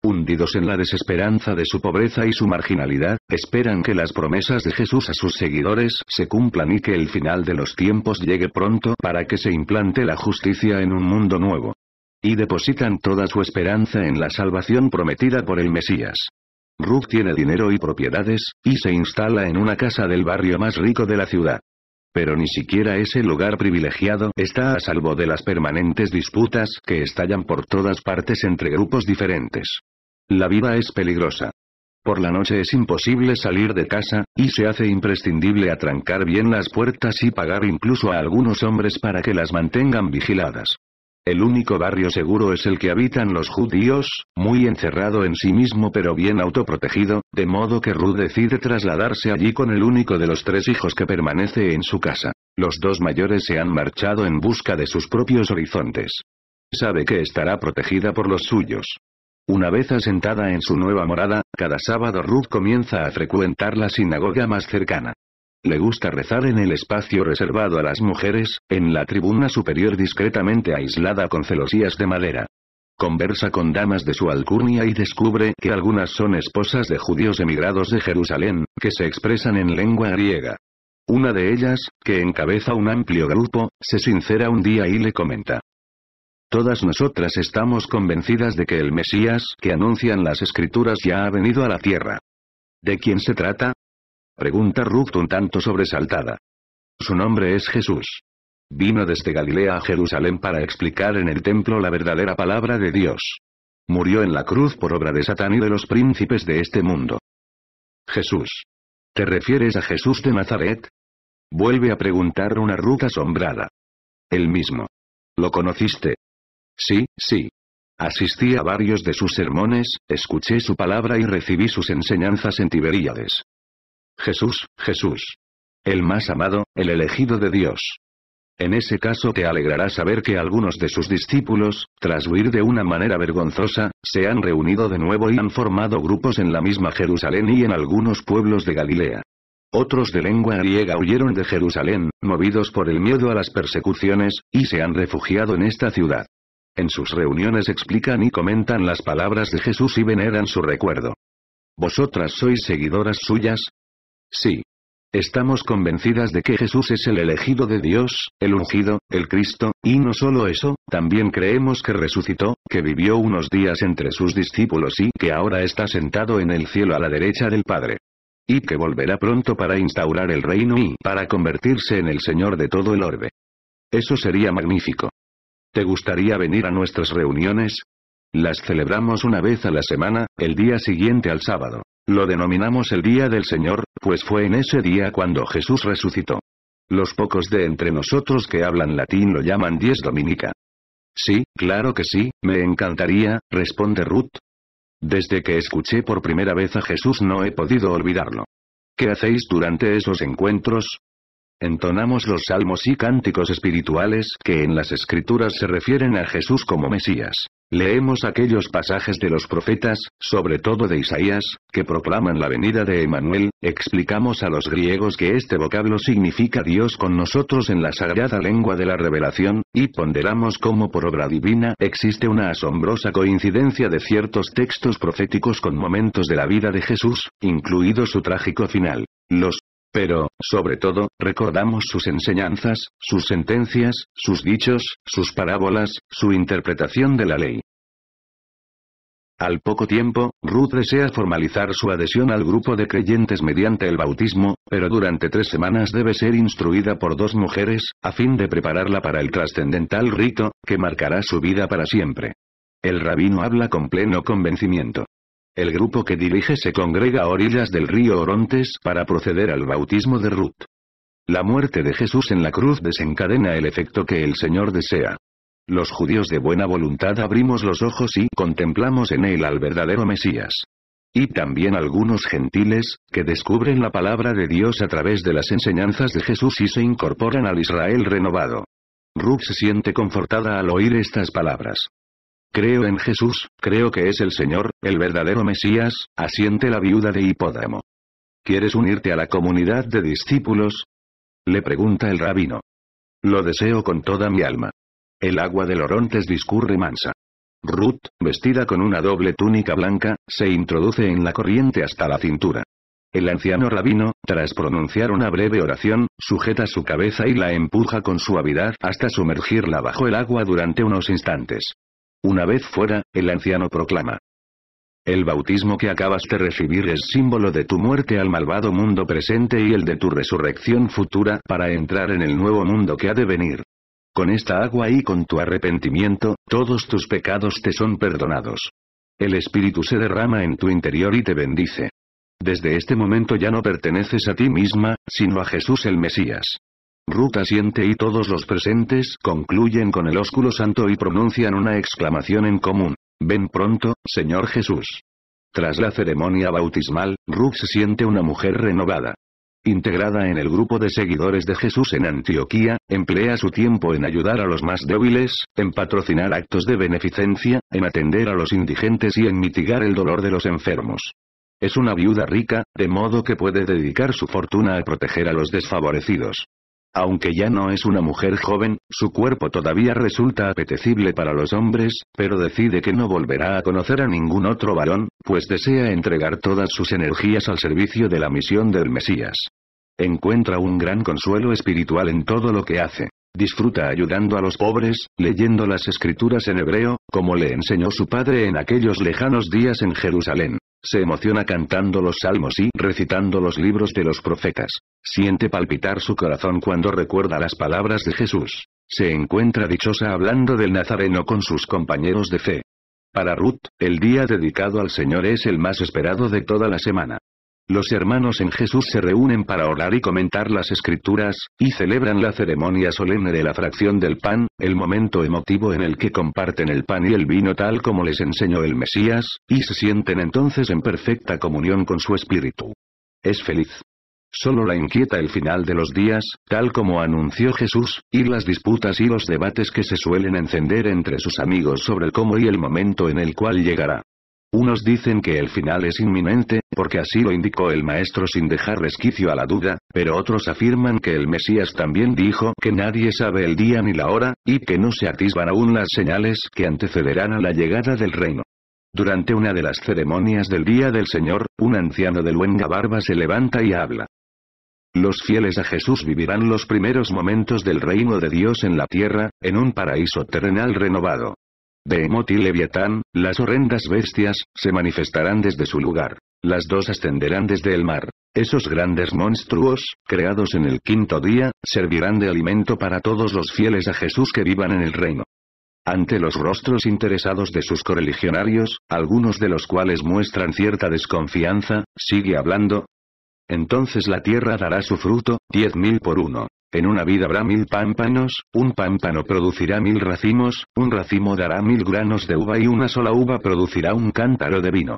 hundidos en la desesperanza de su pobreza y su marginalidad, esperan que las promesas de Jesús a sus seguidores se cumplan y que el final de los tiempos llegue pronto para que se implante la justicia en un mundo nuevo. Y depositan toda su esperanza en la salvación prometida por el Mesías. Ruth tiene dinero y propiedades, y se instala en una casa del barrio más rico de la ciudad. Pero ni siquiera ese lugar privilegiado está a salvo de las permanentes disputas que estallan por todas partes entre grupos diferentes. La vida es peligrosa. Por la noche es imposible salir de casa, y se hace imprescindible atrancar bien las puertas y pagar incluso a algunos hombres para que las mantengan vigiladas. El único barrio seguro es el que habitan los judíos, muy encerrado en sí mismo pero bien autoprotegido, de modo que Ruth decide trasladarse allí con el único de los tres hijos que permanece en su casa. Los dos mayores se han marchado en busca de sus propios horizontes. Sabe que estará protegida por los suyos. Una vez asentada en su nueva morada, cada sábado Ruth comienza a frecuentar la sinagoga más cercana. Le gusta rezar en el espacio reservado a las mujeres, en la tribuna superior discretamente aislada con celosías de madera. Conversa con damas de su alcurnia y descubre que algunas son esposas de judíos emigrados de Jerusalén, que se expresan en lengua griega. Una de ellas, que encabeza un amplio grupo, se sincera un día y le comenta, Todas nosotras estamos convencidas de que el Mesías que anuncian las escrituras ya ha venido a la tierra. ¿De quién se trata? Pregunta Ruth un tanto sobresaltada. Su nombre es Jesús. Vino desde Galilea a Jerusalén para explicar en el templo la verdadera palabra de Dios. Murió en la cruz por obra de Satán y de los príncipes de este mundo. Jesús. ¿Te refieres a Jesús de Nazaret? Vuelve a preguntar una Ruth asombrada. El mismo. ¿Lo conociste? Sí, sí. Asistí a varios de sus sermones, escuché su palabra y recibí sus enseñanzas en Tiberíades. Jesús, Jesús. El más amado, el elegido de Dios. En ese caso te alegrará saber que algunos de sus discípulos, tras huir de una manera vergonzosa, se han reunido de nuevo y han formado grupos en la misma Jerusalén y en algunos pueblos de Galilea. Otros de lengua griega huyeron de Jerusalén, movidos por el miedo a las persecuciones, y se han refugiado en esta ciudad. En sus reuniones explican y comentan las palabras de Jesús y veneran su recuerdo. ¿Vosotras sois seguidoras suyas? Sí. Estamos convencidas de que Jesús es el elegido de Dios, el ungido, el Cristo, y no solo eso, también creemos que resucitó, que vivió unos días entre sus discípulos y que ahora está sentado en el cielo a la derecha del Padre. Y que volverá pronto para instaurar el reino y para convertirse en el Señor de todo el orbe. Eso sería magnífico. ¿Te gustaría venir a nuestras reuniones? Las celebramos una vez a la semana, el día siguiente al sábado. Lo denominamos el Día del Señor, pues fue en ese día cuando Jesús resucitó. Los pocos de entre nosotros que hablan latín lo llaman diez dominica. Sí, claro que sí, me encantaría, responde Ruth. Desde que escuché por primera vez a Jesús no he podido olvidarlo. ¿Qué hacéis durante esos encuentros? Entonamos los salmos y cánticos espirituales que en las escrituras se refieren a Jesús como Mesías. Leemos aquellos pasajes de los profetas, sobre todo de Isaías, que proclaman la venida de Emanuel, explicamos a los griegos que este vocablo significa Dios con nosotros en la sagrada lengua de la revelación, y ponderamos cómo por obra divina existe una asombrosa coincidencia de ciertos textos proféticos con momentos de la vida de Jesús, incluido su trágico final. Los pero, sobre todo, recordamos sus enseñanzas, sus sentencias, sus dichos, sus parábolas, su interpretación de la ley. Al poco tiempo, Ruth desea formalizar su adhesión al grupo de creyentes mediante el bautismo, pero durante tres semanas debe ser instruida por dos mujeres, a fin de prepararla para el trascendental rito, que marcará su vida para siempre. El rabino habla con pleno convencimiento. El grupo que dirige se congrega a orillas del río Orontes para proceder al bautismo de Ruth. La muerte de Jesús en la cruz desencadena el efecto que el Señor desea. Los judíos de buena voluntad abrimos los ojos y contemplamos en él al verdadero Mesías. Y también algunos gentiles, que descubren la palabra de Dios a través de las enseñanzas de Jesús y se incorporan al Israel renovado. Ruth se siente confortada al oír estas palabras. Creo en Jesús, creo que es el Señor, el verdadero Mesías, asiente la viuda de Hipódamo. ¿Quieres unirte a la comunidad de discípulos? Le pregunta el rabino. Lo deseo con toda mi alma. El agua del Orontes discurre mansa. Ruth, vestida con una doble túnica blanca, se introduce en la corriente hasta la cintura. El anciano rabino, tras pronunciar una breve oración, sujeta su cabeza y la empuja con suavidad hasta sumergirla bajo el agua durante unos instantes. Una vez fuera, el anciano proclama. El bautismo que acabas de recibir es símbolo de tu muerte al malvado mundo presente y el de tu resurrección futura para entrar en el nuevo mundo que ha de venir. Con esta agua y con tu arrepentimiento, todos tus pecados te son perdonados. El Espíritu se derrama en tu interior y te bendice. Desde este momento ya no perteneces a ti misma, sino a Jesús el Mesías. Ruta siente y todos los presentes concluyen con el ósculo santo y pronuncian una exclamación en común. Ven pronto, Señor Jesús. Tras la ceremonia bautismal, Ruth se siente una mujer renovada. Integrada en el grupo de seguidores de Jesús en Antioquía, emplea su tiempo en ayudar a los más débiles, en patrocinar actos de beneficencia, en atender a los indigentes y en mitigar el dolor de los enfermos. Es una viuda rica, de modo que puede dedicar su fortuna a proteger a los desfavorecidos. Aunque ya no es una mujer joven, su cuerpo todavía resulta apetecible para los hombres, pero decide que no volverá a conocer a ningún otro varón, pues desea entregar todas sus energías al servicio de la misión del Mesías. Encuentra un gran consuelo espiritual en todo lo que hace. Disfruta ayudando a los pobres, leyendo las escrituras en hebreo, como le enseñó su padre en aquellos lejanos días en Jerusalén. Se emociona cantando los salmos y recitando los libros de los profetas. Siente palpitar su corazón cuando recuerda las palabras de Jesús. Se encuentra dichosa hablando del Nazareno con sus compañeros de fe. Para Ruth, el día dedicado al Señor es el más esperado de toda la semana. Los hermanos en Jesús se reúnen para orar y comentar las escrituras, y celebran la ceremonia solemne de la fracción del pan, el momento emotivo en el que comparten el pan y el vino tal como les enseñó el Mesías, y se sienten entonces en perfecta comunión con su espíritu. Es feliz. Solo la inquieta el final de los días, tal como anunció Jesús, y las disputas y los debates que se suelen encender entre sus amigos sobre el cómo y el momento en el cual llegará. Unos dicen que el final es inminente, porque así lo indicó el maestro sin dejar resquicio a la duda, pero otros afirman que el Mesías también dijo que nadie sabe el día ni la hora, y que no se atisban aún las señales que antecederán a la llegada del reino. Durante una de las ceremonias del Día del Señor, un anciano de luenga barba se levanta y habla. Los fieles a Jesús vivirán los primeros momentos del reino de Dios en la tierra, en un paraíso terrenal renovado. Behemoth y Leviatán, las horrendas bestias, se manifestarán desde su lugar. Las dos ascenderán desde el mar. Esos grandes monstruos, creados en el quinto día, servirán de alimento para todos los fieles a Jesús que vivan en el reino. Ante los rostros interesados de sus correligionarios, algunos de los cuales muestran cierta desconfianza, sigue hablando, entonces la tierra dará su fruto, diez mil por uno. En una vida habrá mil pámpanos, un pámpano producirá mil racimos, un racimo dará mil granos de uva y una sola uva producirá un cántaro de vino.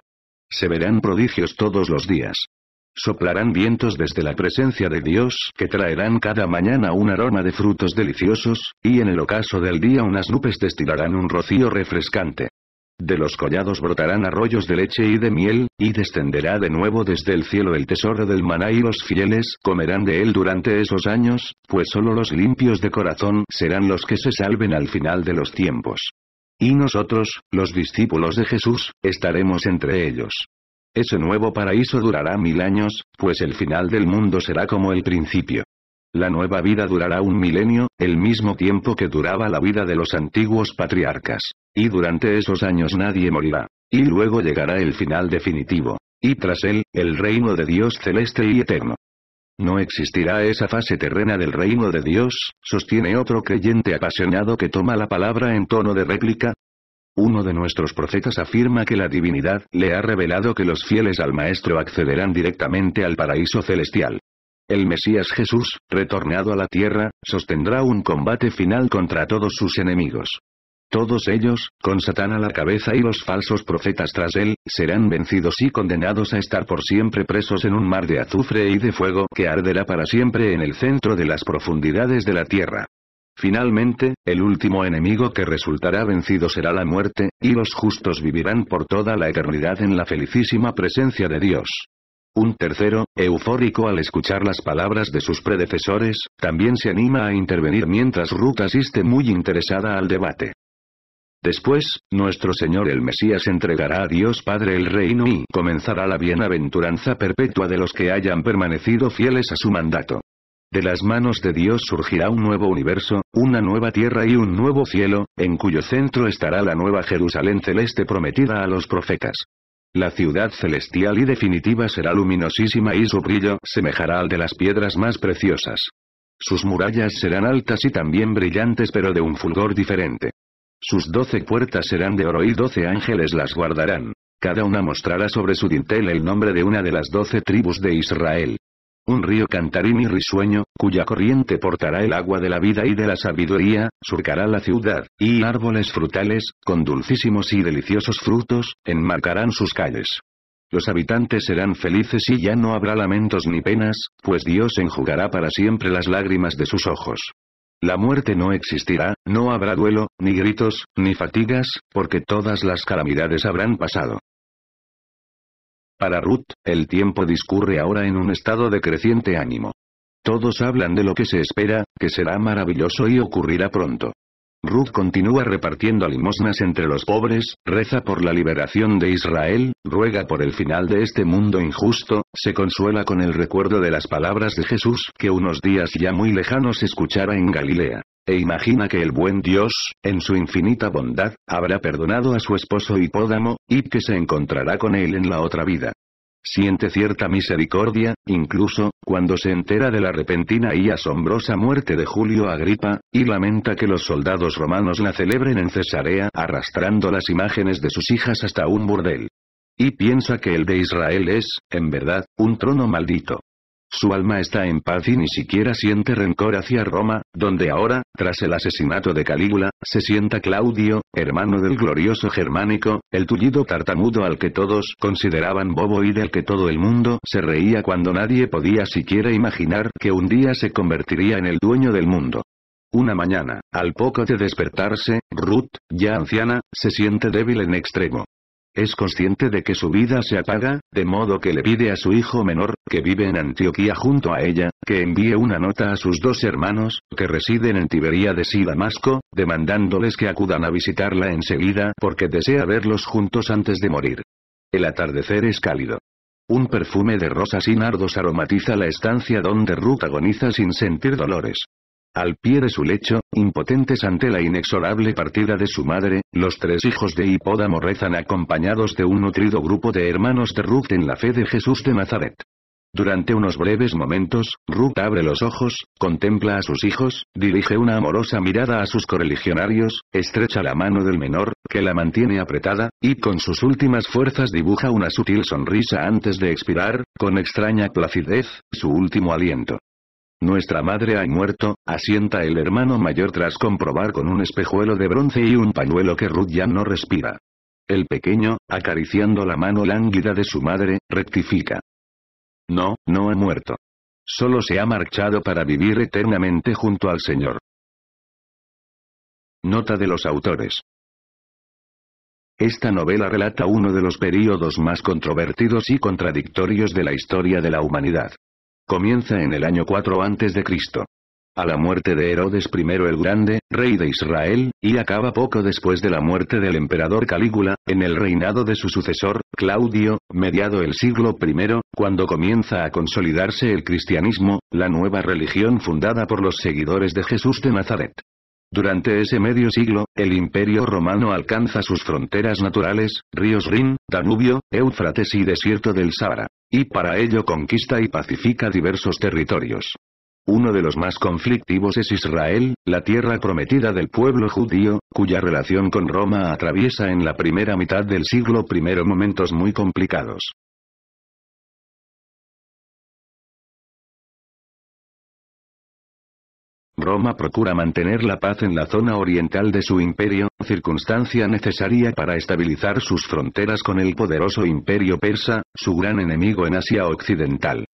Se verán prodigios todos los días. Soplarán vientos desde la presencia de Dios que traerán cada mañana un aroma de frutos deliciosos, y en el ocaso del día unas nubes destilarán un rocío refrescante. De los collados brotarán arroyos de leche y de miel, y descenderá de nuevo desde el cielo el tesoro del maná y los fieles comerán de él durante esos años, pues solo los limpios de corazón serán los que se salven al final de los tiempos. Y nosotros, los discípulos de Jesús, estaremos entre ellos. Ese nuevo paraíso durará mil años, pues el final del mundo será como el principio. La nueva vida durará un milenio, el mismo tiempo que duraba la vida de los antiguos patriarcas. Y durante esos años nadie morirá. Y luego llegará el final definitivo. Y tras él, el reino de Dios celeste y eterno. No existirá esa fase terrena del reino de Dios, sostiene otro creyente apasionado que toma la palabra en tono de réplica. Uno de nuestros profetas afirma que la divinidad le ha revelado que los fieles al Maestro accederán directamente al paraíso celestial el Mesías Jesús, retornado a la tierra, sostendrá un combate final contra todos sus enemigos. Todos ellos, con Satán a la cabeza y los falsos profetas tras él, serán vencidos y condenados a estar por siempre presos en un mar de azufre y de fuego que arderá para siempre en el centro de las profundidades de la tierra. Finalmente, el último enemigo que resultará vencido será la muerte, y los justos vivirán por toda la eternidad en la felicísima presencia de Dios. Un tercero, eufórico al escuchar las palabras de sus predecesores, también se anima a intervenir mientras Ruth asiste muy interesada al debate. Después, nuestro Señor el Mesías entregará a Dios Padre el reino y comenzará la bienaventuranza perpetua de los que hayan permanecido fieles a su mandato. De las manos de Dios surgirá un nuevo universo, una nueva tierra y un nuevo cielo, en cuyo centro estará la nueva Jerusalén celeste prometida a los profetas. La ciudad celestial y definitiva será luminosísima y su brillo semejará al de las piedras más preciosas. Sus murallas serán altas y también brillantes pero de un fulgor diferente. Sus doce puertas serán de oro y doce ángeles las guardarán. Cada una mostrará sobre su dintel el nombre de una de las doce tribus de Israel. Un río cantarín y risueño, cuya corriente portará el agua de la vida y de la sabiduría, surcará la ciudad, y árboles frutales, con dulcísimos y deliciosos frutos, enmarcarán sus calles. Los habitantes serán felices y ya no habrá lamentos ni penas, pues Dios enjugará para siempre las lágrimas de sus ojos. La muerte no existirá, no habrá duelo, ni gritos, ni fatigas, porque todas las calamidades habrán pasado. Para Ruth, el tiempo discurre ahora en un estado de creciente ánimo. Todos hablan de lo que se espera, que será maravilloso y ocurrirá pronto. Ruth continúa repartiendo limosnas entre los pobres, reza por la liberación de Israel, ruega por el final de este mundo injusto, se consuela con el recuerdo de las palabras de Jesús que unos días ya muy lejanos escuchara en Galilea e imagina que el buen Dios, en su infinita bondad, habrá perdonado a su esposo Hipódamo, y que se encontrará con él en la otra vida. Siente cierta misericordia, incluso, cuando se entera de la repentina y asombrosa muerte de Julio Agripa, y lamenta que los soldados romanos la celebren en Cesarea arrastrando las imágenes de sus hijas hasta un burdel. Y piensa que el de Israel es, en verdad, un trono maldito. Su alma está en paz y ni siquiera siente rencor hacia Roma, donde ahora, tras el asesinato de Calígula, se sienta Claudio, hermano del glorioso germánico, el tullido tartamudo al que todos consideraban bobo y del que todo el mundo se reía cuando nadie podía siquiera imaginar que un día se convertiría en el dueño del mundo. Una mañana, al poco de despertarse, Ruth, ya anciana, se siente débil en extremo. Es consciente de que su vida se apaga, de modo que le pide a su hijo menor, que vive en Antioquía junto a ella, que envíe una nota a sus dos hermanos, que residen en Tibería de Damasco, demandándoles que acudan a visitarla enseguida porque desea verlos juntos antes de morir. El atardecer es cálido. Un perfume de rosas y nardos aromatiza la estancia donde Ruth agoniza sin sentir dolores. Al pie de su lecho, impotentes ante la inexorable partida de su madre, los tres hijos de Hipódamo rezan acompañados de un nutrido grupo de hermanos de Ruth en la fe de Jesús de Nazaret. Durante unos breves momentos, Ruth abre los ojos, contempla a sus hijos, dirige una amorosa mirada a sus correligionarios, estrecha la mano del menor, que la mantiene apretada, y con sus últimas fuerzas dibuja una sutil sonrisa antes de expirar, con extraña placidez, su último aliento. Nuestra madre ha muerto, asienta el hermano mayor tras comprobar con un espejuelo de bronce y un pañuelo que Ruth ya no respira. El pequeño, acariciando la mano lánguida de su madre, rectifica. No, no ha muerto. Solo se ha marchado para vivir eternamente junto al Señor. Nota de los autores. Esta novela relata uno de los períodos más controvertidos y contradictorios de la historia de la humanidad. Comienza en el año 4 a.C. A la muerte de Herodes I el Grande, rey de Israel, y acaba poco después de la muerte del emperador Calígula, en el reinado de su sucesor, Claudio, mediado el siglo I, cuando comienza a consolidarse el cristianismo, la nueva religión fundada por los seguidores de Jesús de Nazaret. Durante ese medio siglo, el Imperio Romano alcanza sus fronteras naturales, ríos Rin, Danubio, Éufrates y desierto del Sáhara, Y para ello conquista y pacifica diversos territorios. Uno de los más conflictivos es Israel, la tierra prometida del pueblo judío, cuya relación con Roma atraviesa en la primera mitad del siglo I momentos muy complicados. Roma procura mantener la paz en la zona oriental de su imperio, circunstancia necesaria para estabilizar sus fronteras con el poderoso imperio persa, su gran enemigo en Asia Occidental.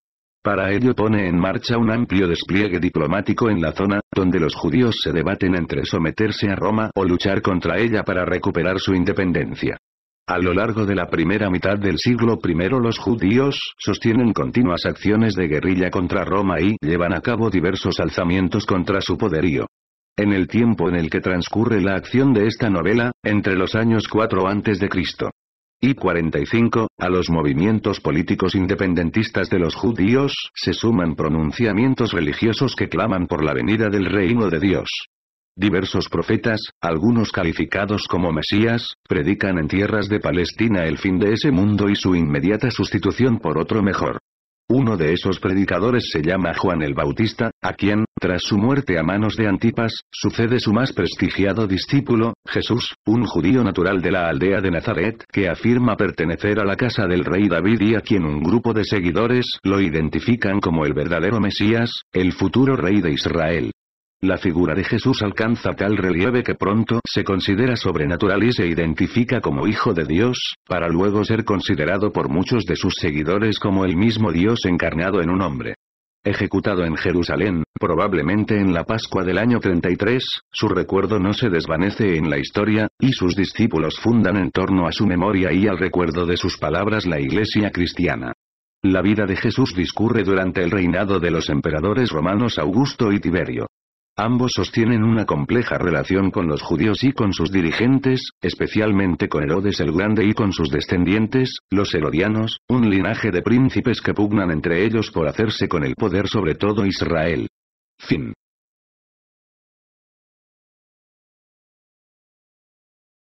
Para ello pone en marcha un amplio despliegue diplomático en la zona, donde los judíos se debaten entre someterse a Roma o luchar contra ella para recuperar su independencia. A lo largo de la primera mitad del siglo I los judíos sostienen continuas acciones de guerrilla contra Roma y llevan a cabo diversos alzamientos contra su poderío. En el tiempo en el que transcurre la acción de esta novela, entre los años 4 a.C. y 45, a los movimientos políticos independentistas de los judíos se suman pronunciamientos religiosos que claman por la venida del reino de Dios. Diversos profetas, algunos calificados como Mesías, predican en tierras de Palestina el fin de ese mundo y su inmediata sustitución por otro mejor. Uno de esos predicadores se llama Juan el Bautista, a quien, tras su muerte a manos de Antipas, sucede su más prestigiado discípulo, Jesús, un judío natural de la aldea de Nazaret, que afirma pertenecer a la casa del rey David y a quien un grupo de seguidores lo identifican como el verdadero Mesías, el futuro rey de Israel. La figura de Jesús alcanza tal relieve que pronto se considera sobrenatural y se identifica como Hijo de Dios, para luego ser considerado por muchos de sus seguidores como el mismo Dios encarnado en un hombre. Ejecutado en Jerusalén, probablemente en la Pascua del año 33, su recuerdo no se desvanece en la historia, y sus discípulos fundan en torno a su memoria y al recuerdo de sus palabras la iglesia cristiana. La vida de Jesús discurre durante el reinado de los emperadores romanos Augusto y Tiberio. Ambos sostienen una compleja relación con los judíos y con sus dirigentes, especialmente con Herodes el Grande y con sus descendientes, los herodianos, un linaje de príncipes que pugnan entre ellos por hacerse con el poder sobre todo Israel. Fin.